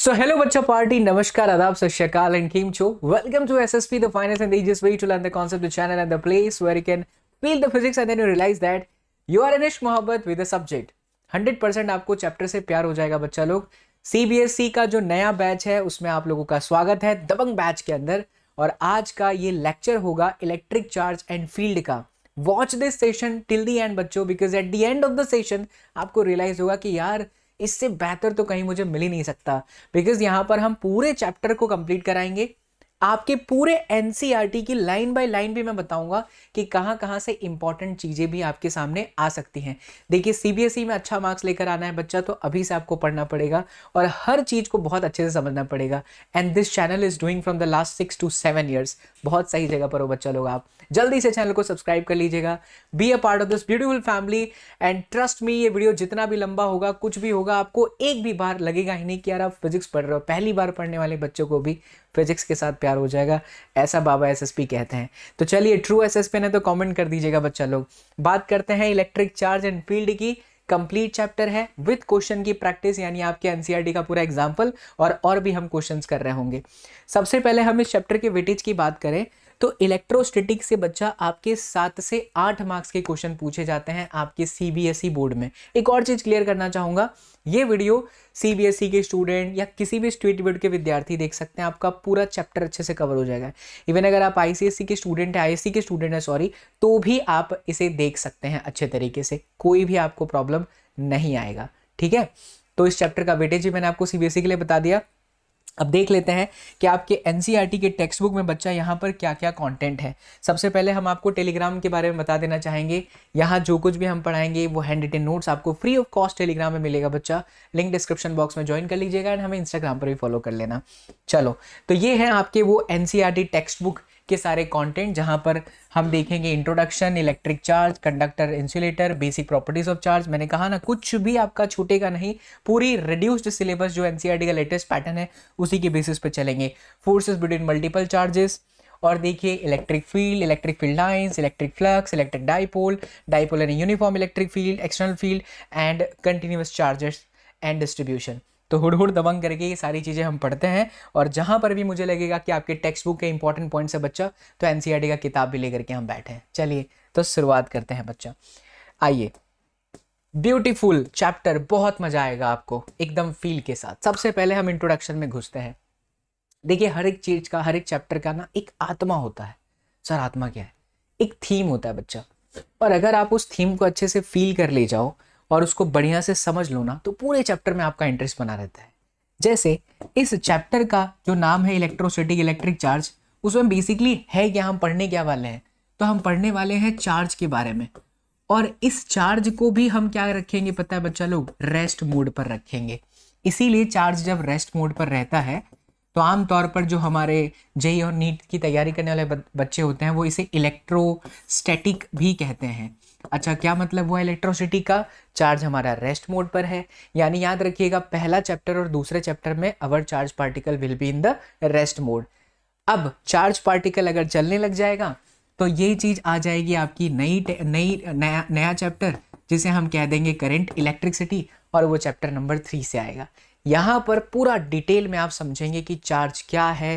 So hello बच्चा party नमस्कार आदाब सत श्रीकाल एंड कीम छो welcome to S S P the finance and easiest way to learn the concept the channel and the place where you can feel the physics and then you realise that you are in मोहब्बत with a subject hundred percent आपको chapter से प्यार हो जाएगा बच्चा लोग CBSE e का जो नया बैच है उसमें आप लोगों का स्वागत है दबंग बैच के अंदर और आज का ये लेक्चर होगा इलेक्ट्रिक चार्ज एंड फील्ड का watch this session till the end बच्चों because at the end of the session आपको रियलाइज होगा कि यार इससे बेहतर तो कहीं मुझे मिल ही नहीं सकता बिकॉज यहाँ पर हम पूरे चैप्टर को कंप्लीट कराएंगे आपके पूरे एन e की लाइन बाय लाइन भी मैं बताऊंगा कि कहाँ कहाँ से इंपॉर्टेंट चीज़ें भी आपके सामने आ सकती हैं देखिए सीबीएसई e में अच्छा मार्क्स लेकर आना है बच्चा तो अभी से आपको पढ़ना पड़ेगा और हर चीज़ को बहुत अच्छे से समझना पड़ेगा and this channel is doing from the last six to seven years बहुत सही जगह पर हो बच्चा लोग आप जल्दी से चैनल को सब्सक्राइब कर लीजिएगा be a part of this beautiful family and trust me ये वीडियो जितना भी लंबा होगा कुछ भी होगा आपको एक भी बार लगेगा ही नहीं कि यार आप फिजिक्स पढ़ रहे हो पहली बार पढ़ने वाले बच्चों को भी फिजिक्स के साथ प्यार हो जाएगा ऐसा बाबा पी कहते हैं तो चलिए ट्रू एस पी ने तो कॉमेंट कर दीजिएगा बच्चा लोग बात करते हैं इलेक्ट्रिक चार्ज एंड फील्ड की कंप्लीट चैप्टर है विद क्वेश्चन की प्रैक्टिस यानी आपके एनसीईआरटी e का पूरा एग्जाम्पल और और भी हम क्वेश्चंस कर रहे होंगे सबसे पहले हम इस चैप्टर के वेटेज की बात करें तो इलेक्ट्रोस्टेटिक से बच्चा आपके सात से आठ मार्क्स के क्वेश्चन पूछे जाते हैं आपके सीबीएसई बोर्ड e में एक और चीज़ क्लियर करना चाहूंगा ये वीडियो सीबीएसई e के स्टूडेंट या किसी भी स्टेट बोर्ड के विद्यार्थी देख सकते हैं आपका पूरा चैप्टर अच्छे से कवर हो जाएगा इवन अगर आप आईसीएससी e के स्टूडेंट है आई के स्टूडेंट है सॉरी तो भी आप इसे देख सकते हैं अच्छे तरीके से कोई भी आपको प्रॉब्लम नहीं आएगा ठीक है तो इस चैप्टर का वेटेज भी मैंने आपको सीबीएसई के लिए बता दिया अब देख लेते हैं कि आपके एन e के टेक्स्ट बुक में बच्चा यहाँ पर क्या क्या कंटेंट है सबसे पहले हम आपको टेलीग्राम के बारे में बता देना चाहेंगे यहाँ जो कुछ भी हम पढ़ाएंगे वो हैंड रिटेन नोट्स आपको फ्री ऑफ कॉस्ट टेलीग्राम में मिलेगा बच्चा लिंक डिस्क्रिप्शन बॉक्स में ज्वाइन कर लीजिएगा एंड हमें इंस्टाग्राम पर भी फॉलो कर लेना चलो तो ये है आपके वो एन सी बुक के सारे कंटेंट जहां पर हम देखेंगे introduction electric charge conductor insulator basic properties of charge मैंने कहा ना कुछ भी आपका छूटेगा नहीं पूरी रिड्यूस्ड सिलेबस जो एन e का लेटेस्ट पैटर्न है उसी के बेसिस पर चलेंगे फोर्सेज बिटवीन मल्टीपल चार्जेस और देखिए electric field electric field lines electric flux electric dipole dipole and uniform electric field external field and continuous charges and distribution तो हुड़ हुड़ दबंग करके ये सारी चीज़ें हम पढ़ते हैं और जहाँ पर भी मुझे लगेगा कि आपके टेक्स्ट बुक के इंपॉर्टेंट पॉइंट्स है बच्चा तो एन e का किताब भी लेकर के हम बैठे हैं चलिए तो शुरुआत करते हैं बच्चा आइए ब्यूटीफुल चैप्टर बहुत मज़ा आएगा आपको एकदम फील के साथ सबसे पहले हम इंट्रोडक्शन में घुसते हैं देखिए हर एक चीज़ का हर एक चैप्टर का ना एक आत्मा होता है सर आत्मा क्या है एक थीम होता है बच्चा और अगर आप उस थीम को अच्छे से फील कर ले जाओ और उसको बढ़िया से समझ लो ना तो पूरे चैप्टर में आपका इंटरेस्ट बना रहता है जैसे इस चैप्टर का जो नाम है इलेक्ट्रोसिटिक इलेक्ट्रिक चार्ज उसमें बेसिकली है क्या हम पढ़ने क्या वाले हैं तो हम पढ़ने वाले हैं चार्ज के बारे में और इस चार्ज को भी हम क्या रखेंगे पता है बच्चा लोग रेस्ट मोड पर रखेंगे इसीलिए चार्ज जब रेस्ट मोड पर रहता है तो आमतौर पर जो हमारे जेई और नीट की तैयारी करने वाले बच्चे होते हैं वो इसे इलेक्ट्रोस्टैटिक भी कहते हैं अच्छा क्या मतलब हुआ इलेक्ट्रोसिटी का चार्ज हमारा रेस्ट मोड पर है यानी याद रखिएगा पहला चैप्टर और दूसरे चैप्टर में our charge particle will be in the rest mode अब चार्ज पार्टिकल अगर चलने लग जाएगा तो ये चीज़ आ जाएगी आपकी नई नई नया नया चैप्टर जिसे हम कह देंगे करंट इलेक्ट्रिसिटी और वो चैप्टर नंबर थ्री से आएगा यहाँ पर पूरा डिटेल में आप समझेंगे कि चार्ज क्या है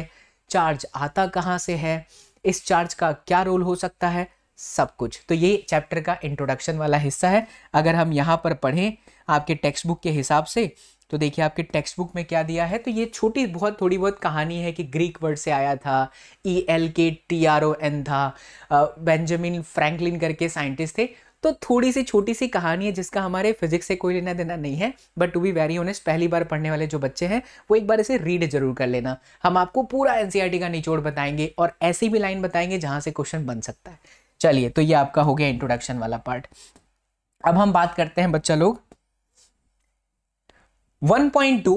चार्ज आता कहाँ से है इस चार्ज का क्या रोल हो सकता है सब कुछ तो ये चैप्टर का इंट्रोडक्शन वाला हिस्सा है अगर हम यहाँ पर पढ़ें आपके टेक्स्ट बुक के हिसाब से तो देखिए आपके टेक्स्ट बुक में क्या दिया है तो ये छोटी बहुत थोड़ी बहुत कहानी है कि ग्रीक वर्ड से आया था E L K T R O N था बेंजामिन फ्रैंकलिन करके साइंटिस्ट थे तो थोड़ी सी छोटी सी कहानी है जिसका हमारे फिजिक्स से कोई लेना देना नहीं है but to be very honest पहली बार पढ़ने वाले जो बच्चे हैं वो एक बार इसे रीड जरूर कर लेना हम आपको पूरा एनसीईआरटी e का निचोड़ बताएंगे और ऐसी भी लाइन बताएंगे जहाँ से क्वेश्चन बन सकता है चलिए तो ये आपका हो गया इंट्रोडक्शन वाला पार्ट अब हम बात करते हैं बच्चा लोग 1.2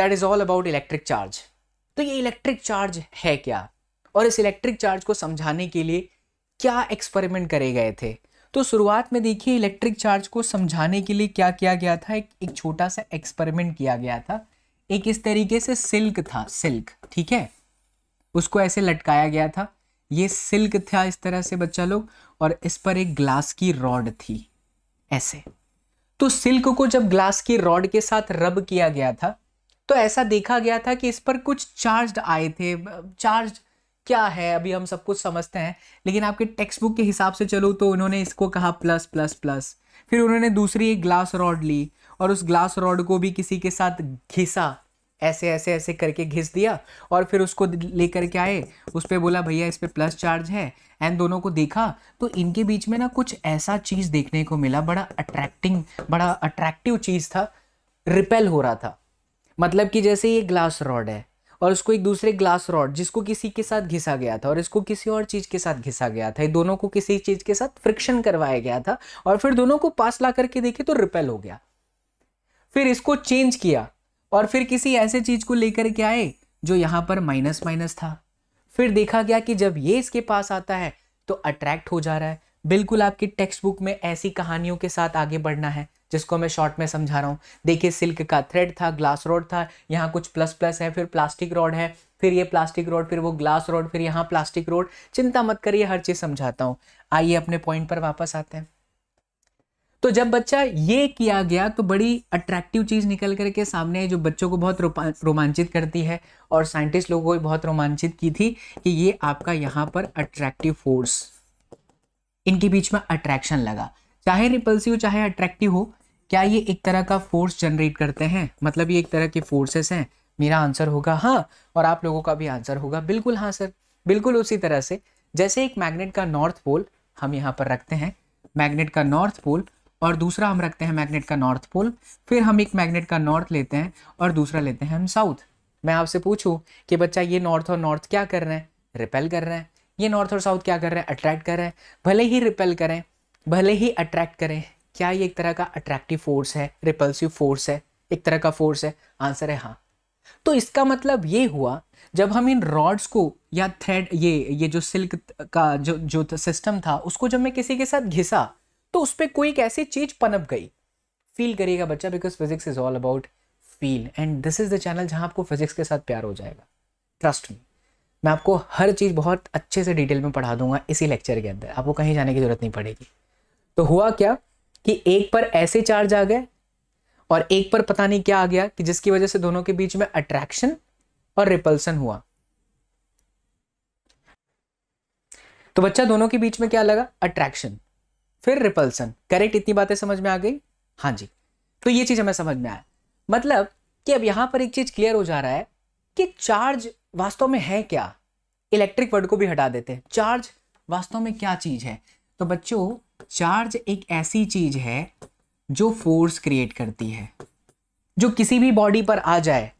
that is all about electric charge तो ये इलेक्ट्रिक चार्ज है क्या और इस इलेक्ट्रिक चार्ज को समझाने के लिए क्या एक्सपेरिमेंट करे गए थे तो शुरुआत में देखिए इलेक्ट्रिक चार्ज को समझाने के लिए क्या किया गया था एक एक छोटा सा एक्सपेरिमेंट किया गया था एक इस तरीके से सिल्क था सिल्क ठीक है उसको ऐसे लटकाया गया था ये सिल्क था इस तरह से बच्चा लोग और इस पर एक ग्लास की रॉड थी ऐसे तो सिल्क को जब ग्लास की रॉड के साथ रब किया गया था तो ऐसा देखा गया था कि इस पर कुछ चार्ज आए थे चार्ज क्या है अभी हम सब कुछ समझते हैं लेकिन आपके टेक्स्ट बुक के हिसाब से चलो तो उन्होंने इसको कहा प्लस प्लस प्लस फिर उन्होंने दूसरी एक ग्लास रॉड ली और उस ग्लास रॉड को भी किसी के साथ घिसा ऐसे ऐसे ऐसे करके घिस दिया और फिर उसको लेकर के आए उस पर बोला भैया इस पर प्लस चार्ज है एंड दोनों को देखा तो इनके बीच में ना कुछ ऐसा चीज़ देखने को मिला बड़ा अट्रैक्टिंग बड़ा अट्रैक्टिव चीज़ था रिपेल हो रहा था मतलब कि जैसे ये ग्लास रॉड है और उसको एक दूसरे ग्लास रॉड जिसको किसी के साथ घिसा गया था और इसको किसी और चीज़ के साथ घिसा गया था ये दोनों को किसी चीज़ के साथ फ्रिक्शन करवाया गया था और फिर दोनों को पास ला करके देखे तो रिपेल हो गया फिर इसको चेंज किया और फिर किसी ऐसे चीज को लेकर के आए जो यहाँ पर माइनस माइनस था फिर देखा गया कि जब ये इसके पास आता है तो अट्रैक्ट हो जा रहा है बिल्कुल आपकी टेक्स्ट बुक में ऐसी कहानियों के साथ आगे बढ़ना है जिसको मैं शॉर्ट में समझा रहा हूँ देखिए सिल्क का थ्रेड था ग्लास रॉड था यहाँ कुछ प्लस प्लस है फिर प्लास्टिक रॉड है फिर ये प्लास्टिक रॉड फिर वो ग्लास रॉड फिर यहाँ प्लास्टिक रॉड चिंता मत करिए हर चीज़ समझाता हूँ आइए अपने पॉइंट पर वापस आते हैं तो जब बच्चा ये किया गया तो बड़ी अट्रैक्टिव चीज़ निकल करके सामने आई जो बच्चों को बहुत रोमांचित करती है और साइंटिस्ट लोगों को बहुत रोमांचित की थी कि ये आपका यहाँ पर अट्रैक्टिव फोर्स इनके बीच में अट्रैक्शन लगा चाहे रिपल्सिव चाहे अट्रैक्टिव हो क्या ये एक तरह का फोर्स जनरेट करते हैं मतलब ये एक तरह के फोर्सेस हैं मेरा आंसर होगा हाँ और आप लोगों का भी आंसर होगा बिल्कुल हाँ सर बिल्कुल उसी तरह से जैसे एक मैग्नेट का नॉर्थ पोल हम यहाँ पर रखते हैं मैग्नेट का नॉर्थ पोल और दूसरा हम रखते हैं मैग्नेट का नॉर्थ पोल फिर हम एक मैग्नेट का नॉर्थ लेते हैं और दूसरा लेते हैं हम साउथ मैं आपसे पूछूं कि बच्चा ये नॉर्थ और नॉर्थ क्या कर रहे हैं रिपेल कर रहे हैं ये नॉर्थ और साउथ क्या कर रहे हैं अट्रैक्ट कर रहे हैं भले ही रिपेल करें भले ही अट्रैक्ट करें क्या ये एक तरह का अट्रैक्टिव फोर्स है रिपल्सिव फोर्स है एक तरह का फोर्स है आंसर है हाँ तो इसका मतलब ये हुआ जब हम इन रॉड्स को या थ्रेड ये ये जो सिल्क का जो जो सिस्टम था उसको जब मैं किसी के साथ घिसा तो उस पर कोई एक ऐसी चीज पनप गई फील करिएगा बच्चा because physics is all about feel and this is the channel जहां आपको फिजिक्स के साथ प्यार हो जाएगा ट्रस्ट में मैं आपको हर चीज़ बहुत अच्छे से डिटेल में पढ़ा दूंगा इसी लेक्चर के अंदर आपको कहीं जाने की ज़रूरत नहीं पड़ेगी तो हुआ क्या कि एक पर ऐसे चार्ज आ गए और एक पर पता नहीं क्या आ गया कि जिसकी वजह से दोनों के बीच में अट्रैक्शन और रिपल्सन हुआ तो बच्चा दोनों के बीच में क्या लगा अट्रैक्शन फिर रिपल्सन करेक्ट इतनी बातें समझ में आ गई हाँ जी तो ये चीज़ हमें समझ में आया मतलब कि अब यहां पर एक चीज़ क्लियर हो जा रहा है कि चार्ज वास्तव में है क्या इलेक्ट्रिक वर्ड को भी हटा देते हैं चार्ज वास्तव में क्या चीज़ है तो बच्चों चार्ज एक ऐसी चीज़ है जो फोर्स क्रिएट करती है जो किसी भी बॉडी पर आ जाए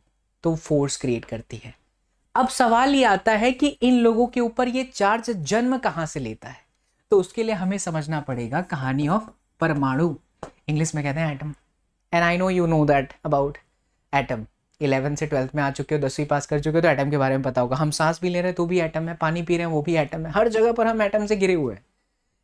तो फोर्स क्रिएट करती है अब सवाल ये आता है कि इन लोगों के ऊपर ये चार्ज जन्म कहां से लेता है तो उसके लिए हमें समझना पड़ेगा कहानी ऑफ परमाणु इंग्लिश में कहते हैं atom and I know you know that about atom eleven से ट्वेल्थ में आ चुके हो दसवीं पास कर चुके हो तो एटम के बारे में पता होगा हम सांस भी ले रहे हैं तो भी एटम है पानी पी रहे हैं वो भी एटम है हर जगह पर हम एटम से गिरे हुए हैं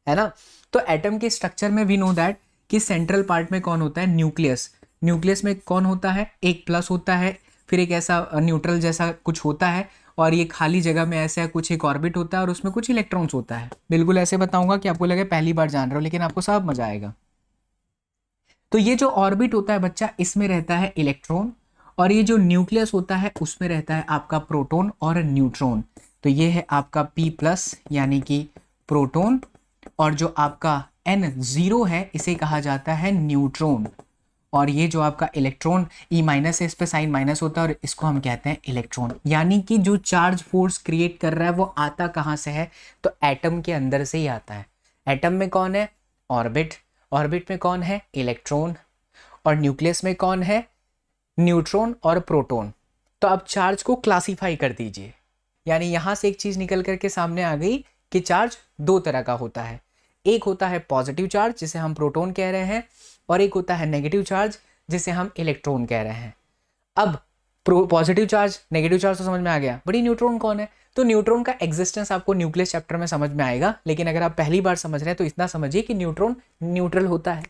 है ना तो एटम के स्ट्रक्चर में वी नो दैट कि सेंट्रल पार्ट में कौन होता है न्यूक्लियस न्यूक्लियस में कौन होता है एक प्लस होता है फिर एक ऐसा न्यूट्रल जैसा कुछ होता है और ये खाली जगह में ऐसा कुछ एक ऑर्बिट होता है और उसमें कुछ इलेक्ट्रॉन्स होता है बिल्कुल ऐसे बताऊंगा कि आपको लगे पहली बार जान रहे हो लेकिन आपको सब मजा आएगा तो ये जो ऑर्बिट होता है बच्चा इसमें रहता है इलेक्ट्रॉन और ये जो न्यूक्लियस होता है उसमें रहता है आपका प्रोटोन और न्यूट्रॉन तो ये है आपका पी प्लस यानी कि प्रोटोन और जो आपका एन जीरो है इसे कहा जाता है न्यूट्रॉन और ये जो आपका इलेक्ट्रॉन ई माइनस है इस पर साइन माइनस होता है और इसको हम कहते हैं इलेक्ट्रॉन यानी कि जो चार्ज फोर्स क्रिएट कर रहा है वो आता कहाँ से है तो एटम के अंदर से ही आता है एटम में कौन है ऑर्बिट ऑर्बिट में कौन है इलेक्ट्रॉन और न्यूक्लियस में कौन है न्यूट्रॉन और प्रोटोन तो आप चार्ज को क्लासीफाई कर दीजिए यानी यहाँ से एक चीज़ निकल करके सामने आ गई कि चार्ज दो तरह का होता है एक होता है पॉजिटिव चार्ज जिसे हम प्रोटोन कह रहे हैं और एक होता है नेगेटिव चार्ज जिसे हम इलेक्ट्रॉन कह रहे हैं अब पॉजिटिव चार्ज नेगेटिव चार्ज तो समझ में आ गया बड़ी न्यूट्रॉन कौन है तो न्यूट्रॉन का एग्जिस्टेंस आपको न्यूक्लियस चैप्टर में समझ में आएगा लेकिन अगर आप पहली बार समझ रहे हैं तो इतना समझिए कि न्यूट्रॉन न्यूट्रल होता है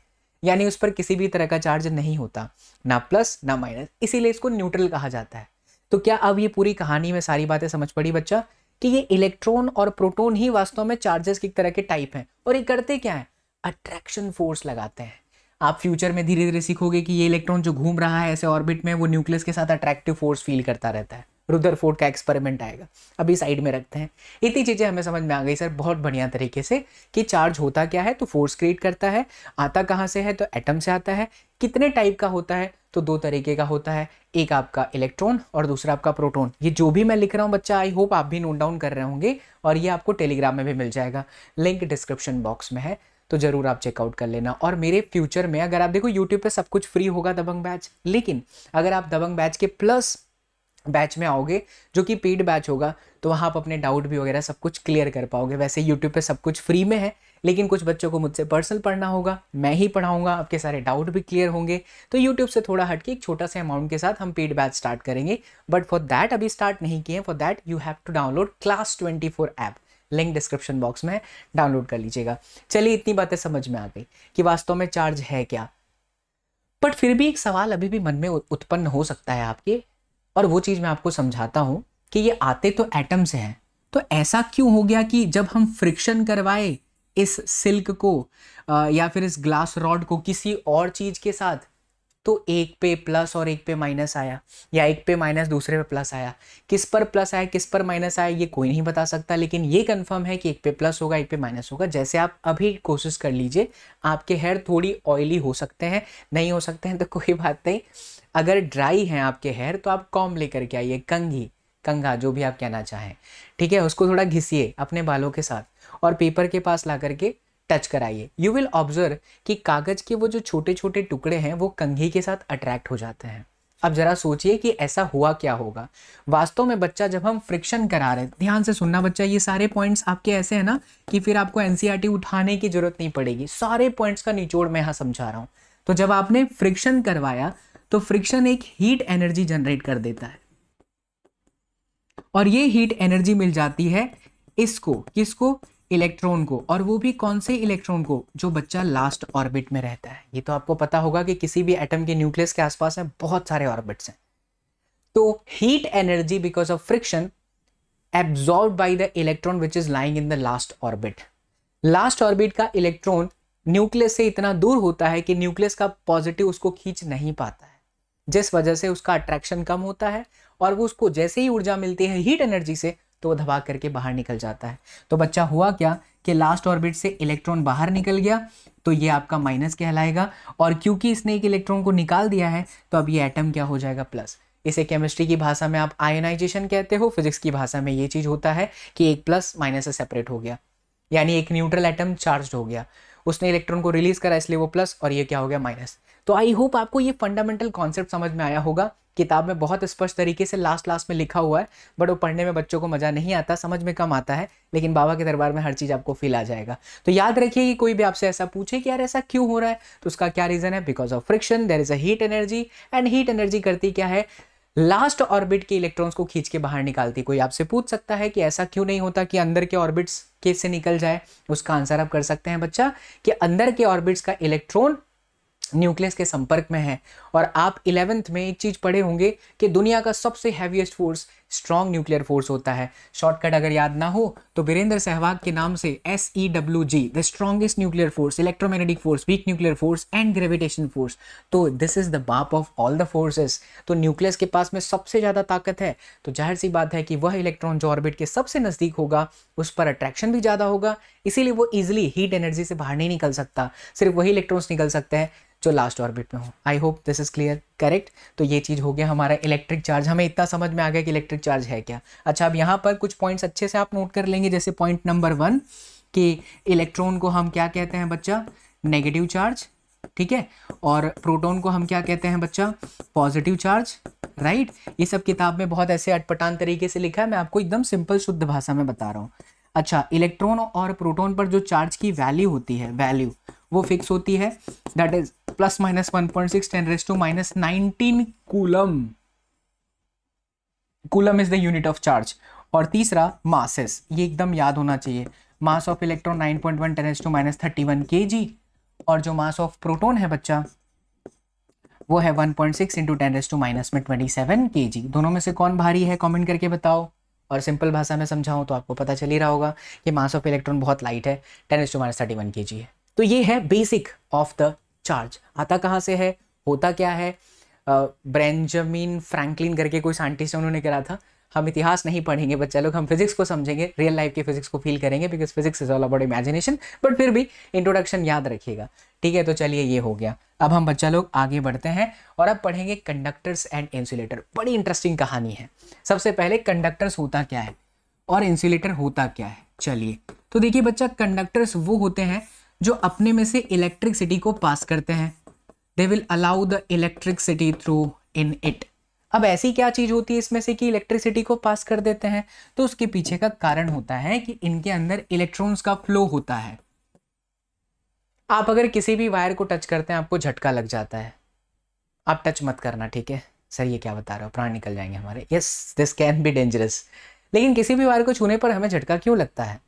यानी उस पर किसी भी तरह का चार्ज नहीं होता ना प्लस ना माइनस इसीलिए इसको न्यूट्रल कहा जाता है तो क्या अब ये पूरी कहानी में सारी बातें समझ पड़ी बच्चा कि ये इलेक्ट्रॉन और प्रोटोन ही वास्तव में चार्जेस की तरह के टाइप हैं और ये करते क्या है अट्रैक्शन फोर्स लगाते हैं आप फ्यूचर में धीरे धीरे सीखोगे कि ये इलेक्ट्रॉन जो घूम रहा है ऐसे ऑर्बिट में वो न्यूक्लियस के साथ अट्रैक्टिव फोर्स फील करता रहता है रुदर फोर्ड का एक्सपेरिमेंट आएगा अभी साइड में रखते हैं इतनी चीज़ें हमें समझ में आ गई सर बहुत बढ़िया तरीके से कि चार्ज होता क्या है तो फोर्स क्रिएट करता है आता कहाँ से है तो एटम से आता है कितने टाइप का होता है तो दो तरीके का होता है एक आपका इलेक्ट्रॉन और दूसरा आपका प्रोटॉन ये जो भी मैं लिख रहा हूँ बच्चा आई होप आप भी नोट डाउन कर रहे होंगे और ये आपको टेलीग्राम में भी मिल जाएगा लिंक डिस्क्रिप्शन बॉक्स में है तो ज़रूर आप चेकआउट कर लेना और मेरे फ्यूचर में अगर आप देखो यूट्यूब पर सब कुछ फ्री होगा दबंग बैच लेकिन अगर आप दबंग बैच के प्लस बैच में आओगे जो कि पेड बैच होगा तो वहाँ आप अपने डाउट भी वगैरह सब कुछ क्लियर कर पाओगे वैसे यूट्यूब पे सब कुछ फ्री में है लेकिन कुछ बच्चों को मुझसे पर्सनल पढ़ना होगा मैं ही पढ़ाऊंगा आपके सारे डाउट भी क्लियर होंगे तो यूट्यूब से थोड़ा हटके एक छोटा सा अमाउंट के साथ हम पेड बैच स्टार्ट करेंगे बट फॉर दैट अभी स्टार्ट नहीं किए for that you have to download class twenty four app link description box में डाउनलोड कर लीजिएगा चलिए इतनी बातें समझ में आ गई कि वास्तव में चार्ज है क्या बट फिर भी एक सवाल अभी भी मन में उत्पन्न हो सकता है आपके और वो चीज़ मैं आपको समझाता हूँ कि ये आते तो एटम से हैं तो ऐसा क्यों हो गया कि जब हम फ्रिक्शन करवाए इस सिल्क को या फिर इस ग्लास रॉड को किसी और चीज़ के साथ तो एक पे प्लस और एक पे माइनस आया या एक पे माइनस दूसरे पे प्लस आया किस पर प्लस आया किस पर माइनस आया ये कोई नहीं बता सकता लेकिन ये कंफर्म है कि एक पे प्लस होगा एक पे माइनस होगा जैसे आप अभी कोशिश कर लीजिए आपके हेयर थोड़ी ऑयली हो सकते हैं नहीं हो सकते हैं तो कोई बात नहीं अगर ड्राई हैं आपके हेयर तो आप कॉम लेकर के आइए कंघी कंघा जो भी आप कहना चाहें ठीक है उसको थोड़ा घिसिए अपने बालों के साथ और पेपर के पास ला करके टच कराइए यू विल ऑब्जर्व कि कागज़ के वो जो छोटे छोटे टुकड़े हैं वो कंघी के साथ अट्रैक्ट हो जाते हैं अब ज़रा सोचिए कि ऐसा हुआ क्या होगा वास्तव में बच्चा जब हम फ्रिक्शन करा रहे हैं ध्यान से सुनना बच्चा ये सारे पॉइंट्स आपके ऐसे हैं ना कि फिर आपको एनसीईआरटी e उठाने की ज़रूरत नहीं पड़ेगी सारे पॉइंट्स का निचोड़ मैं यहाँ समझा रहा हूँ तो जब आपने फ्रिक्शन करवाया तो फ्रिक्शन एक हीट एनर्जी जनरेट कर देता है और ये हीट एनर्जी मिल जाती है इसको किसको इलेक्ट्रॉन को और वो भी कौन से इलेक्ट्रॉन को जो बच्चा लास्ट ऑर्बिट में रहता है ये तो आपको पता होगा कि किसी भी एटम के न्यूक्लियस के आसपास है बहुत सारे ऑर्बिट्स हैं तो heat energy because of friction absorb by the electron which is lying in the last orbit last orbit का इलेक्ट्रॉन न्यूक्लियस से इतना दूर होता है कि न्यूक्लियस का पॉजिटिव उसको खींच नहीं पाता है जिस वजह से उसका अट्रैक्शन कम होता है और वो उसको जैसे ही ऊर्जा मिलती है हीट एनर्जी से तो वो दबा करके बाहर निकल जाता है तो बच्चा हुआ क्या कि लास्ट ऑर्बिट से इलेक्ट्रॉन बाहर निकल गया तो ये आपका माइनस कहलाएगा और क्योंकि इसने एक इलेक्ट्रॉन को निकाल दिया है तो अब ये एटम क्या हो जाएगा प्लस इसे केमिस्ट्री की भाषा में आप आयोनाइजेशन कहते हो फिजिक्स की भाषा में ये चीज़ होता है कि एक प्लस माइनस से सेपरेट हो गया यानी एक न्यूट्रल एटम चार्ज हो गया उसने इलेक्ट्रॉन को रिलीज करा इसलिए वो प्लस और ये क्या हो गया माइनस तो आई होप आपको ये फंडामेंटल कॉन्सेप्ट समझ में आया होगा किताब में बहुत स्पष्ट तरीके से लास्ट लास्ट में लिखा हुआ है बट वो पढ़ने में बच्चों को मज़ा नहीं आता समझ में कम आता है लेकिन बाबा के दरबार में हर चीज़ आपको फील आ जाएगा तो याद रखिए कि कोई भी आपसे ऐसा पूछे कि यार ऐसा क्यों हो रहा है तो उसका क्या रीज़न है because of friction there is a heat energy and heat energy करती क्या है लास्ट ऑर्बिट के इलेक्ट्रॉन्स को खींच के बाहर निकालती कोई आपसे पूछ सकता है कि ऐसा क्यों नहीं होता कि अंदर के ऑर्बिट्स के से निकल जाए उसका आंसर आप कर सकते हैं बच्चा कि अंदर के ऑर्बिट्स का इलेक्ट्रॉन न्यूक्लियस के संपर्क में है और आप इलेवेंथ में एक चीज़ पढ़े होंगे कि दुनिया का सबसे heaviest force strong nuclear force होता है शॉर्टकट अगर याद ना हो तो वीरेंद्र सहवाग के नाम से S E W G the strongest nuclear force electromagnetic force weak nuclear force and gravitation force तो दिस इज द बाप ऑफ ऑल द फोर्सेस तो न्यूक्लियस के पास में सबसे ज़्यादा ताकत है तो जाहिर सी बात है कि वह इलेक्ट्रॉन जो ऑर्बिट के सबसे नज़दीक होगा उस पर अट्रैक्शन भी ज़्यादा होगा इसीलिए वो ईजिली हीट एनर्जी से बाहर नहीं निकल सकता सिर्फ वही इलेक्ट्रॉन्स निकल सकते हैं जो लास्ट ऑर्बिट में हो I hope this is clear correct तो ये चीज़ हो गया हमारा इलेक्ट्रिक चार्ज हमें इतना समझ में आ गया कि इलेक्ट्रिक चार्ज है क्या अच्छा अब यहाँ पर कुछ पॉइंट्स अच्छे से आप नोट कर लेंगे जैसे पॉइंट नंबर वन कि इलेक्ट्रॉन को हम क्या कहते हैं बच्चा नेगेटिव चार्ज ठीक है और प्रोटॉन को हम क्या कहते हैं बच्चा पॉजिटिव चार्ज राइट ये सब किताब में बहुत ऐसे अटपटान तरीके से लिखा है मैं आपको एकदम सिंपल शुद्ध भाषा में बता रहा हूँ अच्छा इलेक्ट्रॉन और प्रोटॉन पर जो चार्ज की वैल्यू होती है वैल्यू वो फिक्स होती है that is plus minus one point six ten raise to minus nineteen coulomb coulomb is the unit of charge और तीसरा मासेस ये एकदम याद होना चाहिए mass of electron nine point one ten S to minus thirty one के G और जो मास ऑफ प्रोटोन है बच्चा वो है one point six into ten S to minus में ट्वेंटी सेवन के जी दोनों में से कौन भारी है कॉमेंट करके बताओ और सिंपल भाषा में समझाऊं तो आपको पता चल ही रहा होगा कि मास ऑफ इलेक्ट्रॉन बहुत लाइट है ten S to minus thirty one के जी है तो ये है बेसिक ऑफ द चार्ज आता कहाँ से है होता क्या है ब्रेंजमिन फ्रैंकलिन करके कोई साइंटिस्ट उन्होंने करा था हम इतिहास नहीं पढ़ेंगे बच्चा लोग हम फिजिक्स को समझेंगे रियल लाइफ के फिजिक्स को फील करेंगे because physics is all about imagination but फिर भी इंट्रोडक्शन याद रखिएगा ठीक है तो चलिए ये हो गया अब हम बच्चा लोग आगे बढ़ते हैं और अब पढ़ेंगे कंडक्टर्स एंड इंसुलेटर बड़ी इंटरेस्टिंग कहानी है सबसे पहले कंडक्टर्स होता क्या है और इंसुलेटर होता क्या है चलिए तो देखिए बच्चा कंडक्टर्स वो होते हैं जो अपने में से इलेक्ट्रिकसिटी को पास करते हैं they will allow the electricity through in it अब ऐसी क्या चीज़ होती है इसमें से कि इलेक्ट्रिसिटी को पास कर देते हैं तो उसके पीछे का कारण होता है कि इनके अंदर इलेक्ट्रॉन्स का फ्लो होता है आप अगर किसी भी वायर को टच करते हैं आपको झटका लग जाता है आप टच मत करना ठीक है सर ये क्या बता रहे हो प्राण निकल जाएंगे हमारे yes this can be dangerous लेकिन किसी भी वायर को छूने पर हमें झटका क्यों लगता है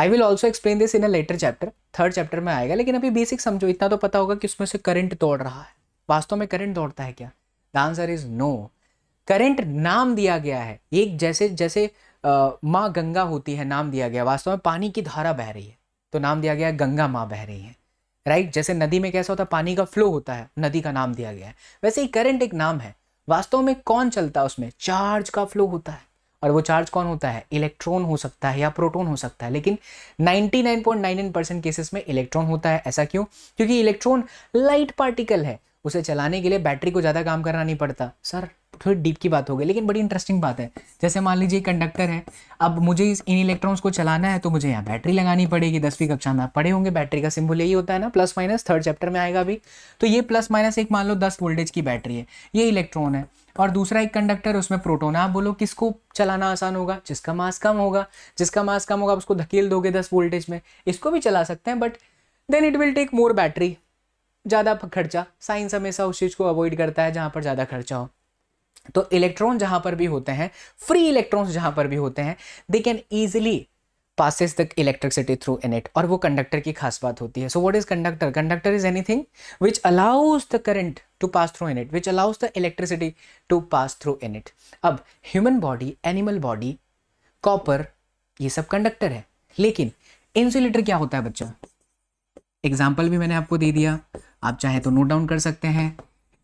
I will also explain this in a later chapter third chapter में आएगा लेकिन अभी बेसिक समझो इतना तो पता होगा कि उसमें से करंट दौड़ रहा है वास्तव में करंट दौड़ता है क्या the answer is no current नाम दिया गया है एक जैसे जैसे माँ गंगा होती है नाम दिया गया वास्तव में पानी की धारा बह रही है तो नाम दिया गया है गंगा माँ बह रही है राइट right? जैसे नदी में कैसा होता है पानी का फ्लो होता है नदी का नाम दिया गया है वैसे ही करंट एक नाम है वास्तव में कौन चलता है उसमें चार्ज का फ्लो होता है और वो चार्ज कौन होता है इलेक्ट्रॉन हो सकता है या प्रोटॉन हो सकता है लेकिन 99.99 परसेंट केसेस में इलेक्ट्रॉन होता है ऐसा क्यों क्योंकि इलेक्ट्रॉन लाइट पार्टिकल है उसे चलाने के लिए बैटरी को ज़्यादा काम करना नहीं पड़ता सर थोड़ी डीप की बात हो गई लेकिन बड़ी इंटरेस्टिंग बात है जैसे मान लीजिए कंडक्टर है अब मुझे इस इन इलेक्ट्रॉन्स को चलाना है तो मुझे यहाँ बैटरी लगानी पड़ेगी दसवीं कक्षा में पढ़े होंगे बैटरी का सिंबल यही होता है ना प्लस माइनस थर्ड चैप्टर में आएगा अभी तो ये प्लस माइनस एक मान लो दस वोल्टेज की बैटरी है ये इलेक्ट्रॉन है और दूसरा एक कंडक्टर उसमें प्रोटोन आप बोलो किसको चलाना आसान होगा जिसका मास कम होगा जिसका मास कम होगा उसको धकेल दोगे दस वोल्टेज में इसको भी चला सकते हैं but then it will take more battery ज़्यादा खर्चा साइंस हमेशा उस चीज़ को अवॉइड करता है जहाँ पर ज़्यादा खर्चा हो तो इलेक्ट्रॉन जहाँ पर भी होते हैं फ्री इलेक्ट्रॉन्स जहाँ पर भी होते हैं they can easily passes the electricity through in it और वो कंडक्टर की खास बात होती है so what is conductor conductor is thing which allows the current to pass through in it which allows the electricity to pass through in it अब human body animal body copper ये सब conductor है लेकिन insulator क्या होता है बच्चों example भी मैंने आपको दे दिया आप चाहे तो नोट डाउन कर सकते हैं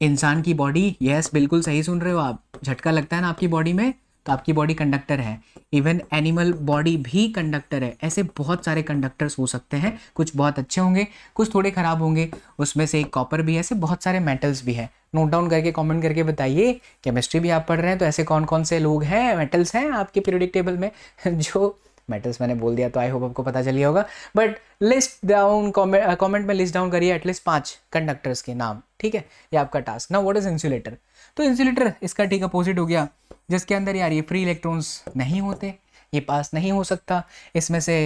इंसान की बॉडी यस बिल्कुल सही सुन रहे हो आप झटका लगता है ना आपकी बॉडी में तो आपकी बॉडी कंडक्टर है इवन एनिमल बॉडी भी कंडक्टर है ऐसे बहुत सारे कंडक्टर्स हो सकते हैं कुछ बहुत अच्छे होंगे कुछ थोड़े ख़राब होंगे उसमें से एक कॉपर भी है ऐसे बहुत सारे मेटल्स भी हैं नोट डाउन करके कमेंट करके बताइए केमिस्ट्री भी आप पढ़ रहे हैं तो ऐसे कौन कौन से लोग हैं मेटल्स हैं आपके पीरियडिक टेबल में जो मेटल्स मैंने बोल दिया तो आई होप आपको पता चलिए होगा बट लिस्ट डाउन कमेंट में लिस्ट डाउन करिए एटलीस्ट पाँच कंडक्टर्स के नाम ठीक है ये आपका टास्क ना व्हाट इज़ इंसुलेटर तो इंसुलेटर इसका ठीक अपोजिट हो गया जिसके अंदर यार ये फ्री इलेक्ट्रॉन्स नहीं होते ये पास नहीं हो सकता इसमें से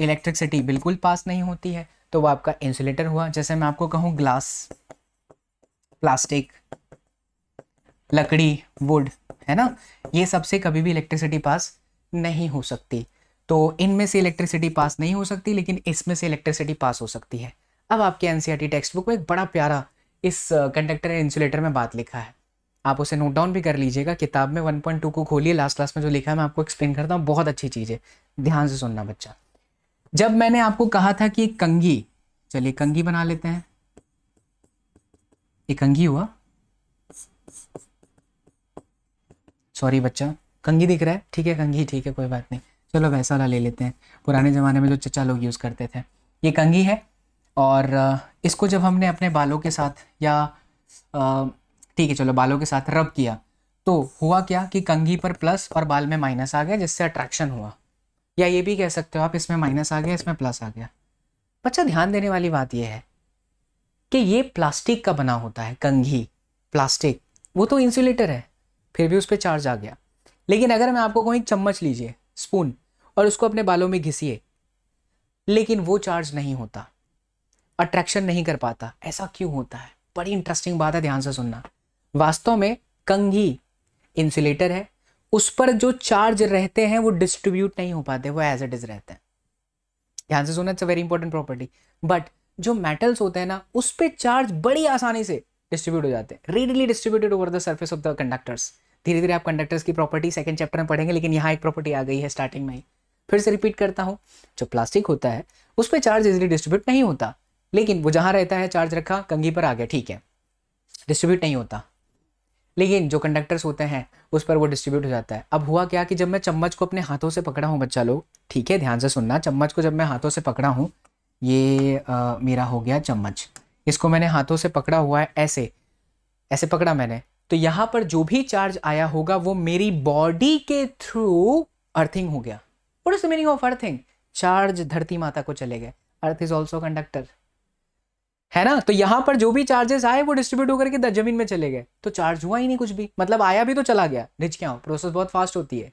इलेक्ट्रिकसिटी बिल्कुल पास नहीं होती है तो वो आपका इंसुलेटर हुआ जैसे मैं आपको कहूँ ग्लास प्लास्टिक लकड़ी वुड है ना ये सबसे कभी भी इलेक्ट्रिसिटी पास नहीं हो सकती तो इनमें से इलेक्ट्रिसिटी पास नहीं हो सकती लेकिन इसमें से इलेक्ट्रिसिटी पास हो सकती है अब आपके एनसीआरटी टेक्स्ट बुक में एक बड़ा प्यारा इस कंडक्टर इंसुलेटर में बात लिखा है आप उसे नोट डाउन भी कर लीजिएगा किताब में 1.2 को खोलिए लास्ट क्लास में जो लिखा है मैं आपको एक्सप्लेन करता हूँ बहुत अच्छी चीज़ है ध्यान से सुनना बच्चा जब मैंने आपको कहा था कि एक कंगी चलिए कंगी बना लेते हैं एक कंगी हुआ सॉरी बच्चा कंगी दिख रहा है ठीक है कंगी ठीक है कोई बात नहीं चलो वैसा वाला ले लेते हैं पुराने ज़माने में जो चचा लोग यूज़ करते थे ये कंगी है और इसको जब हमने अपने बालों के साथ या ठीक है चलो बालों के साथ रब किया तो हुआ क्या कि कंघी पर प्लस और बाल में माइनस आ गया जिससे अट्रैक्शन हुआ या ये भी कह सकते हो आप इसमें माइनस आ गया इसमें प्लस आ गया बच्चा ध्यान देने वाली बात यह है कि ये प्लास्टिक का बना होता है कंघी प्लास्टिक वो तो इंसुलेटर है फिर भी उस पर चार्ज आ गया लेकिन अगर मैं आपको कोई चम्मच लीजिए स्पून और उसको अपने बालों में घिसिए लेकिन वो चार्ज नहीं होता अट्रैक्शन नहीं कर पाता ऐसा क्यों होता है बड़ी इंटरेस्टिंग बात है ध्यान से सुनना वास्तव में कंघी इंसुलेटर है उस पर जो चार्ज रहते हैं वो डिस्ट्रीब्यूट नहीं हो पाते वो एज इट इज रहते हैं ध्यान से सुना it's a very important property but जो मेटल्स होते हैं ना उस पर चार्ज बड़ी आसानी से डिस्ट्रीब्यूट हो जाते हैं readily distributed over the surface of the conductors धीरे धीरे आप कंडक्टर्स की प्रॉपर्टी सेकंड चैप्टर में पढ़ेंगे लेकिन यहाँ एक प्रॉपर्टी आ गई है स्टार्टिंग में ही फिर से रिपीट करता हूँ जो प्लास्टिक होता है उस पर चार्ज इजिली डिस्ट्रीब्यूट नहीं होता लेकिन वो जहाँ रहता है चार्ज रखा कंघी पर आ गया ठीक है डिस्ट्रीब्यूट नहीं होता लेकिन जो कंडक्टर्स होते हैं उस पर वो डिस्ट्रीब्यूट हो जाता है अब हुआ क्या कि जब मैं चम्मच को अपने हाथों से पकड़ा हूँ बच्चा लोग ठीक है ध्यान से सुनना चम्मच को जब मैं हाथों से पकड़ा हूँ ये आ, मेरा हो गया चम्मच इसको मैंने हाथों से पकड़ा हुआ है ऐसे ऐसे पकड़ा मैंने तो यहाँ पर जो भी चार्ज आया होगा वो मेरी बॉडी के थ्रू अर्थिंग हो गया is the meaning of earthing charge धरती माता को चले गए अर्थ इज ऑल्सो कंडक्टर है ना तो यहाँ पर जो भी चार्जेस आए वो डिस्ट्रीब्यूट होकर के जमीन में चले गए तो चार्ज हुआ ही नहीं कुछ भी मतलब आया भी तो चला गया रिच क्या हो प्रोसेस बहुत फास्ट होती है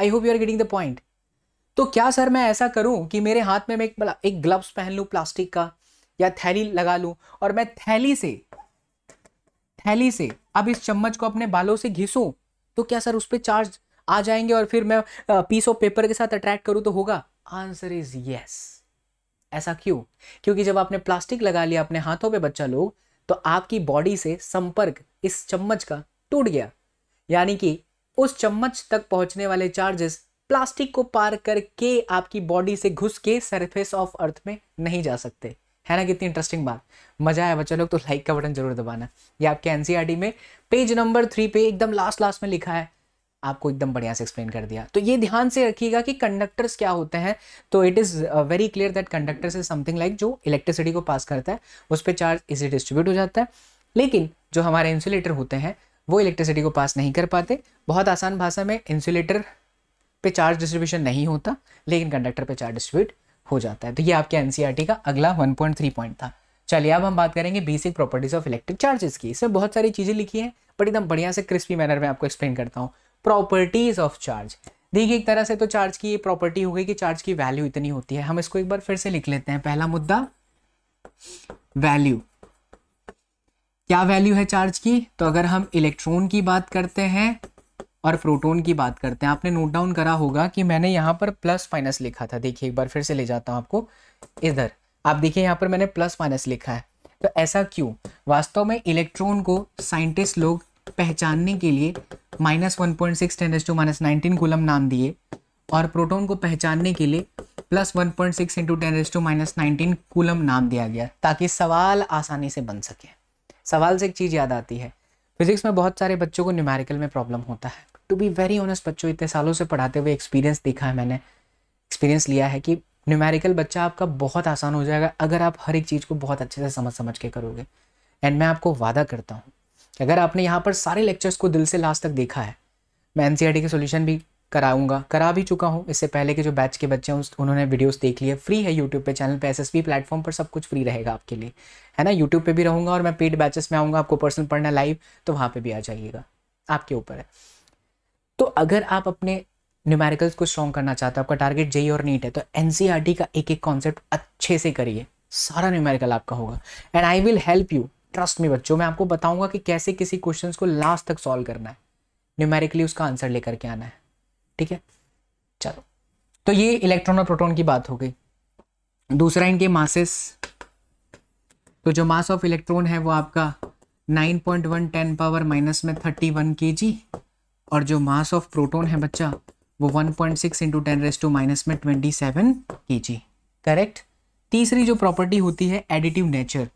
I hope you are getting the point तो क्या सर मैं ऐसा करूं कि मेरे हाथ में मैं एक एक ग्लव्स पहन लू प्लास्टिक का या थैली लगा लू और मैं थैली से थैली से अब इस चम्मच को अपने बालों से घिसू तो क्या सर उस पर चार्ज आ जाएंगे और फिर मैं पीस ऑफ पेपर के साथ अट्रैक्ट करूं तो होगा आंसर इज येस ऐसा क्यों क्योंकि जब आपने प्लास्टिक लगा लिया अपने हाथों पे बच्चा लोग तो आपकी बॉडी से संपर्क इस चम्मच का टूट गया यानी कि उस चम्मच तक पहुंचने वाले चार्जेस प्लास्टिक को पार करके आपकी बॉडी से घुस के सरफेस ऑफ अर्थ में नहीं जा सकते है ना कितनी इंटरेस्टिंग बात मजा आया बच्चा लोग तो लाइक का बटन जरूर दबाना ये आपके एनसीआर e में पेज नंबर थ्री पे एकदम लास्ट लास्ट में लिखा है आपको एकदम बढ़िया से एक्सप्लेन कर दिया तो ये ध्यान से रखिएगा कि कंडक्टर्स क्या होते हैं तो it is very clear that conductors is something like जो इलेक्ट्रिसिटी को पास करता है उस पर चार्ज इजी डिस्ट्रीब्यूट हो जाता है लेकिन जो हमारे इंसुलेटर होते हैं वो इलेक्ट्रिसिटी को पास नहीं कर पाते बहुत आसान भाषा में इंसुलेटर पे चार्ज डिस्ट्रीब्यूशन नहीं होता लेकिन कंडक्टर पे चार्ज डिस्ट्रीब्यूट हो जाता है तो ये आपके एनसीईआरटी e का अगला 1.3 पॉइंट था चलिए अब हम बात करेंगे basic properties of electric charges की इसमें बहुत सारी चीज़ें लिखी हैं बट एकदम बढ़िया से क्रिस्पी मैनर में आपको एक्सप्लेन करता हूँ प्रॉपर्टीज ऑफ चार्ज देखिए एक तरह से तो चार्ज की ये प्रॉपर्टी हो गई कि चार्ज की वैल्यू इतनी होती है हम इसको एक बार फिर से लिख लेते हैं पहला मुद्दा वैल्यू क्या वैल्यू है चार्ज की तो अगर हम इलेक्ट्रॉन की बात करते हैं और प्रोटोन की बात करते हैं आपने नोट डाउन करा होगा कि मैंने यहाँ पर प्लस माइनस लिखा था देखिए एक बार फिर से ले जाता हूँ आपको इधर आप देखिए यहाँ पर मैंने प्लस माइनस लिखा है तो ऐसा क्यों वास्तव में इलेक्ट्रॉन को साइंटिस्ट लोग पहचानने के लिए minus one point six ten S to minus nineteen coulomb नाम दिए और प्रोटोन को पहचानने के लिए plus one point six into ten S to minus nineteen coulomb नाम दिया गया ताकि सवाल आसानी से बन सके सवाल से एक चीज़ याद आती है फिजिक्स में बहुत सारे बच्चों को न्यूमेरिकल में प्रॉब्लम होता है टू बी वेरी ऑनेस्ट बच्चों इतने सालों से पढ़ाते हुए एक्सपीरियंस देखा है मैंने एक्सपीरियंस लिया है कि न्यूमेरिकल बच्चा आपका बहुत आसान हो जाएगा अगर आप हर एक चीज़ को बहुत अच्छे से समझ समझ के करोगे एंड मैं आपको वादा करता हूँ अगर आपने यहाँ पर सारे लेक्चर्स को दिल से लास्ट तक देखा है मैं एन सी सोल्यूशन भी कराऊंगा करा भी चुका हूँ इससे पहले के जो बैच के बच्चे हैं उन्होंने वीडियोस देख लिए फ्री है यूट्यूब पे चैनल पे एसएसपी प्लेटफॉर्म पर सब कुछ फ्री रहेगा आपके लिए है ना यूट्यूब पे भी रहूँगा और मैं पेड बैचेस में आऊँगा आपको पर्सनल पढ़ना लाइव तो वहाँ पर भी आ जाइएगा आपके ऊपर है तो अगर आप अपने न्यूमेरिकल्स को स्ट्रॉन्ग करना चाहते हो आपका टारगेट जेई और नीट है तो एन e का एक एक कॉन्सेप्ट अच्छे से करिए सारा न्यूमेरिकल आपका होगा and I will help you trust में बच्चों मैं आपको बताऊंगा कि कैसे किसी क्वेश्चन को लास्ट तक सॉल्व करना है न्यूमेरिकली उसका आंसर लेकर के आना है ठीक है चलो तो ये इलेक्ट्रॉन और प्रोटोन की बात हो गई दूसरा इनके मासेस तो जो मास ऑफ इलेक्ट्रॉन है वो आपका 9.1 पॉइंट पावर माइनस में 31 वन और जो मास ऑफ प्रोटोन है बच्चा वो 1.6 point six into ten raise to minus में 27 सेवन करेक्ट तीसरी जो प्रॉपर्टी होती है एडिटिव नेचर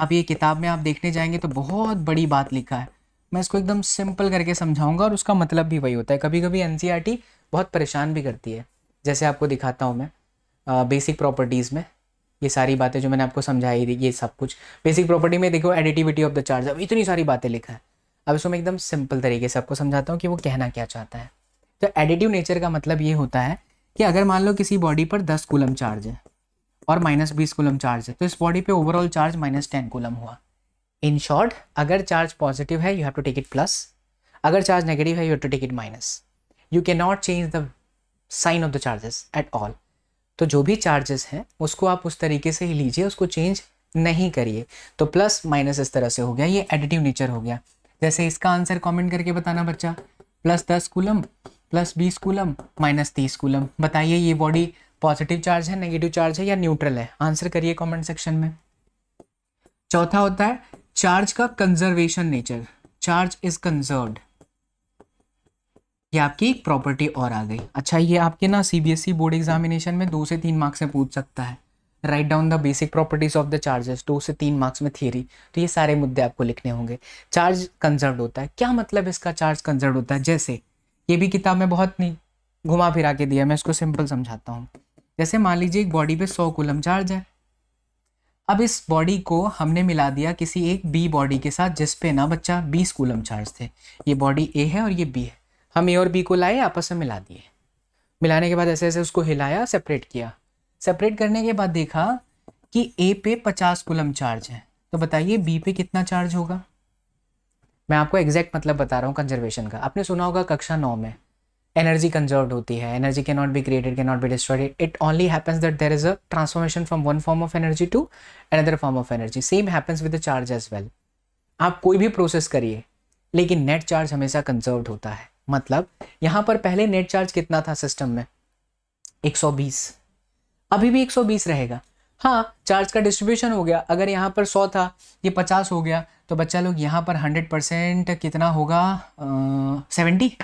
अब ये किताब में आप देखने जाएंगे तो बहुत बड़ी बात लिखा है मैं इसको एकदम सिंपल करके समझाऊंगा और उसका मतलब भी वही होता है कभी कभी एन बहुत परेशान भी करती है जैसे आपको दिखाता हूँ मैं आ, बेसिक प्रॉपर्टीज़ में ये सारी बातें जो मैंने आपको समझाई थी ये सब कुछ बेसिक प्रॉपर्टी में देखो एडिटिविटी ऑफ द चार्ज अब इतनी सारी बातें लिखा है अब इसको मैं एकदम सिंपल तरीके से आपको समझाता हूँ कि वो कहना क्या चाहता है तो एडिटिव नेचर का मतलब ये होता है कि अगर मान लो किसी बॉडी पर दस कुलम चार्ज है और माइनस बीस कुलम चार्ज है तो इस बॉडी पे overall charge minus ten coulomb हुआ इन शॉर्ट अगर चार्ज पॉजिटिव है you have to take it plus अगर चार्ज नेगेटिव है you have to take it minus you can not change the sign of the charges at all तो जो भी charges हैं उसको आप उस तरीके से ही लीजिए उसको चेंज नहीं करिए तो प्लस माइनस इस तरह से हो गया ये एडिटिव नेचर हो गया जैसे इसका आंसर कमेंट करके बताना बच्चा प्लस दस कुलम प्लस बीस कुलम माइनस तीस कुलम बताइए ये बॉडी पॉजिटिव चार्ज है नेगेटिव चार्ज है या न्यूट्रल है आंसर करिए कमेंट सेक्शन में चौथा होता है चार्ज का conservation nature charge is conserved ये आपकी एक प्रॉपर्टी और आ गई अच्छा ये आपके ना सीबीएसई बोर्ड एग्जामिनेशन में दो से तीन मार्क्स में पूछ सकता है write down the basic properties of the charges दो से तीन मार्क्स में थियरी तो ये सारे मुद्दे आपको लिखने होंगे चार्ज कंजर्व होता है क्या मतलब इसका चार्ज कंजर्व होता है जैसे ये भी किताब में बहुत नहीं घुमा फिरा के दिया मैं इसको सिंपल समझाता हूँ जैसे मान लीजिए एक बॉडी पे सौ कुलम चार्ज है अब इस बॉडी को हमने मिला दिया किसी एक बी बॉडी के साथ जिस पे ना बच्चा बीस कुलम चार्ज थे ये बॉडी ए है और ये बी है हम ए और बी को लाए आपस में मिला दिए मिलाने के बाद ऐसे ऐसे उसको हिलाया सेपरेट किया सेपरेट करने के बाद देखा कि ए पे पचास कुलम चार्ज है तो बताइए बी पे कितना चार्ज होगा मैं आपको एग्जैक्ट मतलब बता रहा हूँ कंजर्वेशन का आपने सुना होगा कक्षा नौ में एनर्जी कंजर्व होती है energy can not be created can not be destroyed it only happens that there is a transformation from one form of energy to another form of energy same happens with the charge as well आप कोई भी process करिए लेकिन net charge हमेशा conserve होता है मतलब यहाँ पर पहले नेट चार्ज कितना था सिस्टम में 120 अभी भी 120 रहेगा हाँ चार्ज का डिस्ट्रीब्यूशन हो गया अगर यहाँ पर 100 था ये 50 हो गया तो बच्चा लोग यहाँ पर 100 परसेंट कितना होगा आ,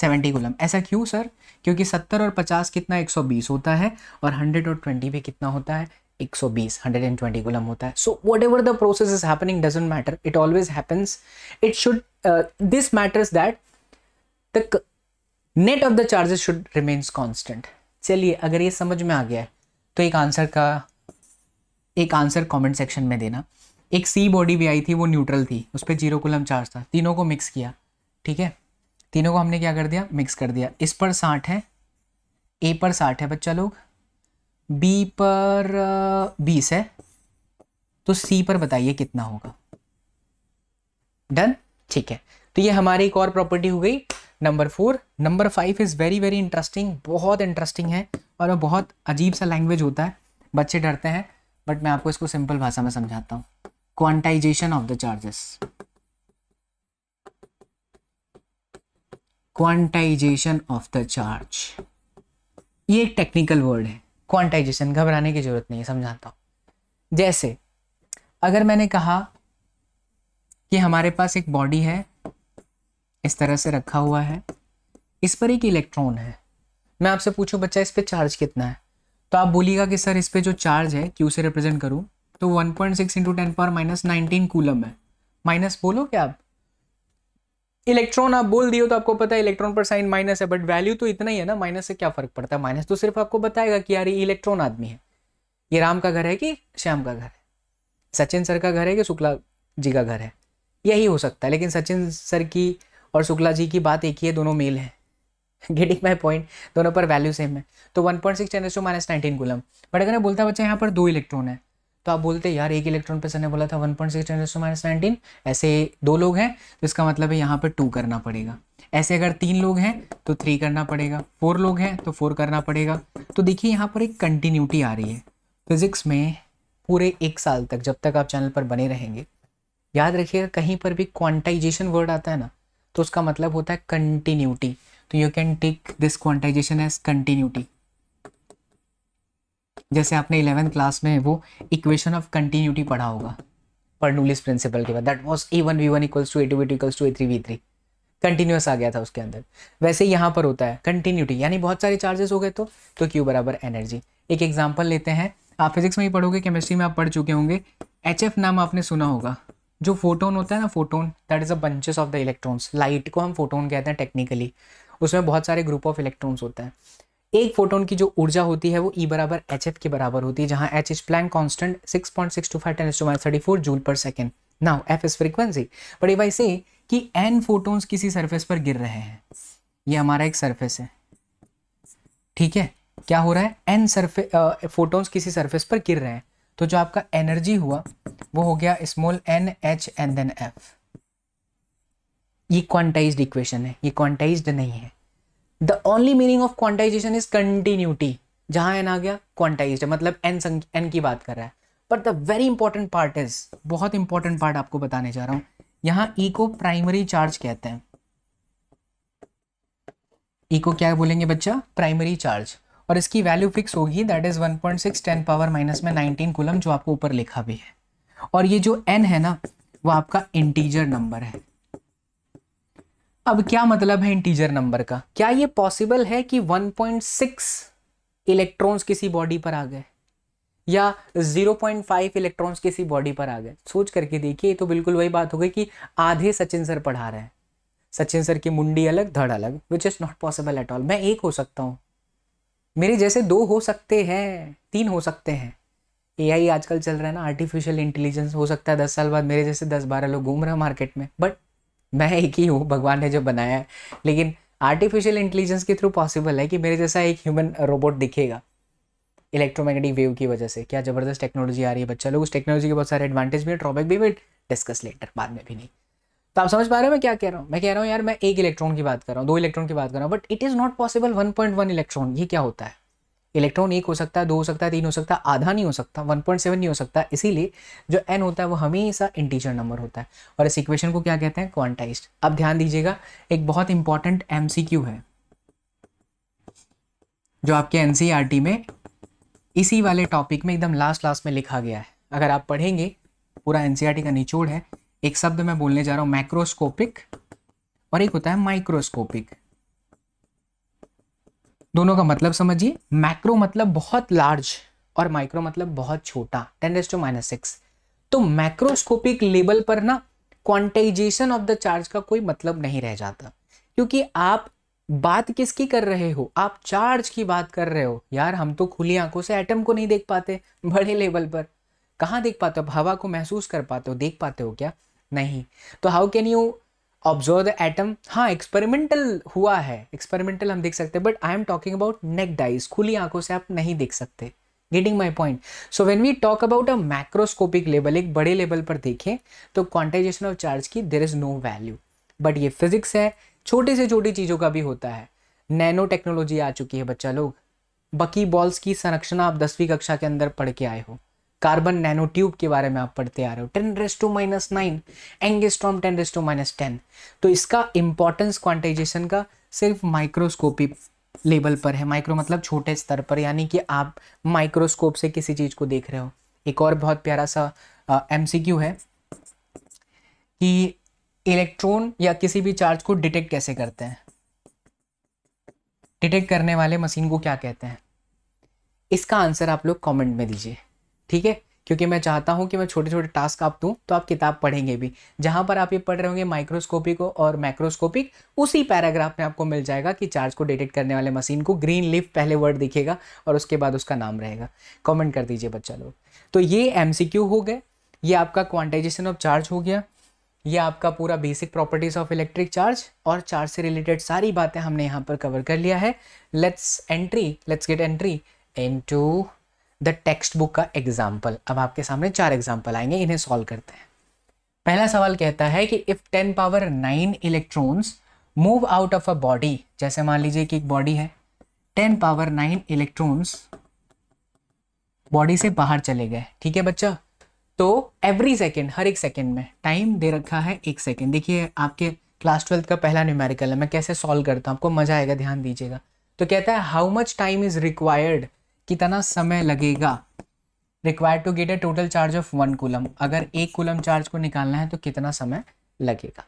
सेवेंटी गुलम ऐसा क्यों सर क्योंकि सत्तर और पचास कितना एक सौ बीस होता है और हंड्रेड और ट्वेंटी भी कितना होता है 120 120 कूलम होता है so whatever the process is happening doesn't matter it always happens it should this matters that the net of the charges should remains constant चलिए अगर ये समझ में आ गया है तो एक आंसर का एक आंसर कॉमेंट सेक्शन में देना एक सी बॉडी भी आई थी वो न्यूट्रल थी उस पर जीरो कुलम चार्ज था तीनों को मिक्स किया ठीक है तीनों को हमने क्या कर दिया मिक्स कर दिया इस पर साठ है ए पर साठ है बच्चा लोग बी पर बीस है तो सी पर बताइए कितना होगा डन ठीक है तो ये हमारी एक और प्रॉपर्टी हो गई number four number five is very very interesting बहुत इंटरेस्टिंग है और बहुत अजीब सा लैंग्वेज होता है बच्चे डरते हैं बट मैं आपको इसको सिंपल भाषा में समझाता हूँ quantization of the charges quantization of the charge ये एक टेक्निकल वर्ड है क्वांटाइजेशन घबराने की जरूरत नहीं है समझाता हूं जैसे अगर मैंने कहा कि हमारे पास एक बॉडी है इस तरह से रखा हुआ है इस पर एक इलेक्ट्रॉन है मैं आपसे पूछूं बच्चा इस पर चार्ज कितना है तो आप बोलिएगा कि सर इस पर जो चार्ज है क्यों से रिप्रेजेंट करूँ तो 1.6 point six into ten power minus nineteen coulomb है माइनस बोलो क्या आप इलेक्ट्रॉन आप बोल दिए तो आपको पता है इलेक्ट्रॉन पर साइन माइनस है बट वैल्यू तो इतना ही है ना माइनस से क्या फर्क पड़ता है माइनस तो सिर्फ आपको बताएगा कि यार ये इलेक्ट्रॉन आदमी है ये राम का घर है कि श्याम का घर है सचिन सर का घर है कि शुक्ला जी का घर है यही हो सकता है लेकिन सचिन सर की और शुक्ला जी की बात एक ही है दोनों मेल हैं गेटिंग माई पॉइंट दोनों पर वैल्यू सेम है तो one point six ten S to minus nineteen coulomb but अगर मैं बोलता बच्चा यहाँ पर दो इलेक्ट्रॉन है तो आप बोलते यार एक इलेक्ट्रॉन पे सर ने बोला था one point six ten minus nineteen ऐसे दो लोग हैं तो इसका मतलब है यहाँ पर टू करना पड़ेगा ऐसे अगर तीन लोग हैं तो थ्री करना पड़ेगा फोर लोग हैं तो फोर करना पड़ेगा तो देखिए यहाँ पर एक कंटिन्यूटी आ रही है फिजिक्स में पूरे एक साल तक जब तक आप चैनल पर बने रहेंगे याद रखिएगा कहीं पर भी क्वांटाइजेशन वर्ड आता है ना तो उसका मतलब होता है कंटिन्यूटी तो you can take this quantization as continuity जैसे आपने इलेवेंथ क्लास में वो इक्वेशन ऑफ कंटिन्यूटी पढ़ा होगा पर्नुलिस प्रिंसिपल के बाद that was A one V one equals to A two V two equals to A three V three continuous आ गया था उसके अंदर वैसे यहाँ पर होता है कंटिन्यूटी यानी बहुत सारे चार्जेस हो गए तो तो क्यू बराबर एनर्जी एक एग्जाम्पल लेते हैं आप फिजिक्स में ही पढ़ोगे केमिस्ट्री में आप पढ़ चुके होंगे एच नाम आपने सुना होगा जो फोटोन होता है ना photon that is a bunches of the electrons light को हम फोटोन कहते हैं टेक्निकली उसमें बहुत सारे ग्रुप ऑफ इलेक्ट्रॉन्स होते हैं एक फोटोन की जो ऊर्जा होती है वो ई e बराबर एच एफ के बराबर होती है जहां H is Planck constant 6.625 ten to minus four joule per second now F is frequency but if I say कि एन फोटोन्स किसी सरफेस पर गिर रहे हैं ये हमारा एक सरफेस है ठीक है क्या हो रहा है एन सरफे फोटोन्स किसी सरफेस पर गिर रहे हैं तो जो आपका एनर्जी हुआ वो हो गया small N H and then F ये क्वांटाइज्ड इक्वेशन है ये क्वांटाइज्ड नहीं है the only meaning of quantization is continuity जहां एन आ गया क्वांटाइज मतलब एन एन की बात कर रहा है but the very important part is बहुत इंपॉर्टेंट पार्ट आपको बताने जा रहा हूं यहां ई e को प्राइमरी चार्ज कहते हैं ई e को क्या बोलेंगे बच्चा प्राइमरी चार्ज और इसकी वैल्यू फिक्स होगी that is 1.6 ten power minus में नाइनटीन कुलम जो आपको ऊपर लिखा भी है और ये जो एन है ना वो आपका इंटीजर नंबर है अब क्या मतलब है इंटीजर नंबर का क्या ये पॉसिबल है कि 1.6 इलेक्ट्रॉन्स किसी बॉडी पर आ गए या 0.5 इलेक्ट्रॉन्स किसी बॉडी पर आ गए सोच करके देखिए तो बिल्कुल वही बात हो गई कि आधे सचिन सर पढ़ा रहे हैं सचिन सर की मुंडी अलग धड़ अलग which is not possible at all मैं एक हो सकता हूँ मेरे जैसे दो हो सकते हैं तीन हो सकते हैं ए आजकल चल रहा है ना आर्टिफिशियल इंटेलिजेंस हो सकता है दस साल बाद मेरे जैसे दस बारह लोग घूम रहे हैं मार्केट में बट मैं एक ही हूँ भगवान ने जो बनाया है लेकिन आर्टिफिशियल इंटेलिजेंस के थ्रू पॉसिबल है कि मेरे जैसा एक ह्यूमन रोबोट दिखेगा इलेक्ट्रोमैग्नेटिक वेव की वजह से क्या ज़बरदस्त टेक्नोलॉजी आ रही है बच्चा लोग उस टेक्नोलॉजी के बहुत सारे एडवांटेज भी है ड्रॉबैक भी बट डिस्कस लेटर बाद में भी नहीं तो आप समझ पा रहे हो मैं क्या कह रहा हूँ मैं कह रहा हूँ यार मैं एक इलेक्ट्रॉन की बात कर रहा हूँ दो इलेक्ट्रॉन की बात कर रहा हूँ but it is not possible one point one electron ये क्या होता है इलेक्ट्रॉन एक हो सकता है दो हो सकता है तीन हो सकता है आधा नहीं हो सकता वन पॉइंट सेवन नहीं हो सकता इसीलिए जो एन होता है वो हमेशा इंटीजर नंबर होता है और इस इक्वेशन को क्या कहते हैं क्वांटाइज अब ध्यान दीजिएगा एक बहुत इंपॉर्टेंट एम है जो आपके एन e में इसी वाले टॉपिक में एकदम लास्ट लास्ट में लिखा गया है अगर आप पढ़ेंगे पूरा एन e का निचोड़ है एक शब्द मैं बोलने जा रहा हूँ माइक्रोस्कोपिक और एक होता है माइक्रोस्कोपिक दोनों का मतलब समझिए मैक्रो मतलब बहुत लार्ज और माइक्रो मतलब बहुत छोटा ten S to minus six तो मैक्रोस्कोपिक लेवल पर ना क्वांटाइजेशन ऑफ द चार्ज का कोई मतलब नहीं रह जाता क्योंकि आप बात किसकी कर रहे हो आप चार्ज की बात कर रहे हो यार हम तो खुली आंखों से एटम को नहीं देख पाते बड़े लेवल पर कहाँ देख पाते हो हवा को महसूस कर पाते हो देख पाते हो क्या नहीं तो how can you observe the atom हाँ एक्सपेरिमेंटल हुआ है एक्सपेरिमेंटल हम देख सकते हैं but I am talking about naked eyes खुली आंखों से आप नहीं देख सकते getting my point so when we talk about a macroscopic level एक बड़े लेवल पर देखें तो क्वांटाइजेशन ऑफ चार्ज की there is no value but ये फिजिक्स है छोटे से छोटी चीज़ों का भी होता है नैनो टेक्नोलॉजी आ चुकी है बच्चा लोग बकी बॉल्स की संरक्षण आप दसवीं कक्षा के अंदर पढ़ के आए हो कार्बन नैनो ट्यूब के बारे में आप पढ़ते आ रहे हो ten raise to minus nine angstrom ten raise to minus ten तो इसका इंपॉर्टेंस क्वांटाइजेशन का सिर्फ माइक्रोस्कोपी लेवल पर है माइक्रो मतलब छोटे स्तर पर यानी कि आप माइक्रोस्कोप से किसी चीज़ को देख रहे हो एक और बहुत प्यारा सा एम है कि इलेक्ट्रॉन या किसी भी चार्ज को डिटेक्ट कैसे करते हैं डिटेक्ट करने वाले मशीन को क्या कहते हैं इसका आंसर आप लोग कमेंट में दीजिए ठीक है क्योंकि मैं चाहता हूँ कि मैं छोटे छोटे टास्क आप दूँ तो आप किताब पढ़ेंगे भी जहां पर आप ये पढ़ रहे होंगे माइक्रोस्कोपिक और मैक्रोस्कोपिक उसी पैराग्राफ में आपको मिल जाएगा कि चार्ज को डिटेक्ट करने वाले मशीन को ग्रीन लिफ पहले वर्ड दिखेगा और उसके बाद उसका नाम रहेगा कॉमेंट कर दीजिए बच्चा लोग तो ये एम हो गए ये आपका क्वांटाइजेशन ऑफ चार्ज हो गया ये आपका पूरा basic properties of electric charge और चार्ज से रिलेटेड सारी बातें हमने यहाँ पर कवर कर लिया है let's entry let's get entry into the text textbook का एग्जाम्पल अब आपके सामने चार एग्जाम्पल आएंगे इन्हें सॉल्व करते हैं पहला सवाल कहता है कि if ten power nine electrons move out of a body जैसे मान लीजिए कि एक बॉडी है ten power nine electrons body से बाहर चले गए ठीक है बच्चा तो एवरी सेकेंड हर एक सेकेंड में टाइम दे रखा है एक सेकेंड देखिए आपके क्लास ट्वेल्थ का पहला न्यूमेरिकल है मैं कैसे सॉल्व करता हूँ आपको मजा आएगा ध्यान दीजिएगा तो कहता है how much time is required कितना समय लगेगा require to get a total charge of one coulomb अगर एक कूलम चार्ज को निकालना है तो कितना समय लगेगा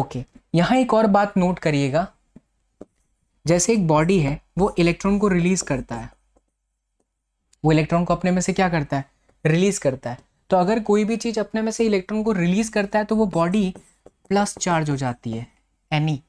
ओके okay. यहाँ एक और बात नोट करिएगा जैसे एक बॉडी है वो इलेक्ट्रॉन को रिलीज करता है वो इलेक्ट्रॉन को अपने में से क्या करता है रिलीज करता है तो अगर कोई भी चीज़ अपने में से इलेक्ट्रॉन को रिलीज करता है तो वो बॉडी प्लस चार्ज हो जाती है एनी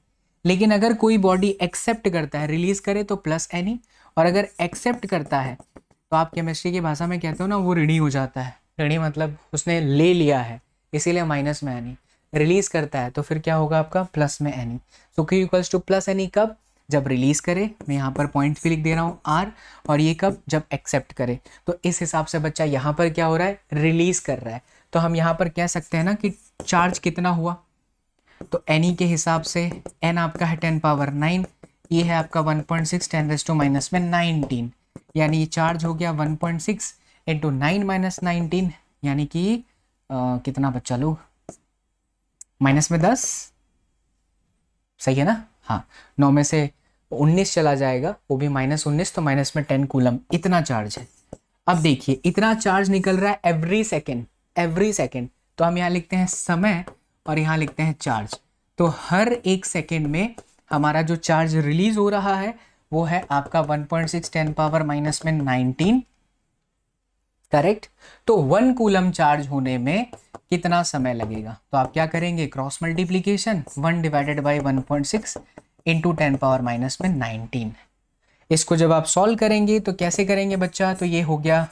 लेकिन अगर कोई बॉडी एक्सेप्ट करता है रिलीज करे तो प्लस एनी और अगर एक्सेप्ट करता है तो आप केमिस्ट्री की भाषा में कहते हो ना वो ऋणी हो जाता है ऋणी मतलब उसने ले लिया है इसीलिए माइनस में एनी रिलीज़ करता है तो फिर क्या होगा आपका प्लस में N E so Q equals to plus N E कब जब रिलीज़ करे मैं यहाँ पर पॉइंट भी लिख दे रहा हूँ आर और ये कब जब एक्सेप्ट करे तो इस हिसाब से बच्चा यहाँ पर क्या हो रहा है रिलीज़ कर रहा है तो हम यहाँ पर कह सकते हैं ना कि चार्ज कितना हुआ तो एनी के हिसाब से एन आपका है टेन पावर नाइन ये है आपका 1.6 point six ten raise to minus में 19 यानी ये चार्ज हो गया 1.6 point six into nine minus nineteen यानी कि कितना बच्चा लोग माइनस में 10 सही है ना हाँ नौ में से 19 चला जाएगा वो भी माइनस उन्नीस तो माइनस में 10 कूलम इतना चार्ज है अब देखिए इतना चार्ज निकल रहा है एवरी सेकेंड एवरी सेकेंड तो हम यहाँ लिखते हैं समय और यहाँ लिखते हैं चार्ज तो हर एक सेकेंड में हमारा जो चार्ज रिलीज हो रहा है वो है आपका 1.6 point six ten power minus में 19 करेक्ट तो वन कूलम चार्ज होने में कितना समय लगेगा तो आप क्या करेंगे cross multiplication one divided by one point six into ten power minus में नाइनटीन इसको जब आप सॉल्व करेंगे तो कैसे करेंगे बच्चा तो ये हो गया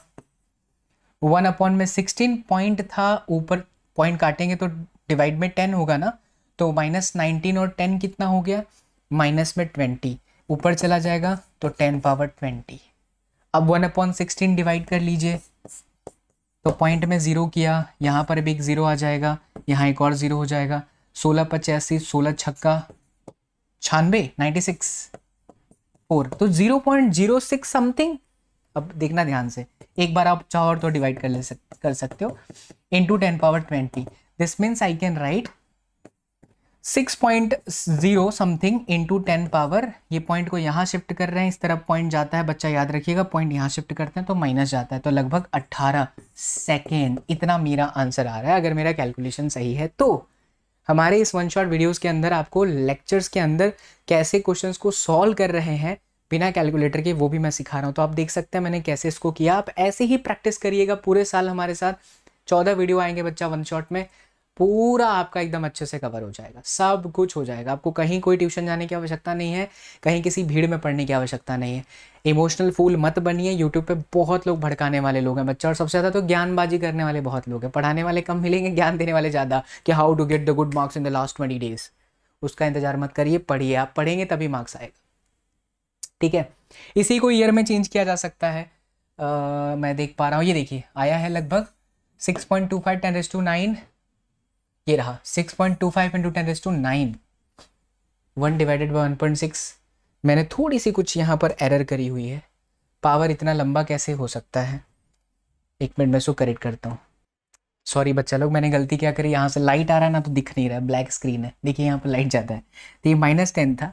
वन अपॉन में सिक्सटीन पॉइंट था ऊपर पॉइंट काटेंगे तो डिवाइड में टेन होगा ना तो माइनस नाइनटीन और टेन कितना हो गया माइनस में ट्वेंटी ऊपर चला जाएगा तो टेन पावर ट्वेंटी अब वन अपॉन सिक्सटीन डिवाइड कर लीजिए तो पॉइंट में ज़ीरो किया यहाँ पर भी एक ज़ीरो आ जाएगा यहाँ एक और ज़ीरो हो जाएगा सोलह पचासी सोलह छक्का छानबे नाइन्टी तो सिक्स फोर तो zero point zero six something अब देखना ध्यान से एक बार आप चाहो और तो डिवाइड कर ले सक, कर सकते हो into ten power twenty this means I can write six point zero something into ten power ये पॉइंट को यहाँ शिफ्ट कर रहे हैं इस तरफ पॉइंट जाता है बच्चा याद रखिएगा पॉइंट यहाँ शिफ्ट करते हैं तो माइनस जाता है तो लगभग अट्ठारह सेकेंड इतना मेरा आंसर आ रहा है अगर मेरा कैलकुलेशन सही है तो हमारे इस वन शॉट वीडियोज़ के अंदर आपको लेक्चर्स के अंदर कैसे क्वेश्चन को सॉल्व कर रहे हैं बिना कैलकुलेटर के वो भी मैं सिखा रहा हूँ तो आप देख सकते हैं मैंने कैसे इसको किया आप ऐसे ही प्रैक्टिस करिएगा पूरे साल हमारे साथ चौदह वीडियो आएंगे बच्चा वन शॉट में पूरा आपका एकदम अच्छे से कवर हो जाएगा सब कुछ हो जाएगा आपको कहीं कोई ट्यूशन जाने की आवश्यकता नहीं है कहीं किसी भीड़ में पढ़ने की आवश्यकता नहीं है इमोशनल फूल मत बनिए यूट्यूब पे बहुत लोग भड़काने वाले लोग हैं बच्चा और सबसे ज़्यादा तो ज्ञानबाजी करने वाले बहुत लोग हैं पढ़ाने वाले कम मिलेंगे ज्ञान देने वाले ज़्यादा कि how to get the good marks in the last twenty days उसका इंतजार मत करिए पढ़िए आप पढ़ेंगे तभी मार्क्स आएगा ठीक है इसी को ईयर में चेंज किया जा सकता है आ, मैं देख पा रहा हूँ ये देखिए आया है लगभग six point two five ten to nine ये रहा six point two five into ten to nine one divided by one point six मैंने थोड़ी सी कुछ यहाँ पर एरर करी हुई है पावर इतना लंबा कैसे हो सकता है एक मिनट में इसको करेक्ट करता हूँ सॉरी बच्चा लोग मैंने गलती क्या करी यहाँ से लाइट आ रहा है ना तो दिख नहीं रहा ब्लैक स्क्रीन है देखिए यहाँ पर लाइट जाता है तो ये माइनस टेन था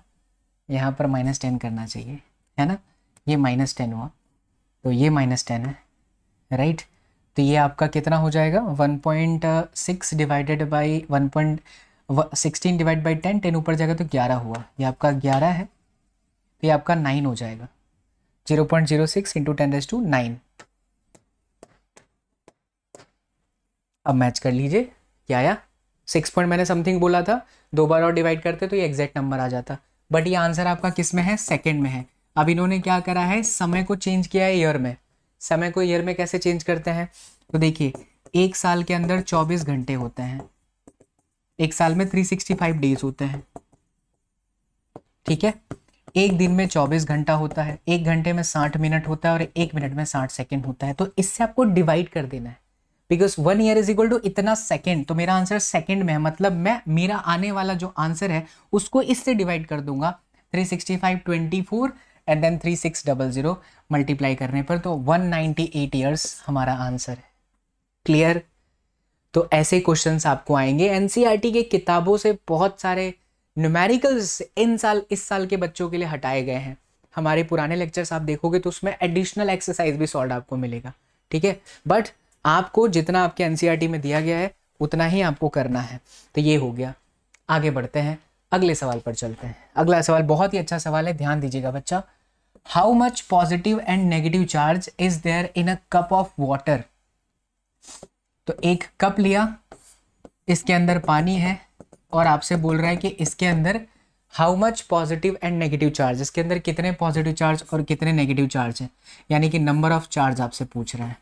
यहाँ पर माइनस टेन करना चाहिए है ना ये माइनस टेन हुआ तो ये माइनस टेन है राइट right? तो ये आपका कितना हो जाएगा one point six divided by one point sixteen divide by ten ten ऊपर जाएगा तो ग्यारह हुआ ये आपका ग्यारह है तो ये आपका नाइन हो जाएगा zero point zero six into ten raise two nine अब मैच कर लीजिए क्या आया सिक्स पॉइंट मैंने समथिंग बोला था दो बार और डिवाइड करते तो ये एग्जैक्ट नंबर आ जाता बट ये आंसर आपका किस में है सेकेंड में है अब इन्होंने क्या करा है समय को चेंज किया है ईयर में समय को ईयर में कैसे चेंज करते हैं तो देखिए एक साल के अंदर चौबीस घंटे होते हैं एक साल में थ्री सिक्सटी फाइव डेज होते हैं ठीक है एक दिन में चौबीस घंटा होता है एक घंटे में साठ मिनट होता है और एक मिनट में साठ सेकेंड होता है तो इससे आपको डिवाइड कर देना है because one year is equal to इतना सेकेंड तो मेरा आंसर सेकेंड में है मतलब मैं मेरा आने वाला जो आंसर है उसको इससे डिवाइड कर दूंगा three sixty five twenty four and then three six double zero multiply करने पर तो वन नाइन्टी एट ईयर्स हमारा आंसर है क्लियर तो ऐसे क्वेश्चन आपको आएंगे एनसीईआरटी e के किताबों से बहुत सारे न्यूमेरिकल्स इन साल इस साल के बच्चों के लिए हटाए गए हैं हमारे पुराने लेक्चर्स आप देखोगे तो उसमें एडिशनल एक्सरसाइज भी सॉल्व आपको मिलेगा ठीक है बट आपको जितना आपके एनसीईआरटी e में दिया गया है उतना ही आपको करना है तो ये हो गया आगे बढ़ते हैं अगले सवाल पर चलते हैं अगला सवाल बहुत ही अच्छा सवाल है ध्यान दीजिएगा बच्चा how much positive and negative charge is there in a cup of water तो एक कप लिया इसके अंदर पानी है और आपसे बोल रहा है कि इसके अंदर how much positive and negative charge इसके अंदर कितने पॉजिटिव चार्ज और कितने नेगेटिव चार्ज है यानी कि नंबर ऑफ चार्ज आपसे पूछ रहा है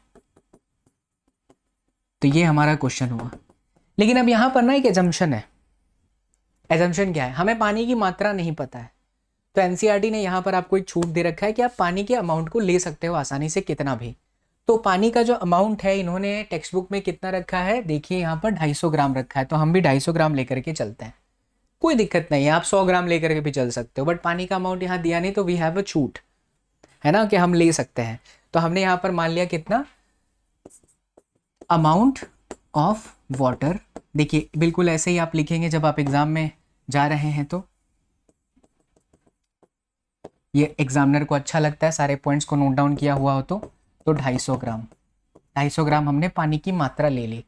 तो ये हमारा क्वेश्चन हुआ लेकिन अब यहां पर ना एक एजम्पन है एजम्पन क्या है हमें पानी की मात्रा नहीं पता है तो एन e ने यहाँ पर आपको एक छूट दे रखा है कि आप पानी के अमाउंट को ले सकते हो आसानी से कितना भी तो पानी का जो अमाउंट है इन्होंने टेक्स्ट बुक में कितना रखा है देखिए यहाँ पर 250 ग्राम रखा है तो हम भी 250 ग्राम लेकर के चलते हैं कोई दिक्कत नहीं है आप 100 ग्राम लेकर के भी चल सकते हो बट पानी का अमाउंट यहाँ दिया नहीं तो वी हैव अ छूट है ना कि हम ले सकते हैं तो हमने यहाँ पर मान लिया कितना अमाउंट ऑफ वाटर देखिए बिल्कुल ऐसे ही आप लिखेंगे जब आप एग्ज़ाम में जा रहे हैं तो ये एग्जामिनर को अच्छा लगता है सारे पॉइंट्स को नोट डाउन किया हुआ हो तो तो 250 ग्राम 250 ग्राम हमने पानी की मात्रा ले ली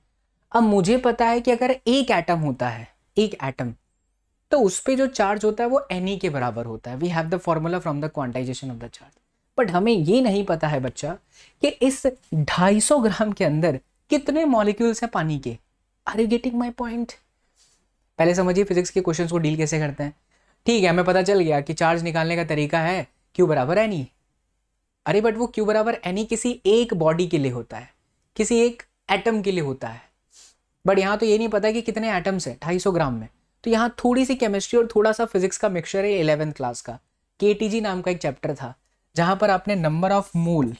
अब मुझे पता है कि अगर एक एटम होता है एक एटम तो उस पर जो चार्ज होता है वो एन e के बराबर होता है we have the formula from the quantization of the charge but हमें ये नहीं पता है बच्चा कि इस 250 ग्राम के अंदर कितने मॉलिक्यूल्स हैं पानी के are you getting my point पहले समझिए फिजिक्स के क्वेश्चन को डील कैसे करते हैं ठीक है हमें पता चल गया कि चार्ज निकालने का तरीका है क्यू बराबर एनी अरे बट वो क्यू बराबर एनी किसी एक बॉडी के लिए होता है किसी एक एटम के लिए होता है बट यहाँ तो ये नहीं पता कि कितने एटम्स हैं ढाई ग्राम में तो यहाँ थोड़ी सी केमिस्ट्री और थोड़ा सा फिजिक्स का मिक्सचर है इलेवेंथ क्लास का के नाम का एक चैप्टर था जहाँ पर आपने नंबर ऑफ मूल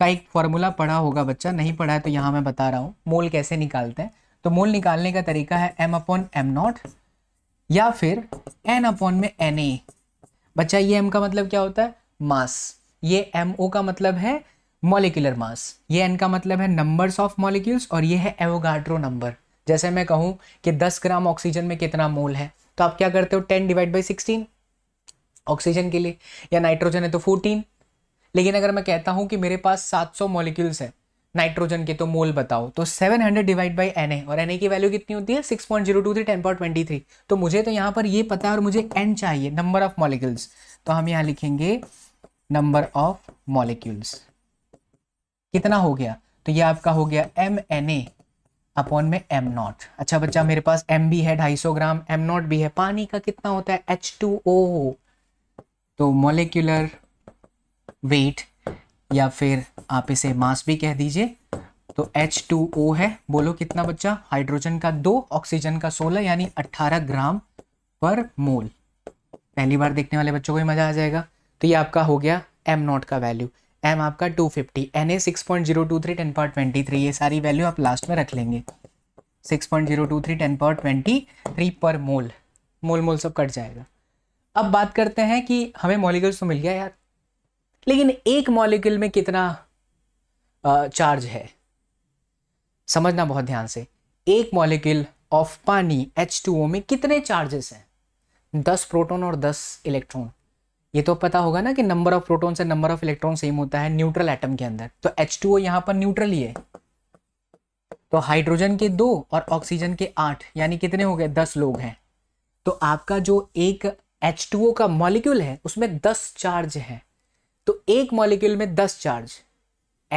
का एक फॉर्मूला पढ़ा होगा बच्चा नहीं पढ़ा है तो यहाँ मैं बता रहा हूँ मोल कैसे निकालते हैं तो मोल निकालने का तरीका है एम अपॉन एम नॉट या फिर एन अपॉन में एन ए बच्चा ये एम का मतलब क्या होता है मास ये एम ओ का मतलब है मोलिकुलर मास ये एन का मतलब है नंबर्स ऑफ मॉलिक्यूल्स और ये है एवोगाड्रो नंबर जैसे मैं कहूँ कि 10 ग्राम ऑक्सीजन में कितना मोल है तो आप क्या करते हो 10 डिवाइड बाई 16 ऑक्सीजन के लिए या नाइट्रोजन है तो 14 लेकिन अगर मैं कहता हूँ कि मेरे पास 700 मॉलिक्यूल्स हैं नाइट्रोजन के तो मोल बताओ तो 700 हंड्रेड डिवाइड बाई एन और एन की वैल्यू कितनी होती है six point point zero two three ten twenty three तो मुझे तो यहाँ पर ये पता है और मुझे एन चाहिए नंबर ऑफ मॉलिक्यूल्स तो हम यहाँ लिखेंगे नंबर ऑफ मॉलिक्यूल्स कितना हो गया तो ये आपका हो गया एम एन ए अपॉन में एम नॉट अच्छा बच्चा मेरे पास एम भी है ढाई सौ ग्राम एम नॉट भी है पानी का कितना होता है एच टू ओ तो मोलिकुलर वेट या फिर आप इसे मास भी कह दीजिए तो H2O है बोलो कितना बच्चा हाइड्रोजन का दो ऑक्सीजन का सोलह यानी अट्ठारह ग्राम पर मोल पहली बार देखने वाले बच्चों को ही मजा आ जाएगा तो ये आपका हो गया एम नॉट का वैल्यू एम आपका 250 fifty N A six point zero two three ten point twenty three ये सारी वैल्यू आप लास्ट में रख लेंगे six point zero two three ten point twenty three पर मोल मोल मोल सब कट जाएगा अब बात करते हैं कि हमें मॉलिक्यूल्स तो मिल गया यार लेकिन एक मॉलिक्यूल में कितना चार्ज है समझना बहुत ध्यान से एक मॉलिक्यूल ऑफ पानी H2O में कितने चार्जेस हैं दस प्रोटॉन और दस इलेक्ट्रॉन ये तो पता होगा ना कि नंबर ऑफ प्रोटॉन से नंबर ऑफ इलेक्ट्रॉन सेम होता है न्यूट्रल एटम के अंदर तो एच टू यहां पर न्यूट्रल ही है तो हाइड्रोजन के दो और ऑक्सीजन के आठ यानी कितने हो गए दस लोग हैं तो आपका जो एक एच टू ओ का मॉलिक्यूल है उसमें दस चार्ज है तो एक मॉलिक्यूल में दस चार्ज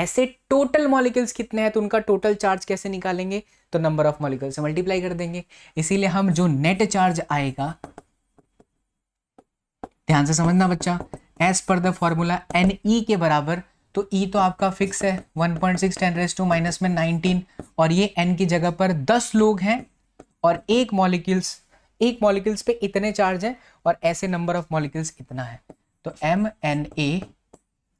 ऐसे टोटल मॉलिक्यूल्स कितने हैं तो उनका टोटल चार्ज कैसे निकालेंगे तो नंबर ऑफ मॉलिक्यूल से मल्टीप्लाई कर देंगे इसीलिए हम जो नेट चार्ज आएगा ध्यान से समझना बच्चा एस पर द फॉर्मूला एन ई के बराबर तो ई e तो आपका फिक्स है 1.6 point six ten raise to minus में 19 और ये एन की जगह पर 10 लोग हैं और एक मॉलिक्यूल्स एक मॉलिक्यूल्स पे इतने चार्ज हैं और ऐसे नंबर ऑफ मॉलिक्यूल्स इतना है तो एम एन ए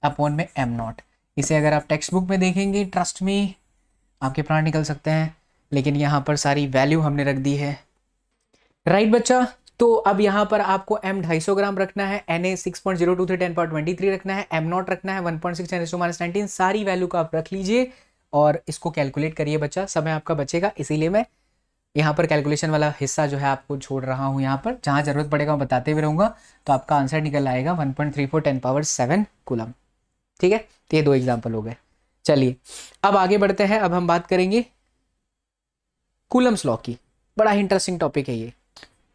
अपॉन में एम नॉट इसे अगर आप टेक्स्ट बुक में देखेंगे ट्रस्ट में आपके प्राण निकल सकते हैं लेकिन यहाँ पर सारी वैल्यू हमने रख दी है राइट right, बच्चा तो अब यहाँ पर आपको एम ढाई सौ ग्राम रखना है N A six point zero two three ten point twenty three रखना है एम नॉट रखना है one point six N S minus nineteen सारी वैल्यू को आप रख लीजिए और इसको कैलकुलेट करिए बच्चा समय आपका बचेगा इसीलिए मैं यहाँ पर कैलकुलेशन वाला हिस्सा जो है आपको छोड़ रहा हूँ यहाँ पर जहाँ ज़रूरत पड़ेगा मैं बताते भी रहूँगा तो आपका आंसर निकल आएगा one point three four ten power seven coulomb ठीक है तो ये दो एग्जाम्पल हो गए चलिए अब आगे बढ़ते हैं अब हम बात करेंगे कूलम्स लॉ की बड़ा इंटरेस्टिंग टॉपिक है ये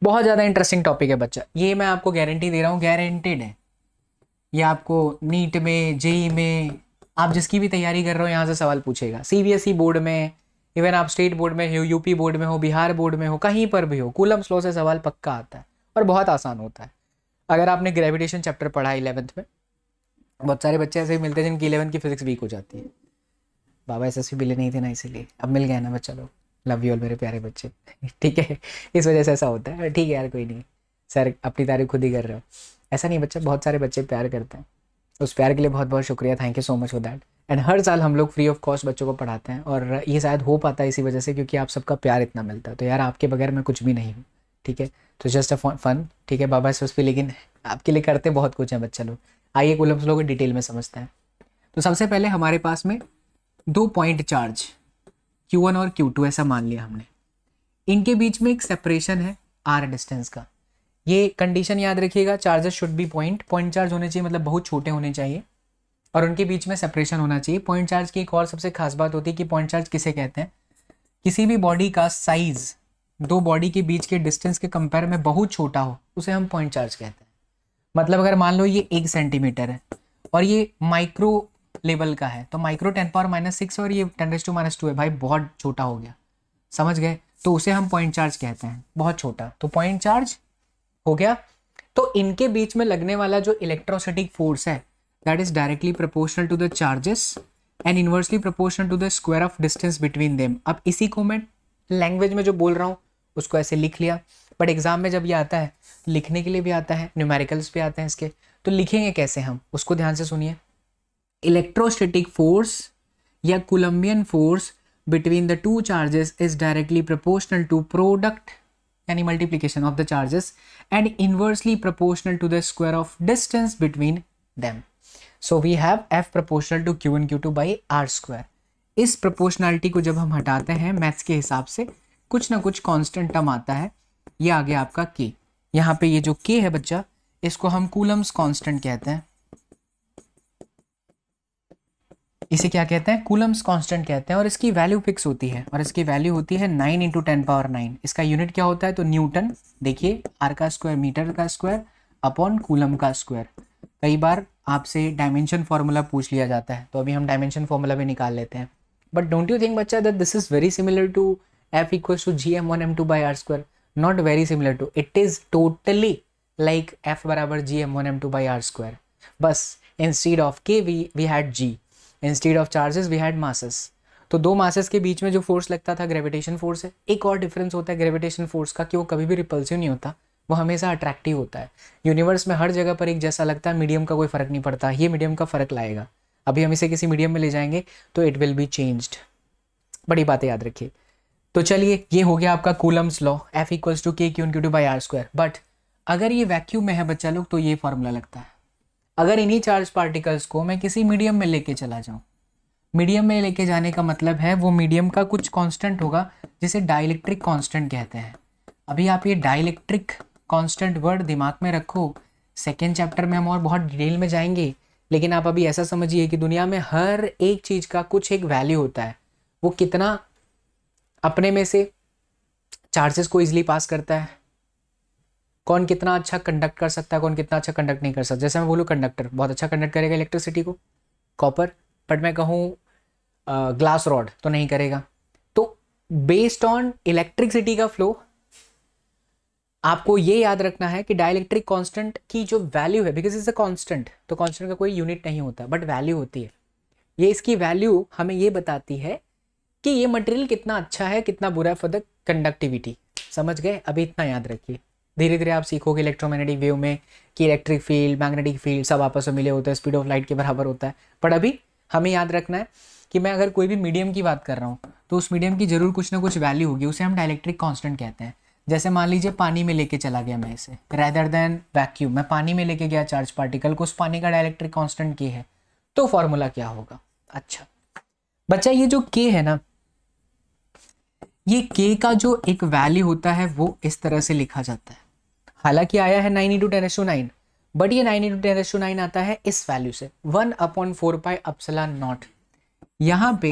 बहुत ज़्यादा इंटरेस्टिंग टॉपिक है बच्चा ये मैं आपको गारंटी दे रहा हूँ गारंटेड है ये आपको नीट में जेई में आप जिसकी भी तैयारी कर रहे हो यहाँ से सवाल पूछेगा सीबीएसई e बोर्ड में इवन आप स्टेट बोर्ड में हो यूपी बोर्ड में हो बिहार बोर्ड में हो कहीं पर भी हो कूलम्स लॉ से सवाल पक्का आता है और बहुत आसान होता है अगर आपने ग्रेविटेशन चैप्टर पढ़ा इलेवंथ में बहुत सारे बच्चे ऐसे ही मिलते हैं जिनकी इलेवन की फिजिक्स वीक हो जाती है बाबा एस एस मिले नहीं थे ना इसीलिए अब मिल गया ना बच्चा लोग लव यू ऑल मेरे प्यारे बच्चे ठीक है इस वजह से ऐसा होता है ठीक है यार कोई नहीं सर अपनी तारीफ खुद ही कर रहे हो ऐसा नहीं बच्चा बहुत सारे बच्चे प्यार करते हैं उस प्यार के लिए बहुत बहुत शुक्रिया thank you so much for that and हर साल हम लोग फ्री ऑफ कॉस्ट बच्चों को पढ़ाते हैं और ये शायद हो पाता है इसी वजह से क्योंकि आप सबका प्यार इतना मिलता है तो यार आपके बगैर मैं कुछ भी नहीं हूँ ठीक है तो जस्ट अ फन ठीक है बाबा सोच भी लेकिन आपके लिए करते बहुत कुछ हैं बच्चा लोग आइए कूलम्स लॉ को डिटेल में समझते हैं तो सबसे पहले हमारे पास में दो पॉइंट चार्ज Q1 और Q2 ऐसा मान लिया हमने इनके बीच में एक सेपरेशन है आर डिस्टेंस का ये कंडीशन याद रखिएगा charges should be point point charge होने चाहिए मतलब बहुत छोटे होने चाहिए और उनके बीच में सेपरेशन होना चाहिए पॉइंट चार्ज की एक और सबसे खास बात होती है कि पॉइंट चार्ज किसे कहते हैं किसी भी बॉडी का साइज दो बॉडी के बीच के डिस्टेंस के कंपेयर में बहुत छोटा हो उसे हम पॉइंट चार्ज कहते हैं मतलब अगर मान लो ये एक सेंटीमीटर है और ये माइक्रो लेवल का है तो micro ten power minus six और ये ten raise to minus two है भाई बहुत छोटा हो गया समझ गए तो उसे हम पॉइंट चार्ज कहते हैं बहुत छोटा तो पॉइंट चार्ज हो गया तो इनके बीच में लगने वाला जो इलेक्ट्रोसिटिक फोर्स है that is directly proportional to the charges and inversely proportional to the square of distance between them अब इसी को मैं लैंग्वेज में जो बोल रहा हूँ उसको ऐसे लिख लिया बट एग्जाम में जब ये आता है लिखने के लिए भी आता है न्यूमेरिकल्स भी आते हैं इसके तो लिखेंगे कैसे हम उसको ध्यान से सुनिए इलेक्ट्रोस्टेटिक फोर्स या Coulombian force between the two charges is directly proportional to product यानी multiplication of the charges and inversely proportional to the square of distance between them so we have F proportional to Q N Q two by are square इस proportionality को जब हम हटाते हैं maths के हिसाब से कुछ ना कुछ कॉन्स्टेंट टर्म आता है ये आ गया आपका के यहाँ पे ये जो के है बच्चा इसको हम कूलम्स कांस्टेंट कहते हैं इसे क्या कहते हैं कूलम्स कांस्टेंट कहते हैं और इसकी वैल्यू फिक्स होती है और इसकी वैल्यू होती है nine into ten power nine इसका यूनिट क्या होता है तो न्यूटन देखिए आर का स्क्वायर मीटर का स्क्वायर अपॉन कूलम का स्क्वायर कई बार आपसे डायमेंशन फार्मूला पूछ लिया जाता है तो अभी हम डायमेंशन फार्मूला भी निकाल लेते हैं बट डोंट यू थिंक बच्चा that this is very similar to F equal to G M one M two by are square not very similar to it is totally like F बराबर G M one M two by are square बस instead of K we we had G instead of charges we had masses तो दो masses के बीच में जो force लगता था ग्रेविटेशन फोर्स है एक और डिफरेंस होता है ग्रेविटेशन फोर्स का कि वो कभी भी रिपल्सिव नहीं होता वो हमेशा अट्रैक्टिव होता है यूनिवर्स में हर जगह पर एक जैसा लगता है मीडियम का कोई फ़र्क नहीं पड़ता ये मीडियम का फ़र्क लाएगा अभी हम इसे किसी मीडियम में ले जाएंगे तो इट विल बी चेंज्ड बड़ी बातें याद रखिए तो चलिए ये हो गया आपका Coulomb's law F equals to के Q two by are square but अगर ये वैक्यूम में है बच्चा लोग तो ये फॉर्मूला लगता है अगर इन्हीं चार्ज पार्टिकल्स को मैं किसी मीडियम में लेके चला जाऊँ मीडियम में लेके जाने का मतलब है वो मीडियम का कुछ कांस्टेंट होगा जिसे डाइलेक्ट्रिक कांस्टेंट कहते हैं अभी आप ये डाइलेक्ट्रिक कांस्टेंट वर्ड दिमाग में रखो सेकेंड चैप्टर में हम और बहुत डिटेल में जाएंगे लेकिन आप अभी ऐसा समझिए कि दुनिया में हर एक चीज़ का कुछ एक वैल्यू होता है वो कितना अपने में से चार्जेस को इजिली पास करता है कौन कितना अच्छा कंडक्ट कर सकता है कौन कितना अच्छा कंडक्ट नहीं कर सकता जैसे मैं बोलूँ कंडक्टर बहुत अच्छा कंडक्ट करेगा इलेक्ट्रिसिटी को कॉपर बट मैं कहूँ ग्लास रॉड तो नहीं करेगा तो बेस्ड ऑन इलेक्ट्रिसिटी का फ्लो आपको ये याद रखना है कि डायलैक्ट्रिक कांस्टेंट की जो वैल्यू है बिकॉज इज अ कांस्टेंट तो कांस्टेंट का कोई यूनिट नहीं होता बट वैल्यू होती है ये इसकी वैल्यू हमें ये बताती है कि ये मटेरियल कितना अच्छा है कितना बुरा है फॉर द कंडक्टिविटी समझ गए अभी इतना याद रखिए धीरे धीरे आप सीखोगे इलेक्ट्रोमैग्नेटिक वेव में कि इलेक्ट्रिक फील्ड मैग्नेटिक फील्ड सब आपस में मिले होते हैं स्पीड ऑफ लाइट के बराबर होता है पर अभी हमें याद रखना है कि मैं अगर कोई भी मीडियम की बात कर रहा हूँ तो उस मीडियम की ज़रूर कुछ ना कुछ वैल्यू होगी उसे हम डायलेक्ट्रिक कॉन्स्टेंट कहते हैं जैसे मान लीजिए पानी में लेके चला गया मैं इसे रैदर देन वैक्यूम मैं पानी में लेके गया चार्ज पार्टिकल को उस पानी का डायलेक्ट्रिक कॉन्स्टेंट के है तो फॉर्मूला क्या होगा अच्छा बच्चा ये जो के है ना ये के का जो एक वैल्यू होता है वो इस तरह से लिखा जाता है हालांकि आया है nine into ten S nine but ये nine into ten S nine आता है इस वैल्यू से one upon four pi epsilon naught यहाँ पे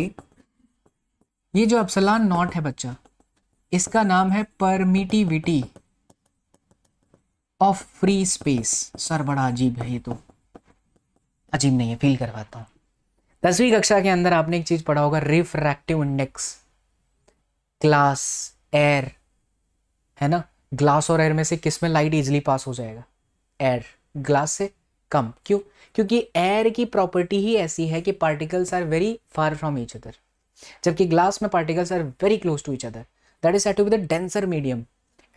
ये जो अपसलान नॉट है बच्चा इसका नाम है permittivity of free space sir बड़ा अजीब है ये तो अजीब नहीं है फील करवाता हूँ दसवीं कक्षा के अंदर आपने एक चीज़ पढ़ा होगा रिफ्रैक्टिव इंडेक्स ग्लास एयर है ना ग्लास और एयर में से किस में लाइट इजिली पास हो जाएगा एयर ग्लास से कम क्यों क्योंकि एयर की प्रॉपर्टी ही ऐसी है कि particles are very far from each other जबकि ग्लास में particles are very close to each other that is set to be the denser medium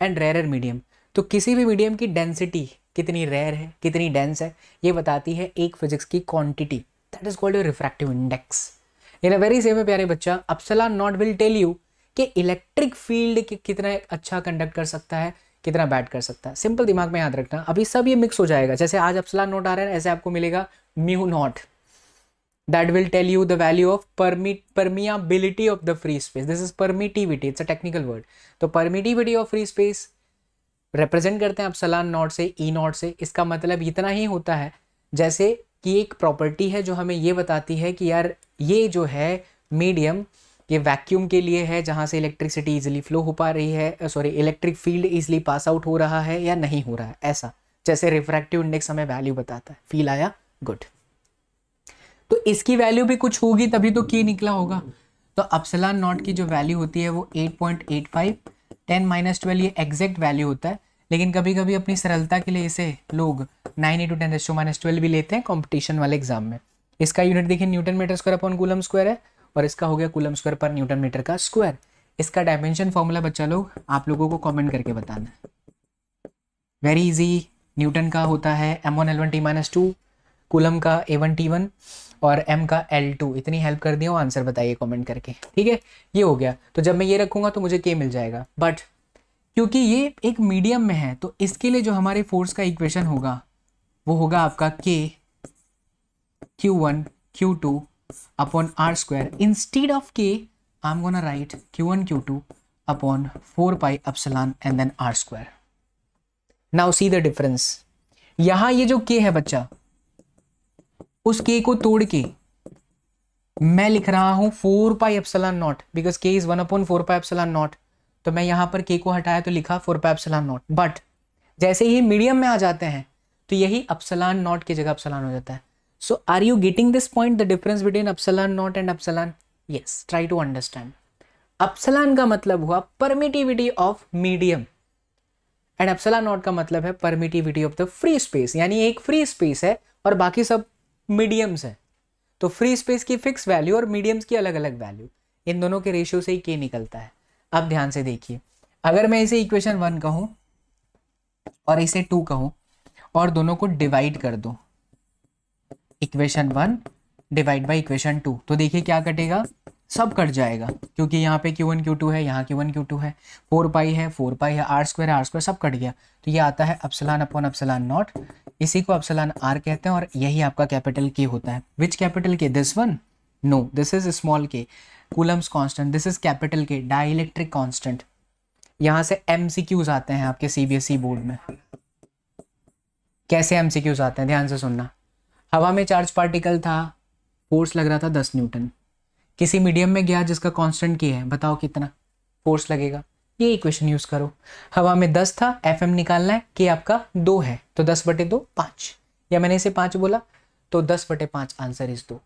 and rare medium तो किसी भी मीडियम की डेंसिटी कितनी रेयर है कितनी डेंस है ये बताती है एक फिजिक्स की quantity that is called refractive index in a very same प्यारे बच्चा epsilon naught will tell you कि इलेक्ट्रिक फील्ड कितना अच्छा कंडक्ट कर सकता है कितना बैड कर सकता है सिंपल दिमाग में याद रखना अभी सब ये मिक्स हो जाएगा जैसे आज अपसला नोट आ रहा है ऐसे आपको मिलेगा mu naught that will tell you the value of permeability of the free space this is permittivity it's a technical word तो permittivity of free space represent करते हैं अपसलान नॉट से ई e नॉट से इसका मतलब इतना ही होता है जैसे कि एक प्रॉपर्टी है जो हमें ये बताती है कि यार ये जो है मीडियम ये वैक्यूम के लिए है जहाँ से इलेक्ट्रिसिटी इजिली फ्लो हो पा रही है sorry electric field easily pass out हो रहा है या नहीं हो रहा है ऐसा जैसे रिफ्रैक्टिव इंडेक्स हमें वैल्यू बताता है फील आया गुड तो इसकी वैल्यू भी कुछ होगी तभी तो की निकला होगा तो अपसलान नॉट की जो वैल्यू होती है वो 8.85 टेन माइनस ट्वेल्व ये एग्जैक्ट वैल्यू होता है लेकिन कभी कभी अपनी सरलता के लिए इसे लोग nine into ten minus twelve भी लेते हैं कॉम्पिटिशन वाले एग्जाम में इसका यूनिट देखिए newton metre square upon coulomb square है और इसका हो गया कुलम स्क्वायर पर न्यूटन मीटर का स्क्वायर इसका डायमेंशन फॉर्मूला बच्चा लोग आप लोगों को कमेंट करके बताना वेरी इजी न्यूटन का होता है M one L one T minus two coulomb का ए वन टी वन और एम का एल टू इतनी हेल्प कर दिया आंसर बताइए कमेंट करके ठीक है ये हो गया तो जब मैं ये रखूंगा तो मुझे के मिल जाएगा बट क्योंकि ये एक मीडियम में है तो इसके लिए जो हमारे फोर्स का इक्वेशन होगा वो होगा आपका के Q one Q two upon r square instead of k right gonna write q1 q2 upon 4 pi epsilon and then r square now see the difference यहां ये जो के है बच्चा उस के को तोड़ के मैं लिख रहा हूं four pi epsilon naught because K is one upon four pi epsilon naught तो मैं यहां पर के को हटाया तो लिखा four pi epsilon naught but जैसे ही मीडियम में आ जाते हैं तो यही अपसलान नॉट की जगह अपसलान हो जाता है So are you getting this point, the difference between epsilon naught and epsilon? Yes, try to understand. Epsilon का मतलब हुआ permittivity of medium. And epsilon naught का मतलब है permittivity of the free space यानी एक फ्री स्पेस है और बाकी सब मीडियम्स है तो फ्री स्पेस की फिक्स वैल्यू और मीडियम्स की अलग अलग वैल्यू इन दोनों के रेशियो से ही के निकलता है अब ध्यान से देखिए अगर मैं इसे इक्वेशन वन कहूँ और इसे टू कहूँ और दोनों को डिवाइड कर दूँ equation one divide by equation two तो देखिए क्या कटेगा सब कट जाएगा क्योंकि यहाँ पे क्यू वन क्यू टू है यहाँ क्यू वन क्यू टू है फोर पाई है फोर पाई है आर स्क्वायर आर स्क्वायर सब कट गया तो ये आता है अपसलान अपॉन अपसलान नॉट इसी को अपसलान आर कहते हैं और यही आपका कैपिटल के होता है which capital K this one no this is small K Coulomb's constant this is capital K dielectric constant यहाँ से एम आते हैं आपके सीबीएसई बोर्ड e में कैसे एम आते हैं ध्यान से सुनना हवा में चार्ज पार्टिकल था फोर्स लग रहा था दस न्यूटन किसी मीडियम में गया जिसका कांस्टेंट की है बताओ कितना फोर्स लगेगा ये इक्वेशन यूज करो हवा में दस था एफ निकालना है कि आपका दो है तो दस बटे दो पांच या मैंने इसे पांच बोला तो दस बटे पांच आंसर इज दो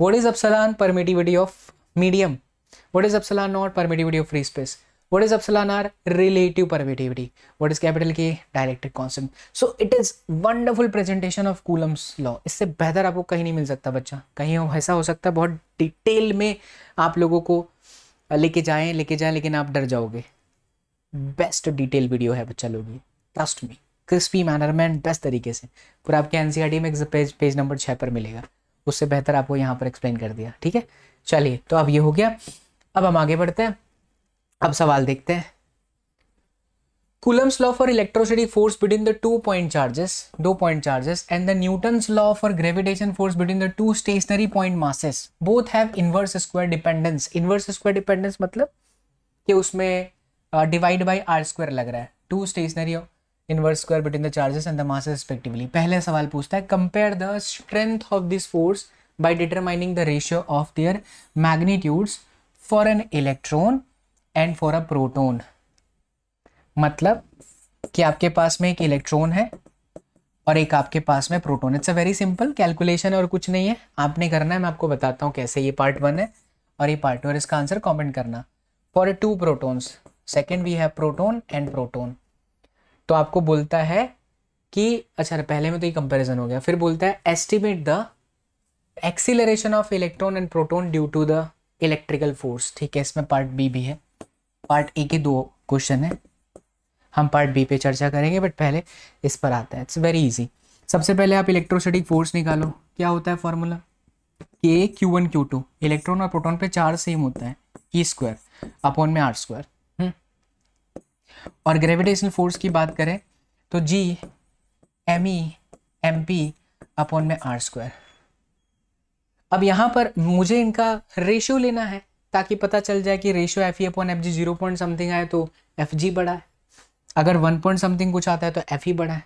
what is epsilon permittivity of medium what is epsilon naught permittivity of free space what is epsilon r relative permittivity what is capital k dielectric constant so it is wonderful presentation of coulomb's law इससे बेहतर आपको कहीं नहीं मिल सकता बच्चा कहीं ऐसा हो सकता है बहुत डिटेल में आप लोगों को लेके जाए लेके जाए लेकिन आप डर जाओगे बेस्ट डिटेल वीडियो है बच्चा लोग ये ट्रस्ट मी क्रिस्पी मैनर में एंड बेस्ट तरीके से पूरा आपके एन e में पेज पेज नंबर छः पर मिलेगा उससे बेहतर आपको यहाँ पर एक्सप्लेन कर दिया ठीक है चलिए तो अब ये हो गया अब हम आगे बढ़ते हैं अब सवाल देखते हैं Coulomb's law for electrostatic force between the two point charges दो point charges and the Newton's law for gravitation force between the two stationary point masses both have inverse square dependence inverse square dependence मतलब कि उसमें divide by are square लग रहा है two stationary inverse square between the charges and the masses respectively पहले सवाल पूछता है compare the strength of this force by determining the ratio of their magnitudes for an electron and for a proton मतलब कि आपके पास में एक इलेक्ट्रॉन है और एक आपके पास में proton it's a very simple calculation और कुछ नहीं है आपने करना है मैं आपको बताता हूँ कैसे ये पार्ट वन है और ये पार्ट टू और इसका आंसर कॉमेंट करना for two protons second we have proton and proton तो आपको बोलता है कि अच्छा पहले में तो ये कंपैरिजन हो गया फिर बोलता है estimate the acceleration of electron and proton due to the electrical force ठीक है इसमें पार्ट बी भी है पार्ट ए के दो क्वेश्चन है हम पार्ट बी पे चर्चा करेंगे बट पहले इस पर आता है इट्स वेरी इजी सबसे पहले आप इलेक्ट्रोस्टैटिक फोर्स निकालो क्या होता है formula k Q one Q two electron और प्रोटॉन पे चार्ज सेम होता है ई स्क्वायर अपॉन में आर स्क्वायर हम्म। और ग्रेविटेशनल फोर्स की बात करें तो G m e m p upon में आर स्क्वायर अब यहां पर मुझे इनका रेशियो लेना है ताकि पता चल जाए कि ratio F e upon F g zero point something आए तो एफ जी बड़ा है अगर वन पॉइंट समथिंग कुछ आता है तो एफ ई e बड़ा है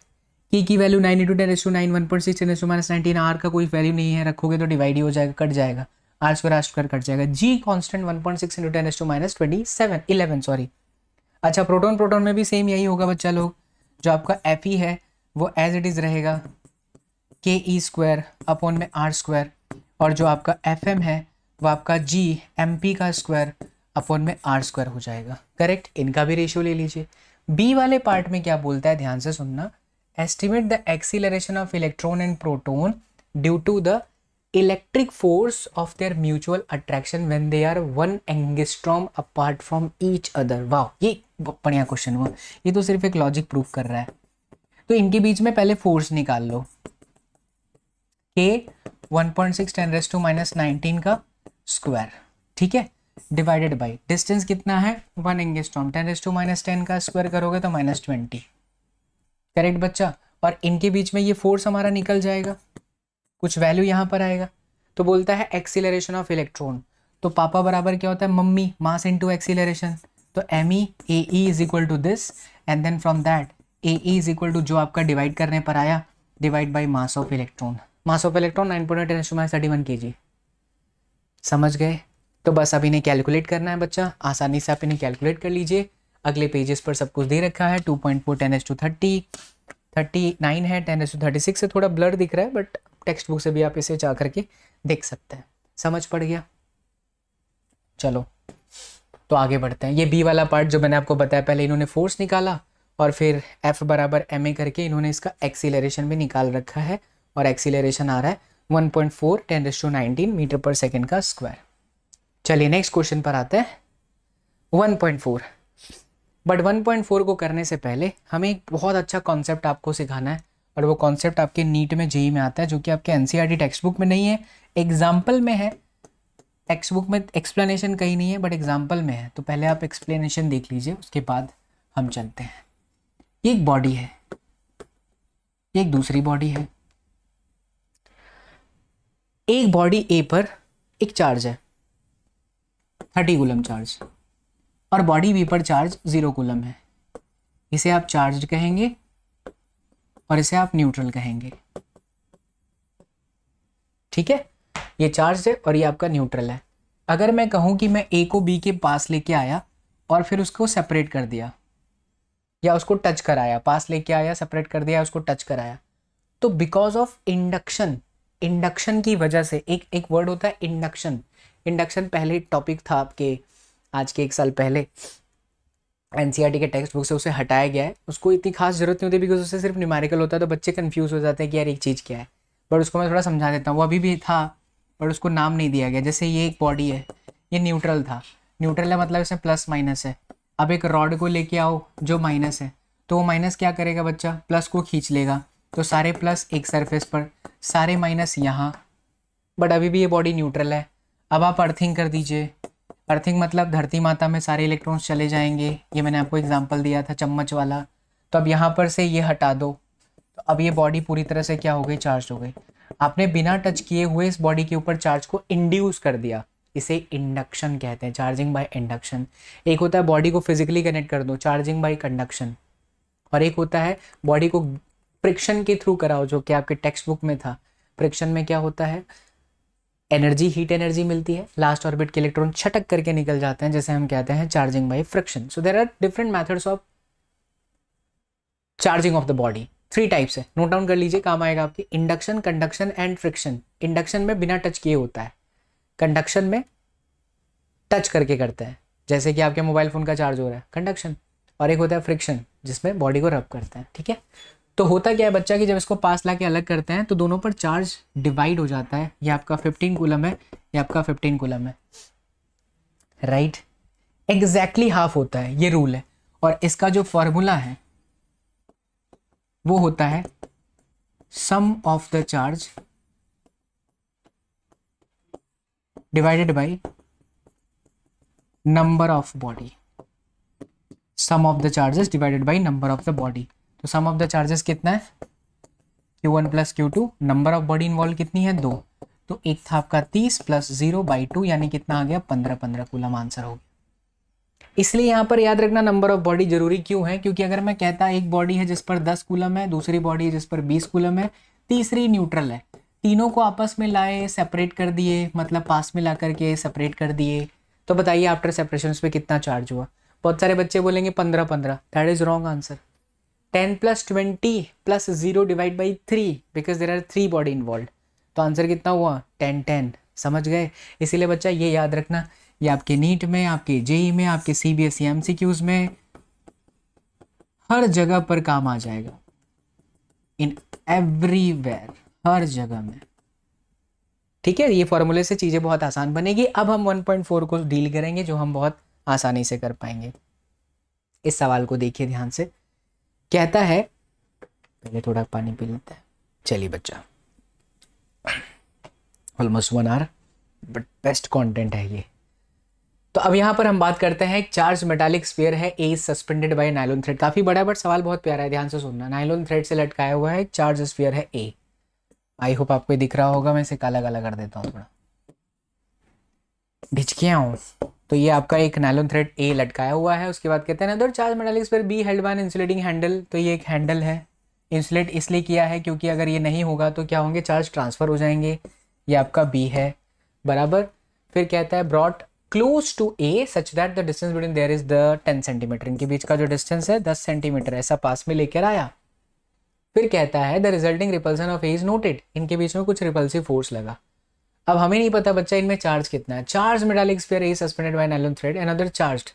की की value nine into ten raise to nine one point six raise to minus nineteen r का कोई वैल्यू नहीं है रखोगे तो डिवाइड ही हो जाएगा कट जाएगा r square are square cut जाएगा G constant one point six into ten raise to minus twenty seven eleven sorry अच्छा प्रोटोन प्रोटोन में भी सेम यही होगा बच्चा लोग जो आपका एफ ई e है वो एज इट इज़ रहेगा के ई स्क्वायर अपॉन में आर स्क्वायर और जो आपका एफ एम है तो आपका जी एम पी का स्क्वायर अपॉन में आर स्क्वायर हो जाएगा करेक्ट इनका भी रेशियो ले लीजिए बी वाले पार्ट में क्या बोलता है ध्यान से सुनना estimate the acceleration of electron and proton due to the electric force of their mutual attraction when they are one angstrom apart from each other वाह ये बढ़िया क्वेश्चन हुआ ये तो सिर्फ एक लॉजिक प्रूव कर रहा है तो इनके बीच में पहले फोर्स निकाल लो के six ten raise to minus nineteen का स्क्वायर ठीक है डिवाइडेड बाई डिस्टेंस कितना है one angstrom ten S to minus ten का स्क्वायर करोगे तो माइनस ट्वेंटी करेक्ट बच्चा और इनके बीच में ये फोर्स हमारा निकल जाएगा कुछ वैल्यू यहाँ पर आएगा तो बोलता है एक्सीलरेशन ऑफ इलेक्ट्रॉन तो पापा बराबर क्या होता है मम्मी मास इंटू एक्सीलरेशन तो m e a e is equal to this and then from that a e is equal to जो आपका डिवाइड करने पर आया divide by mass of electron mass of electron nine point ten S to minus thirty one के g समझ गए तो बस अभी इन्हें कैलकुलेट करना है बच्चा आसानी से आप इन्हें कैलकुलेट कर लीजिए अगले पेजेस पर सब कुछ दे रखा है two point four ten S to thirty thirty nine है ten S to thirty six से थोड़ा ब्लर दिख रहा है बट टेक्स्ट बुक से भी आप इसे जा करके देख सकते हैं समझ पड़ गया चलो तो आगे बढ़ते हैं ये बी वाला पार्ट जो मैंने आपको बताया पहले इन्होंने फोर्स निकाला और फिर एफ बराबर एम ए करके इन्होंने इसका एक्सीलरेशन भी निकाल रखा है और एक्सीलरेशन आ रहा है 1.4 point four ten to nineteen metre per second का स्क्वायर चलिए नेक्स्ट क्वेश्चन पर आते हैं 1.4 बट 1.4 को करने से पहले हमें एक बहुत अच्छा कॉन्सेप्ट आपको सिखाना है और वो कॉन्सेप्ट आपके नीट में जेई में आता है जो कि आपके एन टेक्स्ट बुक में नहीं है एग्जाम्पल में है टेक्स्ट बुक में एक्सप्लेनेशन कहीं नहीं है बट एग्जाम्पल में है तो पहले आप एक्सप्लेनेशन देख लीजिए उसके बाद हम चलते हैं एक बॉडी है एक दूसरी बॉडी है एक बॉडी ए पर एक चार्ज है थर्टी गुलम चार्ज और बॉडी बी पर चार्ज ज़ीरो गुलम है इसे आप चार्ज कहेंगे और इसे आप न्यूट्रल कहेंगे ठीक है ये चार्ज है और ये आपका न्यूट्रल है अगर मैं कहूं कि मैं ए को बी के पास लेके आया और फिर उसको सेपरेट कर दिया या उसको टच कराया पास लेके आया सेपरेट कर दिया उसको टच कराया तो बिकॉज ऑफ इंडक्शन इंडक्शन की वजह से एक एक वर्ड होता है इंडक्शन इंडक्शन पहले टॉपिक था आपके आज के एक साल पहले एन e के टेक्स्ट बुक से उसे हटाया गया है उसको इतनी खास जरूरत नहीं होती बिकॉज उससे सिर्फ न्यूमेरिकल होता है तो बच्चे कन्फ्यूज़ हो जाते हैं कि यार एक चीज़ क्या है बट उसको मैं थोड़ा समझा देता हूँ वो अभी भी था बट उसको नाम नहीं दिया गया जैसे ये एक बॉडी है ये न्यूट्रल था न्यूट्रल है मतलब इसमें प्लस माइनस है अब एक रॉड को लेके आओ जो माइनस है तो वो माइनस क्या करेगा बच्चा प्लस को खींच लेगा तो सारे प्लस एक सरफेस पर सारे माइनस यहाँ बट अभी भी ये बॉडी न्यूट्रल है अब आप अर्थिंग कर दीजिए अर्थिंग मतलब धरती माता में सारे इलेक्ट्रॉन्स चले जाएंगे ये मैंने आपको एग्जाम्पल दिया था चम्मच वाला तो अब यहाँ पर से ये हटा दो तो अब ये बॉडी पूरी तरह से क्या हो गई चार्ज हो गई आपने बिना टच किए हुए इस बॉडी के ऊपर चार्ज को इंड्यूस कर दिया इसे इंडक्शन कहते हैं चार्जिंग बाय इंडक्शन एक होता है बॉडी को फिजिकली कनेक्ट कर दो चार्जिंग बाय कंडक्शन और एक होता है बॉडी को प्रिक्शन के थ्रू कराओ जो कि आपके टेक्स्ट बुक में था प्रिक्शन में क्या होता है एनर्जी हीट एनर्जी मिलती है लास्ट ऑर्बिट के इलेक्ट्रॉन छटक करके निकल जाते हैं जैसे हम कहते हैं charging by friction so there are different methods of charging of the body three types है नोट डाउन कर लीजिए काम आएगा आपकी induction conduction and friction induction में बिना टच किए होता है कंडक्शन में टच करके करते हैं जैसे कि आपके मोबाइल फ़ोन का चार्ज हो रहा है कंडक्शन और एक होता है फ्रिक्शन जिसमें बॉडी को रब करते हैं ठीक है तो होता क्या है बच्चा कि जब इसको पास ला के अलग करते हैं तो दोनों पर चार्ज डिवाइड हो जाता है ये आपका फिफ्टीन कूलम है ये आपका फिफ्टीन कूलम है राइट एग्जैक्टली हाफ होता है ये रूल है और इसका जो फॉर्मूला है वो होता है sum of the charge divided by number of body sum of the charges divided by number of the body तो सम ऑफ द चार्जेस कितना है q one plus q two number of body involve कितनी है दो तो एक था आपका तीस प्लस जीरो बाई टू यानी कितना आ गया पंद्रह पंद्रह कूलम आंसर हो गया इसलिए यहाँ पर याद रखना नंबर ऑफ बॉडी जरूरी क्यों है क्योंकि अगर मैं कहता एक बॉडी है जिस पर दस कूलम है दूसरी बॉडी है जिस पर बीस कूलम है तीसरी न्यूट्रल है तीनों को आपस में लाए सेपरेट कर दिए मतलब पास में ला करके सेपरेट कर दिए तो बताइए आफ्टर सेपरेशन उस पर कितना चार्ज हुआ बहुत सारे बच्चे बोलेंगे पंद्रह पंद्रह that is wrong answer ten plus twenty plus zero divide by three because there are three body involve तो आंसर कितना हुआ टेन टेन समझ गए इसीलिए बच्चा ये याद रखना ये आपके नीट में आपके जेई में आपके C B S E M C Qs में हर जगह पर काम आ जाएगा इन एवरीवेयर हर जगह में ठीक है ये फॉर्मूले से चीज़ें बहुत आसान बनेगी अब हम 1.4 को डील करेंगे जो हम बहुत आसानी से कर पाएंगे इस सवाल को देखिए ध्यान से कहता है पहले थोड़ा पानी पी लेते हैं चलिए बच्चा almost one hour but best content है ये तो अब यहाँ पर हम बात करते हैं चार्ज मेटालिक स्पेयर है A suspended by nylon thread काफ़ी बड़ा है बट सवाल बहुत प्यारा है ध्यान से सुनना नायलोन थ्रेड से लटकाया हुआ है चार्ज स्पेयर है ए आई होप आपको दिख रहा होगा मैं इसे काला काला कर देता हूँ थोड़ा ढिचकियाँ हूँ तो ये आपका एक नैलोन थ्रेड ए लटकाया हुआ है उसके बाद कहते हैं अदर चार्ज मेटालिक्स पर be held on insulating handle तो ये एक हैंडल है इंसुलेट इसलिए किया है क्योंकि अगर ये नहीं होगा तो क्या होंगे चार्ज ट्रांसफ़र हो जाएंगे ये आपका बी है बराबर फिर कहता है brought close to A such that the distance between there is the ten centimetre इनके बीच का जो डिस्टेंस है दस सेंटीमीटर ऐसा पास में लेकर आया फिर कहता है the resulting repulsion of A is noted इनके बीच में कुछ रिपल्सिव फोर्स लगा अब हमें नहीं पता बच्चा इनमें चार्ज कितना है charge metallic sphere A suspended by nylon thread and other charge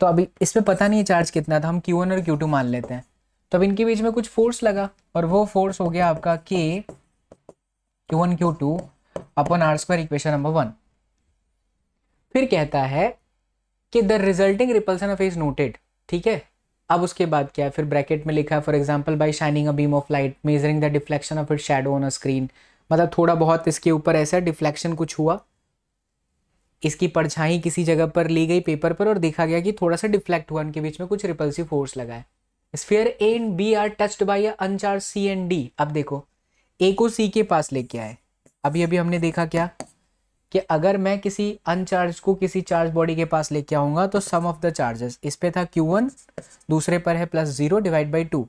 तो अभी इसमें पता नहीं है चार्ज कितना था हम क्यू और क्यू मान लेते हैं तो अब इनके बीच में कुछ फोर्स लगा और वो फोर्स हो गया आपका के Q one Q two upon r square equation number one फिर कहता है कि the resulting repulsion of is noted ठीक है अब उसके बाद क्या है फिर ब्रैकेट में लिखा है for example by shining a beam of light measuring the deflection of it shadow on a screen मतलब थोड़ा बहुत इसके ऊपर ऐसा डिफ्लेक्शन कुछ हुआ इसकी परछाई किसी जगह पर ली गई पेपर पर और देखा गया कि थोड़ा सा डिफ्लेक्ट हुआ उनके बीच में कुछ रिपल्सिव फोर्स लगा है sphere A and B are touched by uncharged C and D अब देखो ए को सी के पास लेके आए अभी अभी हमने देखा क्या कि अगर मैं किसी अनचार्ज को किसी चार्ज बॉडी के पास लेके आऊंगा तो सम ऑफ द चार्जेस इस पे था क्यू वन दूसरे पर है plus zero divide by two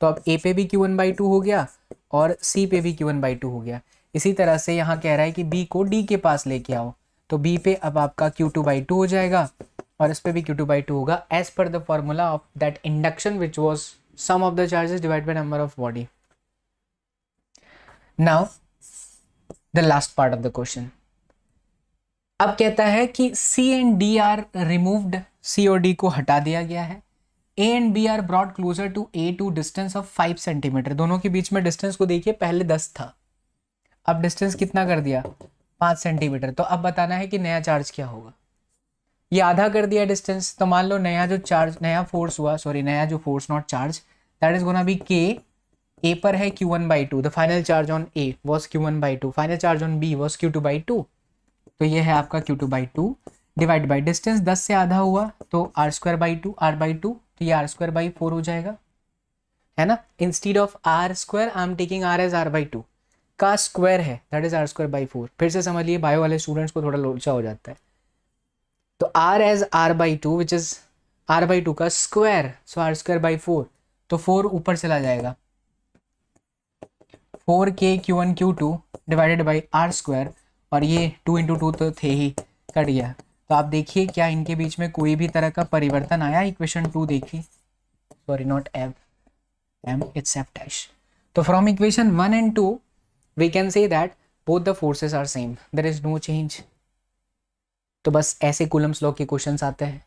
तो अब ए पे भी क्यू वन बाई टू हो गया और सी पे भी Q1 वन बाई टू हो गया इसी तरह से यहाँ कह रहा है कि बी को डी के पास लेके आओ तो बी पे अब आपका क्यू टू बाई टू हो जाएगा और इस पर भी क्यू टू बाई टू होगा as per the formula of that induction which was sum of the charges divide by number of body now the last part of the question अब कहता है कि C and D are removed C और D को हटा दिया गया है A and B are brought closer to A to distance of five centimetre दोनों के बीच में डिस्टेंस को देखिए पहले दस था अब डिस्टेंस कितना कर दिया पाँच सेंटीमीटर तो अब बताना है कि नया चार्ज क्या होगा ये आधा कर दिया डिस्टेंस तो मान लो नया जो चार्ज नया फोर्स हुआ सॉरी नया जो force not charge that is gonna be के ए पर है q one by two the final charge on A was q one by two final charge on B was q two by two तो ये है आपका q two by two divide by distance दस से आधा हुआ तो r square by two r by two तो ये आर स्क्वायर बाई फोर हो जाएगा है ना instead of r square I am taking r as r by two का स्क्वायर है that is r square by four फिर से समझ लिए बायो वाले स्टूडेंट्स को थोड़ा लोचा हो जाता है तो r as r by two which is r by two का square so r square by four तो फोर ऊपर चला जाएगा four k Q one Q two divided by are square और ये टू इंटू टू तो थे ही कट गया तो आप देखिए क्या इनके बीच में कोई भी तरह का परिवर्तन आया इक्वेशन टू देखिए sorry not F m it's F dash तो from equation one and two we can say that both the forces are same there is no change तो बस ऐसे कुलम्स लॉ के क्वेश्चन आते हैं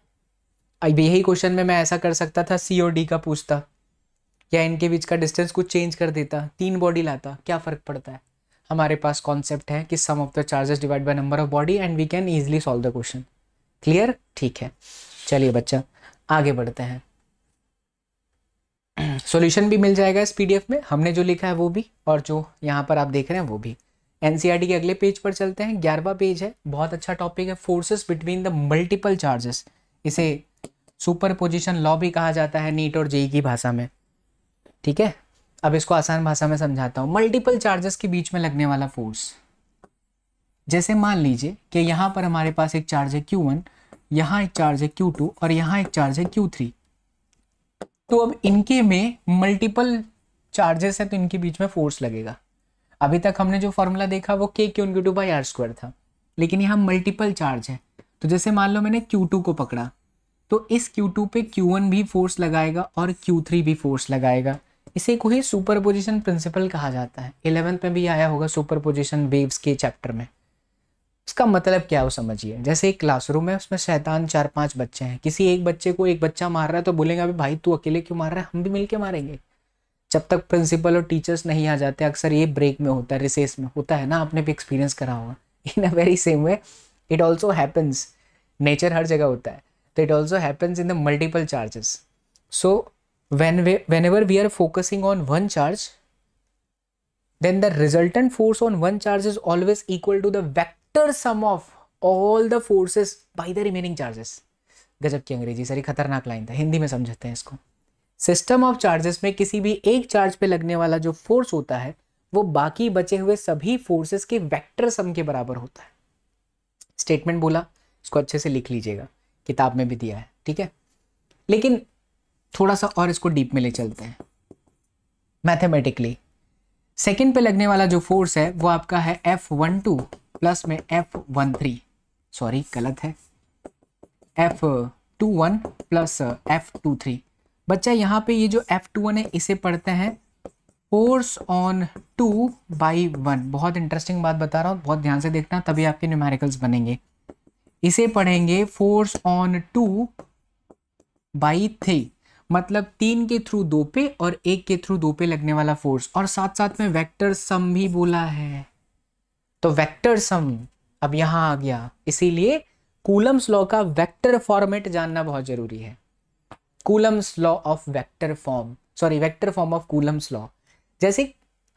अब यही क्वेश्चन में मैं ऐसा कर सकता था सी और डी का पूछता या इनके बीच का डिस्टेंस कुछ चेंज कर देता तीन बॉडी लाता क्या फ़र्क पड़ता है हमारे पास कॉन्सेप्ट है कि sum of the charges divide by number of body and we can easily solve the question clear ठीक है चलिए बच्चा आगे बढ़ते हैं सॉल्यूशन भी मिल जाएगा इस पीडीएफ में हमने जो लिखा है वो भी और जो यहाँ पर आप देख रहे हैं वो भी एनसीईआरटी e के अगले पेज पर चलते हैं ग्यारहवा पेज है बहुत अच्छा टॉपिक है forces between the multiple charges इसे सुपर पोजिशन लॉ भी कहा जाता है नीट और जेई की भाषा में ठीक है अब इसको आसान भाषा में समझाता हूँ मल्टीपल चार्जेस के बीच में लगने वाला फोर्स जैसे मान लीजिए कि यहाँ पर हमारे पास एक चार्ज है क्यू वन यहाँ एक चार्ज है टू और यहाँ एक चार्ज है क्यू थ्री तो अब इनके में मल्टीपल चार्जेस है तो इनके बीच में फोर्स लगेगा अभी तक हमने जो फॉर्मूला देखा वो k q q two by are square था लेकिन यहाँ मल्टीपल चार्ज है तो जैसे मान लो मैंने क्यू टू को पकड़ा तो इस क्यू टू पे क्यू वन भी फोर्स लगाएगा और क्यू थ्री भी फोर्स लगाएगा इसे को ही सुपर पोजिशन प्रिंसिपल कहा जाता है इलेवेंथ में भी आया होगा सुपर पोजिशन वेव्स के चैप्टर में उसका मतलब क्या है वो समझिए जैसे एक क्लासरूम है उसमें शैतान चार पांच बच्चे हैं किसी एक बच्चे को एक बच्चा मार रहा है तो बोलेंगे अभी भाई तू अकेले क्यों मार रहा है हम भी मिलके मारेंगे जब तक प्रिंसिपल और टीचर्स नहीं आ जाते अक्सर ये ब्रेक में होता है रिसेस में होता है ना आपने भी एक्सपीरियंस करा होगा in a very same way it also happens nature हर जगह होता है तो it also happens in the multiple charges so when whenever we are focusing on one charge then the resultant force on one charge is always equal to the vector vector sum of all the forces by the remaining charges गजब की अंग्रेजी सारी खतरनाक line था हिंदी में समझते हैं इसको सिस्टम ऑफ चार्जेस में किसी भी एक चार्ज पे लगने वाला जो फोर्स होता है वो बाकी बचे हुए सभी फोर्सेस के वेक्टर सम के बराबर होता है स्टेटमेंट बोला इसको अच्छे से लिख लीजिएगा किताब में भी दिया है ठीक है लेकिन थोड़ा सा और इसको डीप में ले चलते हैं मैथमेटिकली सेकेंड पे लगने वाला जो फोर्स है वो आपका है एफ वन टू प्लस में एफ वन थ्री सॉरी गलत है F two one plus F two three बच्चा यहाँ पे ये जो एफ टू वन है इसे पढ़ते हैं force on two by one बहुत इंटरेस्टिंग बात बता रहा हूँ बहुत ध्यान से देखना तभी आपके न्यूमेरिकल्स बनेंगे इसे पढ़ेंगे force on two by three मतलब तीन के थ्रू दो पे और एक के थ्रू दो पे लगने वाला फोर्स और साथ साथ में वेक्टर सम भी बोला है तो वेक्टर सम अब यहां आ गया इसीलिए कूलम्स लॉ का वेक्टर फॉर्मेट जानना बहुत जरूरी है Coulomb's law of vector form sorry vector form of Coulomb's law जैसे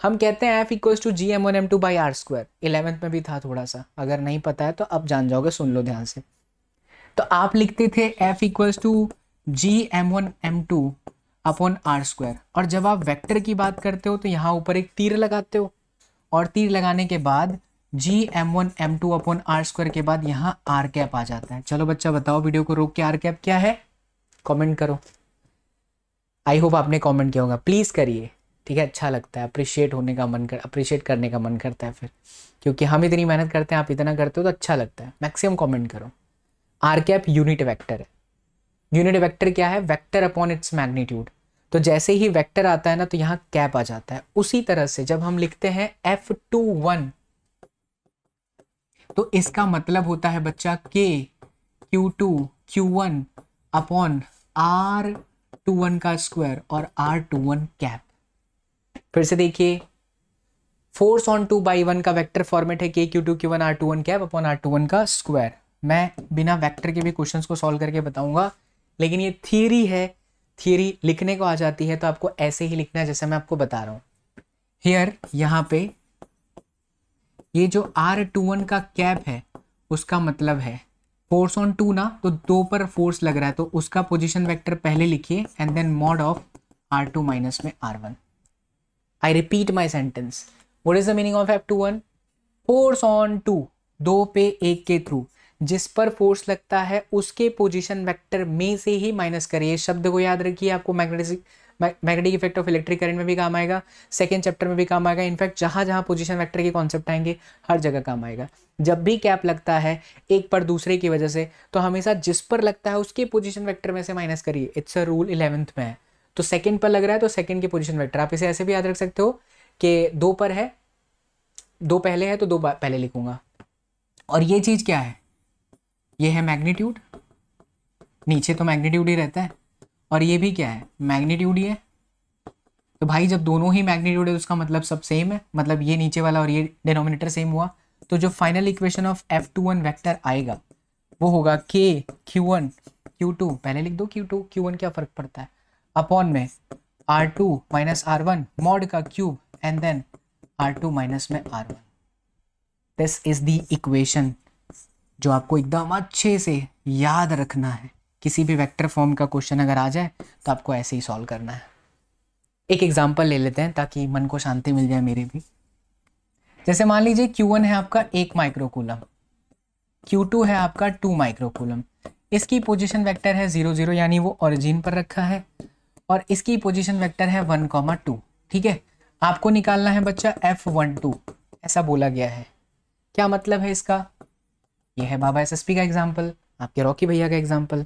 हम कहते हैं F equals to G M one M two by are square eleventh में भी था थोड़ा सा अगर नहीं पता है तो अब जान जाओगे सुन लो ध्यान से तो आप लिखते थे F equals to G M one M two upon r square और जब आप वेक्टर की बात करते हो तो यहाँ ऊपर एक तीर लगाते हो और तीर लगाने के बाद G M one M two upon r square के बाद यहाँ आर कैप आ जाता है चलो बच्चा बताओ वीडियो को रोक के आर कैप क्या है कमेंट करो आई होप आपने कमेंट किया होगा प्लीज़ करिए ठीक है अच्छा लगता है अप्रिशिएट होने का मन कर अप्रिशिएट करने का मन करता है फिर क्योंकि हम इतनी मेहनत करते हैं आप इतना करते हो तो अच्छा लगता है मैक्सिमम कॉमेंट करो आर कैप यूनिट वैक्टर है यूनिट वैक्टर क्या है वैक्टर अपॉन इट्स मैग्नीट्यूड तो जैसे ही वेक्टर आता है ना तो यहाँ कैप आ जाता है उसी तरह से जब हम लिखते हैं एफ टू वन तो इसका मतलब होता है बच्चा k Q two q one upon r two one का स्क्वायर और आर टू वन कैप फिर से देखिए force on two by one का वेक्टर फॉर्मेट है k Q two q one r two one cap upon r two one का square मैं बिना वेक्टर के भी क्वेश्चंस को सॉल्व करके बताऊंगा लेकिन ये थियरी है थियरी लिखने को आ जाती है तो आपको ऐसे ही लिखना है जैसे मैं आपको बता रहा हूँ हेयर यहाँ पे ये जो आर टू वन का कैप है उसका मतलब है फोर्स ऑन टू ना तो दो पर फोर्स लग रहा है तो उसका पोजिशन वैक्टर पहले लिखिए and then mod of r two minus में r one I repeat my sentence what is the meaning of F two one force on two दो पे एक के थ्रू जिस पर फोर्स लगता है उसके पोजिशन वैक्टर में से ही माइनस करिए शब्द को याद रखिए आपको magnetic magnetic effect of electric current में भी काम आएगा सेकेंड चैप्टर में भी काम आएगा इनफैक्ट जहाँ जहाँ पोजिशन वैक्टर के कॉन्सेप्ट आएंगे हर जगह काम आएगा जब भी कैप लगता है एक पर दूसरे की वजह से तो हमेशा जिस पर लगता है उसके पोजिशन वैक्टर में से माइनस करिए इट्स अ रूल इलेवंथ में है तो सेकेंड पर लग रहा है तो सेकेंड के पोजिशन वैक्टर आप इसे ऐसे भी याद रख सकते हो कि दो पर है दो पहले है तो दो पहले लिखूंगा और ये चीज़ क्या है ये है मैग्नीट्यूड नीचे तो मैग्नीट्यूड ही रहता है और ये भी क्या है मैग्नीट्यूड ही है तो भाई जब दोनों ही मैग्नीट्यूड है तो उसका मतलब सब सेम है मतलब ये नीचे वाला और ये डिनोमिनेटर सेम हुआ तो जो final equation of F two one vector आएगा वो होगा के क्यू वन क्यू टू पहले लिख दो क्यू टू क्यू वन क्या फ़र्क पड़ता है अपॉन में r two minus r one mod का cube and then r two minus में r one this is the equation जो आपको एकदम अच्छे से याद रखना है किसी भी वेक्टर फॉर्म का क्वेश्चन अगर आ जाए तो आपको ऐसे ही सॉल्व करना है एक एग्जाम्पल ले लेते हैं ताकि मन को शांति मिल जाए मेरे भी जैसे मान लीजिए क्यू है आपका एक माइक्रोकूलम क्यू है आपका टू माइक्रोकूलम इसकी पोजीशन वेक्टर है जीरो जीरो यानी वो ओरिजिन पर रखा है और इसकी पोजीशन वेक्टर है वन कॉमा टू ठीक है आपको निकालना है बच्चा एफ वन टू ऐसा बोला गया है क्या मतलब है इसका यह है बाबा एसएसपी का एग्जाम्पल आपके रॉकी भैया का एग्जाम्पल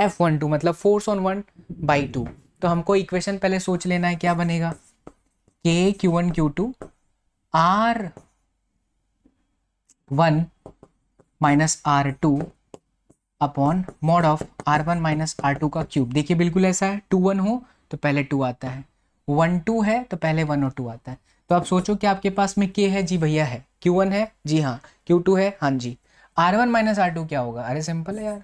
एफ वन टू मतलब force on one by two तो हमको इक्वेशन पहले सोच लेना है क्या बनेगा k Q one Q two r one minus r two upon mod of r one minus r two का क्यूब देखिए बिल्कुल ऐसा है टू वन हो तो पहले टू आता है वन टू है तो पहले वन और टू आता है तो आप सोचो कि आपके पास में के है जी भैया है क्यू वन है जी हाँ क्यू टू है हाँ जी r one minus r two क्या होगा अरे सिंपल है यार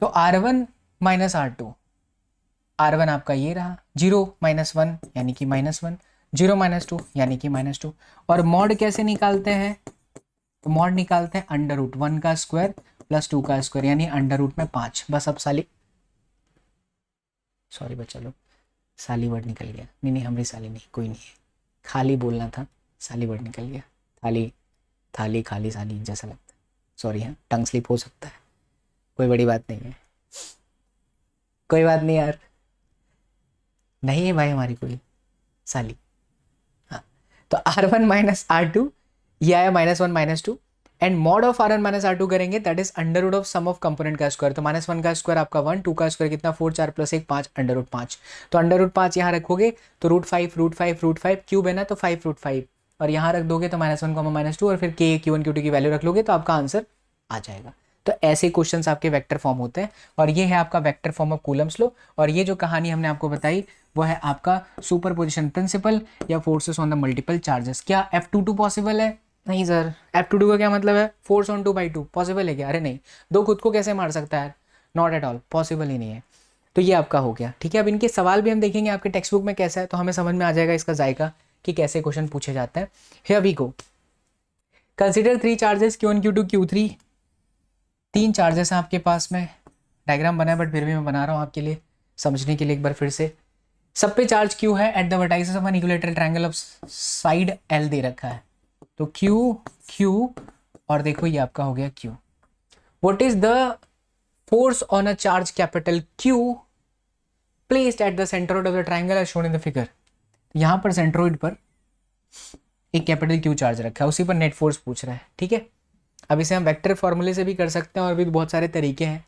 तो r one minus r two r one आपका ये रहा जीरो माइनस वन यानी कि minus one zero minus two यानी कि माइनस टू और मॉड कैसे निकालते हैं तो मॉड निकालते हैं अंडर रूट वन का स्क्वायर प्लस टू का स्क्वायर यानी अंडर रूट में पांच बस अब साली सॉरी बच्चा लोग साली वर्ड निकल गया नहीं नहीं हमारी साली नहीं कोई नहीं है खाली बोलना था साली वर्ड निकल गया खाली थाली खाली साली जैसा लगता है सॉरी हाँ टंग स्लिप हो सकता है कोई बड़ी बात नहीं है कोई बात नहीं यार नहीं है भाई हमारी कोई साली हाँ तो r one minus r two ये आया minus one minus two and mod of r one minus r two करेंगे that is under root of sum of component का स्क्वायर तो माइनस वन का स्क्वायर आपका वन टू का square कितना four चार प्लस एक पांच अंडर रूट पांच तो अंडर रूट पांच यहाँ रखोगे तो root five root five root five cube है ना तो फाइव रूट फाइव और यहाँ रख दोगे तो minus one comma minus two और फिर k Q one Q two की वैल्यू रख लोगे तो आपका आंसर आ जाएगा तो ऐसे क्वेश्चंस आपके वेक्टर फॉर्म होते हैं और ये है आपका vector form of Coulomb's law और ये जो कहानी हमने आपको बताई वो है आपका सुपर पोजिशन प्रिंसिपल या forces on the multiple charges क्या एफ टू टू पॉसिबल है नहीं सर एफ टू टू का क्या मतलब है force on two by two possible है क्या अरे नहीं दो खुद को कैसे मार सकता है नॉट एट ऑल पॉसिबल ही नहीं है तो ये आपका हो गया ठीक है अब इनके सवाल भी हम देखेंगे आपके टेक्स्ट बुक में कैसा है तो हमें समझ में आ जाएगा इसका जायका कि कैसे क्वेश्चन पूछे जाते हैं हे अभी को consider three charges q one Q two q three तीन चार्जेस हैं आपके पास में डायग्राम बना है बट फिर भी मैं बना रहा हूँ आपके लिए समझने के लिए एक बार फिर से सब पे चार्ज क्यू है at the vertices of an equilateral triangle of side l दे रखा है तो क्यू क्यू और देखो ये आपका हो गया q what is the force on a charge capital Q placed at the centre of the triangle as shown in the figure यहाँ पर सेंट्रोइड पर एक कैपिटल क्यू चार्ज रखा है उसी पर नेट फोर्स पूछ रहा है ठीक है अब इसे हम वेक्टर फॉर्मूले से भी कर सकते हैं और भी बहुत सारे तरीके हैं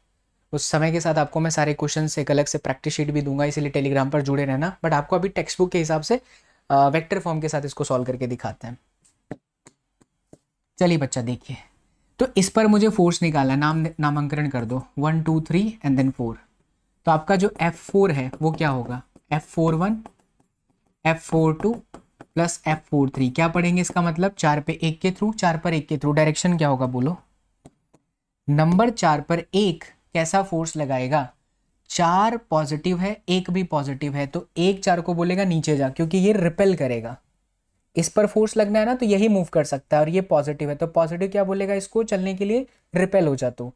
उस समय के साथ आपको मैं सारे क्वेश्चन एक अलग से प्रैक्टिस शीट भी दूंगा इसीलिए टेलीग्राम पर जुड़े रहना बट आपको अभी टेक्स्ट बुक के हिसाब से वैक्टर फॉर्म के साथ इसको सॉल्व करके दिखाते हैं चलिए बच्चा देखिए तो इस पर मुझे फोर्स निकालना नाम नामांकन कर दो one two three and then four तो आपका जो एफ फोर है वो क्या होगा F four one F four two plus F four three क्या पढ़ेंगे इसका मतलब चार पे एक के थ्रू चार पर एक के थ्रू डायरेक्शन क्या होगा बोलो नंबर चार पर एक कैसा फोर्स लगाएगा चार पॉजिटिव है एक भी पॉजिटिव है तो एक चार को बोलेगा नीचे जा क्योंकि ये रिपेल करेगा इस पर फोर्स लगना है ना तो यही मूव कर सकता है और ये पॉजिटिव है तो पॉजिटिव क्या बोलेगा इसको चलने के लिए रिपेल हो जा तो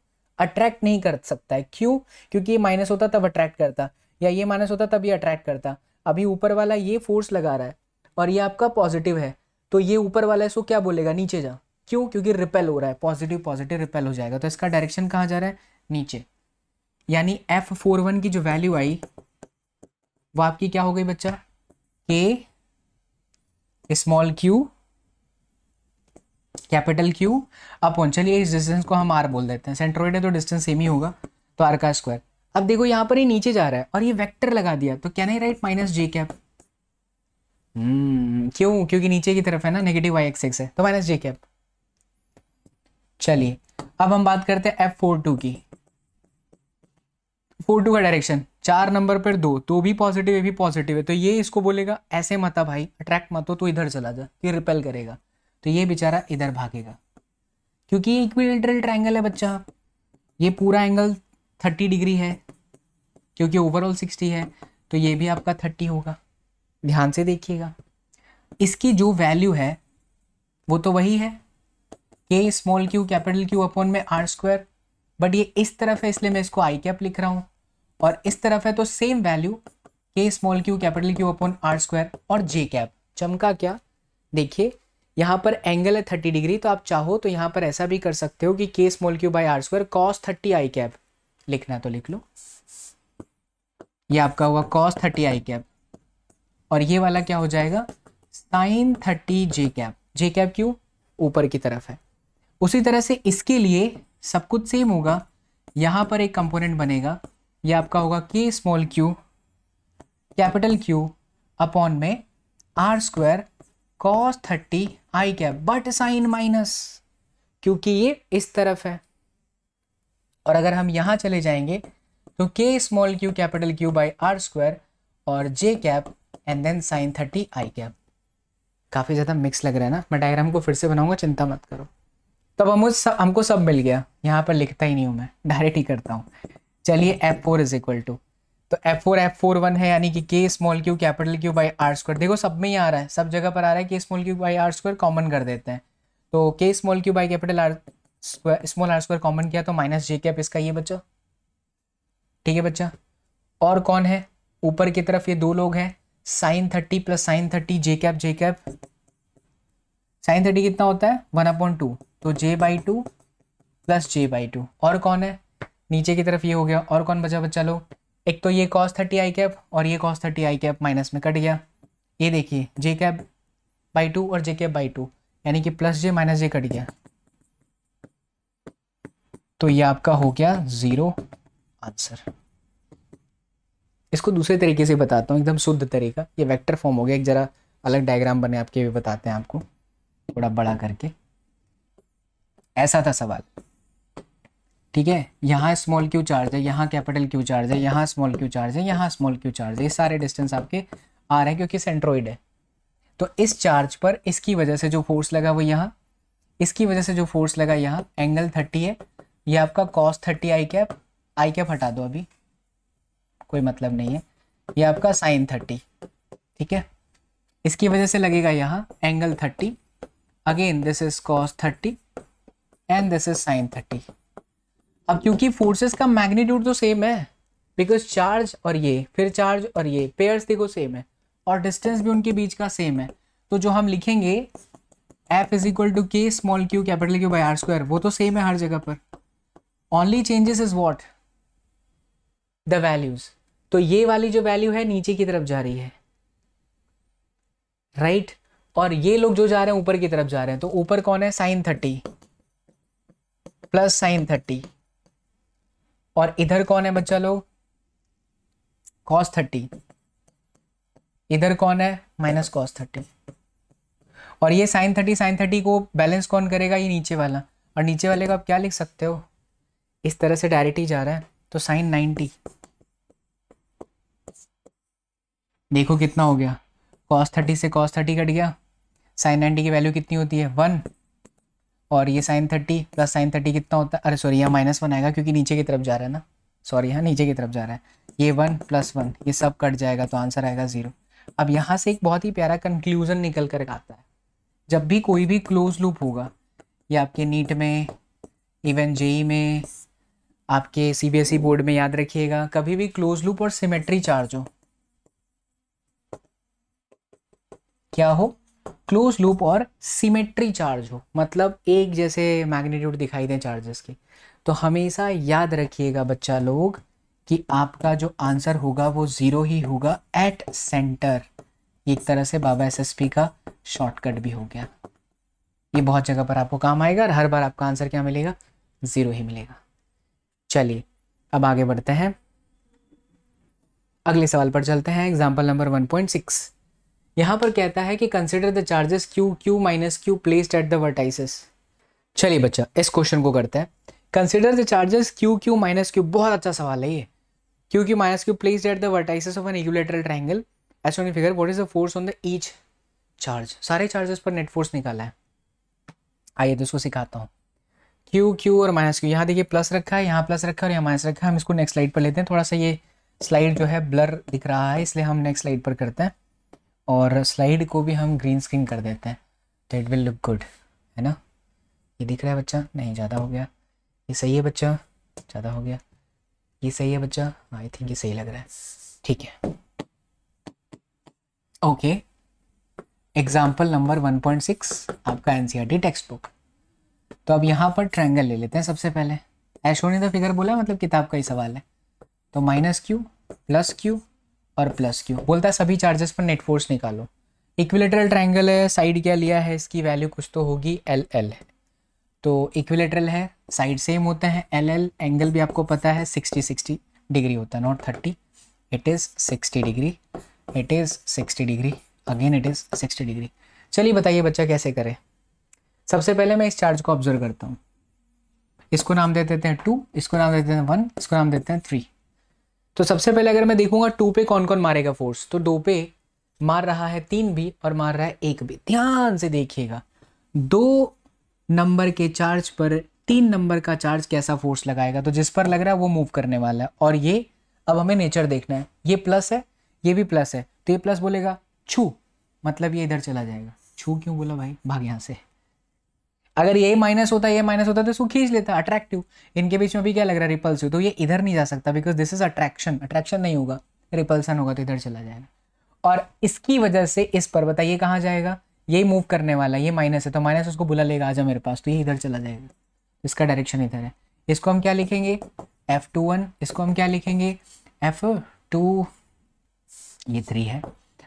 अट्रैक्ट नहीं कर सकता है क्यों क्योंकि ये माइनस होता तब अट्रैक्ट करता या ये माइनस होता तब ये अट्रैक्ट करता अभी ऊपर वाला ये फोर्स लगा रहा है और ये आपका पॉजिटिव है तो ये ऊपर वाला है सो क्या बोलेगा नीचे जा क्यों क्योंकि रिपेल हो रहा है पॉजिटिव पॉजिटिव रिपेल हो जाएगा तो इसका डायरेक्शन कहाँ जा रहा है नीचे यानी एफ फोर वन की जो वैल्यू आई वो आपकी क्या हो गई बच्चा k small q capital Q upon चलिए इस डिस्टेंस को हम आर बोल देते हैं सेंट्रोइड है तो डिस्टेंस सेम ही होगा तो आर का स्क्वायर अब देखो यहां पर ये नीचे जा रहा है और ये वेक्टर लगा दिया तो can I write minus j cap क्यों क्योंकि नीचे की तरफ है ना नेगेटिव वाई एक्स एक्स है तो माइनस जे कैप चलिए अब हम बात करते हैं एफ फोर टू की फोर टू का डायरेक्शन चार नंबर पर दो तो भी पॉजिटिव है भी पॉजिटिव है तो ये इसको बोलेगा ऐसे मत भाई अट्रैक्ट मत हो तो इधर चला जा ये रिपेल करेगा तो ये बेचारा इधर भागेगा क्योंकि इक्विलेटरल ट्रायंगल है बच्चा ये पूरा एंगल थर्टी डिग्री है क्योंकि ओवरऑल सिक्सटी है तो ये भी आपका थर्टी होगा ध्यान से देखिएगा इसकी जो वैल्यू है वो तो वही है k small q capital Q upon में आर स्क्वायर बट ये इस तरफ है इसलिए मैं इसको आई कैप लिख रहा हूँ और इस तरफ है तो same value k small q capital Q upon r square और जे कैप चमका क्या देखिए यहाँ पर एंगल है थर्टी डिग्री तो आप चाहो तो यहाँ पर ऐसा भी कर सकते हो कि k small q by are square cos thirty i cap लिखना है तो लिख लो ये आपका हुआ कॉस थर्टी आई कैप और ये वाला क्या हो जाएगा sine thirty j cap j cap क्यों ऊपर की तरफ है उसी तरह से इसके लिए सब कुछ सेम होगा यहाँ पर एक कंपोनेंट बनेगा ये आपका होगा k small q capital Q upon में r square cos thirty i cap but sign minus क्योंकि ये इस तरफ है और अगर हम यहाँ चले जाएंगे तो k small q capital Q by are square और j cap and then sine thirty i cap काफ़ी ज़्यादा मिक्स लग रहा है ना मैं डायग्राम को फिर से बनाऊंगा चिंता मत करो तब हम सब हमको सब मिल गया यहाँ पर लिखता ही नहीं हूँ मैं डायरेक्ट ही करता हूँ चलिए F four is equal to तो F four F four one है यानी कि k small q capital Q by are square देखो सब में ही आ रहा है सब जगह पर आ रहा है k small q by are square common कर देते हैं तो k small q by capital R square small are square common किया तो माइनस जे कैप इसका ये बच्चा ठीक है बच्चा और कौन है ऊपर की तरफ ये दो लोग हैं sine thirty plus sine thirty j cap j cap sine thirty कितना होता है वन अपॉइंट टू तो j by two plus j by two और कौन है नीचे की तरफ ये हो गया और कौन बचा बच्चा लोग एक तो ये कॉस थर्टी आई कैप और ये cos thirty i cap minus में कट गया ये देखिए जे कैप बाई टू और जे कैप बाई टू यानी कि plus j minus j cut गया तो ये आपका हो गया ज़ीरो आंसर इसको दूसरे तरीके से बताता हूँ एकदम शुद्ध तरीका ये वेक्टर फॉर्म हो गया एक ज़रा अलग डायग्राम बने आपके भी बताते हैं आपको थोड़ा बड़ा करके ऐसा था सवाल ठीक है यहाँ स्मॉल क्यू चार्ज है यहाँ कैपिटल क्यू चार्ज है यहाँ स्मॉल क्यू चार्ज है यहाँ स्मॉल क्यू चार्ज है ये सारे डिस्टेंस आपके आ रहे हैं क्योंकि सेंट्रोइड है तो इस चार्ज पर इसकी वजह से जो फोर्स लगा वो यहाँ इसकी वजह से जो फोर्स लगा यहाँ एंगल थर्टी है ये आपका cos thirty i cap i cap हटा दो अभी कोई मतलब नहीं है ये आपका साइन थर्टी ठीक है इसकी वजह से लगेगा यहाँ angle thirty again this is cos thirty and this is sine thirty अब क्योंकि फोर्सेस का मैग्नीट्यूड तो सेम है बिकॉज चार्ज और ये फिर चार्ज और ये पेयर्स देखो सेम है और डिस्टेंस भी उनके बीच का सेम है तो जो हम लिखेंगे F is equal to k small q capital Q by are square वो तो सेम है हर जगह पर only changes is what the values तो ये वाली जो वैल्यू है नीचे की तरफ जा रही है राइट right? और ये लोग जो जा रहे हैं ऊपर की तरफ जा रहे हैं तो ऊपर कौन है sine thirty plus sine thirty और इधर कौन है बच्चा लोग कॉस थर्टी इधर कौन है माइनस कॉस थर्टी और ये साइन थर्टी साइन थर्टी को बैलेंस कौन करेगा ये नीचे वाला और नीचे वाले को आप क्या लिख सकते हो इस तरह से डायरेक्ट ही जा रहा है तो साइन नाइनटी देखो कितना हो गया कॉस थर्टी से कॉस थर्टी कट गया साइन नाइन्टी की वैल्यू कितनी होती है वन और ये sine thirty plus sine thirty कितना होता है अरे सॉरी यहाँ माइनस वन आएगा क्योंकि नीचे की तरफ जा रहा है ना सॉरी यहाँ नीचे की तरफ जा रहा है ये वन प्लस वन ये सब कट जाएगा तो आंसर आएगा ज़ीरो अब यहाँ से एक बहुत ही प्यारा कंक्लूजन निकल कर आता है जब भी कोई भी क्लोज लूप होगा या आपके नीट में इवन जेई e में आपके सीबीएसई बोर्ड e में याद रखिएगा कभी भी क्लोज लूप और सिमेट्री चार्ज हो क्या हो क्लोज लूप और सिमेट्री चार्ज हो मतलब एक जैसे मैग्नीट्यूड दिखाई दे चार्जेस के तो हमेशा याद रखिएगा बच्चा लोग कि आपका जो आंसर होगा वो ज़ीरो ही होगा एट सेंटर एक तरह से बाबा एसएसपी का शॉर्टकट भी हो गया ये बहुत जगह पर आपको काम आएगा और हर बार आपका आंसर क्या मिलेगा ज़ीरो ही मिलेगा चलिए अब आगे बढ़ते हैं अगले सवाल पर चलते हैं example number one point six यहाँ पर कहता है कि consider the charges q q minus q placed at the vertices चलिए बच्चा इस क्वेश्चन को करते हैं consider the charges q q minus q बहुत अच्छा सवाल है ये q q minus q placed at the vertices of an equilateral triangle as on figure what is the force on the each charge सारे charges पर net force निकाला है आइए दोस्तों सिखाता हूँ क्यू क्यू और माइनस क्यू यहाँ देखिए प्लस रखा है यहाँ प्लस रखा है और यहाँ माइनस रखा है हम इसको नेक्स्ट स्लाइड पर लेते हैं थोड़ा सा ये स्लाइड जो है ब्लर दिख रहा है इसलिए हम नेक्स्ट स्लाइड पर करते हैं और स्लाइड को भी हम ग्रीन स्क्रीन कर देते हैं डेट विल लुक गुड है ना ये दिख रहा है बच्चा नहीं ज़्यादा हो गया ये सही है बच्चा ज़्यादा हो गया ये सही है बच्चा आई थिंक ये सही लग रहा है ठीक है okay example number one point six आपका N C R textbook तो अब यहाँ पर ट्रायंगल ले लेते हैं सबसे पहले ऐशो ने तो फिगर बोला मतलब किताब का ही सवाल है तो माइनस क्यू प्लस क्यू और प्लस क्यू बोलता है सभी चार्जेस पर नेट फोर्स निकालो इक्विलेटरल ट्रायंगल है साइड क्या लिया है इसकी वैल्यू कुछ तो होगी एल एल है तो इक्विलेटरल है साइड सेम होते हैं एल एल एंगल भी आपको पता है सिक्सटी सिक्सटी डिग्री होता है not thirty it is sixty degree it is sixty degree again it is sixty degree चलिए बताइए बच्चा कैसे करे सबसे पहले मैं इस चार्ज को ऑब्जर्व करता हूँ इसको नाम दे देते हैं टू इसको नाम देते हैं वन इसको नाम देते हैं थ्री तो सबसे पहले अगर मैं देखूंगा टू पे कौन कौन मारेगा फोर्स तो दो पे मार रहा है तीन भी और मार रहा है एक भी ध्यान से देखिएगा दो नंबर के चार्ज पर तीन नंबर का चार्ज कैसा फोर्स लगाएगा तो जिस पर लग रहा है वो मूव करने वाला है और ये अब हमें नेचर देखना है ये प्लस है ये भी प्लस है तो ये प्लस बोलेगा छू मतलब ये इधर चला जाएगा छू क्यों बोला भाई भाग यहाँ से अगर ये माइनस होता ये माइनस होता तो इसको खींच लेता अट्रैक्टिव इनके बीच में भी क्या लग रहा है रिपल्सिव तो ये इधर नहीं जा सकता because this is attraction attraction नहीं होगा रिपल्सन होगा तो इधर चला जाएगा और इसकी वजह से इस पर बताइए कहाँ जाएगा ये मूव करने वाला ये माइनस है तो माइनस उसको बुला लेगा आजा मेरे पास तो ये इधर चला जाएगा इसका डायरेक्शन इधर है इसको हम क्या लिखेंगे एफ टू वन इसको हम क्या लिखेंगे एफ टू ये थ्री है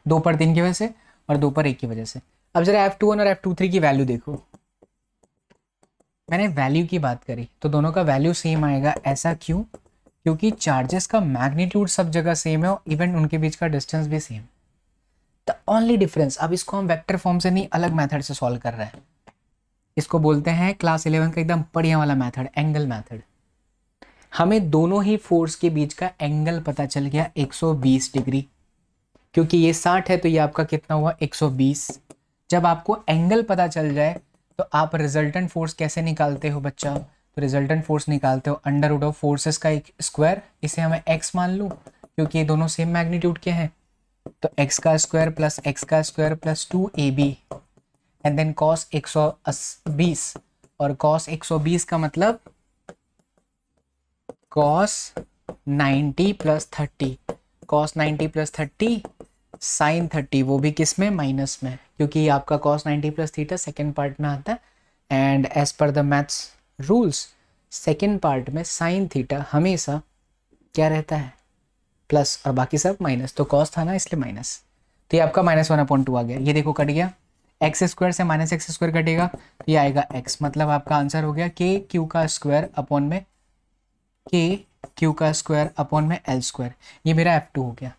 दो पर तीन की वजह से और दो पर एक की वजह से अब जरा एफ टू वन और एफ टू थ्री की वैल्यू देखो मैंने वैल्यू की बात करी तो दोनों का वैल्यू सेम आएगा ऐसा क्यों क्योंकि चार्जेस का मैग्नीट्यूड सब जगह सेम है और इवन उनके बीच का डिस्टेंस भी सेम द ओनली डिफरेंस अब इसको हम वेक्टर फॉर्म से नहीं अलग मेथड से सॉल्व कर रहे हैं इसको बोलते हैं क्लास इलेवन का एकदम बढ़िया वाला मैथड एंगल मैथड हमें दोनों ही फोर्स के बीच का एंगल पता चल गया एक डिग्री क्योंकि ये साठ है तो ये आपका कितना हुआ एक जब आपको एंगल पता चल जाए तो आप रिजल्टेंट फोर्स कैसे निकालते हो बच्चा तो रिजल्टेंट फोर्स निकालते हो अंडर उड ऑफ फोर्सेस का एक स्क्वायर इसे हमें एक्स मान लूँ क्योंकि ये दोनों सेम मैग्नीट्यूड के हैं तो एक्स का स्क्वायर प्लस एक्स का square plus two a B and then cos एक सौ बीस और कॉस एक सौ बीस का मतलब cos ninety plus thirty cos ninety plus thirty sine thirty वो भी किस में माइनस में क्योंकि आपका cos ninety plus theta second part में आता है and as per the maths rules second part में साइन थीटा हमेशा क्या रहता है प्लस और बाकी सब माइनस तो कॉस था ना इसलिए माइनस तो ये आपका माइनस वन अपॉइंट टू आ गया ये देखो कट गया एक्स स्क्वायर से माइनस एक्स स्क्वायर कटेगा ये आएगा एक्स मतलब आपका आंसर हो गया के क्यू का स्क्वायर अपॉन में के क्यू का स्क्वायर अपॉन में एल स्क्वायर ये मेरा एफ टू हो गया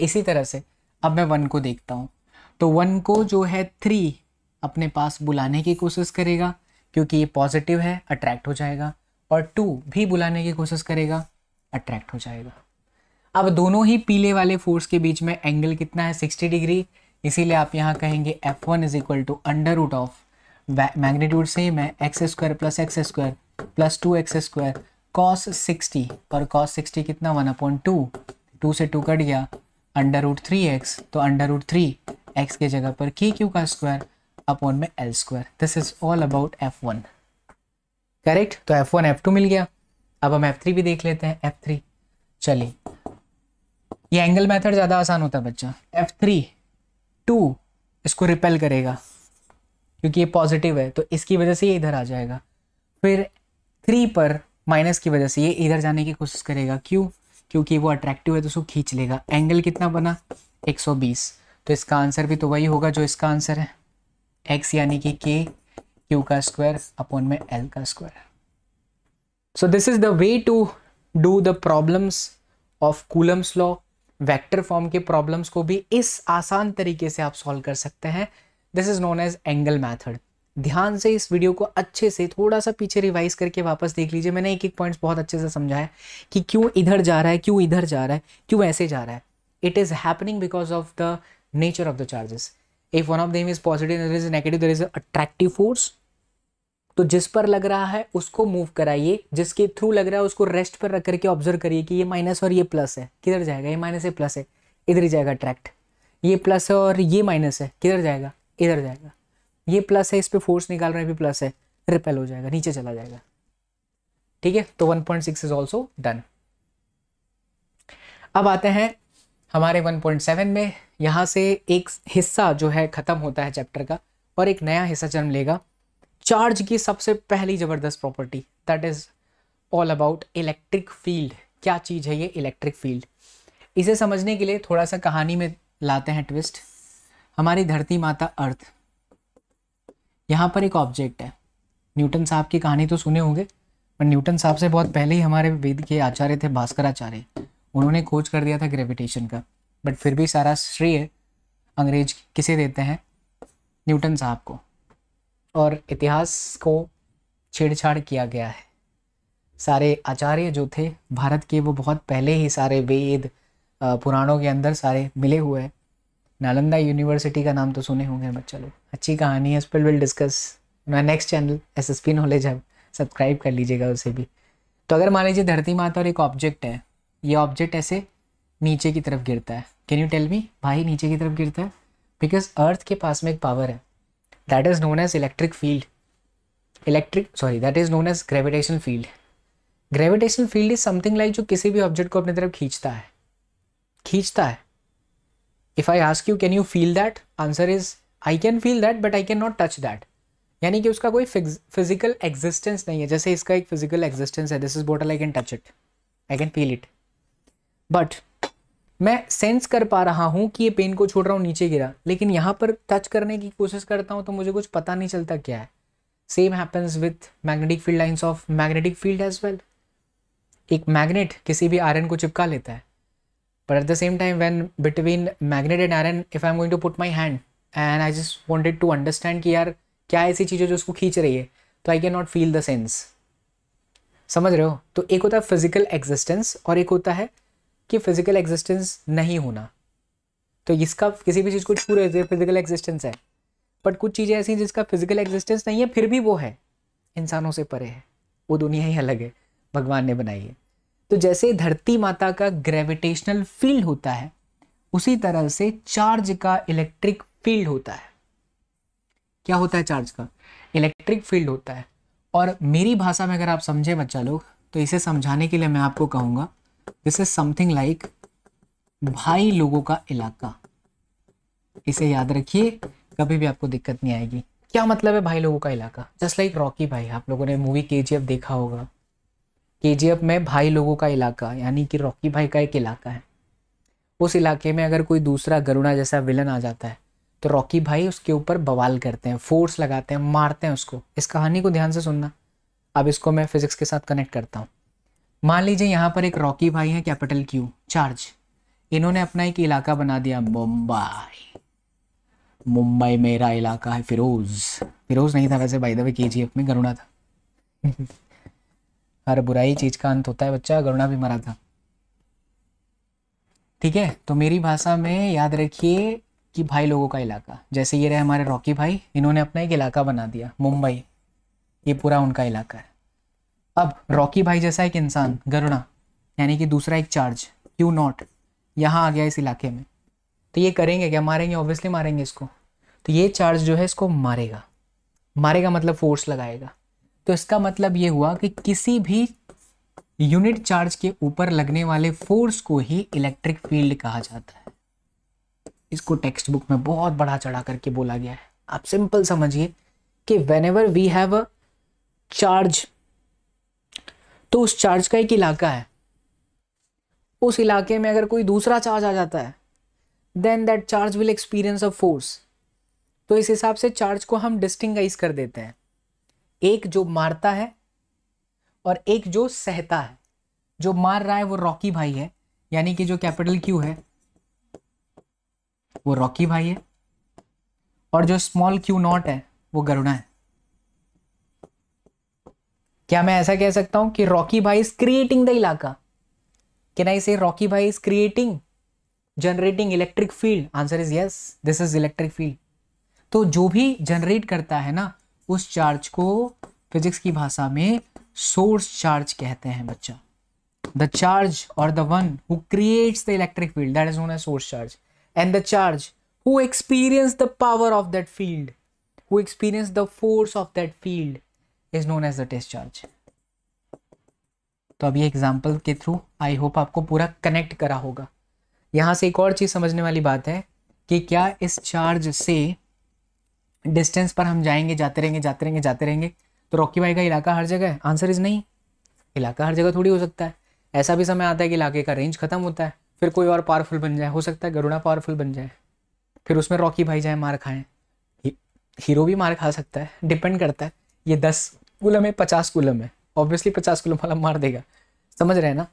इसी तरह से अब मैं वन को देखता हूँ तो वन को जो है थ्री अपने पास बुलाने की कोशिश करेगा क्योंकि ये पॉजिटिव है अट्रैक्ट हो जाएगा और टू भी बुलाने की कोशिश करेगा अट्रैक्ट हो जाएगा अब दोनों ही पीले वाले फोर्स के बीच में एंगल कितना है सिक्सटी डिग्री इसीलिए आप यहाँ कहेंगे F one is equal to under root of magnitude same है X square plus X square plus two X square cos sixty और कॉस सिक्सटी कितना वन अपॉइंट टू टू से टू कट गया under root three X तो under root three X के जगह पर के क्यू का स्क्वायर अपॉन में L square this is all about F one correct तो एफ वन एफ टू मिल गया अब हम एफ थ्री भी देख लेते हैं एफ थ्री चलिए ये एंगल मेथड ज़्यादा आसान होता है बच्चा एफ थ्री टू इसको रिपेल करेगा क्योंकि ये पॉजिटिव है तो इसकी वजह से ये इधर आ जाएगा फिर थ्री पर माइनस की वजह से ये इधर जाने की कोशिश करेगा क्यों क्योंकि वो अट्रैक्टिव है तो उसको खींच लेगा एंगल कितना बना 120 तो इसका आंसर भी तो वही होगा जो इसका आंसर है एक्स यानी कि के क्यू का स्क्वायर अपॉन में एल का square so this is the way to do the problems of Coulomb's law vector form के प्रॉब्लम्स को भी इस आसान तरीके से आप सॉल्व कर सकते हैं this is known as angle method ध्यान से इस वीडियो को अच्छे से थोड़ा सा पीछे रिवाइज करके वापस देख लीजिए मैंने एक एक पॉइंट्स बहुत अच्छे से समझाया कि क्यों इधर जा रहा है क्यों इधर जा रहा है क्यों ऐसे जा रहा है it is happening because of the nature of the charges if one of them is positive there is negative there is attractive force तो जिस पर लग रहा है उसको मूव कराइए जिसके थ्रू लग रहा है उसको रेस्ट पर रख करके ऑब्जर्व करिए कि ये माइनस और ये प्लस है किधर जाएगा ये माइनस है प्लस है इधर ही जाएगा अट्रैक्ट ये प्लस है और ये माइनस है किधर जाएगा इधर जाएगा ये प्लस है इस पर फोर्स निकाल रहे हैं भी प्लस है रिपेल हो जाएगा नीचे चला जाएगा ठीक है तो 1.6 इज ऑल्सो डन अब आते हैं हमारे 1.7 में यहां से एक हिस्सा जो है ख़त्म होता है चैप्टर का और एक नया हिस्सा जन्म लेगा चार्ज की सबसे पहली ज़बरदस्त property that is all about electric field क्या चीज़ है ये इलेक्ट्रिक फील्ड इसे समझने के लिए थोड़ा सा कहानी में लाते हैं ट्विस्ट हमारी धरती माता अर्थ यहाँ पर एक ऑब्जेक्ट है न्यूटन साहब की कहानी तो सुने होंगे पर न्यूटन साहब से बहुत पहले ही हमारे वेद के आचार्य थे भास्कराचार्य उन्होंने खोज कर दिया था ग्रेविटेशन का बट फिर भी सारा श्रेय अंग्रेज किसे देते हैं न्यूटन साहब को और इतिहास को छेड़छाड़ किया गया है सारे आचार्य जो थे भारत के वो बहुत पहले ही सारे वेद पुराणों के अंदर सारे मिले हुए हैं नालंदा यूनिवर्सिटी का नाम तो सुने होंगे बच्चा लोग अच्छी कहानी है उस पर will discuss my next channel S S P knowledge है सब्सक्राइब कर लीजिएगा उसे भी तो अगर मान लीजिए धरती माता और एक ऑब्जेक्ट है ये ऑब्जेक्ट ऐसे नीचे की तरफ गिरता है कैन यू टेल मी भाई नीचे की तरफ गिरता है बिकॉज अर्थ के पास में एक पावर है that is known as electric field electric sorry that is known as gravitation field gravitation field is something like जो किसी भी ऑब्जेक्ट को अपनी तरफ खींचता है खींचता है if I ask you can you feel that answer is I can feel that but I can not touch that यानी कि उसका कोई फिजिकल एग्जिस्टेंस नहीं है जैसे इसका एक फिजिकल एग्जिस्टेंस है this is bottle I can touch it I can feel it but मैं सेंस कर पा रहा हूँ कि ये पेन को छोड़ रहा हूँ नीचे गिरा लेकिन यहाँ पर टच करने की कोशिश करता हूँ तो मुझे कुछ पता नहीं चलता क्या है same happens with magnetic field lines of magnetic field as well एक मैग्नेट किसी भी आयरन को चिपका लेता है but at the same time when between magnet and iron if i am going to put my hand and i just wanted to understand कि यार क्या ऐसी cheez hai jo खींच रही है तो I can not feel the sense समझ रहे हो तो एक होता है फिजिकल एग्जिस्टेंस और एक होता है कि फिजिकल एग्जिस्टेंस नहीं होना तो इसका किसी भी चीज़ को छू रहे फिजिकल एग्जिस्टेंस है बट कुछ चीज़ें ऐसी हैं जिसका फिजिकल एग्जिस्टेंस नहीं है फिर भी वो है इंसानों से परे है वो दुनिया ही अलग है भगवान ने बनाई है तो जैसे धरती माता का ग्रेविटेशनल फील्ड होता है उसी तरह से चार्ज का इलेक्ट्रिक फील्ड होता है क्या होता है चार्ज का इलेक्ट्रिक फील्ड होता है और मेरी भाषा में अगर आप समझे बच्चा लोग तो इसे समझाने के लिए मैं आपको कहूंगा दिस इज समथिंग लाइक भाई लोगों का इलाका इसे याद रखिए कभी भी आपको दिक्कत नहीं आएगी क्या मतलब है भाई लोगों का इलाका जस्ट लाइक रॉकी भाई आप लोगों ने मूवी के देखा होगा के में भाई लोगों का इलाका यानी कि रॉकी भाई का एक इलाका है उस इलाके में अगर कोई दूसरा गरुणा जैसा विलन आ जाता है तो रॉकी भाई उसके ऊपर बवाल करते हैं फोर्स लगाते हैं मारते हैं उसको इस कहानी को ध्यान से सुनना अब इसको मैं फिजिक्स के साथ कनेक्ट करता हूँ मान लीजिए यहाँ पर एक रॉकी भाई है कैपिटल क्यू चार्ज इन्होंने अपना एक इलाका बना दिया मुंबई मुंबई मेरा इलाका है फिरोज फिरोज नहीं था वैसे भाई दबे के जी में गरुणा था हर बुराई चीज़ का अंत होता है बच्चा गरुणा भी मरा था ठीक है तो मेरी भाषा में याद रखिए कि भाई लोगों का इलाका जैसे ये रहे हमारे रॉकी भाई इन्होंने अपना एक इलाका बना दिया मुंबई ये पूरा उनका इलाका है अब रॉकी भाई जैसा एक इंसान गरुणा यानी कि दूसरा एक चार्ज क्यू नॉट यहाँ आ गया इस इलाके में तो ये करेंगे क्या मारेंगे ऑब्वियसली मारेंगे इसको तो ये चार्ज जो है इसको मारेगा मारेगा मतलब फोर्स लगाएगा तो इसका मतलब ये हुआ कि किसी भी यूनिट चार्ज के ऊपर लगने वाले फोर्स को ही इलेक्ट्रिक फील्ड कहा जाता है इसको टेक्स्ट बुक में बहुत बड़ा चढ़ा करके बोला गया है आप सिंपल समझिए कि whenever we have a charge तो उस चार्ज का एक इलाका है उस इलाके में अगर कोई दूसरा चार्ज आ जाता है then that charge will experience a force तो इस हिसाब से चार्ज को हम डिस्टिंगाइज कर देते हैं एक जो मारता है और एक जो सहता है जो मार रहा है वो रॉकी भाई है यानी कि जो कैपिटल क्यू है वो रॉकी भाई है और जो स्मॉल क्यू नॉट है वो गरुणा है क्या मैं ऐसा कह सकता हूं कि रॉकी भाई इज क्रिएटिंग द इलाका कैन आई से रॉकी भाई is creating generating electric field answer is yes this is electric field तो जो भी जनरेट करता है ना उस चार्ज को फिजिक्स की भाषा में सोर्स चार्ज कहते हैं बच्चा द चार्ज और the one who creates the electric field that is known as source charge and the charge who experience the power of that field who experience the force of that field is known as the test charge तो अब ये example के through I hope आपको पूरा connect करा होगा यहां से एक और चीज़ समझने वाली बात है कि क्या इस चार्ज से डिस्टेंस पर हम जाएंगे जाते रहेंगे जाते रहेंगे जाते रहेंगे तो रॉकी भाई का इलाका हर जगह है आंसर इज़ नहीं इलाका हर जगह थोड़ी हो सकता है ऐसा भी समय आता है कि इलाके का रेंज ख़त्म होता है फिर कोई और पावरफुल बन जाए हो सकता है गरुड़ा पावरफुल बन जाए फिर उसमें रॉकी भाई जाए मार खाएं हीरो भी मार खा सकता है डिपेंड करता है ये दस कुलम है पचास कुलम है ऑब्वियसली पचास कुलम वाला मार देगा समझ रहे हैं ना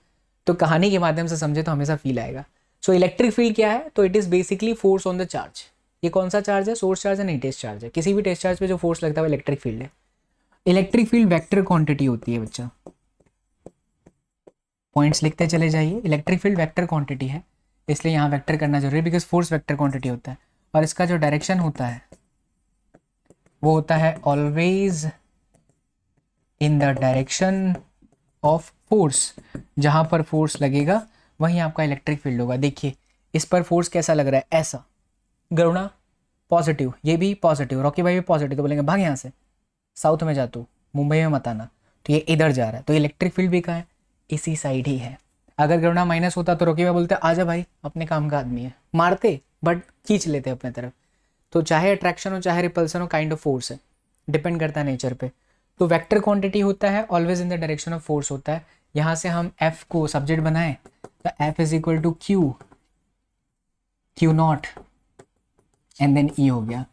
तो कहानी के माध्यम से समझे तो हमेशा फील आएगा सो इलेक्ट्रिक फील्ड क्या है तो it is basically force on the charge ये कौन सा चार्ज है सोर्स चार्ज है नहीं टेस्ट चार्ज है किसी भी टेस्ट चार्ज पे जो फोर्स लगता है वो इलेक्ट्रिक फील्ड है इलेक्ट्रिक फील्ड वेक्टर क्वांटिटी होती है बच्चा पॉइंट्स लिखते चले जाइए इलेक्ट्रिक फील्ड वेक्टर क्वांटिटी है इसलिए यहाँ वेक्टर करना जरूरी है बिकॉज फोर्स वेक्टर क्वांटिटी होता है और इसका जो डायरेक्शन होता है वो होता है always in the direction of force जहाँ पर फोर्स लगेगा वहीं आपका इलेक्ट्रिक फील्ड होगा देखिए इस पर फोर्स कैसा लग रहा है ऐसा गरुणा पॉजिटिव ये भी पॉजिटिव रॉकी भाई भी पॉजिटिव तो बोलेंगे भाग यहाँ से साउथ में जा तू मुंबई में मत आना तो ये इधर जा रहा है तो इलेक्ट्रिक फील्ड भी कहाँ है इसी साइड ही है अगर गरुणा माइनस होता तो रॉकी भाई बोलते जा भाई अपने काम का आदमी है मारते बट खींच लेते अपने तरफ तो चाहे अट्रैक्शन हो चाहे रिपल्सन हो काइंड ऑफ फोर्स है डिपेंड करता है नेचर पे तो वैक्टर क्वान्टिटी होता है always in the direction of force होता है यहाँ से हम एफ को सब्जेक्ट बनाएं तो F is equal to Q Q naught and then E हो गया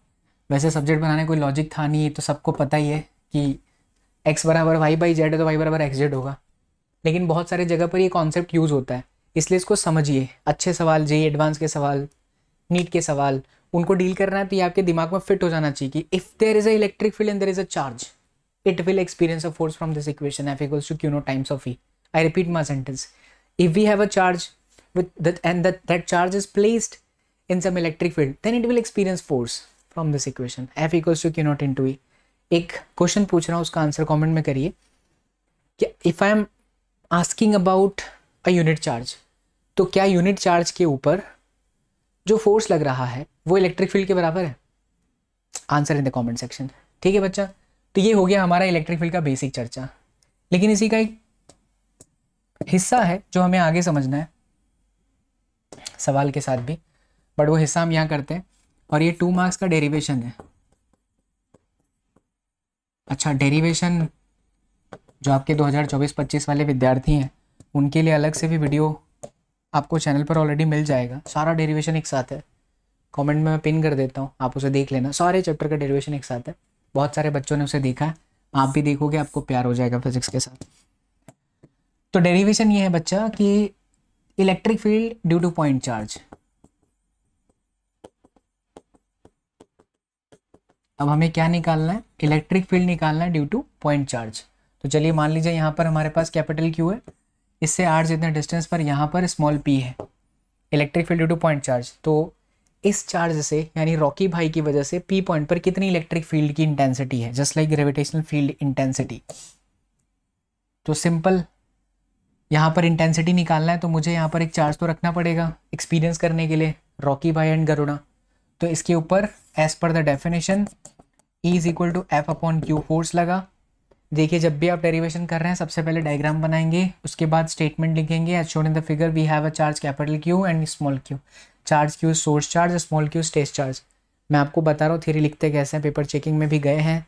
वैसे सब्जेक्ट बनाने कोई लॉजिक था नहीं तो सबको पता ही है कि एक्स बराबर वाई बाई जेड है तो वाई बराबर एक्स जेड होगा लेकिन बहुत सारे जगह पर ये कॉन्सेप्ट यूज़ होता है इसलिए इसको समझिए अच्छे सवाल जे एडवांस के सवाल नीट के सवाल उनको डील करना है तो ये आपके दिमाग में फिट हो जाना चाहिए कि if there is a electric field and there is a charge it will experience a force from this equation F equals to Q naught times of E I repeat my sentence if we have a charge with and that charge is placed in some electric field then it will experience force from this equation F equals to Q naught into E एक question पूछ रहा हूँ उसका answer comment में करिए कि if I am asking about a unit charge तो क्या यूनिट चार्ज के ऊपर जो फोर्स लग रहा है वो इलेक्ट्रिक फील्ड के बराबर है answer in the comment section ठीक है बच्चा तो ये हो गया हमारा इलेक्ट्रिक फील्ड का बेसिक चर्चा लेकिन इसी का एक हिस्सा है जो हमें आगे समझना है सवाल के साथ भी बट वो हिस्सा हम यहाँ करते हैं और ये टू मार्क्स का डेरिवेशन है अच्छा डेरिवेशन जो आपके 2024-25 वाले विद्यार्थी हैं उनके लिए अलग से भी वीडियो आपको चैनल पर ऑलरेडी मिल जाएगा सारा डेरिवेशन एक साथ है कमेंट में मैं पिन कर देता हूँ आप उसे देख लेना सारे चैप्टर का डेरिवेशन एक साथ है बहुत सारे बच्चों ने उसे देखा है आप भी देखोगे आपको प्यार हो जाएगा फिजिक्स के साथ तो डेरीवेशन ये है बच्चा कि electric field due to point charge अब हमें क्या निकालना है इलेक्ट्रिक फील्ड निकालना है ड्यू टू पॉइंट चार्ज तो चलिए मान लीजिए यहाँ पर हमारे पास कैपिटल क्यू है इससे आर जितने डिस्टेंस पर यहाँ पर स्मॉल पी है electric field due to point charge तो इस चार्ज से यानी रॉकी भाई की वजह से पी पॉइंट पर कितनी इलेक्ट्रिक फील्ड की इंटेंसिटी है just like gravitational field intensity तो सिंपल यहाँ पर इंटेंसिटी निकालना है तो मुझे यहाँ पर एक चार्ज तो रखना पड़ेगा एक्सपीरियंस करने के लिए रॉकी भाई एंड गरुड़ा तो इसके ऊपर as per the definition E is equal to F upon Q force लगा देखिए जब भी आप डेरिवेशन कर रहे हैं सबसे पहले डायग्राम बनाएंगे उसके बाद स्टेटमेंट लिखेंगे as shown in the figure we have a charge capital Q and small Q charge Q source charge small Q stage charge मैं आपको बता रहा हूँ थ्योरी लिखते कैसे हैं पेपर चेकिंग में भी गए हैं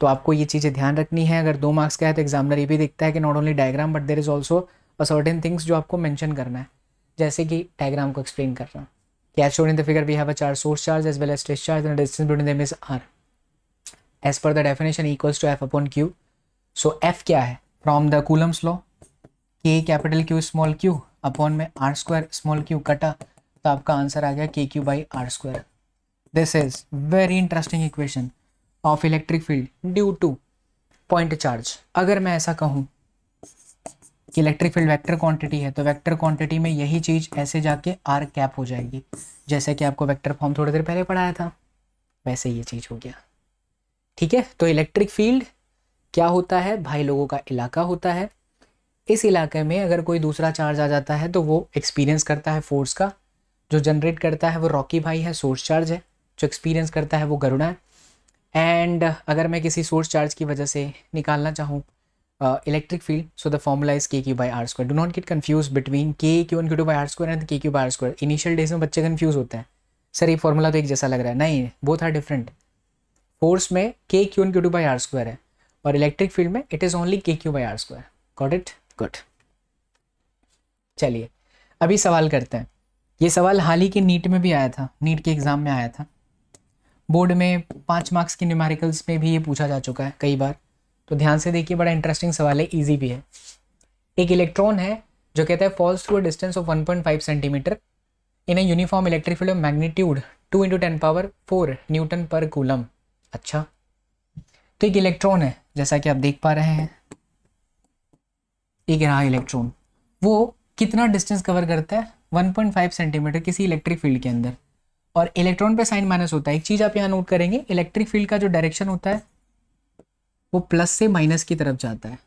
तो आपको ये चीज़ें ध्यान रखनी है अगर दो मार्क्स का है तो एग्जामिनर ये भी देखता है कि not only diagram but there is also a certain things जो आपको मैंशन करना है जैसे कि डायग्राम को एक्सप्लेन करना As shown in the figure, we have a charge source charge as well as stress charge and the distance between them is r. As per the definition equals to F upon Q. So F क्या है? From the Coulomb's law, K capital Q small q upon में r square small q कटा तो आपका answer आ गया K Q by are square this is very interesting equation of electric field due to point charge अगर मैं ऐसा कहूँ इलेक्ट्रिक फील्ड वेक्टर क्वांटिटी है तो वेक्टर क्वांटिटी में यही चीज़ ऐसे जाके आर कैप हो जाएगी जैसे कि आपको वेक्टर फॉर्म थोड़ी देर पहले पढ़ाया था वैसे ये चीज़ हो गया ठीक है तो इलेक्ट्रिक फील्ड क्या होता है भाई लोगों का इलाका होता है इस इलाके में अगर कोई दूसरा चार्ज आ जाता है तो वो एक्सपीरियंस करता है फोर्स का जो जनरेट करता है वो रॉकी भाई है सोर्स चार्ज है जो एक्सपीरियंस करता है वो गरुणा है एंड अगर मैं किसी सोर्स चार्ज की वजह से निकालना चाहूँ uh, electric field. So the formula is kq by r square. Do not get confused between kq and q2 by r square and kq by r square. Initial days mein बच्चे confuse hote hain sir ye formula to ek jaisa lag raha hai nahi both are different force mein kq and q2 by r square hai aur electric field mein it is only kq by r square got it good got it good चलिए अभी सवाल करते हैं ये सवाल हाल ही के NEET में भी आया था नीट के एग्ज़ाम में आया था बोर्ड में पांच मार्क्स के न्यूमेरिकल्स में भी ये पूछा जा चुका है कई बार तो ध्यान से देखिए बड़ा इंटरेस्टिंग सवाल है इजी भी है एक इलेक्ट्रॉन है जो कहता है falls to a distance of 1.5 centimetre in a uniform electric field of magnitude two into ten power four newton पर कूलम अच्छा तो एक इलेक्ट्रॉन है जैसा कि आप देख पा रहे हैं एक रहा इलेक्ट्रॉन वो कितना डिस्टेंस कवर करता है 1.5 सेंटीमीटर किसी इलेक्ट्रिक फील्ड के अंदर और इलेक्ट्रॉन पे साइन माइनस होता है एक चीज़ आप यहाँ नोट करेंगे इलेक्ट्रिक फील्ड का जो डायरेक्शन होता है वो प्लस से माइनस की तरफ जाता है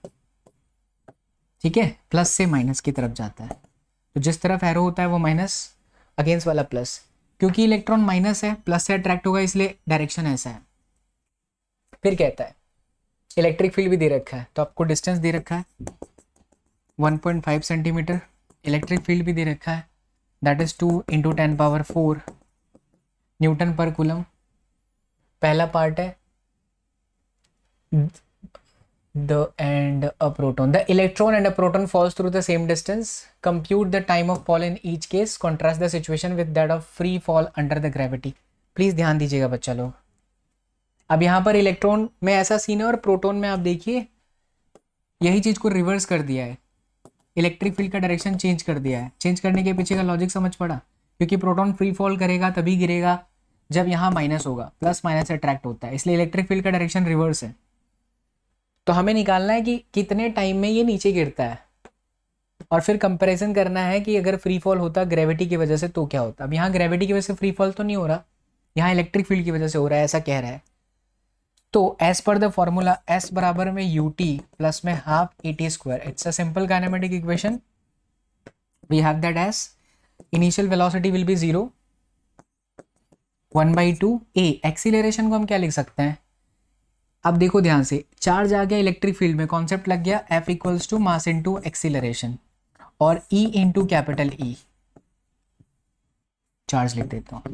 ठीक है प्लस से माइनस की तरफ जाता है तो जिस तरफ एरो होता है वो माइनस अगेंस्ट वाला प्लस क्योंकि इलेक्ट्रॉन माइनस है प्लस से अट्रैक्ट होगा इसलिए डायरेक्शन ऐसा है फिर कहता है इलेक्ट्रिक फील्ड भी दे रखा है तो आपको डिस्टेंस दे रखा है 1.5 सेंटीमीटर इलेक्ट्रिक फील्ड भी दे रखा है that is two into ten power four newton per coulomb पहला पार्ट है the and a proton the electron and a proton falls through the same distance compute the time of fall in each case contrast the situation with that of free fall under the gravity please ध्यान दीजिएगा बच्चा लोग अब यहाँ पर electron में ऐसा scene है और प्रोटॉन में आप देखिए यही चीज़ को रिवर्स कर दिया है इलेक्ट्रिक फील्ड का डायरेक्शन चेंज कर दिया है चेंज करने के पीछे का लॉजिक समझ पड़ा क्योंकि प्रोटॉन फ्री फॉल करेगा तभी गिरेगा जब यहाँ माइनस होगा प्लस माइनस अट्रैक्ट होता है इसलिए इलेक्ट्रिक फील्ड का डायरेक्शन रिवर्स है तो हमें निकालना है कि कितने टाइम में ये नीचे गिरता है और फिर कंपैरिजन करना है कि अगर फ्री फॉल होता ग्रेविटी की वजह से तो क्या होता अब यहाँ ग्रेविटी की वजह से फ्री फॉल तो नहीं हो रहा यहाँ इलेक्ट्रिक फील्ड की वजह से हो रहा है ऐसा कह रहा है तो as per the formula S बराबर में यू टी प्लस में half A T square it's a simple kinematic equation we have that S initial velocity will be zero one by two A acceleration को हम क्या लिख सकते हैं अब देखो ध्यान से चार्ज आ गया इलेक्ट्रिक फील्ड में कॉन्सेप्ट लग गया F equals to mass into acceleration और E into capital E charge लिख देता हूं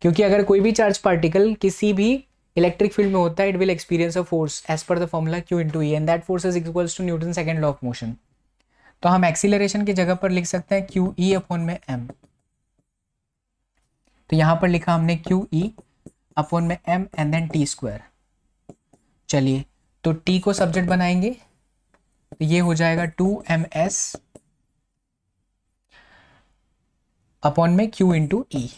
क्योंकि अगर कोई भी चार्ज पार्टिकल किसी भी इलेक्ट्रिक फील्ड में होता है it will experience a force as per the formula Q into E and that force is equals to Newton second law of motion तो हम एक्सीलरेशन की जगह पर लिख सकते हैं क्यू ई अपॉन में एम तो यहां पर लिखा हमने क्यू ई अपॉन में M and then T square चलिए तो टी को सब्जेक्ट बनाएंगे तो ये हो जाएगा टू एम एस अपॉन में क्यू इंटू ई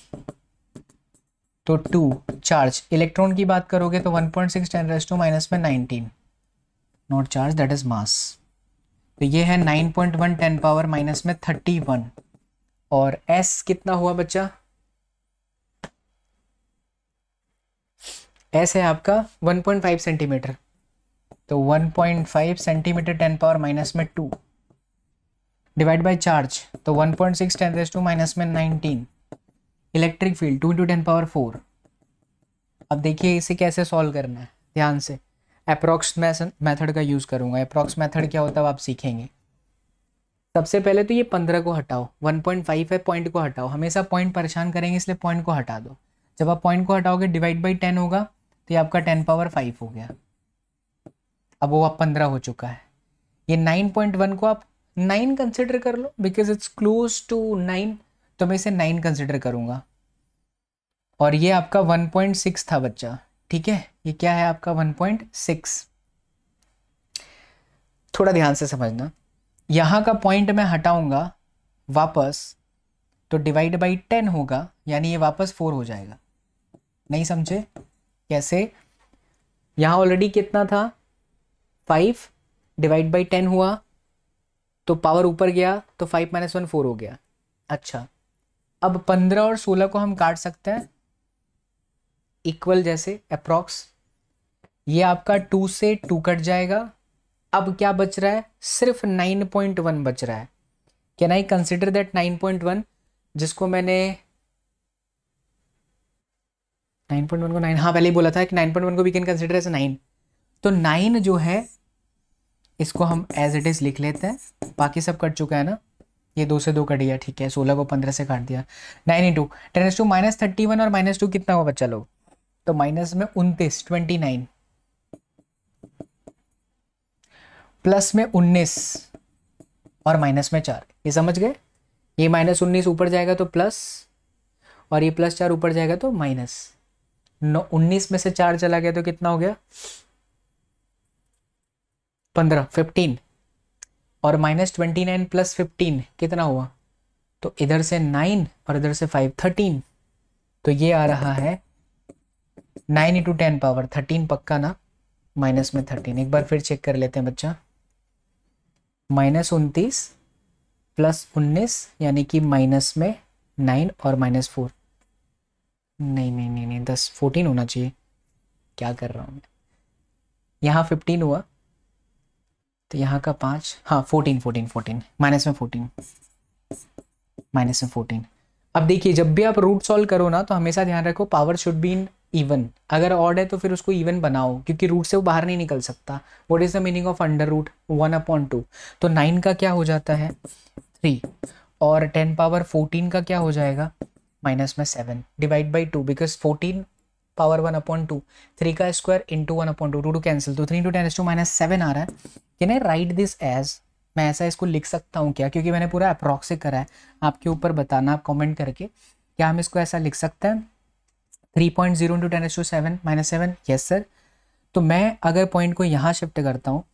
तो टू चार्ज इलेक्ट्रॉन की बात करोगे तो 1.6 point six ten raise to minus में nineteen naught charge that is mass तो ये है 9.1 point one ten power minus में 31 और एस कितना हुआ बच्चा एस है आपका 1.5 सेंटीमीटर तो 1.5 सेंटीमीटर टेन पावर माइनस में टू डिवाइड बाय चार्ज तो 1.6 point six ten to minus में 19 electric field two into ten power four अब देखिए इसे कैसे सॉल्व करना है ध्यान से अप्रोक्स मेथड का यूज़ करूँगा अप्रोक्स मेथड क्या होता है आप सीखेंगे सबसे पहले तो ये पंद्रह को हटाओ वन पॉइंट फाइव है पॉइंट को हटाओ हमेशा पॉइंट परेशान करेंगे इसलिए पॉइंट को हटा दो जब आप पॉइंट को हटाओगे डिवाइड बाई टेन होगा तो ये आपका टेन पावर फाइव हो गया अब वो आप पंद्रह हो चुका है ये नाइन पॉइंट वन को आप नाइन कंसिडर कर लो because it's close to nine तो मैं इसे नाइन कंसिडर करूंगा और ये आपका वन पॉइंट सिक्स था बच्चा ठीक है ये क्या है आपका वन पॉइंट सिक्स थोड़ा ध्यान से समझना यहाँ का पॉइंट मैं हटाऊंगा वापस तो डिवाइड बाई टेन होगा यानी ये वापस फोर हो जाएगा नहीं समझे कैसे यहाँ ऑलरेडी कितना था फाइव डिवाइड बाई टेन हुआ तो पावर ऊपर गया तो फाइव माइनस वन फोर हो गया अच्छा अब पंद्रह और सोलह को हम काट सकते हैं इक्वल जैसे अप्रॉक्स ये आपका टू से टू कट जाएगा अब क्या बच रहा है सिर्फ नाइन पॉइंट वन बच रहा है can I consider that nine point one जिसको मैंने नाइन पॉइंट वन को नाइन हाँ पहले ही बोला था कि नाइन पॉइंट वन को we can consider as nine तो नाइन जो है इसको हम एज इट इज़ लिख लेते हैं बाकी सब कट चुका है ना ये दो से दो कट गया ठीक है सोलह को पंद्रह से काट दिया nine two ten S to minus thirty one और माइनस टू कितना हुआ बच्चा लोग तो माइनस में उनतीस ट्वेंटी नाइन प्लस में उन्नीस और माइनस में चार ये समझ गए ये माइनस उन्नीस ऊपर जाएगा तो प्लस और ये प्लस चार ऊपर जाएगा तो माइनस नौ उन्नीस में से चार चला गया तो कितना हो गया पंद्रह फिफ्टीन और minus twenty nine plus fifteen कितना हुआ तो इधर से नाइन और इधर से फाइव थर्टीन तो ये आ रहा है nine into ten power thirteen पक्का ना माइनस में थर्टीन एक बार फिर चेक कर लेते हैं बच्चा माइनस उनतीस प्लस उन्नीस यानी कि माइनस में नाइन और माइनस फोर नहीं नहीं नहीं नहीं दस फोर्टीन होना चाहिए क्या कर रहा हूँ मैं यहाँ फिफ्टीन हुआ तो यहाँ का पाँच हाँ फोर्टीन फोर्टीन फोर्टीन माइनस में फोर्टीन माइनस में फोर्टीन अब देखिए जब भी आप रूट सॉल्व करो ना तो हमेशा ध्यान रखो power should be in even अगर ऑड है तो फिर उसको इवन बनाओ क्योंकि रूट से वो बाहर नहीं निकल सकता what is the meaning of under root one upon two तो नाइन का क्या हो जाता है थ्री और टेन पावर फोर्टीन का क्या हो जाएगा माइनस में seven divide by two because fourteen power one appoint two three का square into one appoint two two two cancel तो three into ten to minus seven आ रहा है can I write this as मैं ऐसा इसको लिख सकता हूँ क्या क्योंकि मैंने पूरा अप्रॉक्सिक करा है आपके ऊपर बताना आप कॉमेंट करके क्या हम इसको ऐसा लिख सकते हैं three point zero into ten to seven minus seven yes sir तो मैं अगर पॉइंट को यहाँ शिफ्ट करता हूँ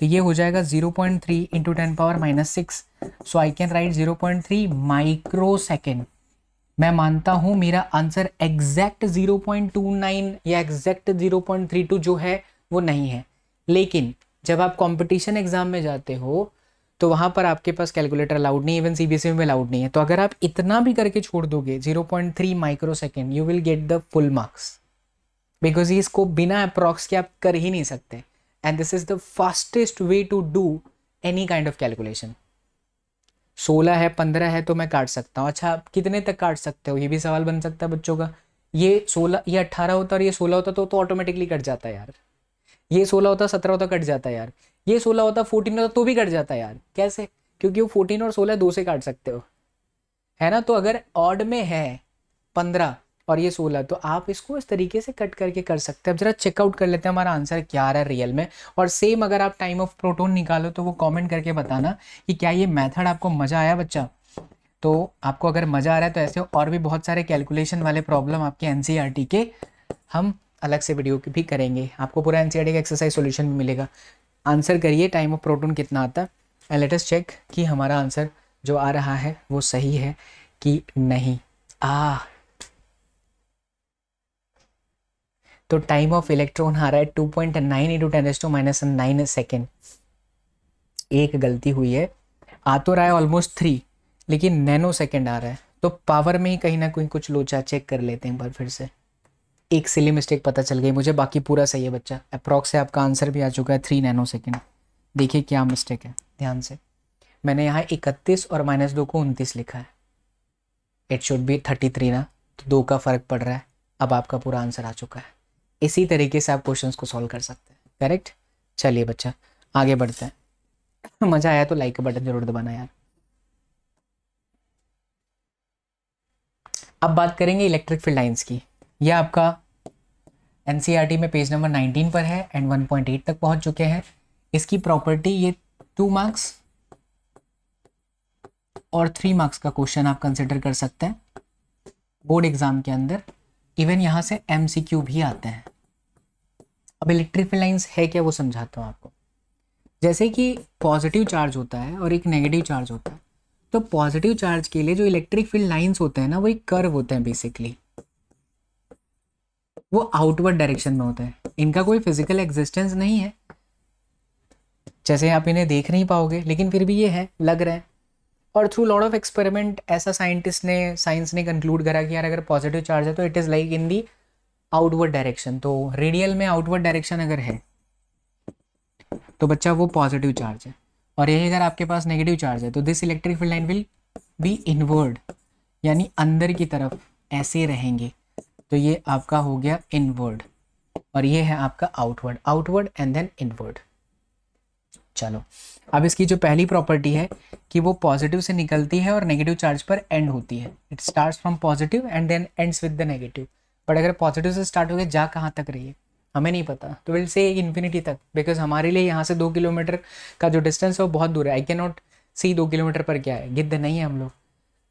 तो ये हो जाएगा zero point three into ten power minus six so I can write zero point three micro second मैं मानता हूँ मेरा आंसर एग्जैक्ट 0.29 या एग्जैक्ट 0.32 जो है वो नहीं है लेकिन जब आप कंपटीशन एग्ज़ाम में जाते हो तो वहाँ पर आपके पास कैलकुलेटर अलाउड नहीं इवन सीबीएसई e में अलाउड नहीं है तो अगर आप इतना भी करके छोड़ दोगे 0.3 micro second you will get the full marks because इसको बिना अप्रॉक्स के आप कर ही नहीं सकते and this is the fastest way to do any kind of calculation सोलह है पंद्रह है तो मैं काट सकता हूँ अच्छा आप कितने तक काट सकते हो ये भी सवाल बन सकता है बच्चों का ये सोलह ये अट्ठारह होता और ये सोलह होता तो तो ऑटोमेटिकली कट जाता है यार ये सोलह होता सत्रह होता कट जाता है यार ये सोलह होता फोर्टीन होता तो भी कट जाता है यार कैसे क्योंकि वो फोर्टीन और सोलह दो से काट सकते हो है ना तो अगर ऑड में है पंद्रह और ये सोलह तो आप इसको इस तरीके से कट करके कर सकते हैं अब जरा चेकआउट कर लेते हैं हमारा आंसर क्या आ रहा है रियल में और सेम अगर आप टाइम ऑफ प्रोटोन निकालो तो वो कॉमेंट करके बताना कि क्या ये मैथड आपको मज़ा आया बच्चा तो आपको अगर मज़ा आ रहा है तो ऐसे और भी बहुत सारे कैलकुलेशन वाले प्रॉब्लम आपके एन e के हम अलग से वीडियो भी करेंगे आपको पूरा एन e का एक्सरसाइज सोल्यूशन भी मिलेगा आंसर करिए टाइम ऑफ प्रोटोन कितना आता है एंड लेटेस्ट चेक कि हमारा आंसर जो आ रहा है वो सही है कि नहीं आ तो टाइम ऑफ इलेक्ट्रॉन आ रहा है two point nine into ten S to minus nine second एक गलती हुई है आ तो रहा है ऑलमोस्ट थ्री लेकिन नैनो सेकेंड आ रहा है तो पावर में ही कहीं ना कहीं कुछ लोचा चेक कर लेते हैं एक बार फिर से एक सिली मिस्टेक पता चल गई मुझे बाकी पूरा सही है बच्चा अप्रॉक्स से आपका आंसर भी आ चुका है थ्री नैनो सेकेंड देखिए क्या मिस्टेक है ध्यान से मैंने यहाँ इकतीस और माइनस दो को उनतीस लिखा है it should be thirty three ना तो दो का फ़र्क पड़ रहा है अब आपका पूरा आंसर आ चुका है इसी तरीके से आप क्वेश्चन को सॉल्व कर सकते हैं करेक्ट चलिए बच्चा आगे बढ़ते हैं मज़ा आया तो लाइक का बटन जरूर दबाना यार अब बात करेंगे इलेक्ट्रिक फील्ड लाइंस की यह आपका एन e में पेज नंबर 19 पर है एंड 1.8 तक पहुंच चुके हैं इसकी प्रॉपर्टी ये टू मार्क्स और थ्री मार्क्स का क्वेश्चन आप कंसिडर कर सकते हैं बोर्ड एग्जाम के अंदर इवन यहां से एम भी आते हैं अब इलेक्ट्रिक फील्ड लाइन्स है क्या वो समझाता हूँ आपको जैसे कि पॉजिटिव चार्ज होता है और एक नेगेटिव चार्ज होता है तो पॉजिटिव चार्ज के लिए जो इलेक्ट्रिक फील्ड लाइंस होते हैं ना वो एक कर्व होते हैं बेसिकली वो आउटवर्ड डायरेक्शन में होते हैं इनका कोई फिजिकल एग्जिस्टेंस नहीं है जैसे आप इन्हें देख नहीं पाओगे लेकिन फिर भी ये है लग रहा है और थ्रू लॉट ऑफ एक्सपेरिमेंट ऐसा साइंटिस्ट ने साइंस ने कंक्लूड करा कि यार अगर पॉजिटिव चार्ज है तो it is like in the outward direction तो रेडियल में आउटवर्ड डायरेक्शन अगर है तो बच्चा वो पॉजिटिव चार्ज है और यही अगर आपके पास नेगेटिव चार्ज है तो this electric field line will be inward यानी अंदर की तरफ ऐसे रहेंगे तो ये आपका हो गया इनवर्ड और ये है आपका outward outward and then inward चलो अब इसकी जो पहली प्रॉपर्टी है कि वो पॉजिटिव से निकलती है और नेगेटिव चार्ज पर एंड होती है it start from positive end then ends with the negative but अगर पॉजिटिव से स्टार्ट हो गया जा कहाँ तक रही है हमें नहीं पता तो विल से इन्फिनिटी तक बिकॉज हमारे लिए यहाँ से दो किलोमीटर का जो डिस्टेंस है वो बहुत दूर है आई कैन नॉट सी दो किलोमीटर पर क्या है गिद्ध नहीं है हम लोग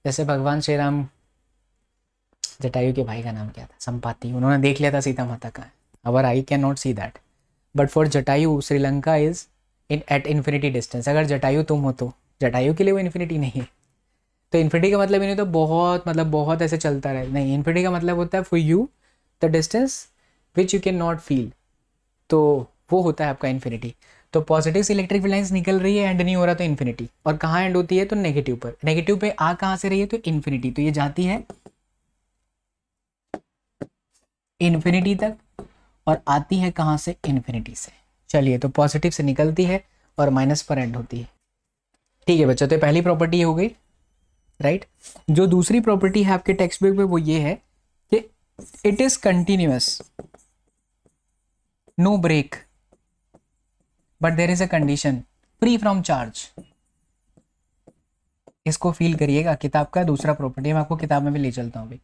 जैसे भगवान श्री राम जटायु के भाई का नाम क्या था संपाति उन्होंने देख लिया था सीता माता का our I can not see that but for Jatayu Sri Lanka is in at infinity distance अगर जटायु तुम हो तो जटायु के लिए वो इन्फिनिटी नहीं है तो इन्फिनिटी का मतलब ये नहीं तो बहुत मतलब बहुत ऐसे चलता रहे नहीं इन्फिनिटी का मतलब होता है for you the distance which you can not feel तो वो होता है आपका इन्फिनिटी तो पॉजिटिव से इलेक्ट्रिक लाइन्स निकल रही है एंड नहीं हो रहा तो इन्फिनिटी और कहाँ एंड होती है तो नेगेटिव पर नेगेटिव पे आ कहाँ से रही है तो इन्फिनिटी तो ये जाती है इन्फिनिटी तक और आती है कहाँ से इन्फिनिटी से चलिए तो पॉजिटिव से निकलती है और माइनस पर एंड होती है ठीक है बच्चों तो पहली प्रॉपर्टी हो गई राइट जो दूसरी प्रॉपर्टी है आपके टेक्स्ट बुक में वो ये है कि it is continuous no break but there is a condition free from charge इसको फील करिएगा किताब का दूसरा प्रॉपर्टी मैं आपको किताब में भी ले चलता हूं भाई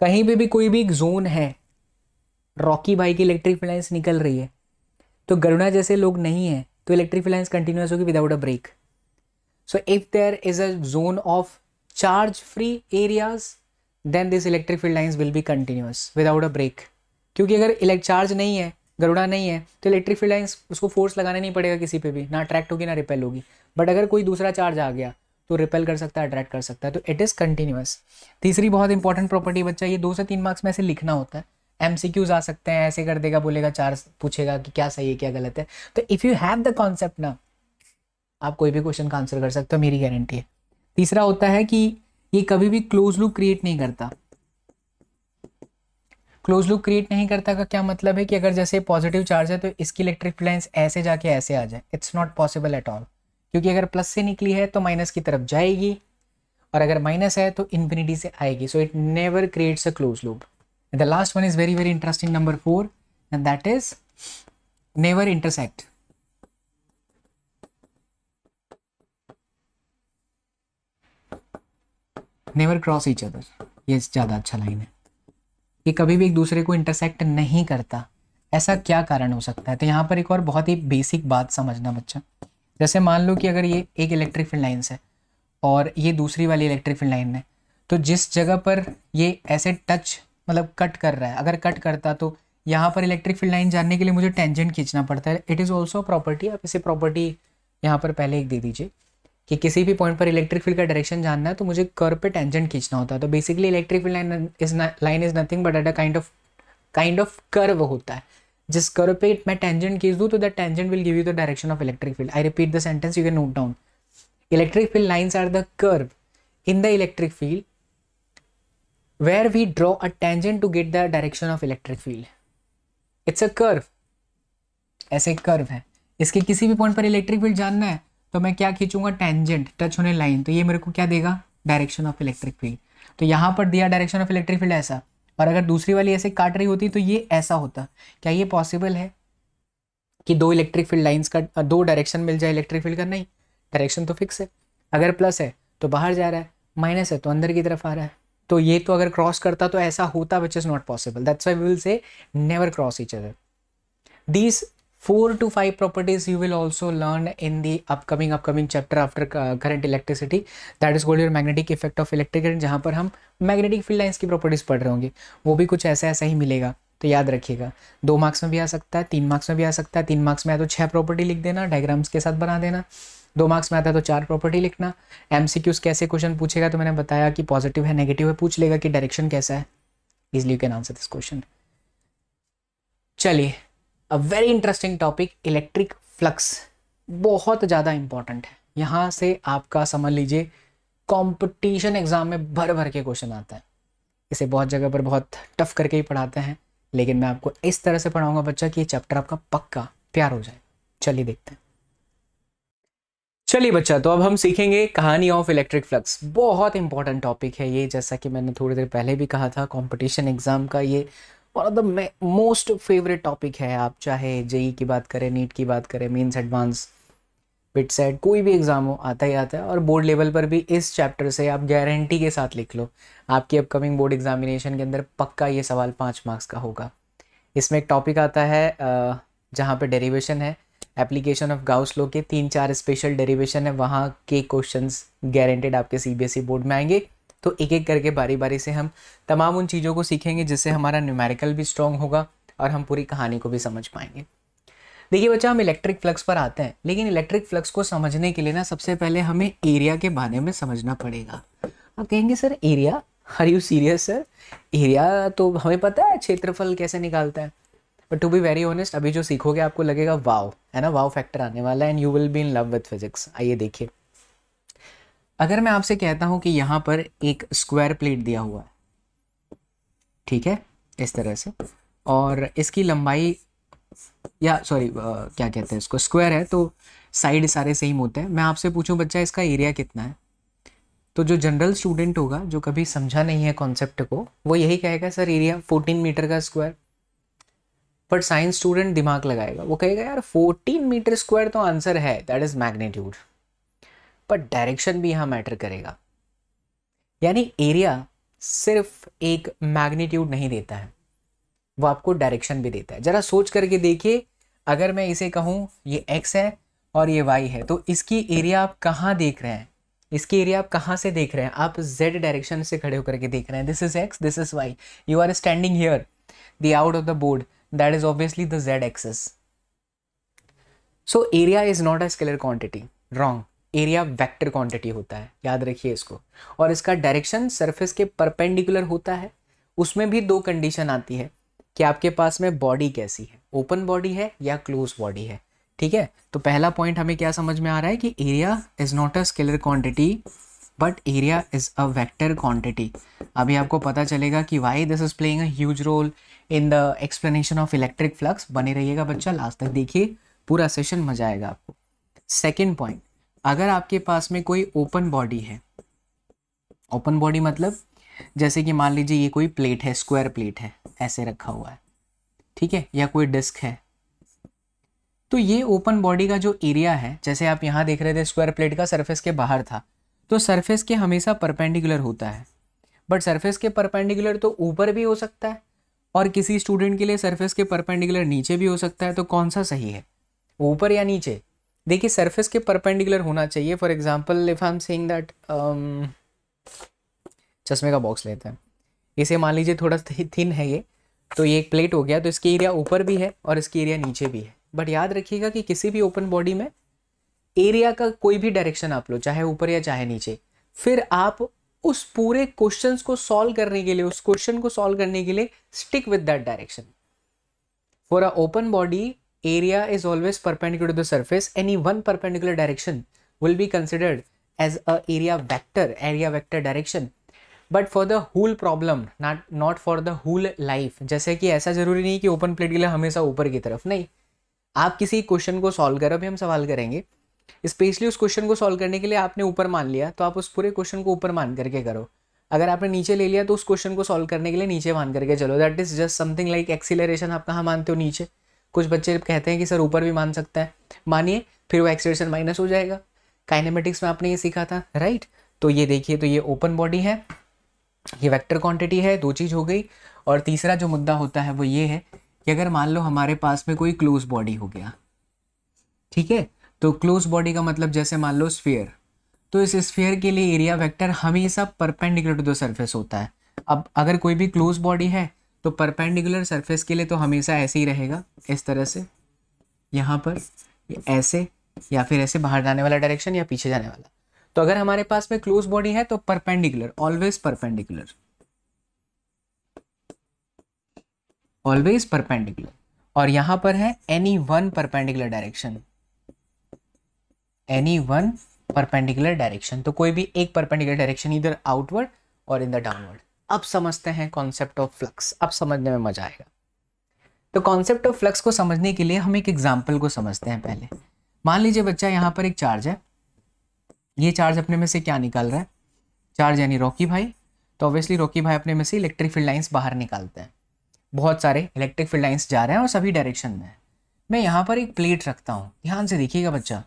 कहीं पे भी कोई भी एक जोन है रॉकी भाई की इलेक्ट्रिक फ्लाइंस निकल रही है तो गरुणा जैसे लोग नहीं हैं तो इलेक्ट्रिक लाइन्स कंटिन्यूस होगी without a break so if there is a zone of charge free areas then this electric field lines will be continuous without a break क्योंकि अगर इलेक्ट चार्ज नहीं है गरुड़ा नहीं है तो इलेक्ट्रिक फील्ड लाइन्स उसको force लगाने नहीं पड़ेगा किसी पे भी ना अट्रैक्ट होगी ना रिपेल होगी बट अगर कोई दूसरा चार्ज आ गया तो रिपेल कर सकता है अट्रैक्ट कर सकता है तो इट इज़ कंटिन्यूस तीसरी बहुत इंपॉर्टेंट प्रॉपर्टी बच्चा ये दो से तीन मार्क्स में ऐसे लिखना होता है एम सी क्यूज आ सकते हैं ऐसे कर देगा बोलेगा चार पूछेगा कि क्या सही है क्या गलत है तो if you have the concept ना आप कोई भी क्वेश्चन का आंसर कर सकते हो मेरी गारंटी है तीसरा होता है कि ये कभी भी क्लोज लूप क्रिएट नहीं करता क्लोज लूप क्रिएट नहीं करता का क्या मतलब है कि अगर जैसे पॉजिटिव चार्ज है तो इसकी इलेक्ट्रिक लाइन्स ऐसे जाके ऐसे आ जाए it's not possible at all क्योंकि अगर प्लस से निकली है तो माइनस की तरफ जाएगी और अगर माइनस है तो इन्फिनिटी से आएगी so it never creates a close loop And the last one is very, very interesting, number 4 and that is never intersect. never cross each other ये ज़्यादा अच्छा लाइन है ये कभी भी एक दूसरे को इंटरसेक्ट नहीं करता ऐसा क्या कारण हो सकता है तो यहाँ पर एक और बहुत ही बेसिक बात समझना बच्चा जैसे मान लो कि अगर ये एक इलेक्ट्रिक फील्ड लाइन्स है और ये दूसरी वाली इलेक्ट्रिक फील्ड लाइन है तो जिस जगह पर ये ऐसे टच मतलब कट कर रहा है अगर कट करता तो यहाँ पर इलेक्ट्रिक फील्ड लाइन जानने के लिए मुझे टेंजेंट खींचना पड़ता है इट इज़ ऑल्सो प्रॉपर्टी आप इसे प्रॉपर्टी यहाँ पर पहले एक दे दीजिए कि किसी भी पॉइंट पर इलेक्ट्रिक फील्ड का डायरेक्शन जानना है तो मुझे कर पे टेंजेंट खींचना होता है तो basically electric field line is line is nothing but at a kind of kind of curve होता है जिस कर पे मैं टेंजेंट खींच दूँ तो that tangent will give you the direction of electric field I repeat the sentence you can note down electric field lines are the curve in the electric field where we draw a tangent to get the direction of electric field. It's a curve. ऐसे एक curve है इसके किसी भी point पर electric field जानना है तो मैं क्या खींचूंगा टेंजेंट टच होने लाइन तो ये मेरे को क्या देगा डायरेक्शन ऑफ इलेक्ट्रिक फील्ड तो यहाँ पर दिया डायरेक्शन ऑफ इलेक्ट्रिक फील्ड ऐसा और अगर दूसरी वाली ऐसे काट रही होती तो ये ऐसा होता क्या ये पॉसिबल है कि दो इलेक्ट्रिक फील्ड लाइन्स का दो डायरेक्शन मिल जाए इलेक्ट्रिक फील्ड का नहीं डायरेक्शन तो फिक्स है अगर प्लस है तो बाहर जा रहा है माइनस है तो अंदर की तरफ आ रहा है तो ये तो अगर क्रॉस करता तो ऐसा होता which is not possible that's why will say never cross each other these four two five properties you will also learn in the upcoming upcoming chapter after current electricity that is called your magnetic effect of electric current जहाँ पर हम magnetic field lines की properties पढ़ रहे होंगे वो भी कुछ ऐसा ऐसा ही मिलेगा तो याद रखिएगा दो मार्क्स में भी आ सकता है तीन मार्क्स में भी आ सकता है तीन मार्क्स में आ तो छह प्रॉपर्टी लिख देना डायग्राम्स के साथ बना देना दो मार्क्स में आता है तो चार प्रॉपर्टी लिखना एम कैसे क्वेश्चन पूछेगा तो मैंने बताया कि पॉजिटिव है नेगेटिव है पूछ लेगा कि डायरेक्शन कैसा है easily you can answer this question चलिए a very interesting topic electric flux बहुत ज़्यादा इंपॉर्टेंट है यहाँ से आपका समझ लीजिए कंपटीशन एग्जाम में भर भर के क्वेश्चन आता है इसे बहुत जगह पर बहुत टफ करके ही पढ़ाते हैं लेकिन मैं आपको इस तरह से पढ़ाऊंगा बच्चा कि ये चैप्टर आपका पक्का प्यार हो जाए चलिए देखते हैं चलिए बच्चा तो अब हम सीखेंगे कहानी ऑफ इलेक्ट्रिक फ्लक्स बहुत इंपॉर्टेंट टॉपिक है ये जैसा कि मैंने थोड़ी देर पहले भी कहा था कंपटीशन एग्जाम का ये one of the most favourite topic है आप चाहे जेई e की बात करें नीट e की बात करें मीन्स एडवांस बिट सेट कोई भी एग्ज़ाम हो आता ही आता है और बोर्ड लेवल पर भी इस चैप्टर से आप गारंटी के साथ लिख लो आपकी अपकमिंग बोर्ड एग्जामिनेशन के अंदर पक्का ये सवाल पाँच मार्क्स का होगा इसमें एक टॉपिक आता है जहाँ पर डेरिवेशन है एप्लीकेशन ऑफ गाउस लो के तीन चार स्पेशल डेरिवेशन है वहाँ के क्वेश्चंस गारंटेड आपके सीबीएसई बोर्ड e में आएंगे तो एक एक करके बारी बारी से हम तमाम उन चीज़ों को सीखेंगे जिससे हमारा न्यूमेरिकल भी स्ट्रॉन्ग होगा और हम पूरी कहानी को भी समझ पाएंगे देखिए बच्चा हम इलेक्ट्रिक फ्लक्स पर आते हैं लेकिन इलेक्ट्रिक फ्लक्स को समझने के लिए ना सबसे पहले हमें एरिया के बारे में समझना पड़ेगा आप कहेंगे sir area are you serious sir area तो हमें पता है क्षेत्रफल कैसे निकालता है but to be very honest अभी जो सीखोगे आपको लगेगा वाव है ना वाव फैक्टर आने वाला है and you will be in love with physics आइए देखिए अगर मैं आपसे कहता हूं कि यहां पर एक स्क्वायर प्लेट दिया हुआ है ठीक है इस तरह से और इसकी लंबाई या सॉरी क्या कहते हैं इसको स्क्वायर है तो साइड सारे सेम होते हैं मैं आपसे पूछूं बच्चा इसका एरिया कितना है तो जो जनरल स्टूडेंट होगा जो कभी समझा नहीं है कॉन्सेप्ट को वो यही कहेगा सर एरिया 14 मीटर का स्क्वायर बट साइंस स्टूडेंट दिमाग लगाएगा वो कहेगा यार 14 मीटर स्क्वायर तो आंसर है that is magnitude but direction भी यहाँ मैटर करेगा यानी एरिया सिर्फ एक मैग्नीट्यूड नहीं देता है वो आपको डायरेक्शन भी देता है ज़रा सोच करके देखिए अगर मैं इसे कहूँ ये एक्स है और ये वाई है तो इसकी एरिया आप कहाँ देख रहे हैं इसकी एरिया आप कहाँ से देख रहे हैं आप जेड डायरेक्शन से खड़े होकर के देख रहे हैं this is X this is Y you are standing here the out of the board that is obviously the z axis. So area is not a scalar quantity. Wrong. Area vector quantity होता है याद रखिए इसको और इसका direction surface के perpendicular होता है उसमें भी दो कंडीशन आती है कि आपके पास में बॉडी कैसी है ओपन बॉडी है या क्लोज बॉडी है ठीक है तो पहला पॉइंट हमें क्या समझ में आ रहा है कि area is not a scalar quantity but area is a vector quantity अभी आपको पता चलेगा कि why this is playing a huge role in the explanation of electric flux बने रहिएगा बच्चा लास्ट तक देखिए पूरा सेशन मजा आएगा आपको सेकेंड पॉइंट अगर आपके पास में कोई ओपन बॉडी है ओपन बॉडी मतलब जैसे कि मान लीजिए ये कोई प्लेट है स्क्वायर प्लेट है ऐसे रखा हुआ है ठीक है या कोई डिस्क है तो ये ओपन बॉडी का जो एरिया है जैसे आप यहाँ देख रहे थे स्क्वायर प्लेट का सरफेस के बाहर था तो सरफेस के हमेशा परपेंडिकुलर होता है बट सरफेस के परपेंडिकुलर तो ऊपर भी हो सकता है और किसी स्टूडेंट के लिए सरफेस के परपेंडिकुलर नीचे भी हो सकता है तो कौन सा सही है ऊपर या नीचे देखिए सरफेस के परपेंडिकुलर होना चाहिए for example if I am saying that चश्मे का बॉक्स लेते हैं इसे मान लीजिए थोड़ा थिन है ये तो ये एक प्लेट हो गया तो इसकी एरिया ऊपर भी है और इसकी एरिया नीचे भी है बट याद रखिएगा कि किसी भी ओपन बॉडी में एरिया का कोई भी डायरेक्शन आप लो चाहे ऊपर या चाहे नीचे फिर आप उस पूरे क्वेश्चंस को सॉल्व करने के लिए उस क्वेश्चन को सॉल्व करने के लिए stick with that direction for a open body area is always perpendicular to the surface any one perpendicular direction will be considered as a area vector area vector direction but for the whole problem not not for the whole life जैसे कि ऐसा जरूरी नहीं कि open plate के लिए हमेशा ऊपर की तरफ नहीं आप किसी क्वेश्चन को सॉल्व कर अभी हम सवाल करेंगे स्पेशली उस क्वेश्चन को सॉल्व करने के लिए आपने ऊपर मान लिया तो आप उस पूरे क्वेश्चन को ऊपर मान करके करो अगर आपने नीचे ले लिया तो उस क्वेश्चन को सॉल्व करने के लिए नीचे मान करके चलो that is just something like acceleration आप कहाँ मानते हो नीचे कुछ बच्चे कहते हैं कि सर ऊपर भी मान सकते हैं मानिए फिर वो एक्सीलरेशन माइनस हो जाएगा काइनेमेटिक्स में आपने ये सीखा था राइट तो ये देखिए तो ये ओपन बॉडी है ये वेक्टर क्वांटिटी है दो चीज़ हो गई और तीसरा जो मुद्दा होता है वो ये है कि अगर मान लो हमारे पास में कोई क्लोज बॉडी हो गया ठीक है तो क्लोज बॉडी का मतलब जैसे मान लो स्फीयर तो इस स्फीयर के लिए एरिया वेक्टर हमेशा परपेंडिकुलर टू द सरफेस होता है अब अगर कोई भी क्लोज बॉडी है तो परपेंडिकुलर सरफेस के लिए तो हमेशा ऐसे ही रहेगा इस तरह से यहाँ पर ऐसे या फिर ऐसे बाहर जाने वाला डायरेक्शन या पीछे जाने वाला तो अगर हमारे पास में क्लोज बॉडी है तो perpendicular always perpendicular always perpendicular और यहां पर है any one perpendicular direction any one perpendicular direction तो कोई भी एक परपेंडिकुलर डायरेक्शन इधर आउटवर्ड और इन द डाउनवर्ड अब समझते हैं कॉन्सेप्ट ऑफ फ्लक्स अब समझने में मजा आएगा तो कॉन्सेप्ट ऑफ फ्लक्स को समझने के लिए हम एक एग्जाम्पल को समझते हैं पहले मान लीजिए बच्चा यहाँ पर एक चार्ज है ये चार्ज अपने में से क्या निकाल रहा है चार्ज यानी रॉकी भाई तो ऑब्वियसली रॉकी भाई अपने में से इलेक्ट्रिक फील्ड लाइन्स बाहर निकालते हैं बहुत सारे इलेक्ट्रिक फील्ड लाइन्स जा रहे हैं और सभी डायरेक्शन में है मैं यहाँ पर एक प्लेट रखता हूँ ध्यान से देखिएगा बच्चा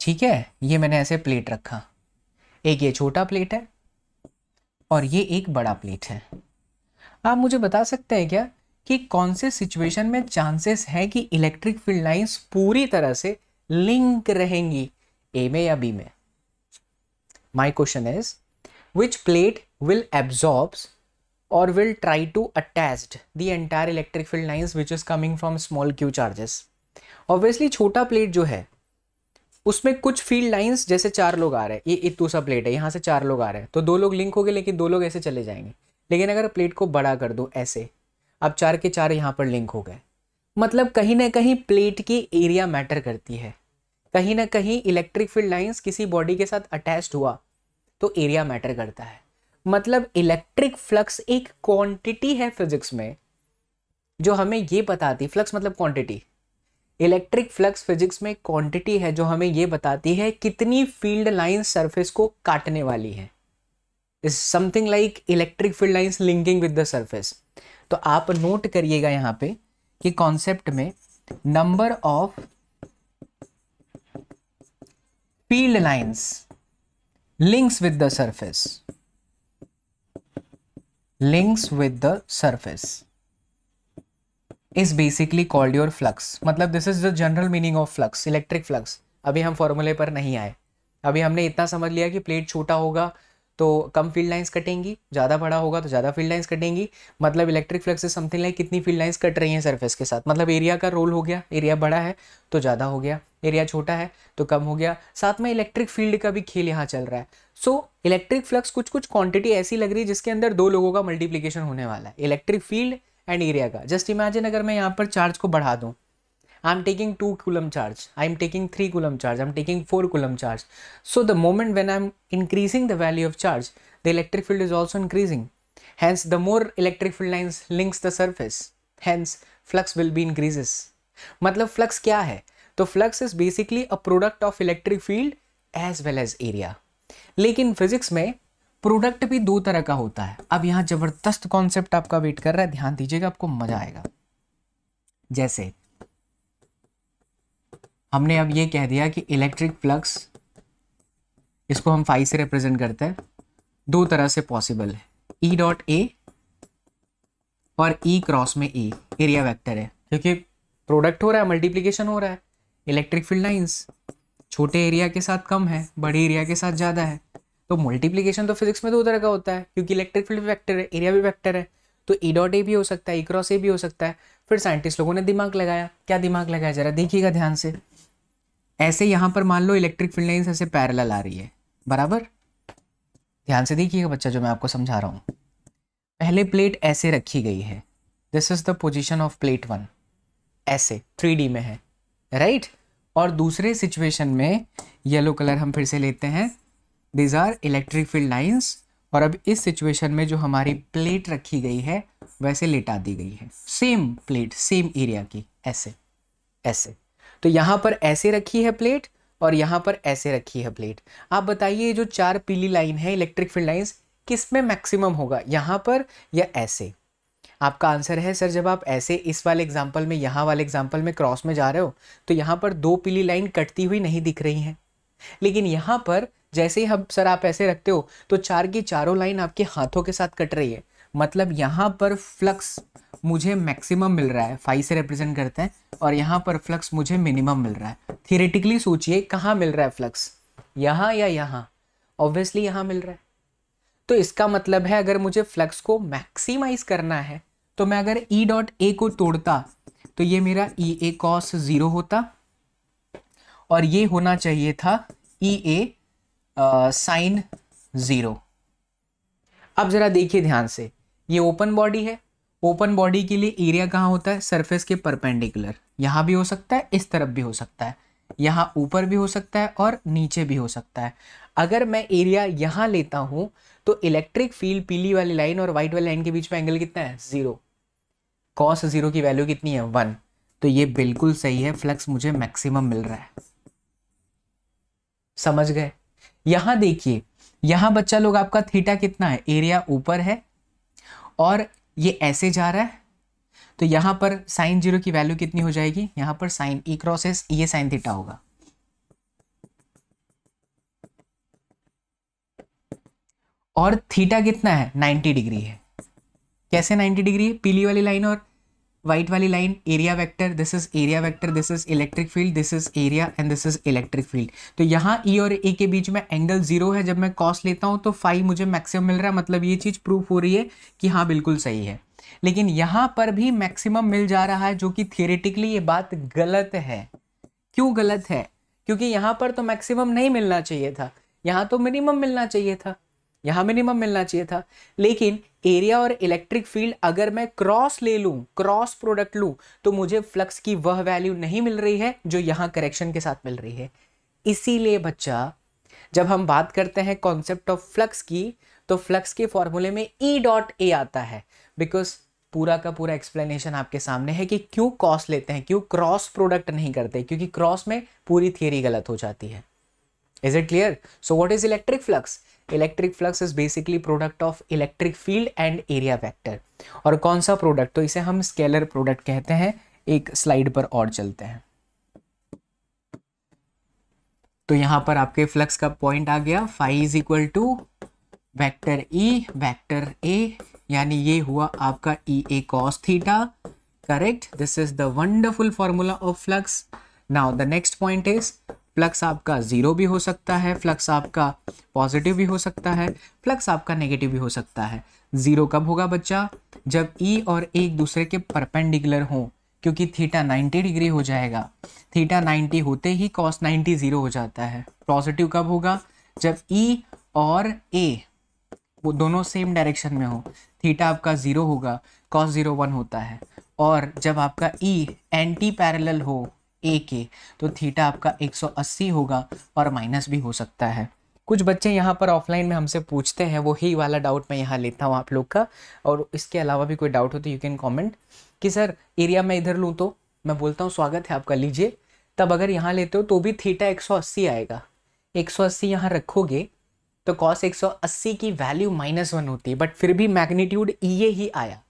ठीक है ये मैंने ऐसे प्लेट रखा एक ये छोटा प्लेट है और ये एक बड़ा प्लेट है आप मुझे बता सकते हैं क्या कि कौन से सिचुएशन में चांसेस है कि इलेक्ट्रिक फील्ड लाइंस पूरी तरह से लिंक रहेंगी ए में या बी में my question is which plate will absorbs और will try to attach the entire electric field lines which is coming from small Q charges obviously छोटा प्लेट जो है उसमें कुछ फील्ड लाइंस जैसे चार लोग आ रहे हैं ये इतू सा प्लेट है यहाँ से चार लोग आ रहे हैं तो दो लोग लिंक हो गए लेकिन दो लोग ऐसे चले जाएंगे लेकिन अगर प्लेट को बड़ा कर दो ऐसे अब चार के चार यहाँ पर लिंक हो गए मतलब कहीं ना कहीं प्लेट की एरिया मैटर करती है कहीं ना कहीं इलेक्ट्रिक फील्ड लाइन्स किसी बॉडी के साथ अटैच हुआ तो एरिया मैटर करता है मतलब इलेक्ट्रिक फ्लक्स एक क्वांटिटी है फिजिक्स में जो हमें ये बताती फ्लक्स मतलब क्वांटिटी इलेक्ट्रिक फ्लक्स फिजिक्स में क्वांटिटी है जो हमें ये बताती है कितनी फील्ड लाइन सरफेस को काटने वाली है is something like electric field lines linking with the surface तो आप नोट करिएगा यहाँ पे कि कॉन्सेप्ट में number of field lines links with the surface links with the surface is basically called your flux मतलब this is the general meaning of flux electric flux अभी हम फॉर्मूले पर नहीं आए अभी हमने इतना समझ लिया कि प्लेट छोटा होगा तो कम फील्ड लाइंस कटेंगी ज़्यादा बड़ा होगा तो ज़्यादा फील्ड लाइंस कटेंगी मतलब electric flux is something like कितनी फील्ड लाइंस कट रही हैं सरफेस के साथ मतलब एरिया का रोल हो गया एरिया बड़ा है तो ज़्यादा हो गया एरिया छोटा है तो कम हो गया साथ में इलेक्ट्रिक फील्ड का भी खेल यहाँ चल रहा है सो इलेक्ट्रिक फ्लक्स कुछ कुछ क्वांटिटी ऐसी लग रही है जिसके अंदर दो लोगों का मल्टीप्लीकेशन होने वाला है इलेक्ट्रिक फील्ड एंड एरिया का जस्ट इमेजिन अगर मैं यहाँ पर चार्ज को बढ़ा दूँ I am taking two coulomb charge I am taking three coulomb charge I am taking four coulomb charge so the moment when I am increasing the value of charge the electric field is also increasing hence the more electric field lines links the surface hence flux will be increases मतलब flux क्या है तो flux is basically a product of electric field as well as area लेकिन physics में product भी दो तरह का होता है अब यहां जबरदस्त कॉन्सेप्ट आपका वेट कर रहा है ध्यान दीजिएगा आपको मजा आएगा जैसे हमने अब ये कह दिया कि इलेक्ट्रिक फ्लक्स इसको हम फाइव से रिप्रेजेंट करते हैं दो तरह से पॉसिबल है ई डॉट ए और ई e क्रॉस में ए एरिया वेक्टर है क्योंकि प्रोडक्ट हो रहा है मल्टीप्लीकेशन हो रहा है इलेक्ट्रिक फील्ड लाइन्स छोटे एरिया के साथ कम है बड़े एरिया के साथ ज़्यादा है तो मल्टीप्लीकेशन तो फिजिक्स में दो तरह का होता है क्योंकि इलेक्ट्रिक फील्ड भी वैक्टर है एरिया भी वैक्टर है तो ई डॉट ए भी हो सकता है ई क्रॉस ए भी हो सकता है फिर साइंटिस्ट लोगों ने दिमाग लगाया क्या दिमाग लगाया जरा देखिएगा ध्यान से ऐसे यहाँ पर मान लो इलेक्ट्रिक फील्ड लाइन ऐसे पैरल आ रही है बराबर ध्यान से देखिएगा बच्चा जो मैं आपको समझा रहा हूँ पहले प्लेट ऐसे रखी गई है this is the position of plate one ऐसे थ्री में है राइट right? और दूसरे सिचुएशन में येलो कलर हम फिर से लेते हैं these are electric field lines और अब इस सिचुएशन में जो हमारी प्लेट रखी गई है वैसे लेटा दी गई है सेम प्लेट सेम एरिया की ऐसे ऐसे तो यहाँ पर ऐसे रखी है प्लेट और यहाँ पर ऐसे रखी है प्लेट आप बताइए जो चार पीली लाइन है इलेक्ट्रिक फील्ड लाइन्स किस में मैक्सिमम होगा यहाँ पर या ऐसे आपका आंसर है सर जब आप ऐसे इस वाले एग्जाम्पल में यहाँ वाले एग्जाम्पल में क्रॉस में जा रहे हो तो यहाँ पर दो पीली लाइन कटती हुई नहीं दिख रही हैं लेकिन यहाँ पर जैसे ही हम सर आप ऐसे रखते हो तो चार की चारों लाइन आपके हाथों के साथ कट रही है मतलब यहाँ पर फ्लक्स मुझे मैक्सिमम मिल रहा है फाइव से रिप्रेजेंट करते हैं और यहाँ पर फ्लक्स मुझे मिनिमम मिल रहा है थियरेटिकली सोचिए कहाँ मिल रहा है फ्लक्स यहाँ या यहाँ ऑब्वियसली यहाँ मिल रहा है तो इसका मतलब है अगर मुझे फ्लक्स को मैक्सिमाइज करना है तो मैं अगर ई डॉट ए को तोड़ता तो ये मेरा ई ए कॉस ज़ीरो होता और ये होना चाहिए था E e A sine uh, zero अब ज़रा देखिए ध्यान से ये ओपन बॉडी है ओपन बॉडी के लिए एरिया कहाँ होता है सरफेस के परपेंडिकुलर यहाँ भी हो सकता है इस तरफ भी हो सकता है यहाँ ऊपर भी हो सकता है और नीचे भी हो सकता है अगर मैं एरिया यहाँ लेता हूँ तो इलेक्ट्रिक फील्ड पीली वाली लाइन और वाइट वाली लाइन के बीच में एंगल कितना है ज़ीरो कॉस ज़ीरो की वैल्यू कितनी है वन तो ये बिल्कुल सही है फ्लक्स मुझे मैक्सिमम मिल रहा है समझ गए यहां देखिए यहां बच्चा लोग आपका थीटा कितना है एरिया ऊपर है और ये ऐसे जा रहा है तो यहां पर साइन जीरो की वैल्यू कितनी हो जाएगी यहां पर साइन ई क्रॉसेस ये साइन थीटा होगा और थीटा कितना है 90 डिग्री है कैसे 90 डिग्री है पीली वाली लाइन और व्हाइट वाली line area vector this is area vector this is electric field this is area and this is electric field तो यहाँ E और ए के बीच में एंगल जीरो है जब मैं कॉस लेता हूँ तो फाइव मुझे मैक्सिमम मिल रहा है मतलब ये चीज़ प्रूफ हो रही है कि हाँ बिल्कुल सही है लेकिन यहाँ पर भी मैक्सिमम मिल जा रहा है जो कि थियोरेटिकली ये बात गलत है क्यों गलत है क्योंकि यहाँ पर तो मैक्सिमम नहीं मिलना चाहिए था यहाँ तो मिनिमम मिलना चाहिए था यहाँ मिनिमम मिलना चाहिए था लेकिन एरिया और इलेक्ट्रिक फील्ड अगर मैं क्रॉस ले लूँ क्रॉस प्रोडक्ट लूँ तो मुझे फ्लक्स की वह वैल्यू नहीं मिल रही है जो यहाँ करेक्शन के साथ मिल रही है इसीलिए बच्चा जब हम बात करते हैं कॉन्सेप्ट ऑफ फ्लक्स की तो फ्लक्स के फॉर्मूले में ई डॉट ए आता है बिकॉज पूरा का पूरा एक्सप्लेनेशन आपके सामने है कि क्यों कॉस लेते हैं क्यों क्रॉस प्रोडक्ट नहीं करते क्योंकि क्रॉस में पूरी थियरी गलत हो जाती है is it clear so what is electric flux electric flux is basically product of electric field and area vector और कौन सा प्रोडक्ट तो इसे हम स्केलर प्रोडक्ट कहते हैं एक स्लाइड पर और चलते हैं तो यहां पर आपके फ्लक्स का पॉइंट आ गया phi is equal to vector E vector A यानी ये हुआ आपका E A cos theta correct this is the wonderful formula of flux now the next point is flux आपका ज़ीरो भी हो सकता है फ्लक्स आपका पॉजिटिव भी हो सकता है फ्लक्स आपका नेगेटिव भी हो सकता है ज़ीरो कब होगा बच्चा जब ई e और ए एक दूसरे के परपेंडिकुलर हों क्योंकि थीटा 90 डिग्री हो जाएगा थीटा 90 होते ही कॉस 90 ज़ीरो हो जाता है पॉजिटिव कब होगा जब ई e और ए वो दोनों सेम डायरेक्शन में हो थीटा आपका ज़ीरो होगा कॉस ज़ीरो वन होता है और जब आपका ई एंटी पैरेलल हो ए के तो थीटा आपका 180 होगा और माइनस भी हो सकता है कुछ बच्चे यहाँ पर ऑफलाइन में हमसे पूछते हैं वो ही वाला डाउट मैं यहाँ लेता हूँ आप लोग का और इसके अलावा भी कोई डाउट हो तो यू कैन कॉमेंट कि सर एरिया मैं इधर लूँ तो मैं बोलता हूँ स्वागत है आपका लीजिए तब अगर यहाँ लेते हो तो भी थीटा 180 आएगा 180 सौ यहाँ रखोगे तो कॉस 180 की वैल्यू माइनस वन होती है बट फिर भी मैग्नीट्यूड ये e ही आया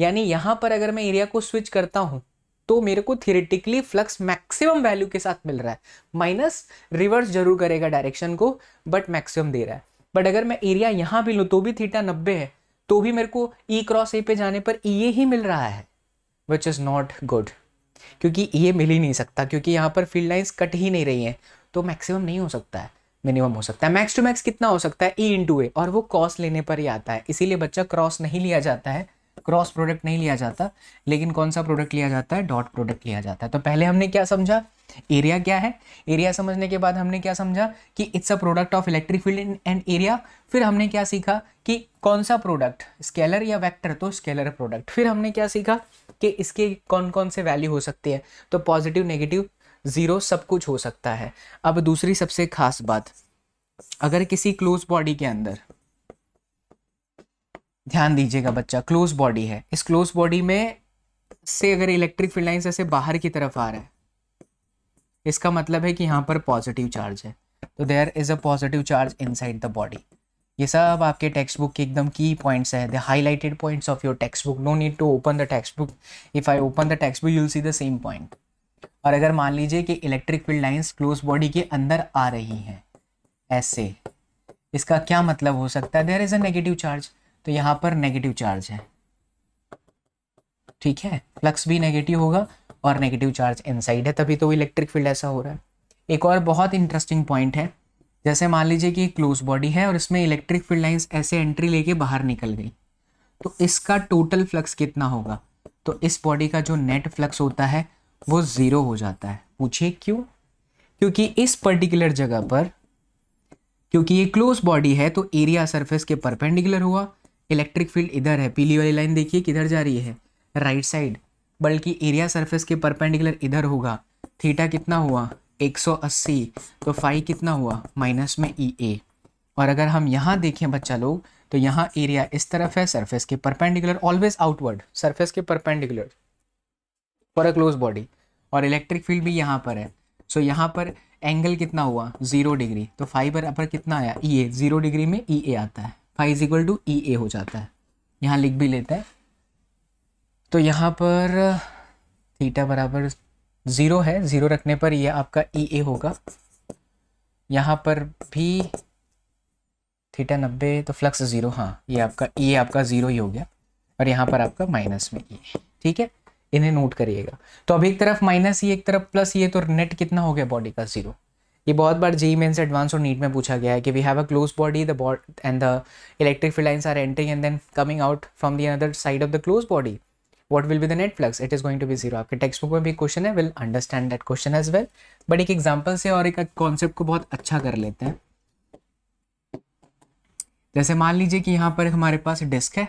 यानी यहाँ पर अगर मैं एरिया को स्विच करता हूँ तो मेरे को थियरेटिकली फ्लक्स मैक्सिमम वैल्यू के साथ मिल रहा है माइनस रिवर्स जरूर करेगा डायरेक्शन को बट मैक्सिमम दे रहा है बट अगर मैं एरिया यहाँ भी लूँ तो भी थीटा नब्बे है तो भी मेरे को ई क्रॉस ए पे जाने पर ये e ही मिल रहा है विच इज़ नॉट गुड क्योंकि ये e मिल ही नहीं सकता क्योंकि यहाँ पर फील्ड लाइन्स कट ही नहीं रही हैं तो मैक्सिमम नहीं हो सकता है मिनिमम हो सकता है मैक्स टू मैक्स कितना हो सकता है ई इंटू ए और वो कॉस लेने पर ही आता है इसीलिए बच्चा क्रॉस नहीं लिया जाता है क्रॉस प्रोडक्ट नहीं लिया जाता लेकिन कौन सा प्रोडक्ट लिया जाता है डॉट प्रोडक्ट लिया जाता है तो पहले हमने क्या समझा एरिया क्या है एरिया समझने के बाद हमने क्या समझा कि it's a product of electric field and area फिर हमने क्या सीखा कि कौन सा प्रोडक्ट स्केलर या वैक्टर तो स्केलर प्रोडक्ट फिर हमने क्या सीखा कि इसके कौन कौन से वैल्यू हो सकती है तो पॉजिटिव नेगेटिव ज़ीरो सब कुछ हो सकता है अब दूसरी सबसे खास बात अगर किसी क्लोज बॉडी के अंदर ध्यान दीजिएगा बच्चा क्लोज बॉडी है इस क्लोज बॉडी में से अगर इलेक्ट्रिक फील्ड लाइन ऐसे बाहर की तरफ आ रहा है इसका मतलब है कि यहाँ पर पॉजिटिव चार्ज है तो there is a positive charge inside the body ये सब आपके टेक्स्ट बुक के एकदम की पॉइंट्स है the highlighted points of your text book no need to open the text book if I open the text book you'll see the same point और अगर मान लीजिए कि electric field lines close body के अंदर आ रही हैं ऐसे इसका क्या मतलब हो सकता है there is a negative charge तो यहां पर नेगेटिव चार्ज है ठीक है फ्लक्स भी नेगेटिव होगा और नेगेटिव चार्ज इनसाइड है तभी तो इलेक्ट्रिक फील्ड ऐसा हो रहा है एक और बहुत इंटरेस्टिंग पॉइंट है जैसे मान लीजिए कि क्लोज बॉडी है और इसमें इलेक्ट्रिक फील्ड लाइंस ऐसे एंट्री लेके बाहर निकल गई तो इसका टोटल फ्लक्स कितना होगा तो इस बॉडी का जो नेट फ्लक्स होता है वो ज़ीरो हो जाता है पूछिए क्यों क्योंकि इस पर्टिकुलर जगह पर क्योंकि ये क्लोज बॉडी है तो एरिया सरफेस के परपेंडिकुलर हुआ इलेक्ट्रिक फील्ड इधर है पीली वाली लाइन देखिए किधर जा रही है राइट साइड बल्कि एरिया सरफेस के परपेंडिकुलर इधर होगा थीटा कितना हुआ 180 तो फाइव कितना हुआ माइनस में ई ए और अगर हम यहाँ देखें बच्चा लोग तो यहाँ एरिया इस तरफ है सरफेस के परपेंडिकुलर ऑलवेज आउटवर्ड सरफेस के perpendicular for a close body और इलेक्ट्रिक फील्ड भी यहाँ पर है सो so, यहाँ पर एंगल कितना हुआ जीरो डिग्री तो फाइबर अपर कितना आया ई ए जीरो डिग्री में ई e ए आता है phi is equal to E A हो जाता है यहाँ लिख भी लेते हैं तो यहाँ पर थीटा बराबर ज़ीरो है ज़ीरो रखने पर यह आपका ई ए होगा यहाँ पर भी थीटा नब्बे तो फ्लक्स ज़ीरो हाँ ये आपका ई आपका ज़ीरो ही हो गया और यहाँ पर आपका माइनस में ई ठीक है इन्हें नोट करिएगा तो अब एक तरफ माइनस ये एक तरफ प्लस ये तो नेट कितना हो गया बॉडी का ज़ीरो ये बहुत बार जी मेन्स एडवांस और नीट में पूछा गया है कि we have a close body the body and the electric field are entering and then coming out from the other side of the close body what will be the net flux it is going to be zero आपके text book में भी question है will understand that question as well but एक example से और एक concept को बहुत अच्छा कर लेते हैं जैसे मान लीजिए कि यहाँ पर हमारे पास डिस्क है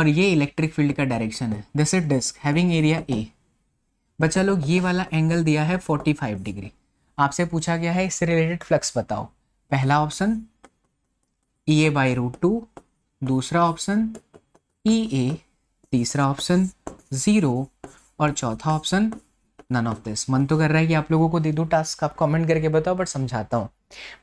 और ये इलेक्ट्रिक फील्ड का डायरेक्शन है this is disk having area A बच्चा लोग ये वाला एंगल दिया है 45 डिग्री आपसे पूछा गया है इससे रिलेटेड फ्लक्स बताओ पहला option E A by root two दूसरा ऑप्शन ई ए तीसरा ऑप्शन ज़ीरो और चौथा ऑप्शन नन ऑफ दिस मन तो कर रहा है कि आप लोगों को दे दो टास्क आप कमेंट करके बताओ बट समझाता हूँ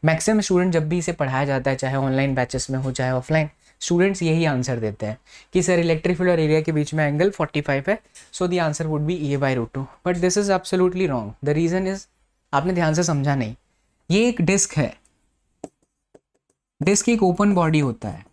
मैक्सिमम स्टूडेंट जब भी इसे पढ़ाया जाता है चाहे ऑनलाइन बैचेस में हो चाहे ऑफलाइन स्टूडेंट्स यही आंसर देते हैं कि सर इलेक्ट्रिक फील्ड और एरिया के बीच में एंगल 45 है so the answer would be A by root two but this is absolutely wrong the reason is आपने ध्यान से समझा नहीं ये एक डिस्क है डिस्क एक ओपन बॉडी होता है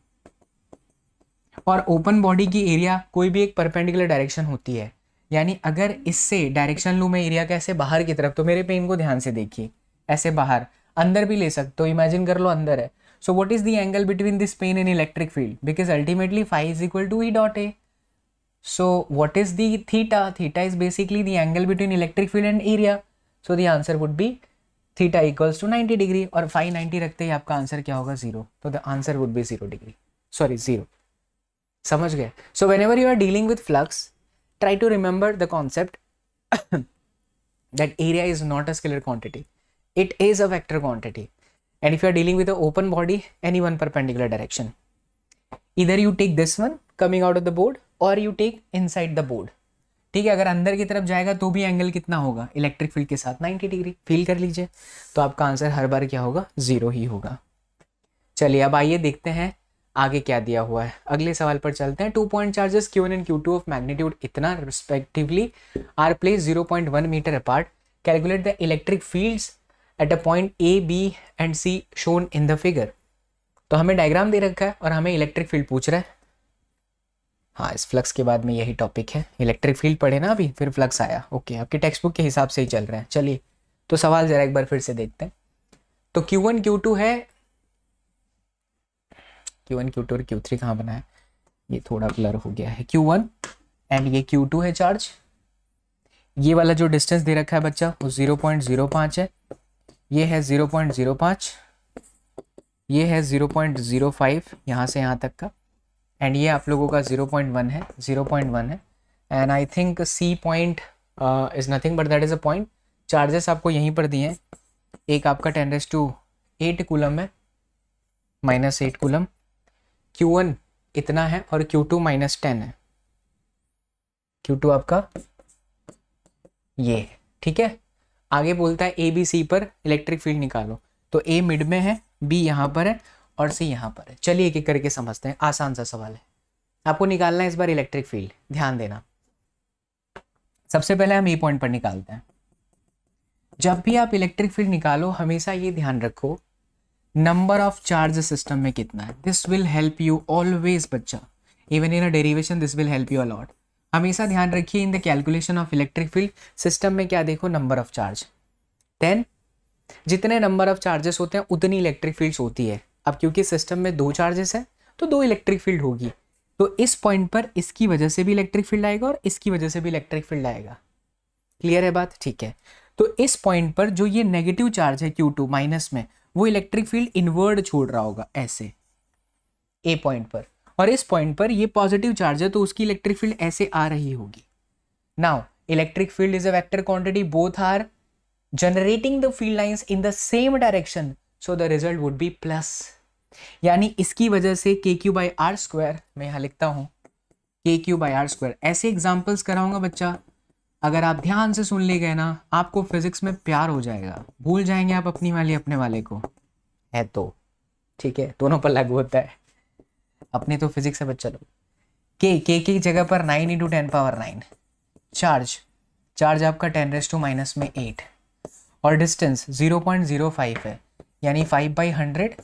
और ओपन बॉडी की एरिया कोई भी एक परपेंडिकुलर डायरेक्शन होती है यानी अगर इससे डायरेक्शन लू मैं एरिया कैसे बाहर की तरफ तो मेरे पेन को ध्यान से देखिए ऐसे बाहर अंदर भी ले सकते हो इमेजिन कर लो अंदर है so what is the angle between this pen and electric field because ultimately phi is equal to E dot A so what is theta theta theta is basically the angle between electric field and area so the answer would be theta equals to 90 degree और phi ninety रखते ही आपका answer क्या होगा zero तो the answer would be zero degree sorry zero समझ गए सो whenever you are dealing with flux try to remember the concept that area is not a scalar quantity it is a vector quantity and if you are dealing with open body any one perpendicular direction इधर you take this one coming out of the board और you take inside the board ठीक है अगर अंदर की तरफ जाएगा तो भी एंगल कितना होगा इलेक्ट्रिक फील्ड के साथ 90 डिग्री फील कर लीजिए तो आपका आंसर हर बार क्या होगा ज़ीरो ही होगा चलिए अब आइए देखते हैं आगे क्या दिया हुआ है अगले सवाल पर चलते हैं two point charges q one and q two of magnitude इतना respectively are place zero point one metre apart calculate the electric fields at a point A B and C shown in the figure तो हमें diagram दे रखा है और हमें electric field पूछ रहा है हाँ इस फ्लक्स के बाद में यही टॉपिक है इलेक्ट्रिक फील्ड पढ़े ना अभी फिर फ्लक्स आया ओके आपके टेक्स्ट बुक के हिसाब से ही चल रहे हैं चलिए तो सवाल ज़रा एक बार फिर से देखते हैं तो क्यू वन क्यू टू है क्यू वन क्यू टू और क्यू थ्री कहाँ ये थोड़ा ब्लर हो गया है क्यू वन एंड ये क्यू टू है चार्ज ये वाला जो डिस्टेंस दे रखा है बच्चा वो जीरो पॉइंट जीरो पाँच है ये है जीरो पॉइंट जीरो पाँच ये है जीरो पॉइंट जीरो फाइव यहाँ से यहाँ तक का एंड ये आप लोगों का 0.1 है 0.1 है and I think C point is nothing but that is a point charges आपको यहीं पर दिए हैं एक आपका ten raise to eight coulomb है minus eight coulomb q one इतना है और क्यू टू माइनस टेन है क्यू टू आपका ये ठीक है आगे बोलता है ए बी सी पर इलेक्ट्रिक फील्ड निकालो तो ए मिड में है बी यहाँ पर है और सी यहाँ पर है चलिए एक एक करके समझते हैं आसान सा सवाल है आपको निकालना है इस बार इलेक्ट्रिक फील्ड ध्यान देना सबसे पहले हम ये पॉइंट पर निकालते हैं जब भी आप इलेक्ट्रिक फील्ड निकालो हमेशा ये ध्यान रखो नंबर ऑफ चार्ज सिस्टम में कितना है this will help you always बच्चा even in a derivation this will help you a lot हमेशा ध्यान रखिए in the calculation of electric field system में क्या देखो नंबर ऑफ चार्ज देन जितने नंबर ऑफ चार्जेस होते हैं उतनी इलेक्ट्रिक फील्ड्स होती है अब क्योंकि सिस्टम में दो चार्जेस हैं तो दो इलेक्ट्रिक फील्ड होगी तो इस पॉइंट पर इसकी वजह से भी इलेक्ट्रिक फील्ड आएगा और इसकी वजह से भी इलेक्ट्रिक फील्ड आएगा क्लियर है बात ठीक है तो इस पॉइंट पर जो ये नेगेटिव चार्ज है क्यू टू माइनस में वो इलेक्ट्रिक फील्ड इनवर्ड छोड़ रहा होगा ऐसे ए पॉइंट पर और इस पॉइंट पर ये पॉजिटिव चार्ज है तो उसकी इलेक्ट्रिक फील्ड ऐसे आ रही होगी now electric field is a vector quantity both are generating the field lines in the same direction so the result would be plus यानी इसकी वजह से के क्यू बाई आर स्क्वायर मैं यहाँ लिखता हूँ k Q by are square ऐसे एग्जाम्पल्स कराऊंगा बच्चा अगर आप ध्यान से सुन ले गए ना आपको फिजिक्स में प्यार हो जाएगा भूल जाएंगे आप अपनी वाली अपने वाले को है तो ठीक है दोनों पर लागू होता है अपने तो फिजिक्स है बच्चा लोग के के की जगह पर nine into ten power nine charge charge आपका टेन रेस टू माइनस में एट और distance zero point zero five है यानी five by hundred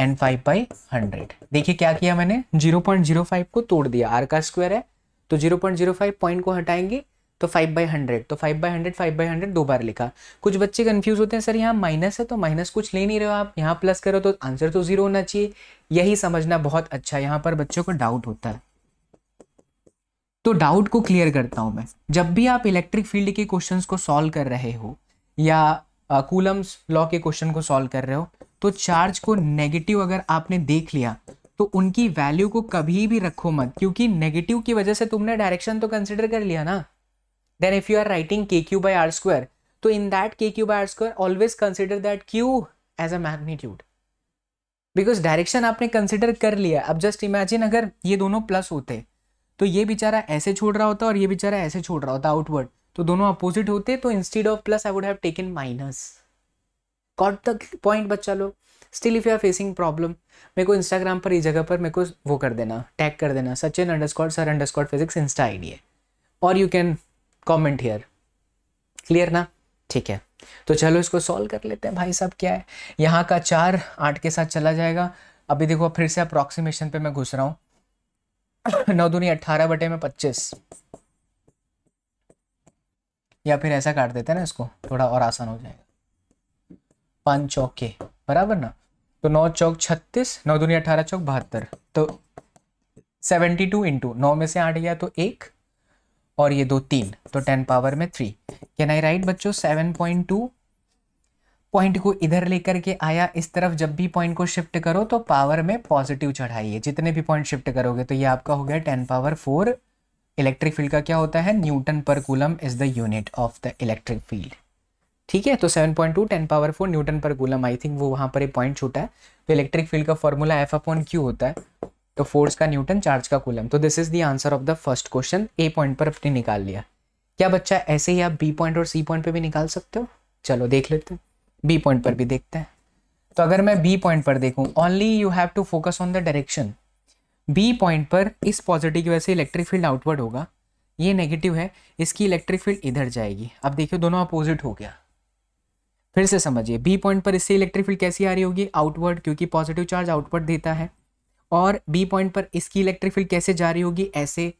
and five by hundred देखिए क्या किया मैंने जीरो पॉइंट जीरो फाइव को तोड़ दिया आर का स्क्वायर है तो zero point zero five point को हटाएंगे तो फाइव बाई हंड्रेड तो five by hundred five by hundred दो बार लिखा कुछ बच्चे कन्फ्यूज होते हैं सर यहाँ माइनस है तो माइनस कुछ ले नहीं रहे हो आप यहाँ प्लस करो तो आंसर तो जीरो होना चाहिए यही समझना बहुत अच्छा यहाँ पर बच्चों को डाउट होता है तो डाउट को क्लियर करता हूँ मैं जब भी आप इलेक्ट्रिक फील्ड के क्वेश्चंस को सॉल्व कर रहे हो या कूलम्स लॉ के क्वेश्चन को सॉल्व कर रहे हो तो चार्ज को नेगेटिव अगर आपने देख लिया तो उनकी वैल्यू को कभी भी रखो मत क्योंकि नेगेटिव की वजह से तुमने डायरेक्शन तो कंसिडर कर लिया ना then if you are writing k Q by are square तो in that k Q by are square always consider that q as a magnitude because direction आपने कंसिडर कर लिया अब जस्ट इमेजिन अगर ये दोनों प्लस होते तो ये बेचारा ऐसे छोड़ रहा होता और ये बेचारा ऐसे छोड़ रहा होता आउटवर्ड तो दोनों अपोजिट होते तो instead of plus I would have taken minus got the point बच्चा लोग still if you are facing problem मेरे को इंस्टाग्राम पर इस जगह पर मेरे को वो कर देना टैग कर देना Sachin underscore sir underscore physics insta ID है और you can comment here clear ना ठीक है तो चलो इसको सॉल्व कर लेते हैं भाई साहब क्या है यहाँ का चार आठ के साथ चला जाएगा अभी देखो फिर से अप्रॉक्सीमेशन पे मैं घुस रहा हूँ नौ दूनी अट्ठारह बटे में पच्चीस या फिर ऐसा काट देते हैं ना इसको थोड़ा और आसान हो जाएगा पांच चौके बराबर ना तो नौ चौक छत्तीस नौ दुनिया अठारह चौक बहत्तर तो सेवेंटी टू इंटू नौ में से आठ गया तो एक और ये दो तीन तो टेन पावर में थ्री कैन आई राइट बच्चों सेवन पॉइंट टू पॉइंट को इधर लेकर के आया इस तरफ जब भी पॉइंट को शिफ्ट करो तो पावर में पॉजिटिव चढ़ाइए जितने भी पॉइंट शिफ्ट करोगे तो ये आपका हो गया ten power four electric field का क्या होता है न्यूटन पर coulomb is the unit of the electric field ठीक है तो 7.2 point two ten power four newton per coulomb I think वो वहाँ पर एक पॉइंट छूटा है तो इलेक्ट्रिक फील्ड का फॉर्मूला एफ अपॉन क्यू होता है तो फोर्स का न्यूटन चार्ज का गुलम तो this is the answer of the first question A point पर अपने निकाल लिया क्या बच्चा ऐसे ही आप बी पॉइंट और सी पॉइंट पर भी निकाल सकते हो चलो देख लेते हैं बी पॉइंट पर भी देखते हैं तो अगर मैं बी पॉइंट पर देखूँ only you have to focus on the direction B point पर इस पॉजिटिव की वजह से इलेक्ट्रिक फील्ड आउटवर्ड होगा ये नेगेटिव है इसकी इलेक्ट्रिक फील्ड इधर जाएगी अब देखिए दोनों अपोजिट हो गया फिर से समझिए बी पॉइंट पर इससे इलेक्ट्रिक फील्ड कैसी आ रही होगी आउटवर्ड क्योंकि पॉजिटिव चार्ज आउटवर्ड देता है और बी पॉइंट पर इसकी इलेक्ट्रिक फील्ड कैसे जा रही होगी ऐसे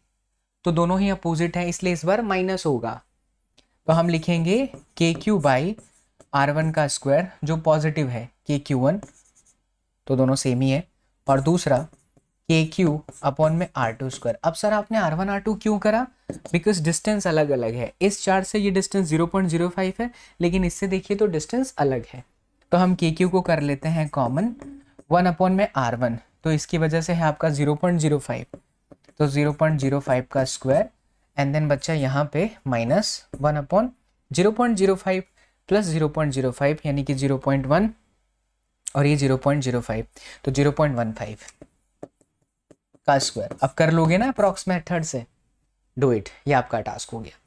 तो दोनों ही अपोजिट हैं इसलिए इस बार माइनस होगा तो हम लिखेंगे k Q by r one का स्क्वायर जो पॉजिटिव है के क्यू वन तो दोनों सेम ही है और दूसरा के क्यू अपॉन में आर टू स्क्वायर अब सर आपने आर वन आर टू क्यों करा बिकॉज डिस्टेंस अलग अलग है इस चार्ट से ये distance zero point zero five है लेकिन इससे देखिए तो डिस्टेंस अलग है तो हम के क्यू को कर लेते हैं कॉमन वन अपॉन में आर वन तो इसकी वजह से है आपका जीरो पॉइंट जीरो फाइव तो जीरो पॉइंट जीरो फाइव का स्क्वायर एंड देन बच्चा यहाँ पे minus one upon zero point zero five plus zero point zero five यानी कि जीरो पॉइंट वन और ये जीरो पॉइंट जीरो फाइव तो जीरो पॉइंट वन फाइव का स्क्वायर अब कर लोगे ना अप्रॉक्स मेथड से डू इट ये आपका टास्क हो गया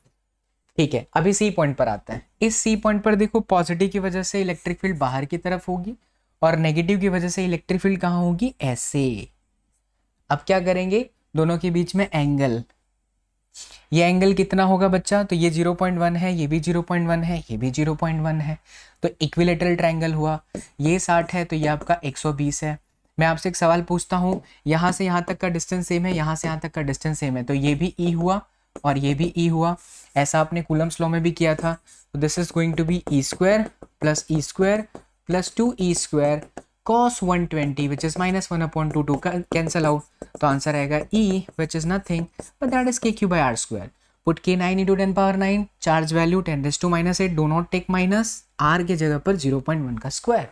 ठीक है अभी सी पॉइंट पर आते हैं इस सी पॉइंट पर देखो पॉजिटिव की वजह से इलेक्ट्रिक फील्ड बाहर की तरफ होगी और नेगेटिव की वजह से इलेक्ट्रिक फील्ड कहाँ होगी ऐसे अब क्या करेंगे दोनों के बीच में एंगल ये एंगल कितना होगा बच्चा तो ये 0.1 है ये भी 0.1 है ये भी 0.1 है तो इक्विलेटरल ट्रायंगल हुआ ये 60 है तो ये आपका 120 है मैं आपसे एक सवाल पूछता हूँ यहाँ से यहाँ तक का डिस्टेंस सेम है यहाँ से यहाँ तक का डिस्टेंस सेम है तो ये भी ई e हुआ और ये भी ई e हुआ ऐसा आपने कुलम्स लॉ में भी किया था तो this is going to be e square plus e square plus two e square cos one twenty which is minus one appoint two two cancel out तो आंसर आएगा e which is nothing but that is k Q by are square put k nine into ten power nine charge value ten raise to minus eight do not take minus r के जगह पर zero point one का square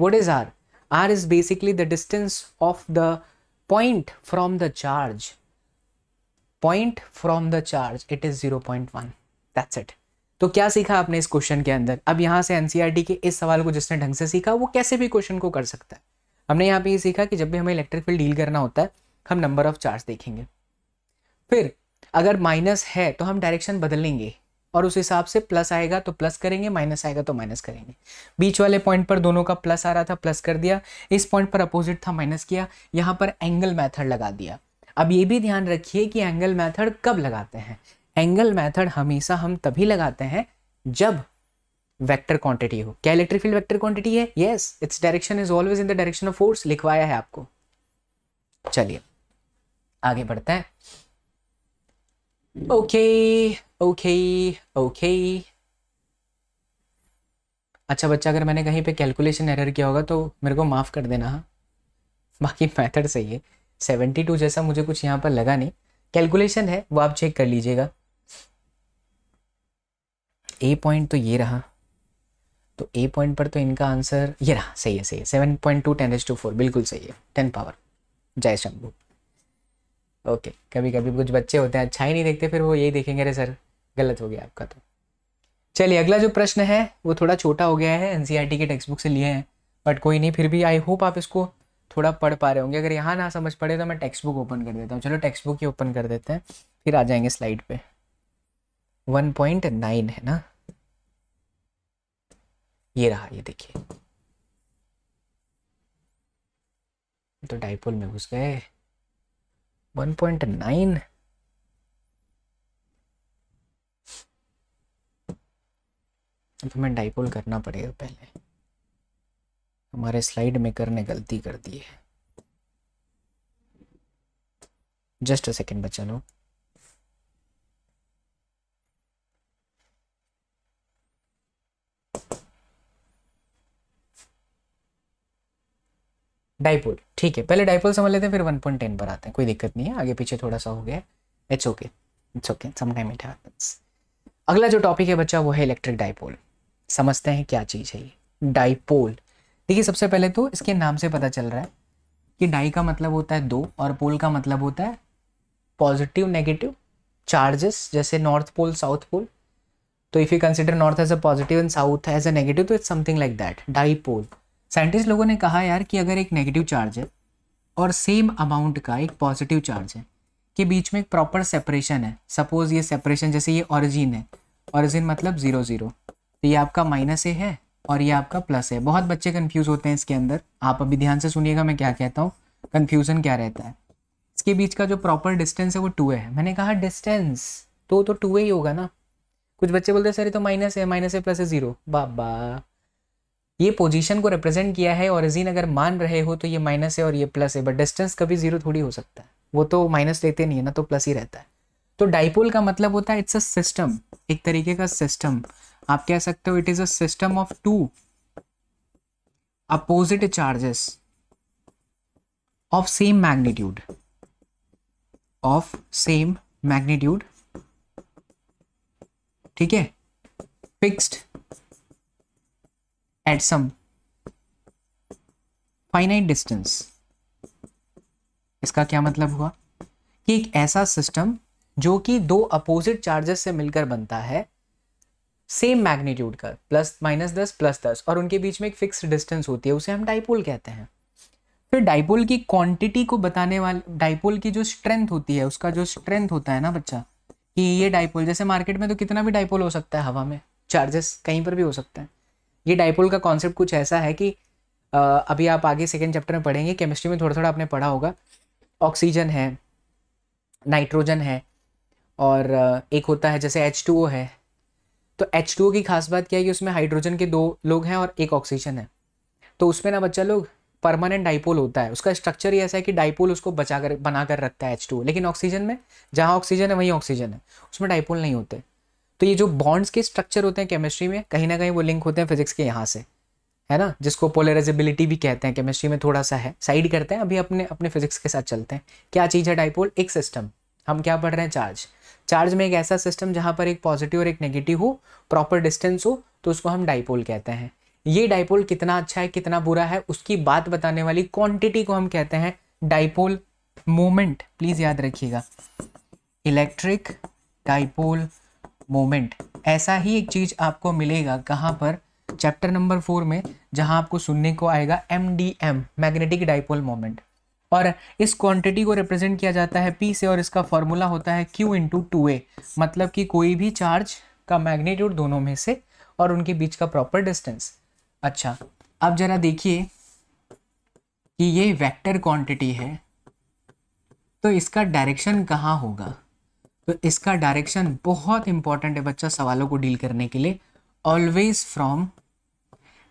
what is r r is basically the distance of the point from the charge point from the charge it is 0.1 that's it तो क्या सीखा आपने इस question के अंदर अब यहां से एनसीईआरटी e के इस सवाल को जिसने ढंग से सीखा वो कैसे भी क्वेश्चन को कर सकता है हमने यहाँ पे ये सीखा कि जब भी हमें इलेक्ट्रिक फील्ड डील करना होता है हम नंबर ऑफ चार्ज देखेंगे फिर अगर माइनस है तो हम डायरेक्शन बदलेंगे और उस हिसाब से प्लस आएगा तो प्लस करेंगे माइनस आएगा तो माइनस करेंगे बीच वाले पॉइंट पर दोनों का प्लस आ रहा था प्लस कर दिया इस पॉइंट पर अपोजिट था माइनस किया यहाँ पर एंगल मैथड लगा दिया अब ये भी ध्यान रखिए कि एंगल मैथड कब लगाते हैं एंगल मैथड हमेशा हम तभी लगाते हैं जब वेक्टर क्वांटिटी हो क्या इलेक्ट्रिक फील्ड वेक्टर क्वांटिटी है yes it's direction is always in the direction of force लिखवाया है आपको चलिए आगे बढ़ते हैं okay okay okay अच्छा बच्चा अगर मैंने कहीं पे कैलकुलेशन एरर किया होगा तो मेरे को माफ़ कर देना हाँ बाकी मेथड सही है सेवेंटी टू जैसा मुझे कुछ यहाँ पर लगा नहीं कैलकुलेशन है वो आप चेक कर लीजिएगा ए पॉइंट तो ये रहा तो ए पॉइंट पर तो इनका आंसर ये रहा सही है सही है seven point two ten H two four बिल्कुल सही है टेन पावर जय शंभू ओके कभी कभी कुछ बच्चे होते हैं अच्छा ही नहीं देखते फिर वो यही देखेंगे अरे सर गलत हो गया आपका तो चलिए अगला जो प्रश्न है वो थोड़ा छोटा हो गया है एन e के टेक्स्ट बुक से लिए हैं बट कोई नहीं फिर भी आई होप आप इसको थोड़ा पढ़ पा रहे होंगे अगर यहाँ ना समझ पड़े तो मैं टेक्स्ट बुक ओपन कर देता हूँ चलो टेक्स्ट बुक ही ओपन कर देते हैं फिर आ जाएंगे स्लाइड पे 1.9 है ना ये रहा ये देखिए तो डाइपोल में घुस गए वन पॉइंट नाइन तो हमें डाइपोल करना पड़ेगा पहले हमारे स्लाइड मेकर ने गलती कर दी है जस्ट अ सेकेंड बच्चा लोग डाइपोल ठीक है पहले डाइपोल समझ लेते हैं फिर टेन पर आते हैं कोई दिक्कत नहीं है आगे पीछे थोड़ा सा हो गया it's okay it's okay sometime it happens अगला जो टॉपिक है बच्चा वो है इलेक्ट्रिक डाइपोल समझते हैं क्या चीज़ है ये डाइपोल देखिए सबसे पहले तो इसके नाम से पता चल रहा है कि डाई का मतलब होता है दो और पोल का मतलब होता है पॉजिटिव नेगेटिव चार्जेस जैसे नॉर्थ पोल साउथ पोल तो if you consider north as a positive and south as a negative तो it's something like that dipole scientist लोगों ने कहा यार कि अगर एक नेगेटिव चार्ज है और सेम अमाउंट का एक पॉजिटिव चार्ज है के बीच में एक प्रॉपर सेपरेशन है सपोज ये सेपरेशन जैसे ये ऑरिजिन है ऑरिजिन मतलब ज़ीरो ज़ीरो तो ये आपका माइनस ए है और ये आपका प्लस है बहुत बच्चे कन्फ्यूज़ होते हैं इसके अंदर आप अभी ध्यान से सुनिएगा मैं क्या कहता हूँ कन्फ्यूज़न क्या रहता है इसके बीच का जो प्रॉपर डिस्टेंस है वो टू है मैंने कहा डिस्टेंस तो तो टू ही होगा ना कुछ बच्चे बोलते हैं सर तो माइनस है माइनस है प्लस है ज़ीरो बाबा ये पोजीशन को रिप्रेजेंट किया है और अजीन अगर मान रहे हो तो ये माइनस है और ये प्लस है बट डिस्टेंस कभी जीरो थोड़ी हो सकता है वो तो माइनस लेते नहीं है ना तो प्लस ही रहता है तो डाइपोल का मतलब होता है इट्स अ सिस्टम एक तरीके का सिस्टम आप कह सकते हो it is a system of two opposite charges of same magnitude of same magnitude ठीक है fixed at some finite distance इसका क्या मतलब हुआ कि एक ऐसा सिस्टम जो कि दो अपोजिट चार्जेस से मिलकर बनता है सेम मैग्नीट्यूड का प्लस माइनस दस प्लस दस और उनके बीच में एक फिक्स डिस्टेंस होती है उसे हम डाइपोल कहते हैं फिर डाइपोल की क्वांटिटी को बताने वाले डाइपोल की जो स्ट्रेंथ होती है उसका जो स्ट्रेंथ होता है ना बच्चा कि ये डाइपोल जैसे मार्केट में तो कितना भी डाइपोल हो सकता है हवा में चार्जेस कहीं पर भी हो सकते हैं ये डाइपोल का कॉन्सेप्ट कुछ ऐसा है कि अभी आप आगे सेकेंड चैप्टर में पढ़ेंगे केमिस्ट्री में थोड़ा थोड़ा आपने पढ़ा होगा ऑक्सीजन है नाइट्रोजन है और एक होता है जैसे एच टू ओ है तो एच टू ओ की खास बात क्या है कि उसमें हाइड्रोजन के दो लोग हैं और एक ऑक्सीजन है तो उसमें ना बच्चा लोग परमानेंट डाइपोल होता है उसका स्ट्रक्चर ही ऐसा है कि डाइपोल उसको बचा कर बना कर रखता है एच टू लेकिन ऑक्सीजन में जहाँ ऑक्सीजन है वहीं ऑक्सीजन है उसमें डाइपोल नहीं होते तो ये जो बॉन्ड्स के स्ट्रक्चर होते हैं केमिस्ट्री में कहीं ना कहीं वो लिंक होते हैं फिजिक्स के यहाँ से है ना जिसको पोलराइजेबिलिटी भी कहते हैं केमिस्ट्री में थोड़ा सा है साइड करते हैं अभी अपने अपने फिजिक्स के साथ चलते हैं क्या चीज़ है डाइपोल एक सिस्टम हम क्या पढ़ रहे हैं चार्ज चार्ज में एक ऐसा सिस्टम जहाँ पर एक पॉजिटिव और एक नेगेटिव हो प्रॉपर डिस्टेंस हो तो उसको हम डाइपोल कहते हैं ये डाइपोल कितना अच्छा है कितना बुरा है उसकी बात बताने वाली क्वांटिटी को हम कहते हैं डाइपोल मोमेंट प्लीज़ याद रखिएगा इलेक्ट्रिक डाइपोल मोमेंट ऐसा ही एक चीज़ आपको मिलेगा कहाँ पर चैप्टर नंबर फोर में जहाँ आपको सुनने को आएगा M D M magnetic dipole moment और इस क्वांटिटी को रिप्रेजेंट किया जाता है पी से और इसका फॉर्मूला होता है क्यू इंटू टू ए मतलब कि कोई भी चार्ज का मैग्नीट्यूड दोनों में से और उनके बीच का प्रॉपर डिस्टेंस अच्छा अब जरा देखिए कि ये वैक्टर क्वांटिटी है तो इसका डायरेक्शन कहाँ होगा तो इसका डायरेक्शन बहुत इंपॉर्टेंट है बच्चा सवालों को डील करने के लिए always from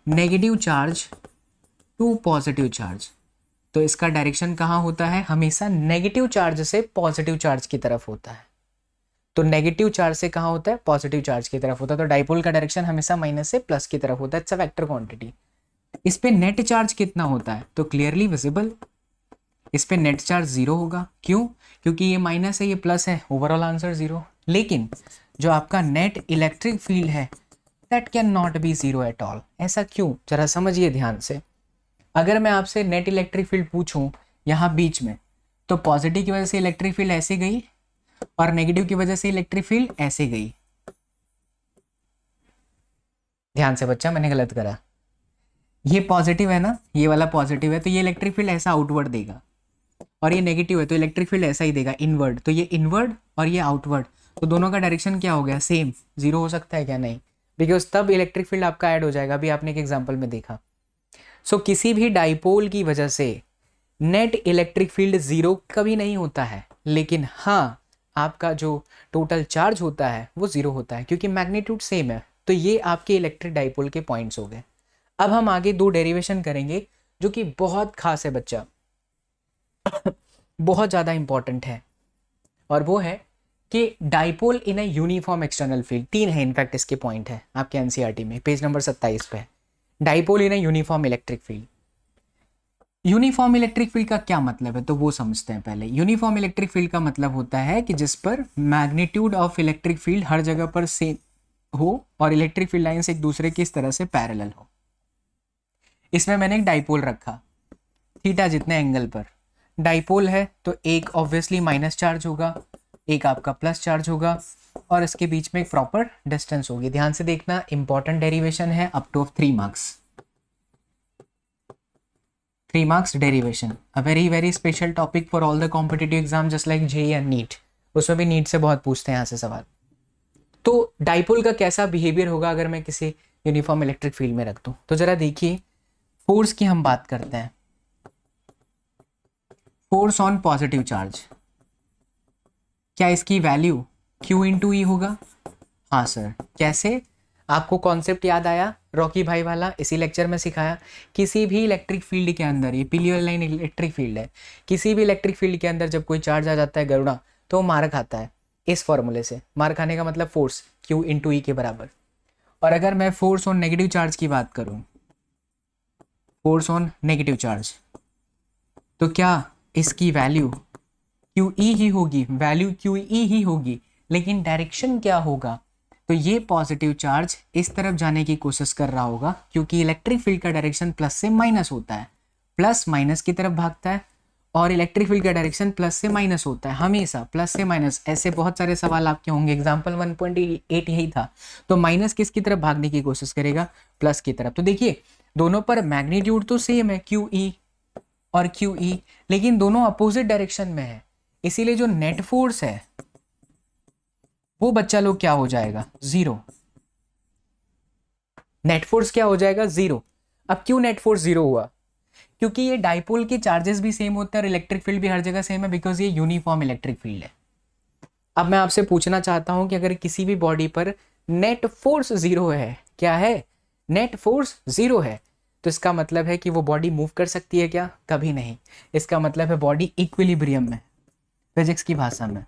negative charge to positive charge तो इसका डायरेक्शन कहाँ होता है हमेशा नेगेटिव चार्ज से पॉजिटिव चार्ज की तरफ होता है तो नेगेटिव चार्ज से कहाँ होता है पॉजिटिव चार्ज की तरफ होता है तो डाइपोल का डायरेक्शन हमेशा माइनस से प्लस की तरफ होता है इट्स वेक्टर क्वांटिटी इस पर नेट चार्ज कितना होता है तो क्लियरली विजिबल इस पर नेट चार्ज जीरो होगा क्यों क्योंकि ये माइनस है ये प्लस है ओवरऑल आंसर ज़ीरो लेकिन जो आपका नेट इलेक्ट्रिक फील्ड है that can not be zero at all ऐसा क्यों जरा समझिए ध्यान से अगर मैं आपसे नेट इलेक्ट्रिक फील्ड पूछूं यहाँ बीच में तो पॉजिटिव की वजह से इलेक्ट्रिक फील्ड ऐसे गई और नेगेटिव की वजह से इलेक्ट्रिक फील्ड ऐसे गई ध्यान से बच्चा मैंने गलत करा ये पॉजिटिव है ना ये वाला पॉजिटिव है तो ये इलेक्ट्रिक फील्ड ऐसा आउटवर्ड देगा और ये नेगेटिव है तो इलेक्ट्रिक फील्ड ऐसा ही देगा इनवर्ड तो ये इनवर्ड और ये आउटवर्ड तो दोनों का डायरेक्शन क्या हो गया सेम जीरो हो सकता है क्या नहीं बिकॉज तब इलेक्ट्रिक फील्ड आपका ऐड हो जाएगा अभी आपने एक एग्जाम्पल में देखा सो so, किसी भी डाइपोल की वजह से नेट इलेक्ट्रिक फील्ड ज़ीरो कभी नहीं होता है लेकिन हाँ आपका जो टोटल चार्ज होता है वो ज़ीरो होता है क्योंकि मैग्नीट्यूड सेम है तो ये आपके इलेक्ट्रिक डाइपोल के पॉइंट्स हो गए अब हम आगे दो डेरिवेशन करेंगे जो कि बहुत खास है बच्चा बहुत ज़्यादा इंपॉर्टेंट है और वो है कि dipole in a uniform external field तीन है इनफैक्ट इसके पॉइंट है आपके एनसीईआरटी e में पेज नंबर सत्ताईस पे dipole in a uniform electric field uniform electric field का क्या मतलब है तो वो समझते हैं पहले यूनिफॉर्म इलेक्ट्रिक फील्ड का मतलब होता है कि जिस पर मैग्नीट्यूड ऑफ इलेक्ट्रिक फील्ड हर जगह पर सेम हो और इलेक्ट्रिक फील्ड लाइन्स एक दूसरे की इस तरह से पैरेलल हो इसमें मैंने एक डाइपोल रखा थीटा जितने एंगल पर डाइपोल है तो एक ऑब्वियसली माइनस चार्ज होगा एक आपका प्लस चार्ज होगा और इसके बीच में एक प्रॉपर डिस्टेंस होगी ध्यान से देखना इंपॉर्टेंट डेरिवेशन है up to of three marks three marks derivation a very very special topic for all the competitive exam just like JEE and NEET उसमें भी नीट से बहुत पूछते हैं यहाँ से सवाल तो डाइपोल का कैसा बिहेवियर होगा अगर मैं किसी यूनिफॉर्म इलेक्ट्रिक फील्ड में रख दूँ तो ज़रा देखिए फोर्स की हम बात करते हैं फोर्स ऑन पॉजिटिव चार्ज क्या इसकी value Q to e e होगा हाँ सर कैसे आपको कॉन्सेप्ट याद आया रॉकी भाई वाला इसी लेक्चर में सिखाया किसी भी इलेक्ट्रिक फील्ड के अंदर ये पीली लाइन इलेक्ट्रिक फील्ड है किसी भी इलेक्ट्रिक फील्ड के अंदर जब कोई चार्ज आ जाता है गरुड़ा तो मार खाता है इस फॉर्मूले से मार खाने का मतलब force q into e के बराबर और अगर मैं फोर्स ऑन नेगेटिव चार्ज की बात करूँ फोर्स ऑन नेगेटिव चार्ज तो क्या इसकी वैल्यू क्यू ई ही होगी वैल्यू क्यू ई ही होगी लेकिन डायरेक्शन क्या होगा तो ये पॉजिटिव चार्ज इस तरफ जाने की कोशिश कर रहा होगा क्योंकि इलेक्ट्रिक फील्ड का डायरेक्शन प्लस से माइनस होता है प्लस माइनस की तरफ भागता है और इलेक्ट्रिक फील्ड का डायरेक्शन प्लस से माइनस होता है हमेशा प्लस से माइनस ऐसे बहुत सारे सवाल आपके होंगे एग्जाम्पल 1.8 यही था तो माइनस किसकी तरफ भागने की कोशिश करेगा प्लस की तरफ तो देखिए दोनों पर मैग्नीट्यूड तो सेम है क्यू ई e और क्यू ई e, लेकिन दोनों अपोजिट डायरेक्शन में है इसीलिए जो नेट फोर्स है वो बच्चा लोग क्या हो जाएगा जीरो नेट फोर्स क्या हो जाएगा जीरो अब क्यों नेट फोर्स जीरो हुआ क्योंकि ये डाइपोल के चार्जेस भी सेम होते हैं और इलेक्ट्रिक फील्ड भी हर जगह सेम है बिकॉज ये यूनिफॉर्म इलेक्ट्रिक फील्ड है अब मैं आपसे पूछना चाहता हूं कि अगर किसी भी बॉडी पर नेट फोर्स जीरो है क्या है नेट फोर्स जीरो है तो इसका मतलब है कि वो बॉडी मूव कर सकती है क्या कभी नहीं इसका मतलब है बॉडी इक्विलिब्रियम में फिजिक्स की भाषा में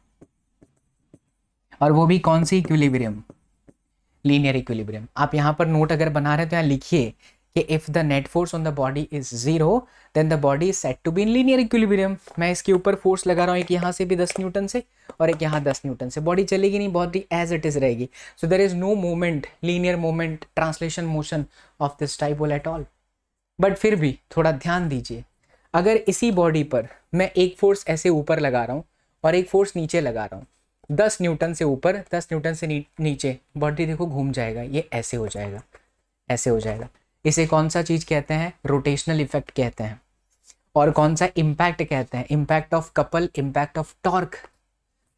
और वो भी कौन सी इक्विलिब्रियम लीनियर इक्विलिब्रियम आप यहां पर नोट अगर बना रहे तो यहाँ लिखिए कि if the net force on the body is zero then the body is set to be in linear equilibrium मैं इसके ऊपर फोर्स लगा रहा हूँ एक यहाँ से भी दस न्यूटन से और एक यहाँ दस न्यूटन से बॉडी चलेगी नहीं बॉडी एज इट इज़ रहेगी so there is no movement linear movement translation motion of this type at all but फिर भी थोड़ा ध्यान दीजिए अगर इसी बॉडी पर मैं एक फोर्स ऐसे ऊपर लगा रहा हूँ और एक फोर्स नीचे लगा रहा हूँ दस न्यूटन से ऊपर दस न्यूटन से नीचे बॉडी देखो घूम जाएगा ये ऐसे हो जाएगा ऐसे हो जाएगा इसे कौन सा चीज़ कहते हैं रोटेशनल इफेक्ट कहते हैं और कौन सा इम्पैक्ट कहते हैं impact of couple impact of torque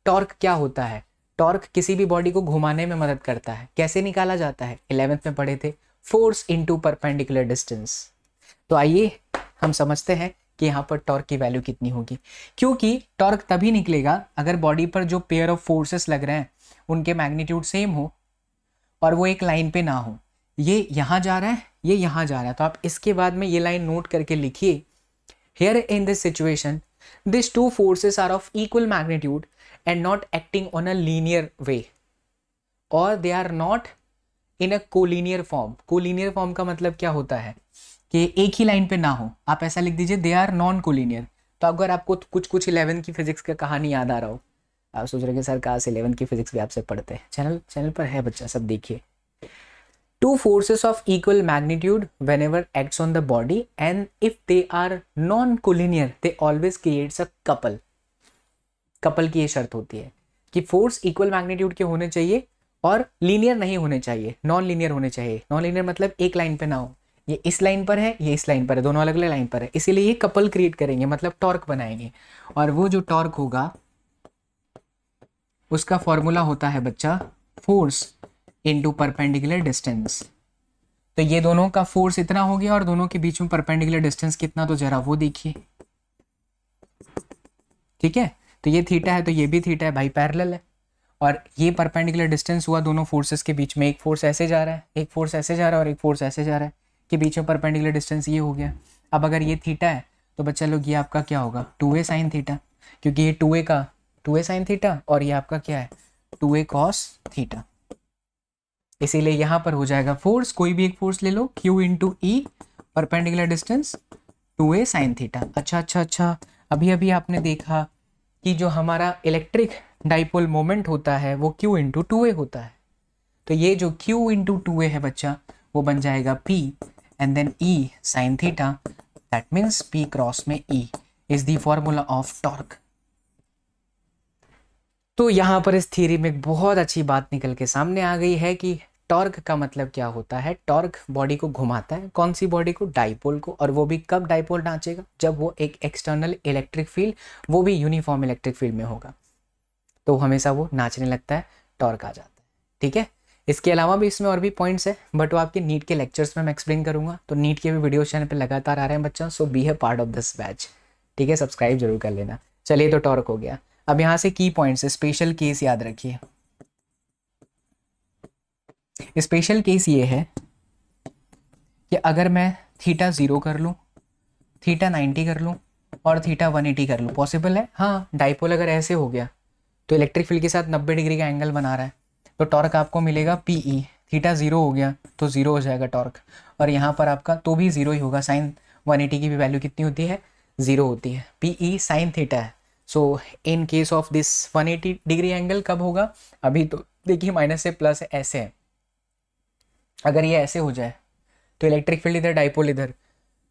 torque क्या होता है टॉर्क किसी भी बॉडी को घुमाने में मदद करता है कैसे निकाला जाता है इलेवेंथ में पढ़े थे फोर्स इंटू परपेंडिकुलर डिस्टेंस तो आइए हम समझते हैं कि यहाँ पर टॉर्क की वैल्यू कितनी होगी क्योंकि टॉर्क तभी निकलेगा अगर बॉडी पर जो पेयर ऑफ फोर्सेस लग रहे हैं उनके मैग्नीट्यूड सेम हो और वो एक लाइन पे ना हो ये यहाँ जा रहा है ये यहाँ जा रहा है तो आप इसके बाद में ये लाइन नोट करके लिखिए here in this situation this two forces are of equal magnitude and not acting on a linear way और they are not in a collinear form collinear form का मतलब क्या होता है कि एक ही लाइन पे ना हो आप ऐसा लिख दीजिए दे आर नॉन कोलिनियर तो अगर आपको कुछ कुछ इलेवन की फिजिक्स का कहानी याद आ रहा हो आप सोच रहे कि सर कहा से इलेवन की फिजिक्स भी आपसे पढ़ते हैं चैनल चैनल पर है बच्चा सब देखिए forces of equal magnitude whenever acts on the body and if they are non collinear they always creates a couple couple की ये शर्त होती है कि फोर्स इक्वल मैग्नीट्यूड के होने चाहिए और लीनियर नहीं होने चाहिए नॉन लीनियर होने चाहिए नॉन लीनियर मतलब एक लाइन पे ना हो ये इस लाइन पर है ये इस लाइन पर है दोनों अलग अलग लाइन पर है इसीलिए ये कपल क्रिएट करेंगे मतलब टॉर्क बनाएंगे और वो जो टॉर्क होगा उसका फॉर्मूला होता है बच्चा फोर्स इंटू परपेंडिकुलर डिस्टेंस तो ये दोनों का फोर्स इतना हो गया और दोनों के बीच में परपेंडिकुलर डिस्टेंस कितना तो जरा वो देखिए ठीक है तो ये थीटा है तो ये भी थीटा है भाई पैरेलल है और ये परपेंडिकुलर डिस्टेंस हुआ दोनों फोर्सेस के बीच में एक फोर्स ऐसे जा रहा है एक फोर्स ऐसे जा रहा है और एक फोर्स ऐसे जा रहा है के बीच में परपेंडिकुलर डिस्टेंस ये हो गया अब अगर ये थीटा है तो बच्चा लोग ये आपका क्या होगा टू ए साइन थीटा क्योंकि ये टू ए का टू ए साइन थीटा और ये आपका क्या है टू ए कॉस थीटा इसीलिए यहाँ पर हो जाएगा फोर्स कोई भी एक फोर्स ले लो q into e perpendicular distance to a sine theta अच्छा अच्छा अच्छा अभी अभी आपने देखा कि जो हमारा इलेक्ट्रिक डाइपोल मोमेंट होता है वो क्यू इंटू टू ए होता है तो ये जो क्यू इंटू टू ए है बच्चा वो बन जाएगा p and then e sine theta that means p cross में e is the formula of torque तो यहां पर इस थ्योरी में एक बहुत अच्छी बात निकल के सामने आ गई है कि टॉर्क का मतलब क्या होता है टॉर्क बॉडी को घुमाता है कौन सी बॉडी को डाइपोल को और वो भी कब डाइपोल नाचेगा जब वो एक एक्सटर्नल इलेक्ट्रिक फील्ड वो भी यूनिफॉर्म इलेक्ट्रिक फील्ड में होगा तो हमेशा वो नाचने लगता है टॉर्क आ जाता है ठीक है इसके अलावा भी इसमें और भी पॉइंट्स है बट वो आपके नीट के लेक्चर्स में मैं एक्सप्लेन करूँगा तो नीट के भी वीडियो चैनल पर लगातार आ रहे हैं बच्चा सो बी है पार्ट ऑफ दिस बैच ठीक है सब्सक्राइब जरूर कर लेना चलिए तो टॉर्क हो गया अब यहाँ से की पॉइंट्स है स्पेशल केस याद रखिए स्पेशल केस ये है कि अगर मैं थीटा ज़ीरो कर लूँ थीटा नाइन्टी कर लूँ और थीटा वन एटी कर लूँ पॉसिबल है हाँ डाइपोल अगर ऐसे हो गया तो इलेक्ट्रिक फील्ड के साथ नब्बे डिग्री का एंगल बना रहा है तो टॉर्क आपको मिलेगा पी ई थीटा ज़ीरो हो गया तो ज़ीरो हो जाएगा टॉर्क और यहाँ पर आपका तो भी ज़ीरो ही होगा साइन वन एटी की भी वैल्यू कितनी होती है ज़ीरो होती है पी ई साइन थीटा है so in case of this one eighty degree angle कब होगा अभी तो देखिए माइनस से प्लस ऐसे है अगर ये ऐसे हो जाए तो इलेक्ट्रिक फील्ड इधर डाइपोल इधर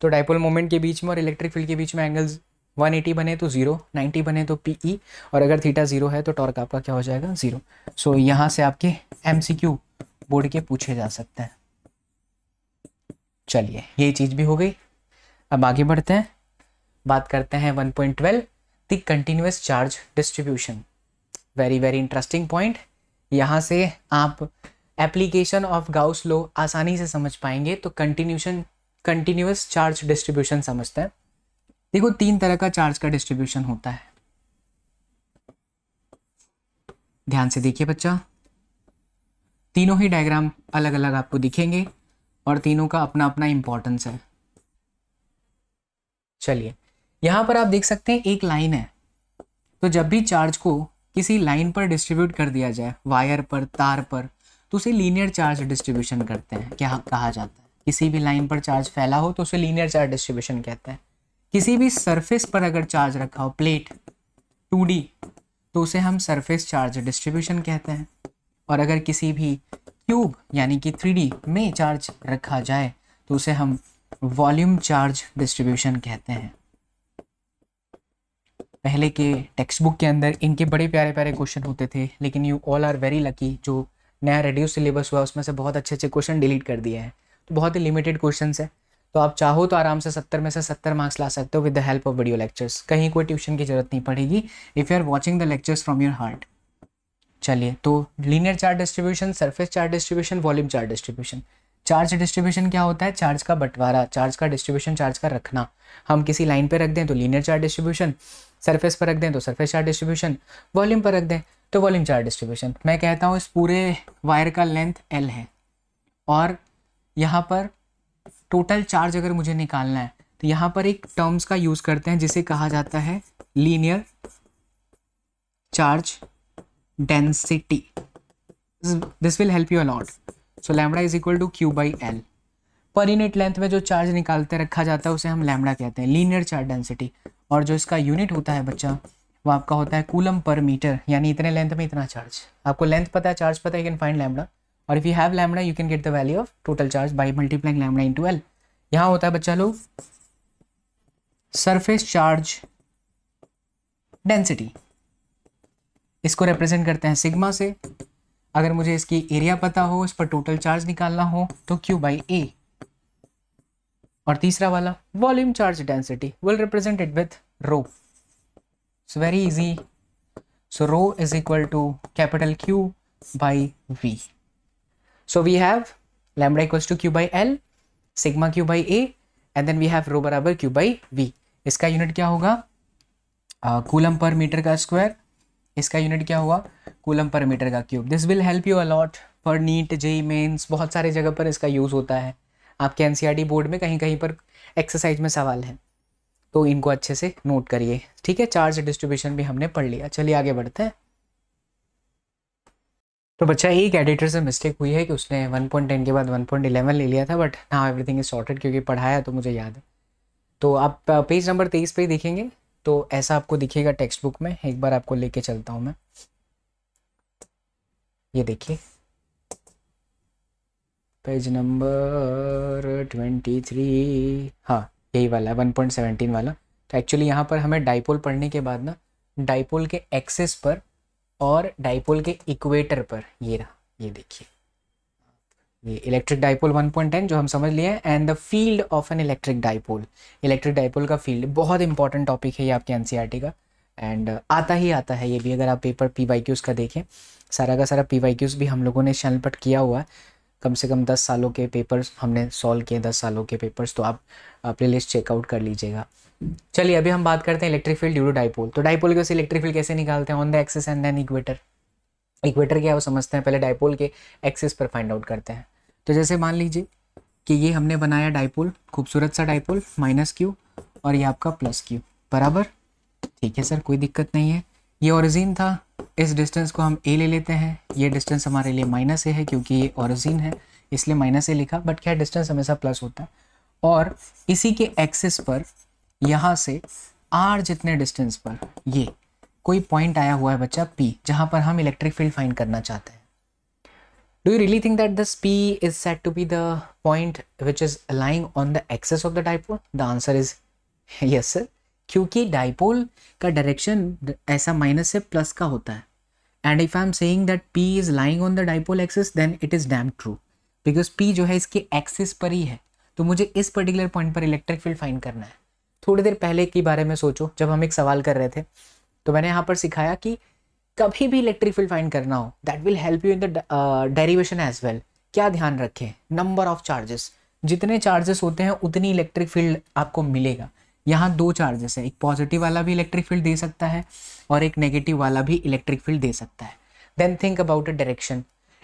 तो डाइपोल मोमेंट के बीच में और इलेक्ट्रिक फील्ड के बीच में एंगल्स 180 बने तो ज़ीरो 90 बने तो पी और अगर थीटा ज़ीरो है तो टॉर्क आपका क्या हो जाएगा ज़ीरो सो so, यहाँ से आपके एम बोर्ड के पूछे जा सकते हैं चलिए ये चीज़ भी हो गई अब आगे बढ़ते हैं बात करते हैं 1.12 point twelve the continuous charge distribution very very interesting point यहाँ से आप एप्लीकेशन ऑफ गाउस लो आसानी से समझ पाएंगे तो कंटिन्यूशन कंटिन्यूस चार्ज डिस्ट्रीब्यूशन समझते हैं देखो तीन तरह का चार्ज का डिस्ट्रीब्यूशन होता है ध्यान से देखिए बच्चा तीनों ही डायग्राम अलग अलग आपको दिखेंगे और तीनों का अपना अपना इंपॉर्टेंस है चलिए यहां पर आप देख सकते हैं एक लाइन है तो जब भी चार्ज को किसी लाइन पर डिस्ट्रीब्यूट कर दिया जाए वायर पर तार पर तो उसे लीनियर चार्ज डिस्ट्रीब्यूशन करते हैं क्या कहा जाता है किसी भी लाइन पर चार्ज फैला हो तो उसे लीनियर चार्ज डिस्ट्रीब्यूशन कहते हैं किसी भी सरफेस पर अगर चार्ज रखा हो प्लेट टू तो उसे हम सरफेस चार्ज डिस्ट्रीब्यूशन कहते हैं और अगर किसी भी क्यूब यानी कि थ्री में चार्ज रखा जाए तो उसे हम वॉल्यूम चार्ज डिस्ट्रीब्यूशन कहते हैं पहले के टेक्स्ट बुक के अंदर इनके बड़े प्यारे प्यारे क्वेश्चन होते थे लेकिन you all are very lucky जो नया रेडियो सिलेबस हुआ उसमें से बहुत अच्छे अच्छे क्वेश्चन डिलीट कर दिए हैं तो बहुत ही लिमिटेड क्वेश्चन है तो आप चाहो तो आराम से सत्तर में से सत्तर मार्क्स ला सकते हो with the help of video lectures कहीं कोई ट्यूशन की जरूरत नहीं पड़ेगी if you are watching the lectures from your heart चलिए तो linear charge distribution surface charge distribution volume charge distribution charge distribution क्या होता है चार्ज का बंटवारा चार्ज का डिस्ट्रीब्यूशन चार्ज का रखना हम किसी लाइन तो पर रख दें तो लीनियर चार्ज डिस्ट्रीब्यूशन सरफेस पर रख दें तो सरफेस चार्ज डिस्ट्रीब्यूशन वॉल्यूम पर रख दें तो वॉल्यूम चार्ज डिस्ट्रीब्यूशन मैं कहता हूँ इस पूरे वायर का लेंथ एल है और यहाँ पर टोटल चार्ज अगर मुझे निकालना है तो यहाँ पर एक टर्म्स का यूज़ करते हैं जिसे कहा जाता है linear charge density this will help you a lot so lambda is equal to Q by l पर यूनिट लेंथ में जो चार्ज निकालते रखा जाता है उसे हम लैमड़ा कहते हैं लीनियर चार्ज डेंसिटी और जो इसका यूनिट होता है बच्चा वो आपका होता है कूलम पर मीटर यानी इतने लेंथ में इतना चार्ज आपको लेंथ पता है चार्ज पता है यू कैन फाइंड लैमड़ा और if you have lambda you can get the value of total charge by multiplying lambda into l यहाँ होता है बच्चा लोग सरफेस चार्ज डेंसिटी इसको रिप्रेजेंट करते हैं सिग्मा से अगर मुझे इसकी एरिया पता हो इस पर टोटल चार्ज निकालना हो तो क्यू बाई ए और तीसरा वाला volume charge density will represented with rho it's very easy so rho is equal to capital Q by v So we have lambda equals to q by L, sigma q by A and then we have rho बराबर q by V. इसका unit क्या होगा coulomb पर metre का square इसका unit क्या हुआ coulomb पर मीटर का cube this will help you a lot for NEET JEE mains बहुत सारे जगह पर इसका यूज़ होता है आपके एन बोर्ड e में कहीं कहीं पर एक्सरसाइज में सवाल है तो इनको अच्छे से नोट करिए ठीक है चार्ज डिस्ट्रीब्यूशन भी हमने पढ़ लिया चलिए आगे बढ़ते हैं तो बच्चा एक एडिटर से मिस्टेक हुई है कि उसने 1.10 के बाद 1.11 ले लिया था but now everything is sorted क्योंकि पढ़ाया तो मुझे याद है तो आप पेज नंबर तेईस पे देखेंगे तो ऐसा आपको दिखेगा टेक्स्ट बुक में एक बार आपको लेके चलता हूँ मैं ये देखिए पेज नंबर ट्वेंटी थ्री हाँ यही वाला है वन पॉइंट सेवेंटीन वाला तो एक्चुअली यहाँ पर हमें डाइपोल पढ़ने के बाद ना डाइपोल के एक्सेस पर और डाइपोल के इक्वेटर पर ये रहा ये देखिए ये इलेक्ट्रिक डाइपोल 1.10 जो हम समझ लिए हैं and the field of an electric dipole electric dipole का फील्ड बहुत इंपॉर्टेंट टॉपिक है ये आपके एनसीईआरटी e का एंड आता ही आता है ये भी अगर आप पेपर पी वाई क्यूज़ का देखें सारा का सारा पी वाई क्यूज़ भी हम लोगों ने चैनल पर किया हुआ है कम से कम दस सालों के पेपर्स हमने सॉल्व किए दस सालों के पेपर्स तो आप प्ले लिस्ट चेकआउट कर लीजिएगा चलिए अभी हम बात करते हैं electric field due to dipole तो डाइपोल के उसे इलेक्ट्रिक फील्ड कैसे निकालते हैं on the axis and then equator equator क्या है वो समझते हैं पहले डाइपोल के एक्सिस पर फाइंड आउट करते हैं तो जैसे मान लीजिए कि ये हमने बनाया डाइपोल खूबसूरत सा डाइपोल माइनस क्यू और ये आपका प्लस क्यू बराबर ठीक है सर कोई दिक्कत नहीं है ये ऑरिजिन था इस डिस्टेंस को हम ए ले लेते हैं ये डिस्टेंस हमारे लिए माइनस ए है क्योंकि ये ऑरिजिन है इसलिए माइनस ए लिखा बट क्या डिस्टेंस हमेशा प्लस होता है और इसी के एक्सिस पर यहां से आर जितने डिस्टेंस पर ये कोई पॉइंट आया हुआ है बच्चा पी जहां पर हम इलेक्ट्रिक फील्ड फाइंड करना चाहते हैं do you really think that this p is said to be the point which is lying on the axis of the dipole the answer is yes क्योंकि डाइपोल का direction ऐसा minus से plus का होता है and if I am saying that p is lying on the dipole axis then it is damn true because p जो है इसके एक्सिस पर ही है तो मुझे इस पर्टिकुलर पॉइंट पर इलेक्ट्रिक फील्ड फाइंड करना है थोड़ी देर पहले के बारे में सोचो जब हम एक सवाल कर रहे थे तो मैंने यहाँ पर सिखाया कि कभी भी इलेक्ट्रिक फील्ड फाइंड करना हो that will help you in the derivation as well क्या ध्यान रखें नंबर ऑफ चार्जेस जितने चार्जेस होते हैं उतनी इलेक्ट्रिक फील्ड आपको मिलेगा यहाँ दो चार्जेस है एक पॉजिटिव वाला भी इलेक्ट्रिक फील्ड दे सकता है और एक नेगेटिव वाला भी इलेक्ट्रिक फील्ड दे सकता है then think about a direction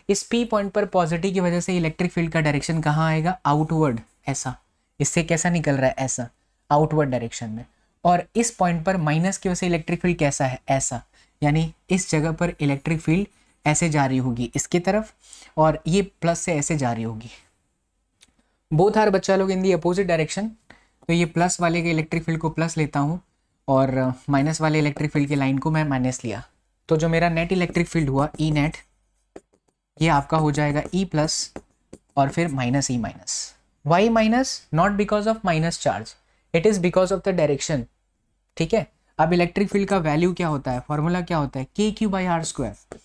इस पी पॉइंट पर पॉजिटिव की वजह से इलेक्ट्रिक फील्ड का डायरेक्शन कहाँ आएगा आउटवर्ड ऐसा इससे कैसा निकल रहा है ऐसा आउटवर्ड डायरेक्शन में और इस पॉइंट पर माइनस की वजह से इलेक्ट्रिक फील्ड कैसा है ऐसा यानी इस जगह पर इलेक्ट्रिक फील्ड ऐसे जा रही होगी इसकी तरफ और ये प्लस से ऐसे जा रही होगी बोथ आर बच्चा लोग इन दी अपोजिट डायरेक्शन तो ये प्लस वाले के इलेक्ट्रिक फील्ड को प्लस लेता हूँ और माइनस वाले इलेक्ट्रिक फील्ड की लाइन को मैं माइनस लिया तो जो मेरा नेट इलेक्ट्रिक फील्ड हुआ ई e नेट ये आपका हो जाएगा ई e प्लस और फिर minus e minus y minus not because of minus charge it is because of the direction ठीक है अब इलेक्ट्रिक फील्ड का वैल्यू क्या होता है फॉर्मूला क्या होता है k Q by are square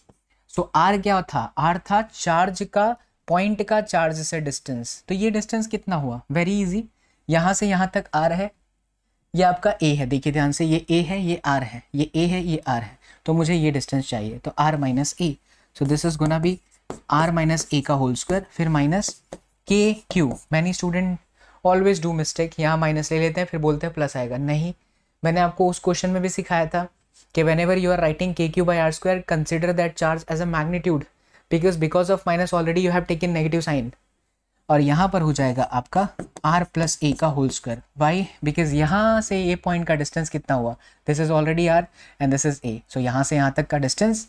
so r क्या था आर था चार्ज का पॉइंट का चार्ज से डिस्टेंस तो ये डिस्टेंस कितना हुआ वेरी इजी यहाँ से यहाँ तक आर है ये आपका ए है देखिए ध्यान से ये ए है ये आर है ये ए है ये आर है तो मुझे ये डिस्टेंस चाहिए तो r minus a so this is गुना बी आर माइनस ए का होल स्क्वायर फिर minus k q many student always do mistake यहाँ माइनस ले लेते हैं फिर बोलते हैं प्लस आएगा नहीं मैंने आपको उस क्वेश्चन में भी सिखाया था कि whenever you are writing k Q by are square consider that charge as a magnitude because because of minus already you have taken negative sign और यहाँ पर हो जाएगा आपका आर प्लस ए का होल स्क्वायर वाई बिकॉज यहाँ से ए point का डिस्टेंस कितना हुआ this is already r and this is a so यहाँ से यहाँ तक का distance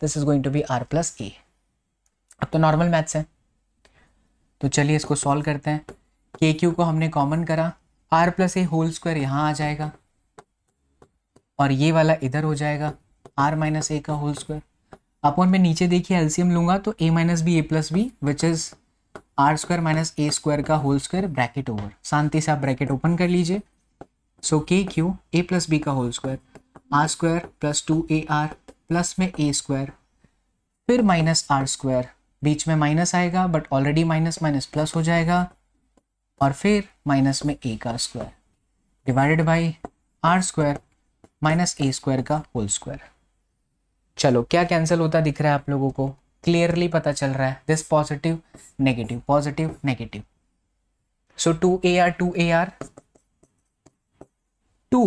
this is going to be r plus a अब तो नॉर्मल मैथ्स है तो चलिए इसको सॉल्व करते हैं के क्यू को हमने कॉमन करा r plus a whole square यहाँ आ जाएगा और ये वाला इधर हो जाएगा आर माइनस ए का होल स्क्वायर अपन में नीचे देखिए एल्सियम लूंगा तो a minus b a plus b which is r square minus a square का होल स्क्वायर ब्रैकेट ओवर शांति से आप ब्रैकेट ओपन कर लीजिए so k q a plus b का whole square are square plus two a r plus में a square फिर minus r square बीच में माइनस आएगा but already minus minus plus हो जाएगा और फिर माइनस में ए का square divided by are square minus a square का होल स्क्वायर चलो क्या कैंसिल होता दिख रहा है आप लोगों को क्लियरली पता चल रहा है this positive negative positive negative so two a r two a r two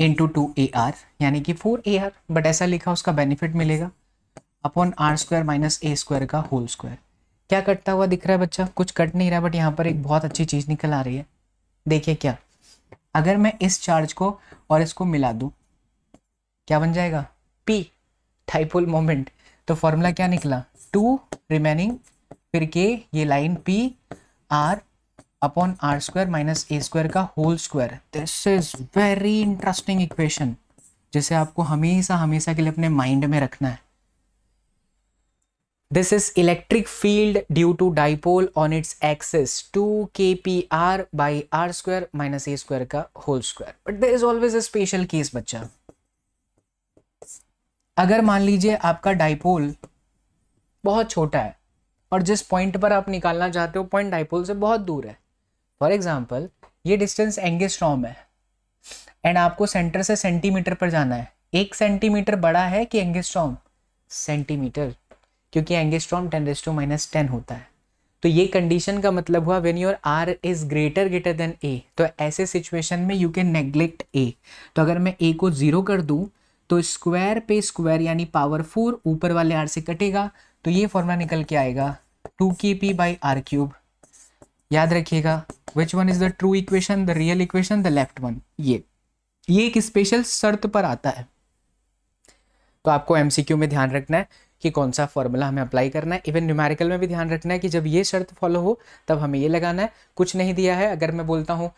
into two a r यानी कि फोर ए आर बट ऐसा लिखा उसका बेनिफिट मिलेगा upon r square minus a square का होल स्क्वायर क्या कटता हुआ दिख रहा है बच्चा कुछ कट नहीं रहा बट यहाँ पर एक बहुत अच्छी चीज़ निकल आ रही है देखिए क्या अगर मैं इस चार्ज को और इसको मिला दू क्या बन जाएगा पी टाइपोल मोमेंट तो फॉर्मूला क्या निकला टू रिमेनिंग फिर के ये line p r upon r square minus a square का whole square this is very interesting equation जिसे आपको हमेशा हमेशा के लिए अपने माइंड में रखना है this is electric field due to dipole on its axis two k p r by are square minus a square का whole square but there is always a special case बच्चा अगर मान लीजिए आपका डाइपोल बहुत छोटा है और जिस पॉइंट पर आप निकालना चाहते हो पॉइंट डाइपोल से बहुत दूर है फॉर एग्जाम्पल ये डिस्टेंस एंगेस्ट्रॉम है एंड आपको सेंटर से सेंटीमीटर पर जाना है एक सेंटीमीटर बड़ा है कि एंगेस्ट्रॉम सेंटीमीटर क्योंकि angstrom ten raise to minus ten होता है तो ये कंडीशन का मतलब हुआ when your r is greater greater than a तो ऐसे सिचुएशन में यू कैन नेग्लेक्ट ए तो अगर मैं ए को ज़ीरो कर दूँ तो स्क्वायर पे स्क्वायर यानी पावर फोर ऊपर वाले आर से कटेगा तो ये फॉर्मूला निकल के आएगा to k p by are cube याद रखिएगा which one is the true equation the real equation the left one ये ये एक स्पेशल शर्त पर आता है तो आपको एमसीक्यू में ध्यान रखना है कि कौन सा फॉर्मूला हमें अप्लाई करना है इवन न्यूमेरिकल में भी ध्यान रखना है कि जब ये शर्त फॉलो हो तब हमें ये लगाना है कुछ नहीं दिया है अगर मैं बोलता हूँ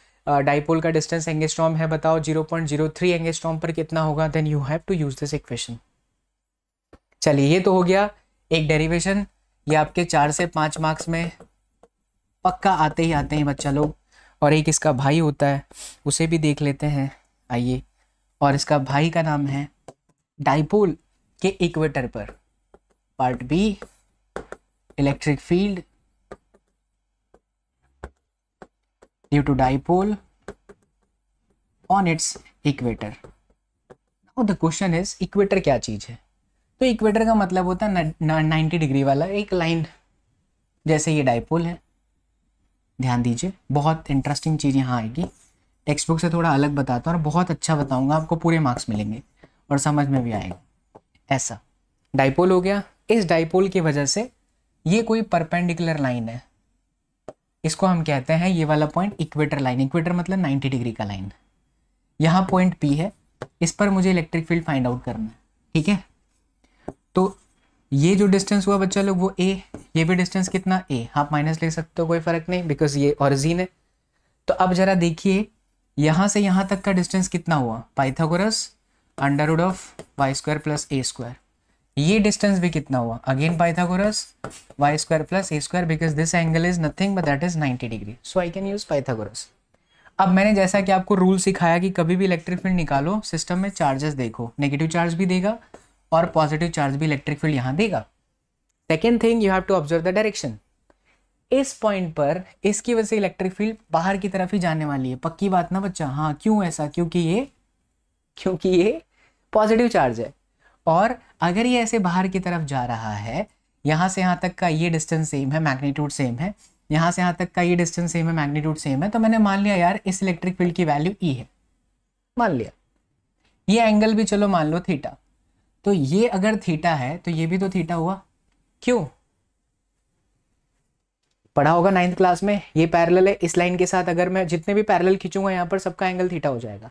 डाइपोल का डिस्टेंस एंगेस्ट्रॉम है बताओ 0.03 पॉइंट पर कितना होगा then you have to use this equation चलिए ये तो हो गया एक डेरिवेशन ये आपके चार से पाँच मार्क्स में पक्का आते ही आते हैं बच्चा लोग और एक इसका भाई होता है उसे भी देख लेते हैं आइए और इसका भाई का नाम है डाइपोल के इक्वेटर पर part b electric field due to dipole on its equator the question is equator क्या चीज है तो इक्वेटर का मतलब होता है 90 डिग्री वाला एक लाइन जैसे ये डाइपोल है ध्यान दीजिए बहुत इंटरेस्टिंग चीज़ यहाँ आएगी टेक्स्ट बुक से थोड़ा अलग बताता हूँ और बहुत अच्छा बताऊंगा आपको पूरे मार्क्स मिलेंगे और समझ में भी आएगा ऐसा डाइपोल हो गया इस डाइपोल की वजह से ये कोई परपेंडिकुलर लाइन है इसको हम कहते हैं ये वाला पॉइंट इक्वेटर लाइन इक्वेटर मतलब 90 डिग्री का लाइन यहाँ पॉइंट पी है इस पर मुझे इलेक्ट्रिक फील्ड फाइंड आउट करना है ठीक है तो ये जो डिस्टेंस हुआ बच्चा लोग वो ए ये भी डिस्टेंस कितना ए आप माइनस ले सकते हो कोई फ़र्क नहीं बिकॉज ये ऑरिजिन है तो अब ज़रा देखिए यहाँ से यहाँ तक का डिस्टेंस कितना हुआ Pythagoras under root of y square plus a square ये डिस्टेंस भी कितना हुआ again Pythagoras y square plus a square because this angle is nothing but that is 90 degree so I can use Pythagoras अब मैंने जैसा कि आपको rule सिखाया कि कभी भी इलेक्ट्रिक फील्ड निकालो सिस्टम में चार्जेस देखो नेगेटिव चार्ज भी देगा और पॉजिटिव चार्ज भी इलेक्ट्रिक फील्ड यहाँ देगा second thing you have to observe the direction इस पॉइंट पर इसकी वजह से इलेक्ट्रिक फील्ड बाहर की तरफ ही जाने वाली है पक्की बात ना बच्चा हाँ क्यों ऐसा क्योंकि ये क्योंकि ये पॉजिटिव चार्ज है और अगर ये ऐसे बाहर की तरफ जा रहा है यहाँ से यहाँ तक का ये डिस्टेंस सेम है मैग्नीट्यूड सेम है यहाँ से यहाँ तक का ये डिस्टेंस सेम है मैग्नीट्यूड सेम है तो मैंने मान लिया यार इस इलेक्ट्रिक फील्ड की वैल्यू ई e है मान लिया ये एंगल भी चलो मान लो थीटा तो ये अगर थीटा है तो ये भी तो थीटा हुआ क्यों पढ़ा होगा नाइन्थ क्लास में ये पैरेलल है इस लाइन के साथ अगर मैं जितने भी पैरेलल खींचूंगा यहाँ पर सबका एंगल थीटा हो जाएगा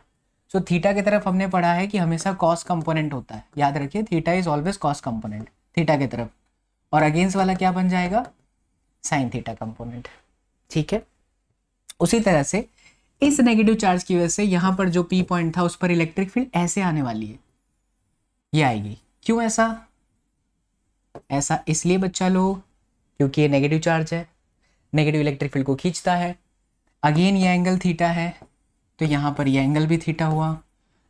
सो तो थीटा की तरफ हमने पढ़ा है कि हमेशा कॉस कंपोनेंट होता है याद रखिए theta is always cos component theta की तरफ और अगेंस्ट वाला क्या बन जाएगा साइन थीटा कंपोनेंट ठीक है उसी तरह से इस नेगेटिव चार्ज की वजह से यहां पर जो पी पॉइंट था उस पर इलेक्ट्रिक फील्ड ऐसे आने वाली है ये आएगी क्यों ऐसा ऐसा इसलिए बच्चा लो क्योंकि ये नेगेटिव चार्ज है नेगेटिव इलेक्ट्रिक फील्ड को खींचता है अगेन ये एंगल थीटा है तो यहाँ पर ये एंगल भी थीटा हुआ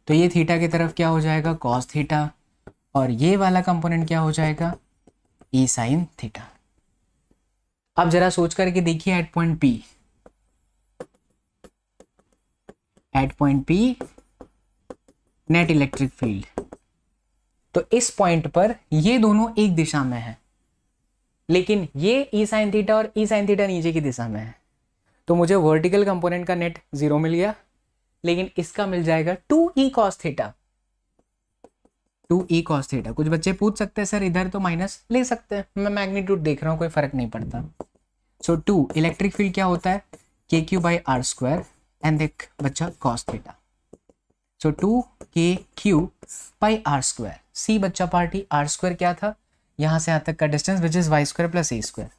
तो ये थीटा की तरफ क्या हो जाएगा कॉस थीटा और ये वाला कंपोनेंट क्या हो जाएगा ई साइन थीटा अब जरा सोच करके देखिए at point p at point p net electric field तो इस पॉइंट पर ये दोनों एक दिशा में है लेकिन ये ई साइन थीटा और ई साइन थीटा नीचे की दिशा में है तो मुझे वर्टिकल कंपोनेंट का नेट जीरो मिल गया लेकिन इसका मिल जाएगा two e cos theta two e cos theta कुछ बच्चे पूछ सकते हैं सर इधर तो माइनस ले सकते हैं मैं मैग्नीट्यूड देख रहा हूँ कोई फर्क नहीं पड़ता सो टू इलेक्ट्रिक फील्ड क्या होता है k Q by are square and देख बच्चा कॉस थीटा सो टू के Q by are square see बच्चा पार्टी आर स्क्वायर क्या था यहाँ से यहाँ तक का distance which is y square plus a square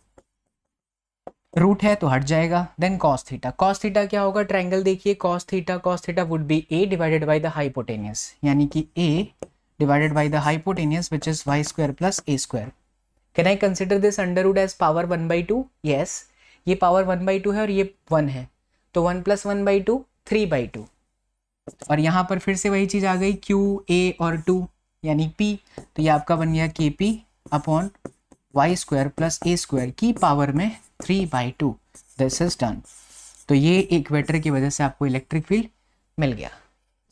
root है तो हट जाएगा then cos theta cos theta क्या होगा ट्रायंगल देखिए cos theta cos theta would be a divided by the hypotenuse यानी कि a divided by the hypotenuse which is y square plus a square can I consider this under root as power one by two yes ये power one by two है और ये one है तो one plus one by two three by two और यहाँ पर फिर से वही चीज़ आ गई क्यू ए और टू यानी पी तो ये आपका बन गया k p upon y square plus a square की पावर में three by two this is done तो ये इक्वेटर की वजह से आपको इलेक्ट्रिक फील्ड मिल गया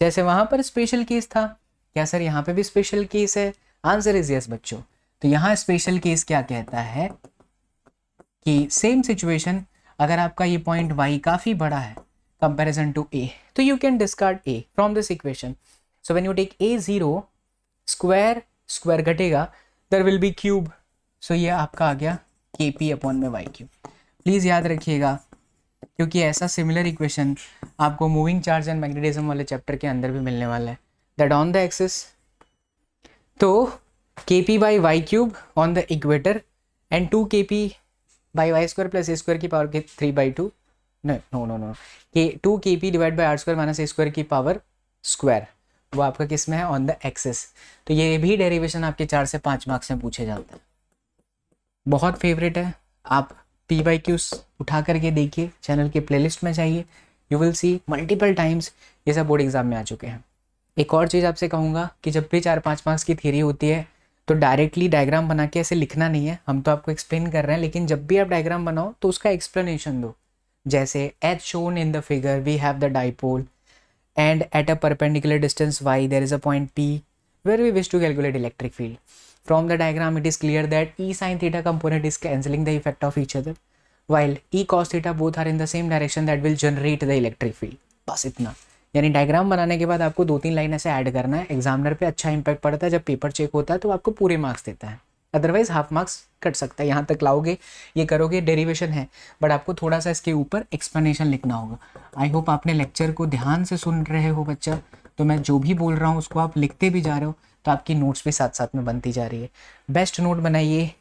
जैसे वहां पर स्पेशल केस था क्या सर यहाँ पे भी स्पेशल केस है आंसर इज यस बच्चों तो यहाँ स्पेशल केस क्या कहता है कि सेम सिचुएशन अगर आपका ये पॉइंट वाई काफ़ी बड़ा है कंपेरिजन टू ए तो you can discard a from this equation so when you take a zero square square घटेगा there will be cube so ये आपका आ गया के पी अपॉन में वाई क्यू प्लीज़ याद रखिएगा क्योंकि ऐसा सिमिलर इक्वेशन आपको मूविंग चार्ज एंड मैग्नेटिज्म वाले चैप्टर के अंदर भी मिलने वाला है दैट ऑन द एक्सिस तो k p by y cube on the equator and two k p by y square plus a square की पावर के three by two no no no k two k p divide by are square minus a square की power square वो आपका किस में है on the access तो ये भी डेरिवेशन आपके चार से पाँच मार्क्स में पूछे जाते हैं बहुत फेवरेट है आप पी वाई क्यूज उठा करके देखिए चैनल के प्लेलिस्ट में जाइए you will see multiple times ये सब बोर्ड एग्जाम में आ चुके हैं एक और चीज़ आपसे कहूँगा कि जब भी चार पाँच मार्क्स की थ्योरी होती है तो डायरेक्टली डायग्राम बना के ऐसे लिखना नहीं है हम तो आपको एक्सप्लेन कर रहे हैं लेकिन जब भी आप डायग्राम बनाओ तो उसका एक्सप्लेनेशन दो जैसे as shown in the figure we have the dipole and at a perpendicular distance y there is a point p where we wish to calculate electric field From the diagram, it is clear that E sine theta component is cancelling the effect of each other, while E cos theta both are in the same direction that will generate the electric field. बस इतना यानी diagram बनाने के बाद आपको दो तीन line ऐसे ऐड करना है एग्जामिनर पे अच्छा इंपैक्ट पड़ता है जब पेपर चेक होता है तो आपको पूरे मार्क्स देता है अदरवाइज हाफ मार्क्स कट सकता है यहाँ तक लाओगे ये करोगे डेरिवेशन है बट आपको थोड़ा सा इसके ऊपर एक्सप्लेनेशन लिखना होगा आई होप आपने लेक्चर को ध्यान से सुन रहे हो बच्चा तो मैं जो भी बोल रहा हूँ उसको आप लिखते भी जा रहे हो तो आपकी नोट्स भी साथ साथ में बनती जा रही है बेस्ट नोट बनाइए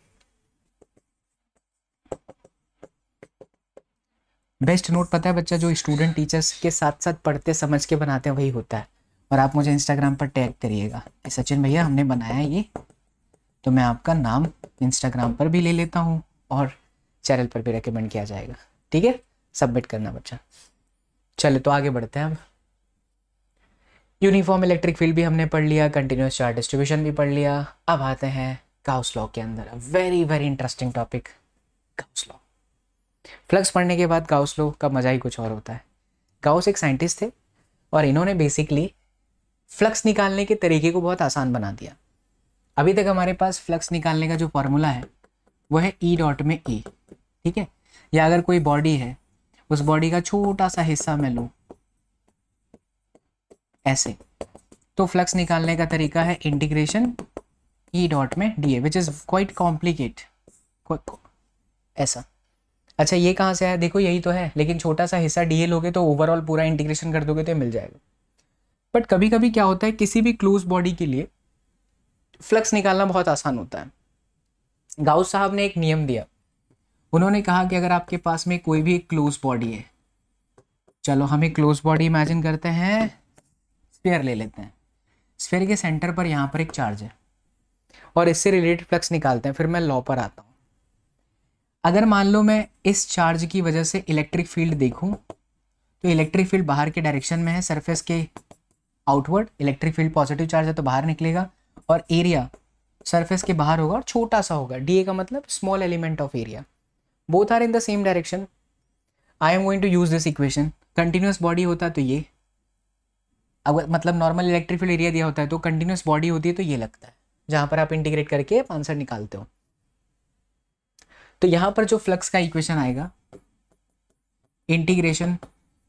बेस्ट नोट पता है बच्चा जो स्टूडेंट टीचर्स के साथ साथ पढ़ते समझ के बनाते हैं वही होता है और आप मुझे इंस्टाग्राम पर टैग करिएगा सचिन भैया हमने बनाया ये तो मैं आपका नाम इंस्टाग्राम पर भी ले लेता हूँ और चैनल पर भी रिकमेंड किया जाएगा ठीक है सबमिट करना बच्चा चले तो आगे बढ़ते हैं अब यूनिफॉर्म इलेक्ट्रिक फील्ड भी हमने पढ़ लिया कंटिन्यूस चार्ज डिस्ट्रीब्यूशन भी पढ़ लिया अब आते हैं काउस लॉ के अंदर very very interesting topic Gauss law flux पढ़ने के बाद गाउस लॉ का मज़ा ही कुछ और होता है गाउस एक साइंटिस्ट थे और इन्होंने बेसिकली फ्लक्स निकालने के तरीके को बहुत आसान बना दिया अभी तक हमारे पास फ्लक्स निकालने का जो फॉर्मूला है वो है ई e डॉट में ई e, ठीक है या अगर कोई बॉडी है उस बॉडी का छोटा सा हिस्सा मैं लूँ ऐसे तो फ्लक्स निकालने का तरीका है इंटीग्रेशन ई डॉट में d a which is quite complicate ऐसा अच्छा ये कहाँ से है देखो यही तो है लेकिन छोटा सा हिस्सा डी ए लोगे तो ओवरऑल पूरा इंटीग्रेशन कर दोगे तो मिल जाएगा बट कभी कभी क्या होता है किसी भी क्लोज बॉडी के लिए फ्लक्स निकालना बहुत आसान होता है गाउस साहब ने एक नियम दिया उन्होंने कहा कि अगर आपके पास में कोई भी क्लोज बॉडी है चलो हम एक क्लोज बॉडी इमेजिन करते हैं स्पेयर ले लेते हैं स्पेयर के सेंटर पर यहाँ पर एक चार्ज है और इससे रिलेटेड फ्लक्स निकालते हैं फिर मैं लॉ पर आता हूँ अगर मान लो मैं इस चार्ज की वजह से इलेक्ट्रिक फील्ड देखूँ तो इलेक्ट्रिक फील्ड बाहर के डायरेक्शन में है सरफेस के outward electric field positive charge है तो बाहर निकलेगा और एरिया सरफेस के बाहर होगा और छोटा सा होगा डी का मतलब small element of area both are in the same direction I am going to use this equation continuous body होता तो ये अगर मतलब नॉर्मल इलेक्ट्रिक फील्ड एरिया दिया होता है तो कंटिन्यूस बॉडी होती है तो ये लगता है जहाँ पर आप इंटीग्रेट करके आंसर निकालते हो तो यहाँ पर जो फ्लक्स का इक्वेशन आएगा integration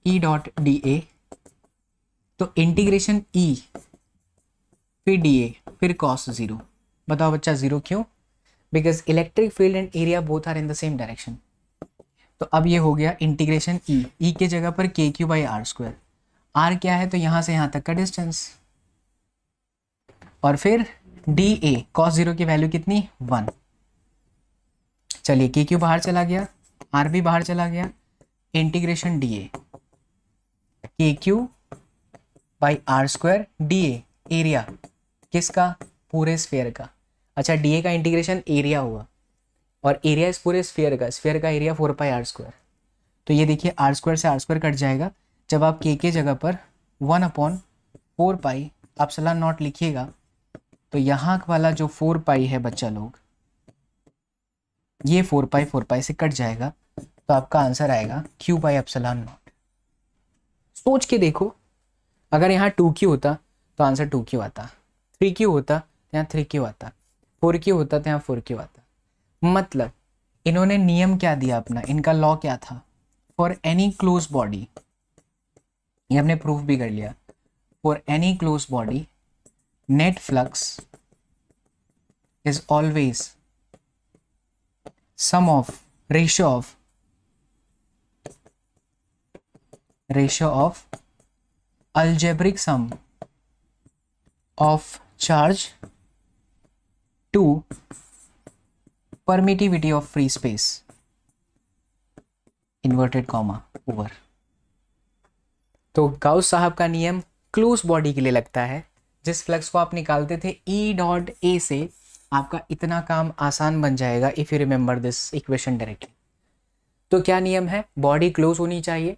E dot D a तो इंटीग्रेशन ई e, फिर डी ए फिर कॉस ज़ीरो बताओ बच्चा ज़ीरो क्यों because electric field and area both are in the same direction तो अब ये हो गया इंटीग्रेशन ई ई के जगह पर के Q by are square r क्या है तो यहां से यहां तक का डिस्टेंस और फिर डी ए कॉस जीरो की वैल्यू कितनी वन चलिए के क्यू बाहर चला गया आर भी बाहर चला गया integration D a k Q by are square d a area किसका पूरे स्फेयर का अच्छा डी ए का इंटीग्रेशन एरिया हुआ और एरिया इस पूरे स्फेयर का स्फेयर का area four pi are square तो ये देखिए आर स्क्वायर से आर स्क्वायर कट जाएगा जब आप के के जगह पर वन अपॉन फोर पाई सलाह नॉट लिखिएगा तो यहाँ वाला जो फोर पाई है बच्चा लोग ये फोर पाई फोर पाई से कट जाएगा तो आपका आंसर आएगा क्यू बाई अपसलान नॉट सोच के देखो अगर यहाँ टू क्यू होता तो आंसर टू क्यू आता थ्री क्यू होता तो यहाँ थ्री क्यू आता फोर क्यू होता तो यहाँ फोर क्यू आता मतलब इन्होंने नियम क्या दिया अपना इनका लॉ क्या था फॉर एनी क्लोज बॉडी ये हमने प्रूफ भी कर लिया for any close body net flux is always sum of ratio of ratio of algebraic sum of charge to permittivity of free space inverted comma over तो Gauss साहब का नियम close body के लिए लगता है जिस फ्लक्स को आप निकालते थे ई डॉट ए से आपका इतना काम आसान बन जाएगा if you remember this equation directly तो क्या नियम है बॉडी क्लोज होनी चाहिए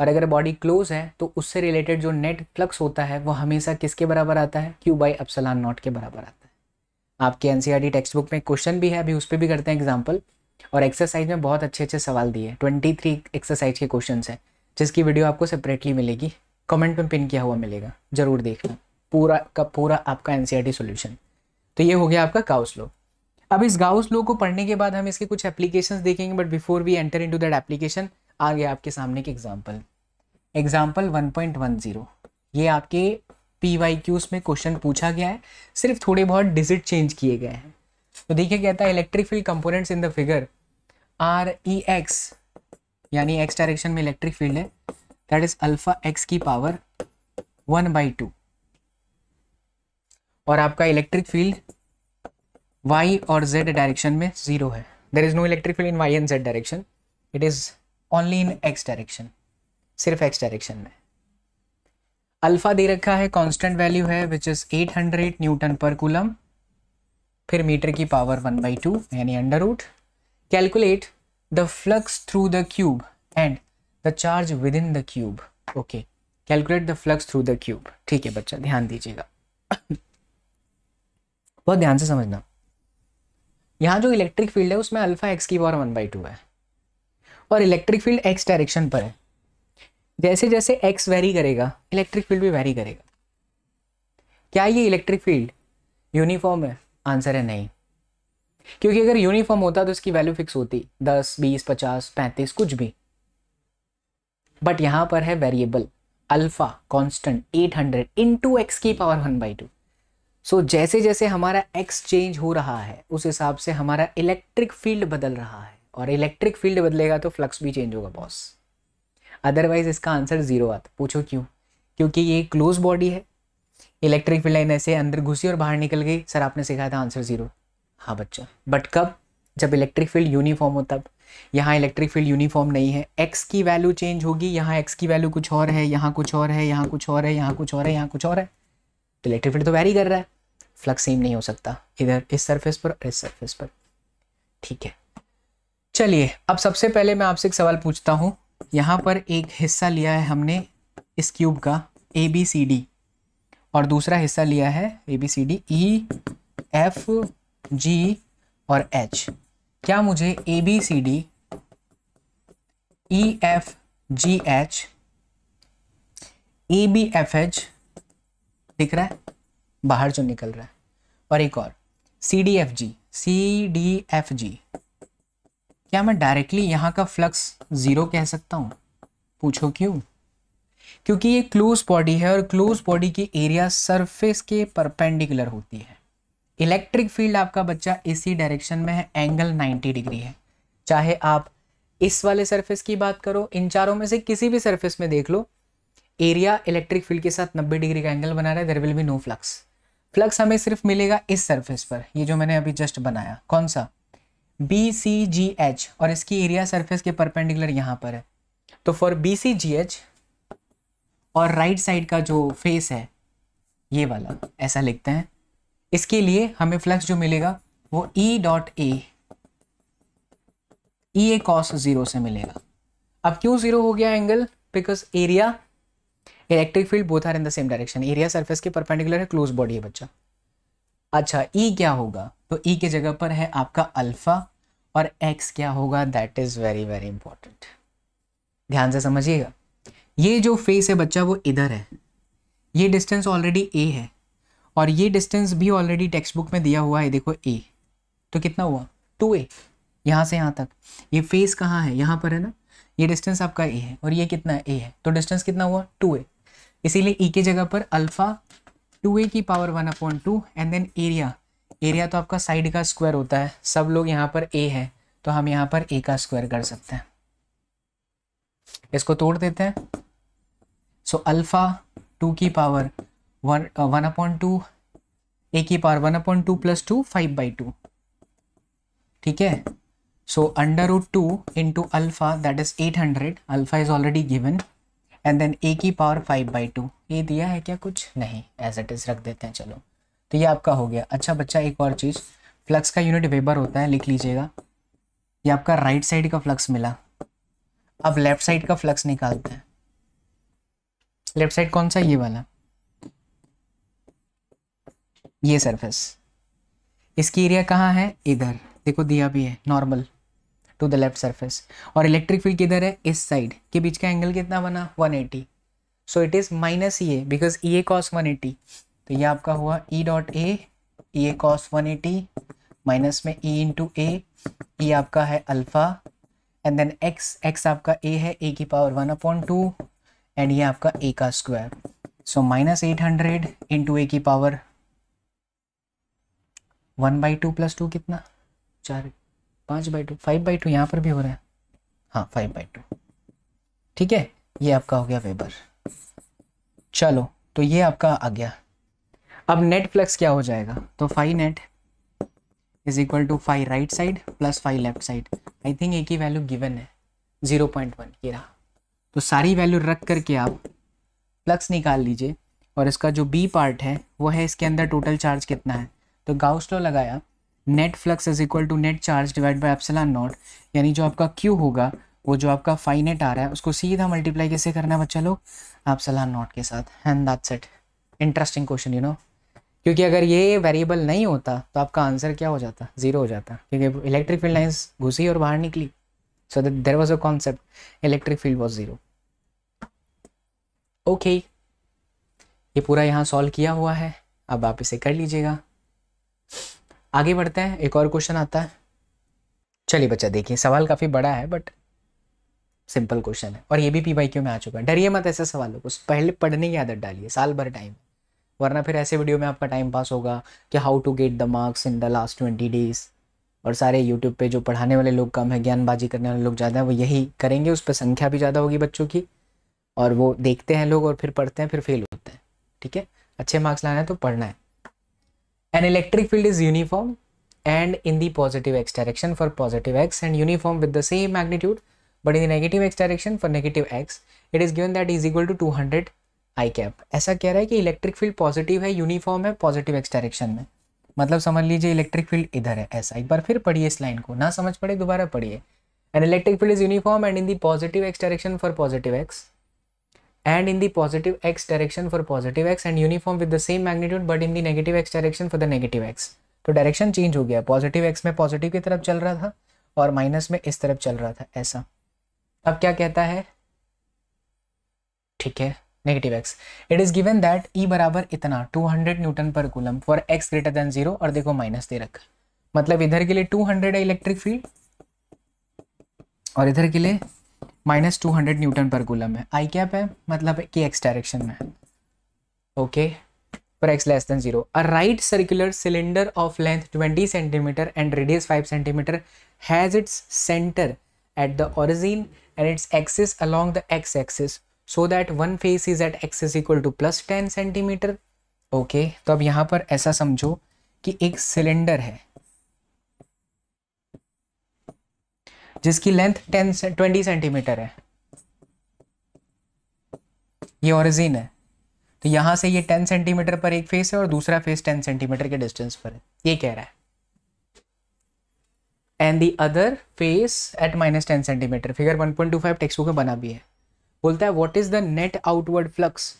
और अगर बॉडी क्लोज है तो उससे रिलेटेड जो नेट फ्लक्स होता है वो हमेशा किसके बराबर आता है क्यू बाई अपसलान नॉट के बराबर आता है आपके एन टेक्स्ट बुक में क्वेश्चन भी है अभी उस पर भी करते हैं एग्जाम्पल और एक्सरसाइज में बहुत अच्छे अच्छे सवाल दिए ट्वेंटी थ्री एक्सरसाइज के क्वेश्चन हैं जिसकी वीडियो आपको सेपरेटली मिलेगी कमेंट में पिन किया हुआ मिलेगा ज़रूर देखना पूरा का पूरा आपका एन सी सोल्यूशन तो ये हो गया आपका गाउस लो अब इस गाउस लो को पढ़ने के बाद हम इसके कुछ एप्लीकेशन देखेंगे but before we enter into that application आ गया आपके सामने के एग्जाम्पल एग्जाम्पल वन ये आपके पी वाई में क्वेश्चन पूछा गया है सिर्फ थोड़े बहुत डिजिट चेंज किए गए हैं तो देखिए कहता है electric field components in the figure are e x यानी एक्स डायरेक्शन में इलेक्ट्रिक फील्ड है दैट इज अल्फा एक्स की पावर वन बाई टू और आपका इलेक्ट्रिक फील्ड वाई और जेड डायरेक्शन में जीरो है there is no electric field in y and z direction it is only in x direction सिर्फ x direction में alpha दे रखा है कॉन्स्टेंट वैल्यू है which is 800 Newton per coulomb फिर मीटर की पावर वन बाई टू यानी under root calculate the flux through the cube and the charge within the cube okay calculate the flux through the cube ठीक है बच्चा ध्यान दीजिएगा बहुत ध्यान से समझना यहां जो इलेक्ट्रिक फील्ड है उसमें अल्फा एक्स की पावर वन बाई टू है और इलेक्ट्रिक फील्ड एक्स डायरेक्शन पर है जैसे जैसे एक्स वेरी करेगा इलेक्ट्रिक फील्ड भी वेरी करेगा क्या ये इलेक्ट्रिक फील्ड यूनिफॉर्म है आंसर है नहीं क्योंकि अगर यूनिफॉर्म होता तो इसकी वैल्यू फिक्स होती दस बीस पचास पैंतीस कुछ भी बट यहां पर है variable alpha constant 800 hundred into x की power one by two so जैसे जैसे हमारा एक्स चेंज हो रहा है उस हिसाब से हमारा इलेक्ट्रिक फील्ड बदल रहा है और इलेक्ट्रिक फील्ड बदलेगा तो फ्लक्स भी चेंज होगा बॉस अदरवाइज इसका आंसर जीरो आता पूछो क्यों क्योंकि ये क्लोज बॉडी है इलेक्ट्रिक फील्ड लाइन ऐसे अंदर घुसी और बाहर निकल गई सर आपने सिखाया था आंसर जीरो हाँ बच्चों बट कब जब इलेक्ट्रिक फील्ड यूनिफॉर्म हो तब यहाँ इलेक्ट्रिक फील्ड यूनिफॉर्म नहीं है एक्स की वैल्यू चेंज होगी यहाँ एक्स की वैल्यू कुछ और है यहाँ कुछ और है यहाँ कुछ और है यहाँ कुछ और है यहाँ कुछ और है तो इलेक्ट्रिक फील्ड तो वैरी कर रहा है फ्लक्स सेम नहीं हो सकता इधर इस सरफेस पर इस सरफेस पर ठीक है चलिए अब सबसे पहले मैं आपसे एक सवाल पूछता हूँ यहाँ पर एक हिस्सा लिया है हमने इस क्यूब का ए बी सी डी और दूसरा हिस्सा लिया है A B C D E F G और एच क्या मुझे A B C D E F G H A B F H दिख रहा है बाहर जो निकल रहा है और एक और C D F G C D F G क्या मैं डायरेक्टली यहाँ का फ्लक्स ज़ीरो कह सकता हूँ पूछो क्यों क्योंकि ये क्लोज बॉडी है और क्लोज बॉडी की एरिया सरफेस के परपेंडिकुलर होती है इलेक्ट्रिक फील्ड आपका बच्चा इसी डायरेक्शन में है एंगल 90 डिग्री है चाहे आप इस वाले सरफेस की बात करो इन चारों में से किसी भी सरफेस में देख लो एरिया इलेक्ट्रिक फील्ड के साथ 90 डिग्री का एंगल बना रहा है there will be no flux flux हमें सिर्फ मिलेगा इस सर्फेस पर ये जो मैंने अभी जस्ट बनाया कौन सा बी सी जी एच और इसकी एरिया सर्फेस के परपेंडिकुलर यहाँ पर है तो for B C G H और राइट right साइड का जो फेस है ये वाला ऐसा लिखते हैं इसके लिए हमें फ्लक्स जो मिलेगा वो E dot A E A cos zero से मिलेगा अब क्यों जीरो हो गया angle because area electric field both are in the same direction area surface के परपेंडिकुलर है क्लोज बॉडी है बच्चा अच्छा ई e क्या होगा तो ई e के जगह पर है आपका अल्फा और एक्स क्या होगा that is very very important ध्यान से समझिएगा ये जो फेस है बच्चा वो इधर है ये डिस्टेंस ऑलरेडी ए है और ये डिस्टेंस भी ऑलरेडी टेक्स्ट बुक में दिया हुआ है देखो ए तो कितना हुआ टू ए यहाँ से यहाँ तक ये फेस कहाँ है यहाँ पर है ना ये डिस्टेंस आपका ए है और ये कितना ए है तो डिस्टेंस कितना हुआ टू ए इसीलिए ई e के जगह पर अल्फ़ा टू ए की power one appoint two and then area area तो आपका साइड का स्क्वायर होता है सब लोग यहाँ पर ए है तो हम यहाँ पर ए का स्क्वायर कर सकते हैं इसको तोड़ देते हैं सो अल्फ़ा टू की power one one appoint two A की power one appoint two plus two five by two ठीक है so under root 2 alpha that is eight hundred alpha is already given and then A की power five by to ये दिया है क्या कुछ नहीं एज इट इज़ रख देते हैं चलो तो ये आपका हो गया अच्छा बच्चा एक और चीज़ फ्लक्स का यूनिट वेबर होता है लिख लीजिएगा ये आपका राइट साइड का फ्लक्स मिला अब लेफ्ट साइड का फ्लक्स निकालते हैं लेफ्ट साइड कौन सा ये वाला ये सरफेस इसकी एरिया कहाँ है इधर देखो दिया भी है normal to the left surface और इलेक्ट्रिक फील्ड किधर है इस साइड के बीच का एंगल कितना बना 180 so it is minus E A because E A cos 180 तो ये आपका हुआ E dot A E A cos 180 minus में ई इंटू ए ई आपका है alpha and then X X आपका ए है ए की power one appoint two and ये आपका ए का square so minus eight hundred into A की power one by two plus two कितना चार पाँच by two five by two यहाँ पर भी हो रहा है हाँ फाइव बाई टू ठीक है ये आपका हो गया वेबर चलो तो ये आपका आ गया अब नेट फ्लक्स क्या हो जाएगा तो phi net is equal to phi right side plus phi left side I think एक ही वैल्यू गिवन है ज़ीरो पॉइंट वन ये रहा तो सारी वैल्यू रख करके आप फ्लक्स निकाल लीजिए और इसका जो बी पार्ट है वो है इसके अंदर टोटल चार्ज कितना है तो गाउस लॉ लगाया net flux is equal to net charge divide by epsilon naught यानी जो आपका क्यू होगा वो जो आपका फाइनेट आ रहा है उसको सीधा मल्टीप्लाई कैसे करना है बच्चा लोग एप्सिलॉन नॉट के साथ and that's it interesting question you know क्योंकि अगर ये वेरिएबल नहीं होता तो आपका आंसर क्या हो जाता जीरो हो जाता क्योंकि इलेक्ट्रिक फील्ड लाइन्स घुसी और बाहर निकली so that there was a concept electric field was zero okay ये पूरा यहाँ सॉल्व किया हुआ है अब आप इसे कर लीजिएगा आगे बढ़ते हैं एक और क्वेश्चन आता है चलिए बच्चा देखिए सवाल काफ़ी बड़ा है बट सिंपल क्वेश्चन है और ये भी पी वाई क्यू में आ चुका है डरिए मत ऐसे सवालों को पहले पढ़ने की आदत डालिए साल भर टाइम वरना फिर ऐसे वीडियो में आपका टाइम पास होगा कि how to get the marks in the last twenty days और सारे यूट्यूब पे जो पढ़ाने वाले लोग कम है ज्ञानबाजी करने वाले लोग ज़्यादा है वो यही करेंगे उस पर संख्या भी ज़्यादा होगी बच्चों की और वो देखते हैं लोग और फिर पढ़ते हैं फिर फेल होते हैं ठीक है अच्छे मार्क्स लाना है तो पढ़ना है an electric field is uniform and in the positive x direction for positive x and uniform with the same magnitude but in the negative x direction for negative x it is given that is equal to 200 i cap ऐसा कह रहा है कि electric field positive है uniform है positive x direction में मतलब समझ लीजिए इलेक्ट्रिक फील्ड इधर है ऐसा एक बार फिर पढ़िए इस लाइन को ना समझ पड़े दोबारा पढ़िए and electric field is uniform and in the positive x direction for positive x and in the positive x direction for positive x and uniform with the same magnitude but in the negative x direction for the negative x तो direction change हो गया positive x में positive की तरफ चल रहा था और माइनस में इस तरफ चल रहा था ऐसा अब क्या कहता है ठीक है negative x it is given that E बराबर इतना 200 न्यूटन पर coulomb for x greater than zero और देखो माइनस दे रखा मतलब इधर के लिए 200 है इलेक्ट्रिक फील्ड और इधर के लिए minus two hundred Newton per गुलम है आई कैप है मतलब कि एक्स डायरेक्शन में ओके पर x less than zero a right circular cylinder of length twenty centimetre and radius five centimetre has its centre at the origin and its axis along the x axis so that one face is at x is equal to plus ten centimetre okay तो अब यहाँ पर ऐसा समझो कि एक cylinder है जिसकी लेंथ टेन ट्वेंटी सेंटीमीटर है ये ओरिजिन है तो यहां से ये टेन सेंटीमीटर पर एक फेस है और दूसरा फेस टेन सेंटीमीटर के डिस्टेंस पर है ये कह रहा है and the other face at minus ten centimetre figure one point two five textbook में बना भी है बोलता है what is the net outward flux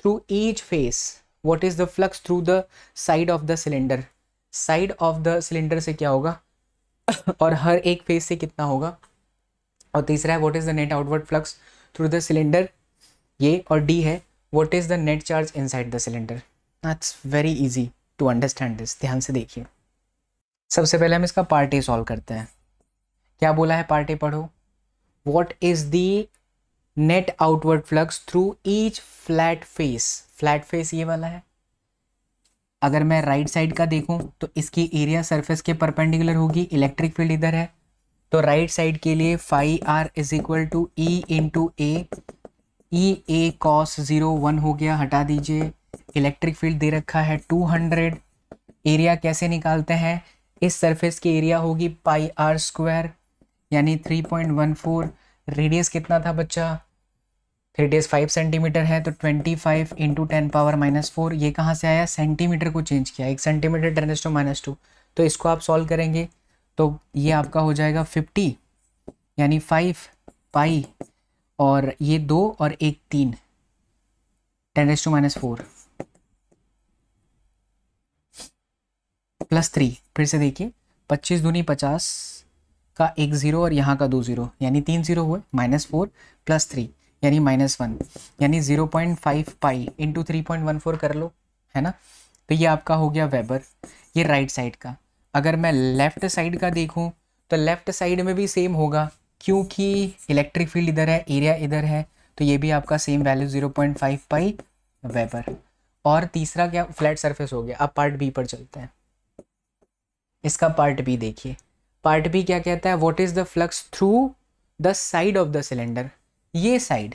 through each face what is the flux through the side of the cylinder side of the cylinder से क्या होगा और हर एक फेस से कितना होगा और तीसरा है what is the net outward flux through the cylinder ये और डी है what is the net charge inside the cylinder that's very easy to understand this ध्यान से देखिए सबसे पहले हम इसका पार्ट ए सॉल्व करते हैं क्या बोला है पार्ट ए पढ़ो what is the net outward flux through each flat face flat face ये वाला है अगर मैं राइट साइड का देखूं तो इसकी एरिया सरफेस के परपेंडिकुलर होगी इलेक्ट्रिक फील्ड इधर है तो राइट साइड के लिए phi R is equal to E into A E A cos zero one हो गया हटा दीजिए इलेक्ट्रिक फील्ड दे रखा है टू हंड्रेड एरिया कैसे निकालते हैं इस सरफेस की एरिया होगी पाई आर स्क्वायर यानी three point one four radius कितना था बच्चा थ्री डेज फाइव सेंटीमीटर है तो twenty five into ten power minus four ये कहाँ से आया सेंटीमीटर को चेंज किया एक centimetre ten S to minus two तो इसको आप सॉल्व करेंगे तो ये आपका हो जाएगा फिफ्टी यानी फाइव पाई और ये दो और एक तीन ten S to minus four plus three फिर से देखिए पच्चीस दूनी पचास का एक ज़ीरो और यहाँ का दो ज़ीरो यानी तीन ज़ीरो हुए माइनस फोर प्लस थ्री यानी माइनस वन यानी zero point five pi into three point one four कर लो है ना तो ये आपका हो गया वेबर ये राइट साइड का अगर मैं लेफ़्ट साइड का देखूँ तो लेफ़्ट साइड में भी सेम होगा क्योंकि इलेक्ट्रिक फील्ड इधर है एरिया इधर है तो ये भी आपका same value zero point five pi weber और तीसरा क्या फ्लैट सरफेस हो गया अब पार्ट बी पर चलते हैं इसका पार्ट बी देखिए पार्ट बी क्या कहता है what is the flux through the side of the cylinder ये साइड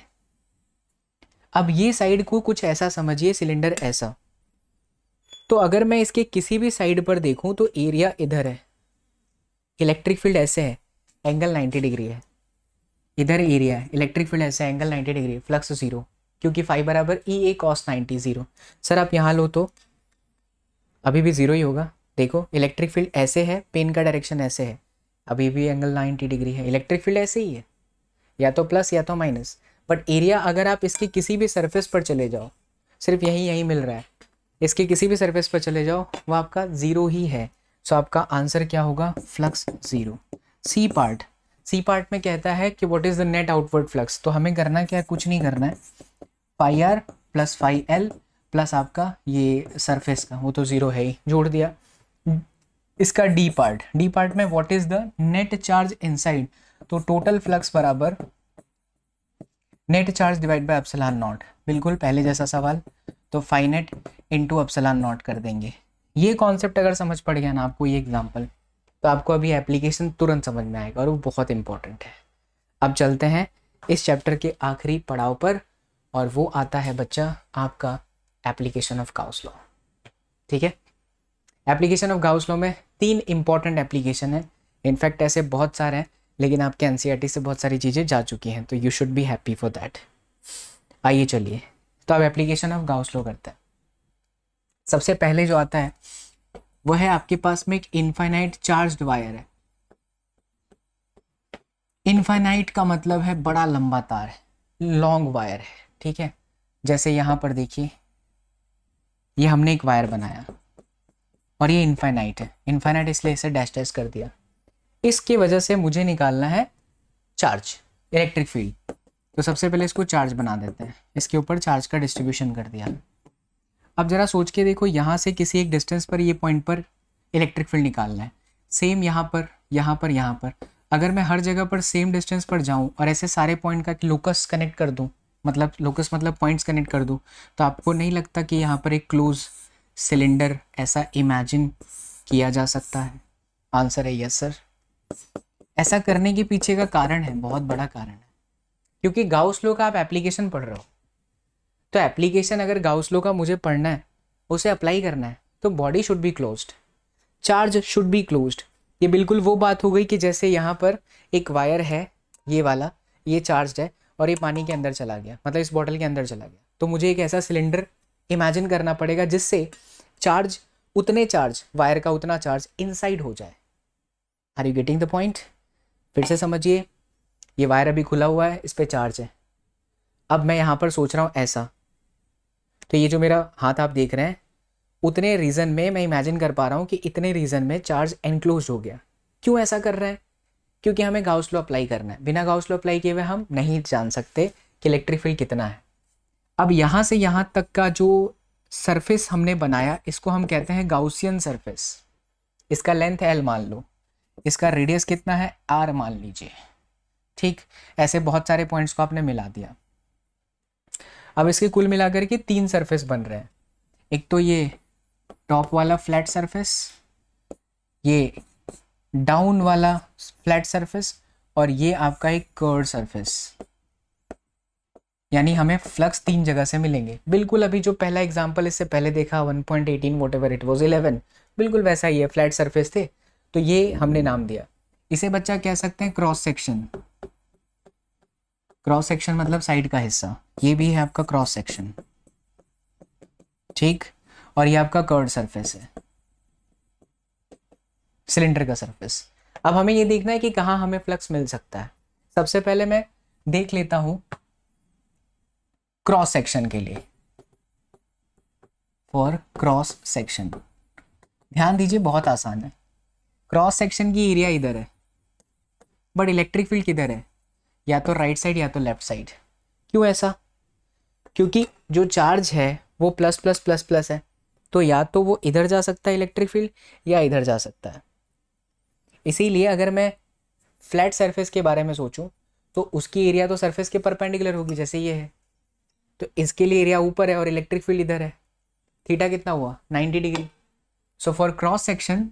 अब ये साइड को कुछ ऐसा समझिए सिलेंडर ऐसा तो अगर मैं इसके किसी भी साइड पर देखूं तो एरिया इधर है इलेक्ट्रिक फील्ड ऐसे है एंगल 90 डिग्री है इधर एरिया है इलेक्ट्रिक फील्ड ऐसे एंगल 90 डिग्री फ्लक्स जीरो क्योंकि फाइव बराबर E A cos ninety zero sir आप यहाँ लो तो अभी भी ज़ीरो ही होगा देखो इलेक्ट्रिक फील्ड ऐसे है पेन का डायरेक्शन ऐसे है अभी भी एंगल नाइन्टी डिग्री है इलेक्ट्रिक फील्ड ऐसे ही है या तो प्लस या तो माइनस बट एरिया अगर आप इसकी किसी भी सरफेस पर चले जाओ सिर्फ यही यही मिल रहा है इसकी किसी भी सरफेस पर चले जाओ वो आपका ज़ीरो ही है सो so, आपका आंसर क्या होगा flux zero C part C part में कहता है कि what is the net outward flux तो हमें करना क्या है कुछ नहीं करना है phi R plus phi L plus आपका ये सरफेस का वो तो ज़ीरो है ही जोड़ दिया इसका डी पार्ट डी पार्ट में what is the net charge inside तो टोटल फ्लक्स बराबर net charge divide by epsilon naught बिल्कुल पहले जैसा सवाल तो फाइनेट इंटू अपसलान नॉट कर देंगे ये कॉन्सेप्ट अगर समझ पड़ गया ना आपको ये एग्जाम्पल तो आपको अभी एप्लीकेशन तुरंत समझ में आएगा और वो बहुत इंपॉर्टेंट है अब चलते हैं इस चैप्टर के आखिरी पड़ाव पर और वो आता है बच्चा आपका एप्लीकेशन ऑफ गाउस लॉ ठीक है एप्लीकेशन ऑफ गाउस लॉ में तीन इंपॉर्टेंट एप्लीकेशन है इनफैक्ट ऐसे बहुत सारे हैं लेकिन आपके एन से बहुत सारी चीज़ें जा चुकी हैं तो you should be happy for that आइए चलिए तो अब एप्लीकेशन ऑफ गाउस लो करते हैं सबसे पहले जो आता है वो है आपके पास में एक इनफाइनाइट चार्ज वायर है इनफाइनाइट का मतलब है बड़ा लंबा तार है लॉन्ग वायर है ठीक है जैसे यहाँ पर देखिए ये हमने एक वायर बनाया और ये इनफाइनाइट है इनफाइनाइट इसलिए इसे डैश डैश कर दिया इसके वजह से मुझे निकालना है चार्ज इलेक्ट्रिक फील्ड तो सबसे पहले इसको चार्ज बना देते हैं इसके ऊपर चार्ज का डिस्ट्रीब्यूशन कर दिया अब ज़रा सोच के देखो यहाँ से किसी एक डिस्टेंस पर ये पॉइंट पर इलेक्ट्रिक फील्ड निकालना है सेम यहाँ पर यहाँ पर यहाँ पर अगर मैं हर जगह पर सेम डिस्टेंस पर जाऊँ और ऐसे सारे पॉइंट का लोकस कनेक्ट कर दूँ मतलब लोकस मतलब पॉइंट्स कनेक्ट कर दूँ तो आपको नहीं लगता कि यहाँ पर एक क्लोज सिलेंडर ऐसा इमेजिन किया जा सकता है आंसर है यस सर ऐसा करने के पीछे का कारण है बहुत बड़ा कारण है क्योंकि गाउस लो का आप एप्लीकेशन पढ़ रहे हो तो एप्लीकेशन अगर गाउस लो का मुझे पढ़ना है उसे अप्लाई करना है तो body should be close charge should be close ये बिल्कुल वो बात हो गई कि जैसे यहाँ पर एक वायर है ये वाला ये चार्ज है और ये पानी के अंदर चला गया मतलब इस बॉटल के अंदर चला गया तो मुझे एक ऐसा सिलेंडर इमेजिन करना पड़ेगा जिससे चार्ज उतने चार्ज वायर का उतना चार्ज इनसाइड हो जाए are you getting the point फिर से समझिए ये वायर अभी खुला हुआ है इस पर चार्ज है अब मैं यहाँ पर सोच रहा हूँ ऐसा तो ये जो मेरा हाथ आप देख रहे हैं उतने रीज़न में मैं इमेजिन कर पा रहा हूँ कि इतने रीज़न में चार्ज एनक्लोज हो गया क्यों ऐसा कर रहे हैं क्योंकि हमें गाउस लो अप्लाई करना है बिना गाउस लो अप्लाई किए हुए हम नहीं जान सकते कि इलेक्ट्रिक फील्ड कितना है अब यहाँ से यहाँ तक का जो सरफेस हमने बनाया इसको हम कहते हैं गाउसियन सरफेस इसका लेंथ एल मान लो इसका रेडियस कितना है आर मान लीजिए ठीक ऐसे बहुत सारे पॉइंट्स को आपने मिला दिया अब इसके कुल मिलाकर के तीन सरफेस बन रहे हैं एक तो ये टॉप वाला फ्लैट सरफेस ये डाउन वाला फ्लैट सरफेस और ये आपका एक कर्व सरफेस यानी हमें फ्लक्स तीन जगह से मिलेंगे बिल्कुल अभी जो पहला एग्जांपल इससे पहले देखा 1.18 point eighteen whatever it was eleven बिल्कुल वैसा ही है फ्लैट सरफेस थे तो ये हमने नाम दिया इसे बच्चा कह सकते हैं क्रॉस सेक्शन क्रॉस सेक्शन मतलब साइड का हिस्सा ये भी है आपका क्रॉस सेक्शन ठीक और ये आपका कर्ड सरफेस है सिलेंडर का सरफेस अब हमें ये देखना है कि कहाँ हमें फ्लक्स मिल सकता है सबसे पहले मैं देख लेता हूं क्रॉस सेक्शन के लिए फॉर क्रॉस सेक्शन ध्यान दीजिए बहुत आसान है क्रॉस सेक्शन की एरिया इधर है बट इलेक्ट्रिक फील्ड किधर है या तो राइट साइड या तो लेफ्ट साइड क्यों ऐसा क्योंकि जो चार्ज है वो प्लस प्लस प्लस प्लस है तो या तो वो इधर जा सकता है इलेक्ट्रिक फील्ड या इधर जा सकता है इसीलिए अगर मैं फ्लैट सरफेस के बारे में सोचूं तो उसकी एरिया तो सरफेस के परपेंडिकुलर होगी जैसे ये है तो इसके लिए एरिया ऊपर है और इलेक्ट्रिक फील्ड इधर है थीटा कितना हुआ 90 degree so for cross section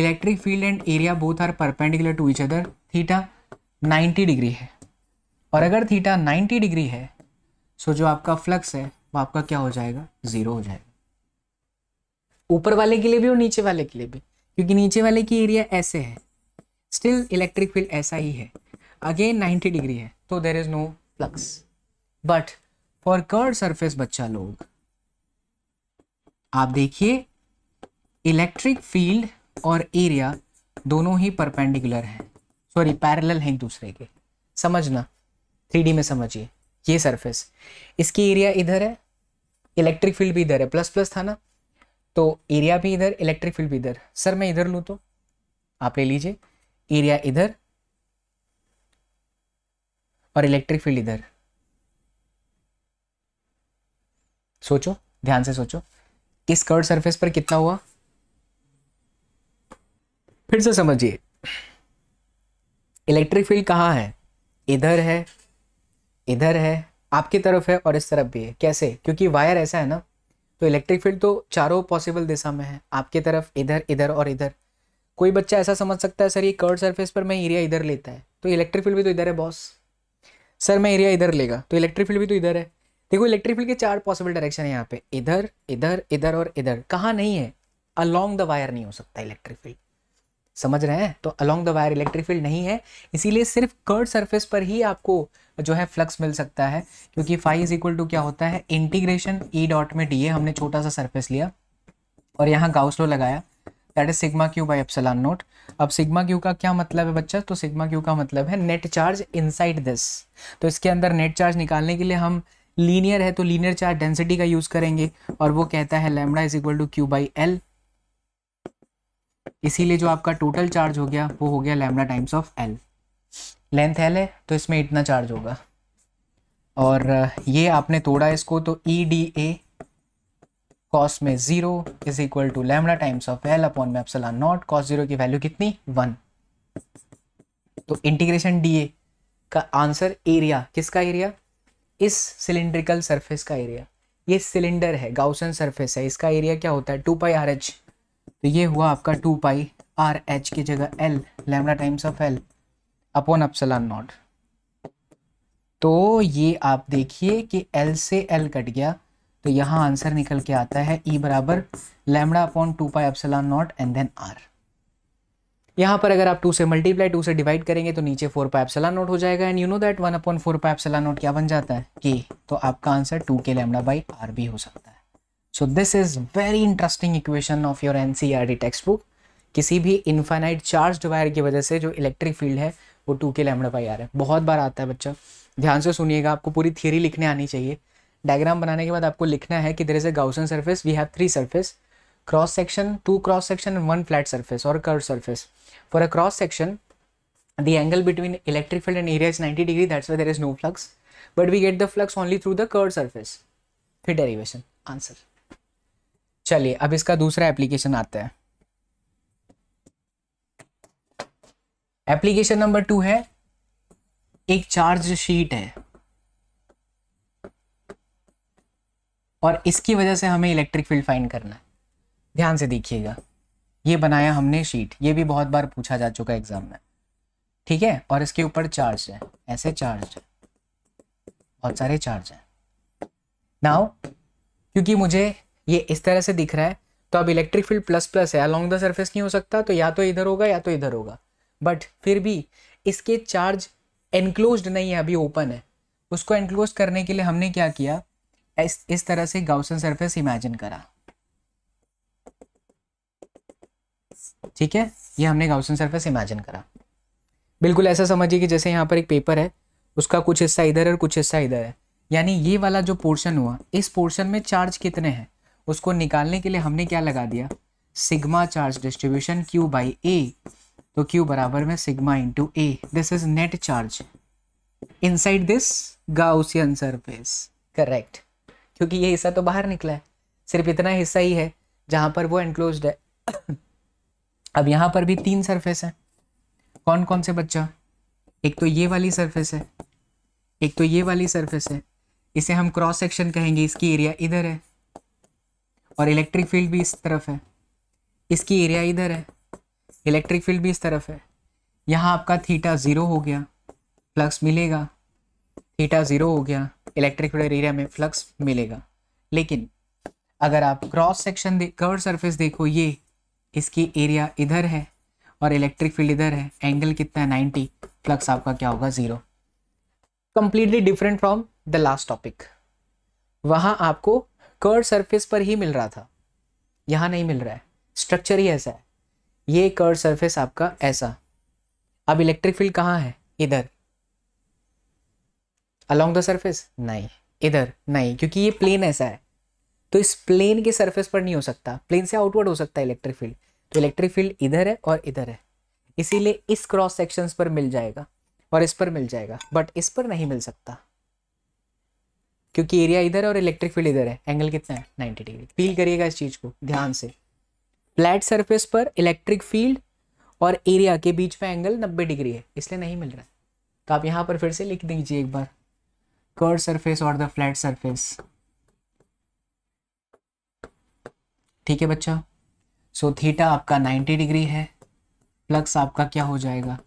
electric field and area both are perpendicular to each other theta 90 degree है और अगर थीटा 90 डिग्री है सो जो आपका फ्लक्स है वो आपका क्या हो जाएगा ज़ीरो हो जाएगा ऊपर वाले के लिए भी और नीचे वाले के लिए भी क्योंकि नीचे वाले की एरिया ऐसे है स्टिल इलेक्ट्रिक फील्ड ऐसा ही है अगेन नाइन्टी डिग्री है तो there is no flux but for curved surface बच्चा लोग आप देखिए इलेक्ट्रिक फील्ड और एरिया दोनों ही परपेंडिकुलर हैं सॉरी पैरेलल हैं एक दूसरे के समझना थ्री में समझिए ये सरफेस इसकी एरिया इधर है इलेक्ट्रिक फील्ड भी इधर है प्लस प्लस था ना तो एरिया भी इधर इलेक्ट्रिक फील्ड भी इधर सर मैं इधर लूँ तो आप ले लीजिए एरिया इधर और इलेक्ट्रिक फील्ड इधर सोचो ध्यान से सोचो इस कर्ड सरफेस पर कितना हुआ फिर से समझिए इलेक्ट्रिक फील्ड कहाँ है इधर है इधर है आपकी तरफ है और इस तरफ भी है कैसे क्योंकि वायर ऐसा है ना तो इलेक्ट्रिक फील्ड तो चारों पॉसिबल दिशा में है आपकी तरफ इधर इधर और इधर कोई बच्चा ऐसा समझ सकता है सर ये कर्ड सरफेस पर मैं एरिया इधर लेता है तो इलेक्ट्रिक फील्ड भी तो इधर है बॉस सर मैं एरिया इधर लेगा तो इलेक्ट्रिक फील्ड भी तो इधर है देखो इलेक्ट्रिक फील्ड के चार पॉसिबल डायरेक्शन है यहाँ पे इधर इधर इधर और इधर कहाँ नहीं है अलॉन्ग द वायर नहीं हो सकता इलेक्ट्रिक फील्ड समझ रहे हैं तो along the wire electric field नहीं है इसीलिए सिर्फ कर्ड सरफेस पर ही आपको जो है फ्लक्स मिल सकता है क्योंकि फाइव इज इक्वल टू क्या होता है इंटीग्रेशन ई डॉट में डी हमने छोटा सा सरफेस लिया और यहाँ गाउसलो लगाया that is sigma Q by epsilon naught अब सिग्मा क्यू का क्या मतलब है बच्चा तो सिग्मा क्यू का मतलब है नेट चार्ज इनसाइड दिस तो इसके अंदर नेट चार्ज निकालने के लिए हम लीनियर है तो लीनियर चार्ज डेंसिटी का यूज़ करेंगे और वो कहता है lambda is equal to Q by L इसीलिए जो आपका टोटल चार्ज हो गया वो हो गया lambda times of L length L है तो इसमें इतना चार्ज होगा और ये आपने तोड़ा इसको तो ई डी ए कॉस में zero is equal to lambda times of L upon में अपसला नॉट कॉस ज़ीरो की वैल्यू कितनी वन तो इंटीग्रेशन डी ए का आंसर एरिया किसका एरिया इस सिलेंड्रिकल सरफेस का एरिया ये सिलेंडर है गाउसन सरफेस है इसका एरिया क्या होता है टू पाई आर एच तो ये हुआ आपका टू पाई आर एच की जगह L lambda times of L upon epsilon naught तो ये आप देखिए कि एल से एल कट गया तो यहाँ आंसर निकल के आता है ई बराबर lambda upon two pi epsilon naught and then R यहाँ पर अगर आप टू से मल्टीप्लाई टू से डिवाइड करेंगे तो नीचे फोर पाई सला नोट हो जाएगा and you know that one upon four pi epsilon naught क्या बन जाता है के तो आपका answer two K lambda by R भी हो सकता है so this is very interesting equation of your N textbook किसी भी इन्फाइनाइट चार्ज वायर की वजह से जो इलेक्ट्रिक फील्ड है वो टू के लेमड़ा पाई आ रहा है बहुत बार आता है बच्चा ध्यान से सुनिएगा आपको पूरी थियरी लिखने आनी चाहिए डायग्राम बनाने के बाद आपको लिखना है कि there is a Gaussian surface we have three surface cross section two cross section one flat surface और curve surface for a cross section the angle between electric field and area is 90 degree that's why there is no flux but we get the flux only through the curve surface फिर derivation answer चलिए अब इसका दूसरा application आता है application number two है एक charge sheet है और इसकी वजह से हमें इलेक्ट्रिक फील्ड फाइंड करना है ध्यान से देखिएगा ये बनाया हमने शीट ये भी बहुत बार पूछा जा चुका एग्जाम में ठीक है और इसके ऊपर चार्ज है ऐसे चार्ज है बहुत सारे चार्ज हैं नाउ क्योंकि मुझे ये इस तरह से दिख रहा है तो अब इलेक्ट्रिक फील्ड प्लस प्लस है अलॉन्ग द सर्फेस नहीं हो सकता तो या तो इधर होगा या तो इधर होगा बट फिर भी इसके चार्ज एनक्लोज नहीं है अभी ओपन है उसको एनक्लोज करने के लिए हमने क्या किया इस, इस तरह से गाउसन सरफेस इमेजिन करा ठीक है ये हमने गाउसन सरफेस इमेजिन करा बिल्कुल ऐसा समझिए कि जैसे यहाँ पर एक पेपर है उसका कुछ हिस्सा इधर है और कुछ हिस्सा इधर है यानी ये वाला जो पोर्शन हुआ इस पोर्शन में चार्ज कितने हैं उसको निकालने के लिए हमने क्या लगा दिया sigma charge distribution Q by A तो क्यू बराबर में sigma into A this is net charge inside this Gaussian surface correct क्योंकि ये हिस्सा तो बाहर निकला है सिर्फ इतना हिस्सा ही है जहां पर वो एनक्लोज है अब यहां पर भी तीन सरफेस है कौन कौन से बच्चा एक तो ये वाली सरफेस है एक तो ये वाली सरफेस है इसे हम क्रॉस सेक्शन कहेंगे इसकी एरिया इधर है और इलेक्ट्रिक फील्ड भी इस तरफ है इसकी एरिया इधर है इलेक्ट्रिक फील्ड भी इस तरफ है यहाँ आपका थीटा ज़ीरो हो गया फ्लक्स मिलेगा थीटा ज़ीरो हो गया इलेक्ट्रिक फील्ड एरिया में फ्लक्स मिलेगा लेकिन अगर आप क्रॉस सेक्शन कर्व सरफेस देखो ये इसकी एरिया इधर है और इलेक्ट्रिक फील्ड इधर है एंगल कितना है नाइन्टी फ्लक्स आपका क्या होगा zero completely different from the last topic वहाँ आपको कर्ड सरफेस पर ही मिल रहा था यहाँ नहीं मिल रहा है स्ट्रक्चर ही ऐसा है ये कर्ड सरफेस आपका ऐसा अब इलेक्ट्रिक फील्ड कहाँ है इधर अलॉन्ग द सरफेस नहीं इधर नहीं क्योंकि ये प्लेन ऐसा है तो इस प्लेन के सरफेस पर नहीं हो सकता प्लेन से आउटवर्ड हो सकता है इलेक्ट्रिक फील्ड तो इलेक्ट्रिक फील्ड इधर है और इधर है इसीलिए इस क्रॉस सेक्शंस पर मिल जाएगा और इस पर मिल जाएगा बट इस पर नहीं मिल सकता क्योंकि एरिया इधर है और इलेक्ट्रिक फील्ड इधर है एंगल कितना है नाइन्टी डिग्री फील करिएगा इस चीज़ को ध्यान से फ्लैट सरफेस पर इलेक्ट्रिक फील्ड और एरिया के बीच में एंगल नब्बे डिग्री है इसलिए नहीं मिल रहा है तो आप यहाँ पर फिर से लिख दीजिए एक बार कर्ड सरफेस और द फ्लैट सरफेस ठीक है बच्चा सो so, थीटा आपका 90 डिग्री है प्लस आपका क्या हो जाएगा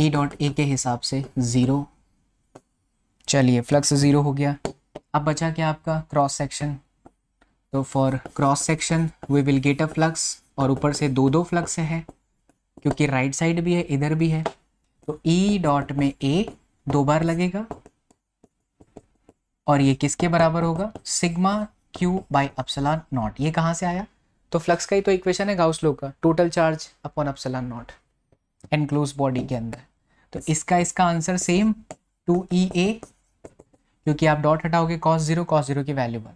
ई डॉट ए के हिसाब से ज़ीरो चलिए फ्लक्स ज़ीरो हो गया अब बचा क्या आपका क्रॉस सेक्शन तो for cross section we will get a flux और ऊपर से दो दो फ्लक्स है क्योंकि राइट साइड भी है इधर भी है तो ई e डॉट में ए दो बार लगेगा और ये किसके बराबर होगा sigma Q by epsilon naught ये कहाँ से आया तो फ्लक्स का ही तो इक्वेशन है गाउस का total charge upon epsilon naught enclose body के अंदर तो इसका इसका answer same to E A क्योंकि आप डॉट हटाओगे कॉस जीरो कॉस जीरो की value one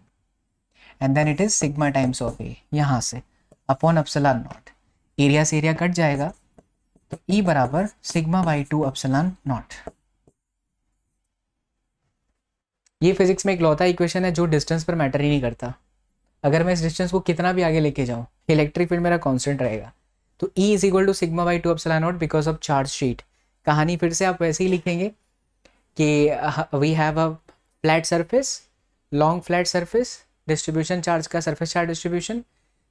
and then it is sigma times of A यहाँ से अपॉन अपसलान नॉट एरिया से एरिया कट जाएगा तो ई e बराबर sigma by two epsilon naught ये फिजिक्स में एक लौता इक्वेशन है जो डिस्टेंस पर मैटर ही नहीं करता अगर मैं इस डिस्टेंस को कितना भी आगे लेके जाऊँ इलेक्ट्रिक फील्ड मेरा कॉन्स्टेंट रहेगा तो E is equal to sigma by two epsilon naught because of charge sheet कहानी फिर से आप वैसे ही लिखेंगे कि we have a flat surface long flat surface distribution charge का surface charge distribution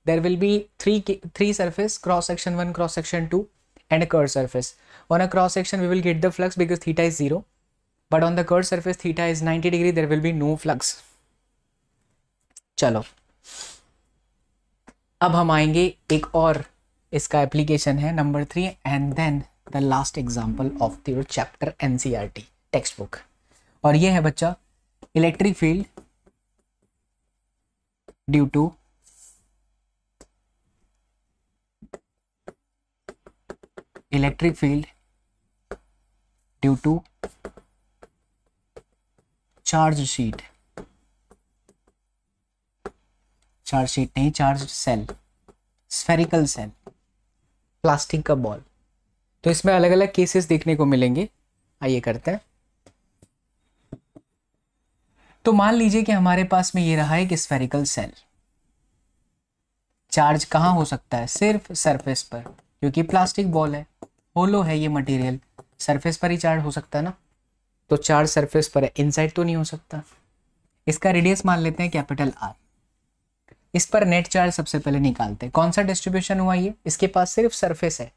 there will be three three surface cross section one cross section two and a curved surface on a cross section we will get the flux because theta is zero but on the curved surface theta is ninety degree there will be no flux चलो अब हम आएंगे एक और इसका application है number three and then the last example of the chapter NCERT textbook और ये है बच्चा electric field due to electric field due to charge sheet charge sheet नहीं charge shell spherical shell plastic का ball तो इसमें अलग अलग केसेस देखने को मिलेंगे आइए करते हैं तो मान लीजिए कि हमारे पास में ये रहा एक स्फेरिकल सेल चार्ज कहाँ हो सकता है सिर्फ सरफेस पर क्योंकि प्लास्टिक बॉल है होलो है ये मटेरियल सरफेस पर ही चार्ज हो सकता है ना तो चार्ज सरफेस पर है इनसाइड तो नहीं हो सकता इसका रेडियस मान लेते हैं कैपिटल आर इस पर नेट चार्ज सबसे पहले निकालते हैं कौन सा डिस्ट्रीब्यूशन हुआ ये इसके पास सिर्फ सरफेस है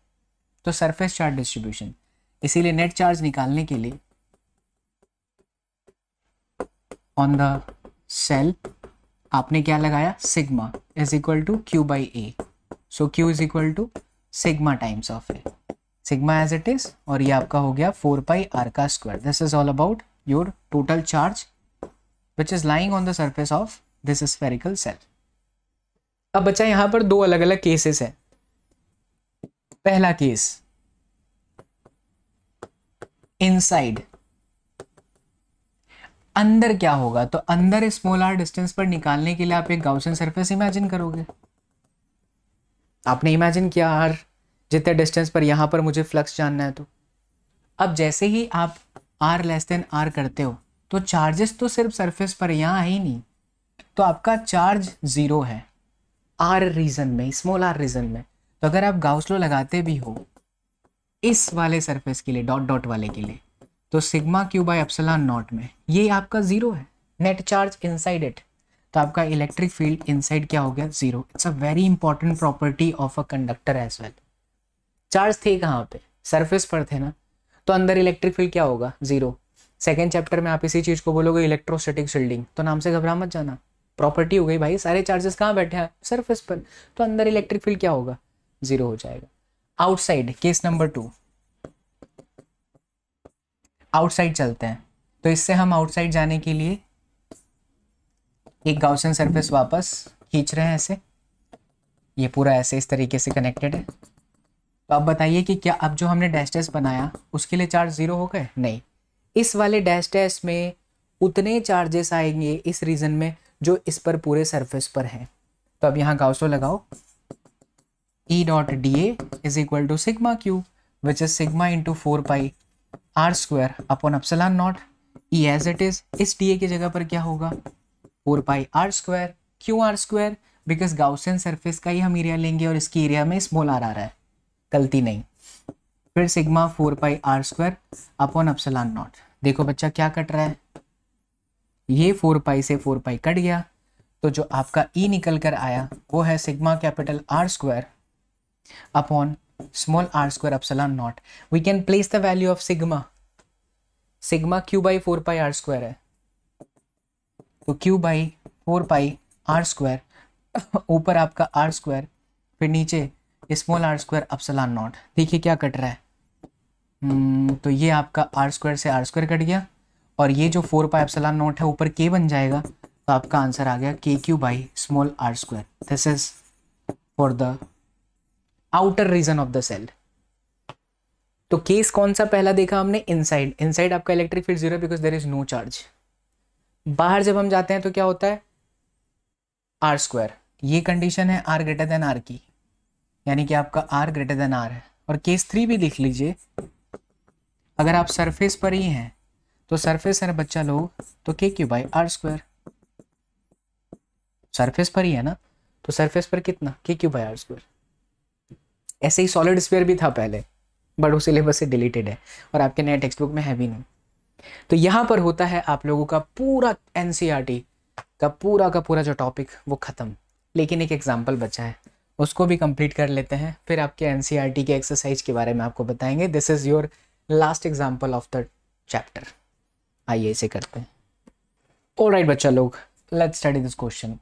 तो सरफेस चार्ज डिस्ट्रीब्यूशन इसीलिए नेट चार्ज निकालने के लिए ऑन द सेल आपने क्या लगाया sigma is equal to Q by A so Q is equal to sigma times of A sigma as it is और ये आपका हो गया फोर पाई आर का square this is all about your total charge which is lying on the surface of this spherical shell अब बच्चा यहां पर दो अलग अलग केसेस है पहला केस इनसाइड अंदर क्या होगा तो अंदर स्मॉल आर डिस्टेंस पर निकालने के लिए आप एक गाउसियन सरफेस इमेजिन करोगे आपने इमेजिन किया आर जितने डिस्टेंस पर यहां पर मुझे फ्लक्स जानना है तो अब जैसे ही आप आर लेस देन आर करते हो तो चार्जेस तो सिर्फ सरफेस पर यहां है ही नहीं तो आपका चार्ज ज़ीरो है आर रीजन में स्मॉल आर रीजन में तो अगर आप गाउसलो लगाते भी हो इस वाले सरफेस के लिए डॉट डॉट वाले के लिए तो sigma Q by epsilon naught में ये आपका ज़ीरो है नेट चार्ज इनसाइड इट तो आपका इलेक्ट्रिक फील्ड इनसाइड क्या हो गया zero it's a very important property of a conductor as well charge थे कहाँ पे सरफेस पर थे ना तो अंदर इलेक्ट्रिक फील्ड क्या होगा ज़ीरो सेकेंड चैप्टर में आप इसी चीज़ को बोलोगे इलेक्ट्रोस्टेटिक शील्डिंग तो नाम से घबरा मत जाना प्रॉपर्टी हो गई भाई सारे चार्जेस कहाँ बैठे हैं सरफेस पर तो अंदर इलेक्ट्रिक फील्ड क्या होगा ज़ीरो हो जाएगा outside case number two outside चलते हैं तो इससे हम आउटसाइड जाने के लिए एक गाउसन सरफेस वापस खींच रहे हैं ऐसे ये पूरा ऐसे इस तरीके से कनेक्टेड है तो अब बताइए कि क्या अब जो हमने डैश टेस्ट बनाया उसके लिए चार्ज ज़ीरो हो गए नहीं इस वाले डैश टेस्ट में उतने चार्जेस आएंगे इस रीजन में जो इस पर पूरे सरफेस पर है तो अब यहाँ गाउसो लगाओ E dot D is equal to sigma Q which is sigma into four pi are square upon epsilon naught E as it is इस डी ए की जगह पर क्या होगा four pi are square Q R square because Gaussian surface का ही हम area लेंगे और इसकी एरिया में स्मॉल आर आ रहा है गलती नहीं फिर sigma four pi are square upon epsilon naught देखो बच्चा क्या कट रहा है ये फोर पाई से फोर पाई कट गया तो जो आपका ई e निकल कर आया वो है sigma capital R square upon small r square epsilon naught. We can place the value of sigma. Sigma q by 4 pi r square है. तो q by 4 pi r square ऊपर आपका r square फिर नीचे small are square epsilon naught देखिए क्या cut रहा है hmm, तो ये आपका आर स्क्वायर से आर स्क्वायर कट गया और ये जो फोर पाई अपसलान नॉट है ऊपर के बन जाएगा तो आपका आंसर आ गया K Q by small are square this is for the outer region of the shell तो केस कौन सा पहला देखा हमने इनसाइड इनसाइड आपका electric field zero because there is no charge बाहर जब हम जाते हैं तो क्या होता है आर स्क्वायर ये कंडीशन है आर ग्रेटर देन आर की यानी कि आपका आर ग्रेटर देन आर है और केस थ्री भी लिख लीजिए अगर आप सरफेस पर ही हैं तो सरफेस है बच्चा लोग तो K Q by are square surface पर ही है ना तो सरफेस पर कितना के क्यू बाई आर स्क्वायर ऐसे ही सॉलिड स्पेयर भी था पहले बट वो सिलेबस से डिलीटेड है और आपके नए टेक्स्ट बुक में है भी नहीं तो यहाँ पर होता है आप लोगों का पूरा एन e का पूरा का पूरा जो टॉपिक वो ख़त्म लेकिन एक एग्ज़ाम्पल बचा है उसको भी कंप्लीट कर लेते हैं फिर आपके एन e के एक्सरसाइज के बारे में आपको बताएंगे this is your last example of the chapter आइए इसे करते हैं ऑल राइट बच्चा लोग let's study this question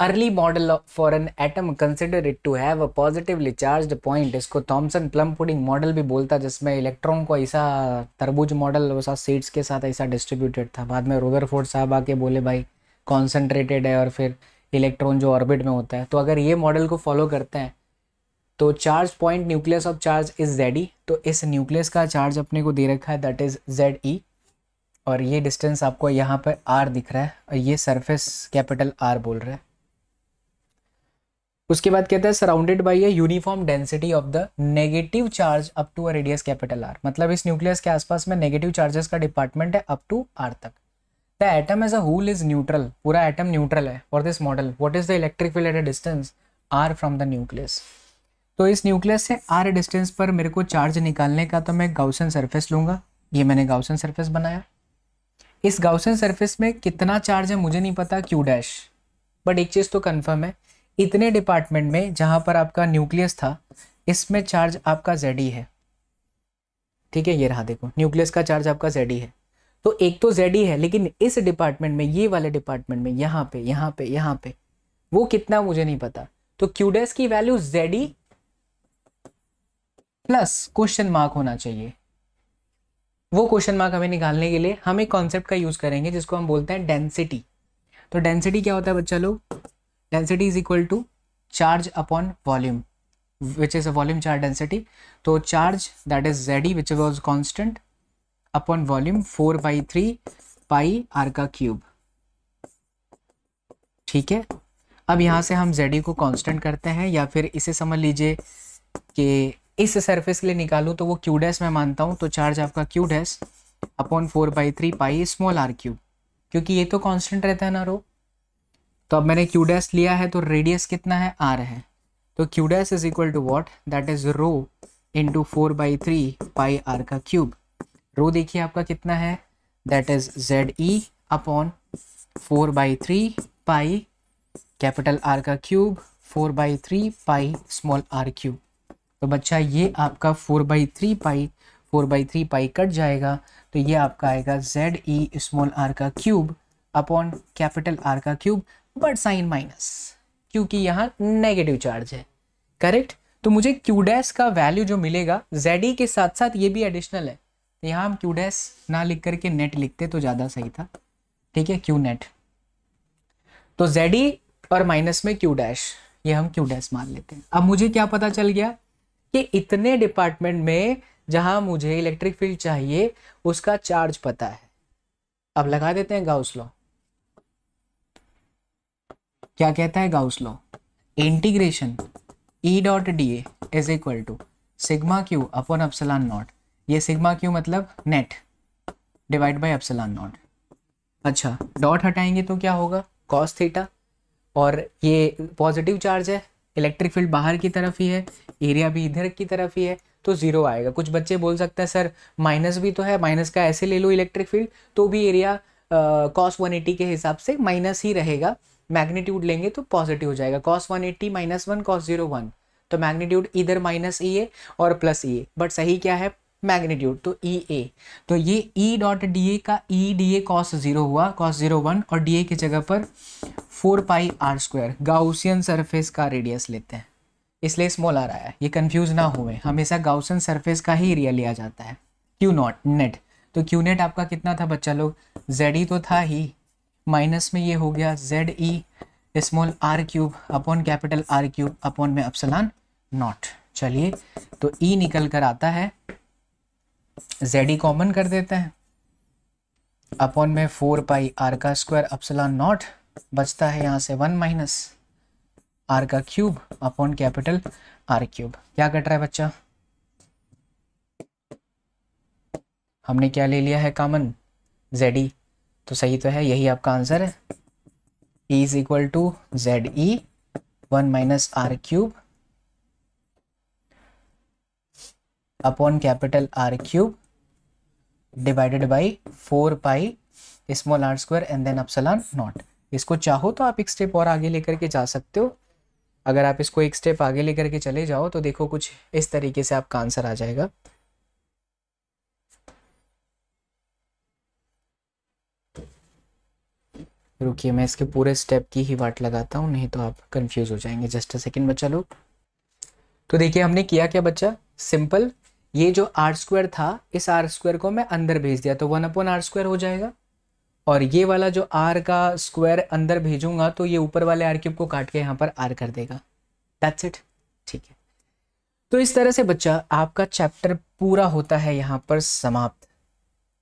early model for an atom consider it to have a positively charge point इसको थॉमसन प्लम पुडिंग मॉडल भी बोलता जिसमें इलेक्ट्रॉन को ऐसा तरबूज मॉडल वैसा सीड्स के साथ ऐसा डिस्ट्रीब्यूटेड था बाद में फोर्ड साहब आके बोले भाई कॉन्सेंट्रेटेड है और फिर इलेक्ट्रॉन जो ऑर्बिट में होता है तो अगर ये मॉडल को फॉलो करते हैं तो charge point nucleus of charge is Z E तो इस न्यूक्लियस का चार्ज अपने को दे रखा है दैट इज जेड ई और ये डिस्टेंस आपको यहाँ पर आर दिख रहा है और ये सरफेस कैपिटल आर बोल रहा है उसके बाद कहता है surrounded by a uniform density of the negative charge up to a radius capital R मतलब इस न्यूक्लियस के आसपास में नेगेटिव चार्जेस का डिपार्टमेंट है अप टू आर तक the atom as a whole is neutral पूरा एटम न्यूट्रल है for this model what is the electric field at a distance R from the nucleus तो इस न्यूक्लियस से are distance पर मेरे को चार्ज निकालने का तो मैं गाउसन सर्फेस लूंगा ये मैंने गाउसन सर्फेस बनाया इस गाउसन सर्फेस में कितना चार्ज है मुझे नहीं पता क्यू डैश बट एक चीज़ तो कन्फर्म है इतने डिपार्टमेंट में जहां पर आपका न्यूक्लियस था इसमें चार्ज आपका जेड e है ठीक है ये रहा देखो न्यूक्लियस का चार्ज आपका जेड e है तो एक तो जेड e है लेकिन इस डिपार्टमेंट में ये वाले डिपार्टमेंट में यहां पे यहां पे यहां पे वो कितना मुझे नहीं पता तो क्यूडेस की value Z plus question mark होना चाहिए वो क्वेश्चन मार्क हमें निकालने के लिए हम एक कॉन्सेप्ट का यूज़ करेंगे जिसको हम बोलते हैं डेंसिटी तो डेंसिटी क्या होता है बच्चा लोग density is equal to charge upon volume which is a volume charge density तो charge that is Z E which was constant upon volume four by three pi R का क्यूब ठीक है अब यहाँ से हम zd को कॉन्स्टेंट करते हैं या फिर इसे समझ लीजिए कि इस सरफेस के लिए निकालू तो वो क्यू डैस मैं मानता हूँ तो चार्ज आपका Q dash upon four by three pi small R cube क्योंकि ये तो कांस्टेंट रहता है ना रो तो अब मैंने क्यू डैस लिया है तो रेडियस कितना है आर है तो Q dash is equal to what that is rho into four by three pi R का क्यूब रो देखिए आपका कितना है that is Z E upon four by three pi capital R का cube four by three pi small R cube तो बच्चा ये आपका four by three pi four by three pi cut जाएगा तो ये आपका आएगा जेड ई स्मॉल आर का क्यूब अपॉन कैपिटल आर का क्यूब बट साइन माइनस क्योंकि यहाँ नेगेटिव चार्ज है करेक्ट तो मुझे क्यू का वैल्यू जो मिलेगा जेड e के साथ साथ ये भी एडिशनल है यहाँ हम क्यू ना लिख करके नेट लिखते तो ज़्यादा सही था ठीक है क्यू नेट तो जेड e और माइनस में क्यू डैश ये हम क्यू डैश मान लेते हैं अब मुझे क्या पता चल गया कि इतने डिपार्टमेंट में जहाँ मुझे इलेक्ट्रिक फील्ड चाहिए उसका चार्ज पता है अब लगा देते हैं गाउस लॉ क्या कहता है Gauss law integration E dot D A equal to sigma Q upon epsilon naught ये सिग्मा क्यू मतलब net divide by epsilon naught अच्छा डॉट हटाएंगे तो क्या होगा कॉस थीटा और ये पॉजिटिव चार्ज है इलेक्ट्रिक फील्ड बाहर की तरफ ही है एरिया भी इधर की तरफ ही है तो ज़ीरो आएगा कुछ बच्चे बोल सकते हैं सर माइनस भी तो है माइनस का ऐसे ले लो इलेक्ट्रिक फील्ड तो भी एरिया कॉस वन एटी के हिसाब से माइनस ही रहेगा मैग्नीट्यूड लेंगे तो पॉजिटिव हो जाएगा cos one eighty minus one cos zero one तो मैग्नीट्यूड इधर माइनस ई ए और प्लस ई ए बट सही क्या है मैग्नीट्यूड तो ई e ए तो ये ई डॉट डी ए का ई डी ए कॉस जीरो हुआ कॉस जीरो वन और डी ए की जगह पर four pi are square Gaussian surface का रेडियस लेते हैं इसलिए स्मॉल आ रहा है ये कंफ्यूज ना हुए हमेशा गाउसियन सरफेस का ही एरिया लिया जाता है क्यू नॉट नेट तो क्यू नेट आपका कितना था बच्चा लोग जेड ही तो था ही माइनस में ये हो गया Z E small R cube upon capital R cube upon में अप्सलान नॉट चलिए तो ई निकल कर आता है जेड ई कॉमन कर देते हैं अपॉन में फोर पाई आर का स्क्वायर अप्सलान नॉट बचता है यहाँ से वन माइनस आर का cube upon capital R cube क्या कट रहा है बच्चा हमने क्या ले लिया है कॉमन जेडी तो सही तो है यही आपका आंसर है E is equal to Z E one minus R cube upon capital R cube divided by four pi small are square and then epsilon naught इसको चाहो तो आप एक स्टेप और आगे लेकर के जा सकते हो अगर आप इसको एक स्टेप आगे लेकर के चले जाओ तो देखो कुछ इस तरीके से आपका आंसर आ जाएगा रुकिए मैं इसके पूरे स्टेप की ही वाट लगाता हूँ नहीं तो आप कंफ्यूज हो जाएंगे जस्ट अ सेकेंड बच्चा लोग तो देखिए हमने किया क्या बच्चा सिंपल ये जो आर स्क्वायर था इस आर स्क्वायर को मैं अंदर भेज दिया तो वन अपॉन आर स्क्वायर हो जाएगा और ये वाला जो आर का स्क्वायर अंदर भेजूंगा तो ये ऊपर वाले आर क्यूब को काट के यहाँ पर आर कर देगा दैट्स इट ठीक है तो इस तरह से बच्चा आपका चैप्टर पूरा होता है यहाँ पर समाप्त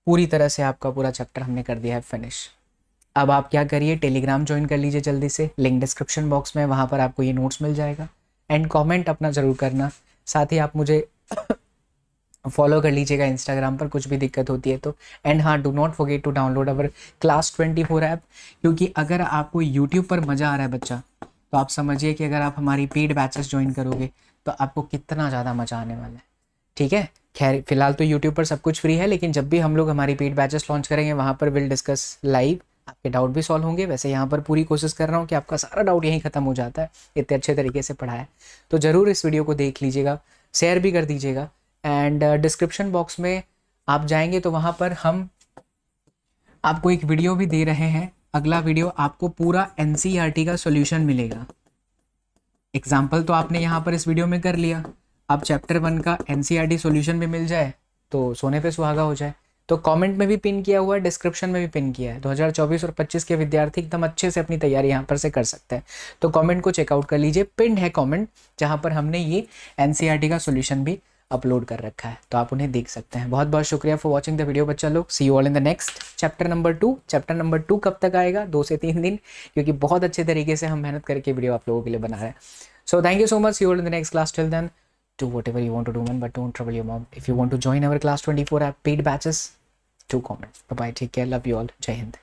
पूरी तरह से आपका पूरा चैप्टर हमने कर दिया है फिनिश अब आप क्या करिए टेलीग्राम ज्वाइन कर लीजिए जल्दी से लिंक डिस्क्रिप्शन बॉक्स में वहाँ पर आपको ये नोट्स मिल जाएगा एंड कमेंट अपना ज़रूर करना साथ ही आप मुझे फॉलो कर लीजिएगा इंस्टाग्राम पर कुछ भी दिक्कत होती है तो एंड हाँ do not forget to download our class twenty four app क्योंकि अगर आपको यूट्यूब पर मज़ा आ रहा है बच्चा तो आप समझिए कि अगर आप हमारी पेड बैचेस ज्वाइन करोगे तो आपको कितना ज़्यादा मज़ा आने वाला है ठीक है खैर फिलहाल तो यूट्यूब पर सब कुछ फ्री है लेकिन जब भी हम लोग हमारी पेड बैचेस लॉन्च करेंगे वहाँ पर विल डिस्कस लाइव आपके डाउट भी सॉल्व होंगे वैसे यहाँ पर पूरी कोशिश कर रहा हूँ कि आपका सारा डाउट यहीं ख़त्म हो जाता है इतने अच्छे तरीके से पढ़ाया तो ज़रूर इस वीडियो को देख लीजिएगा शेयर भी कर दीजिएगा एंड डिस्क्रिप्शन बॉक्स में आप जाएंगे तो वहाँ पर हम आपको एक वीडियो भी दे रहे हैं अगला वीडियो आपको पूरा एन e का सोल्यूशन मिलेगा एग्जाम्पल तो आपने यहाँ पर इस वीडियो में कर लिया आप चैप्टर वन का एन सी e भी मिल जाए तो सोने पे सुहागा हो जाए तो कमेंट में भी पिन किया हुआ है डिस्क्रिप्शन में भी पिन किया है 2024 और 25 के विद्यार्थी एकदम अच्छे से अपनी तैयारी यहाँ पर से कर सकते हैं तो कमेंट को चेकआउट कर लीजिए पिन है कमेंट जहाँ पर हमने ये एन e का सोल्यूशन भी अपलोड कर रखा है तो आप उन्हें देख सकते हैं बहुत बहुत शुक्रिया फॉर वॉचिंग द वीडियो बच्चा लोग see all in the next chapter number two chapter number two कब तक आएगा दो से तीन दिन क्योंकि बहुत अच्छे तरीके से हम मेहनत करके वीडियो आप लोगों के लिए बना रहे हैं so thank you so much see all in the next class till then do whatever you want to do man but don't trouble your mom if you want to join our class 24 app paid batches do comment bye bye take care love you all jai hind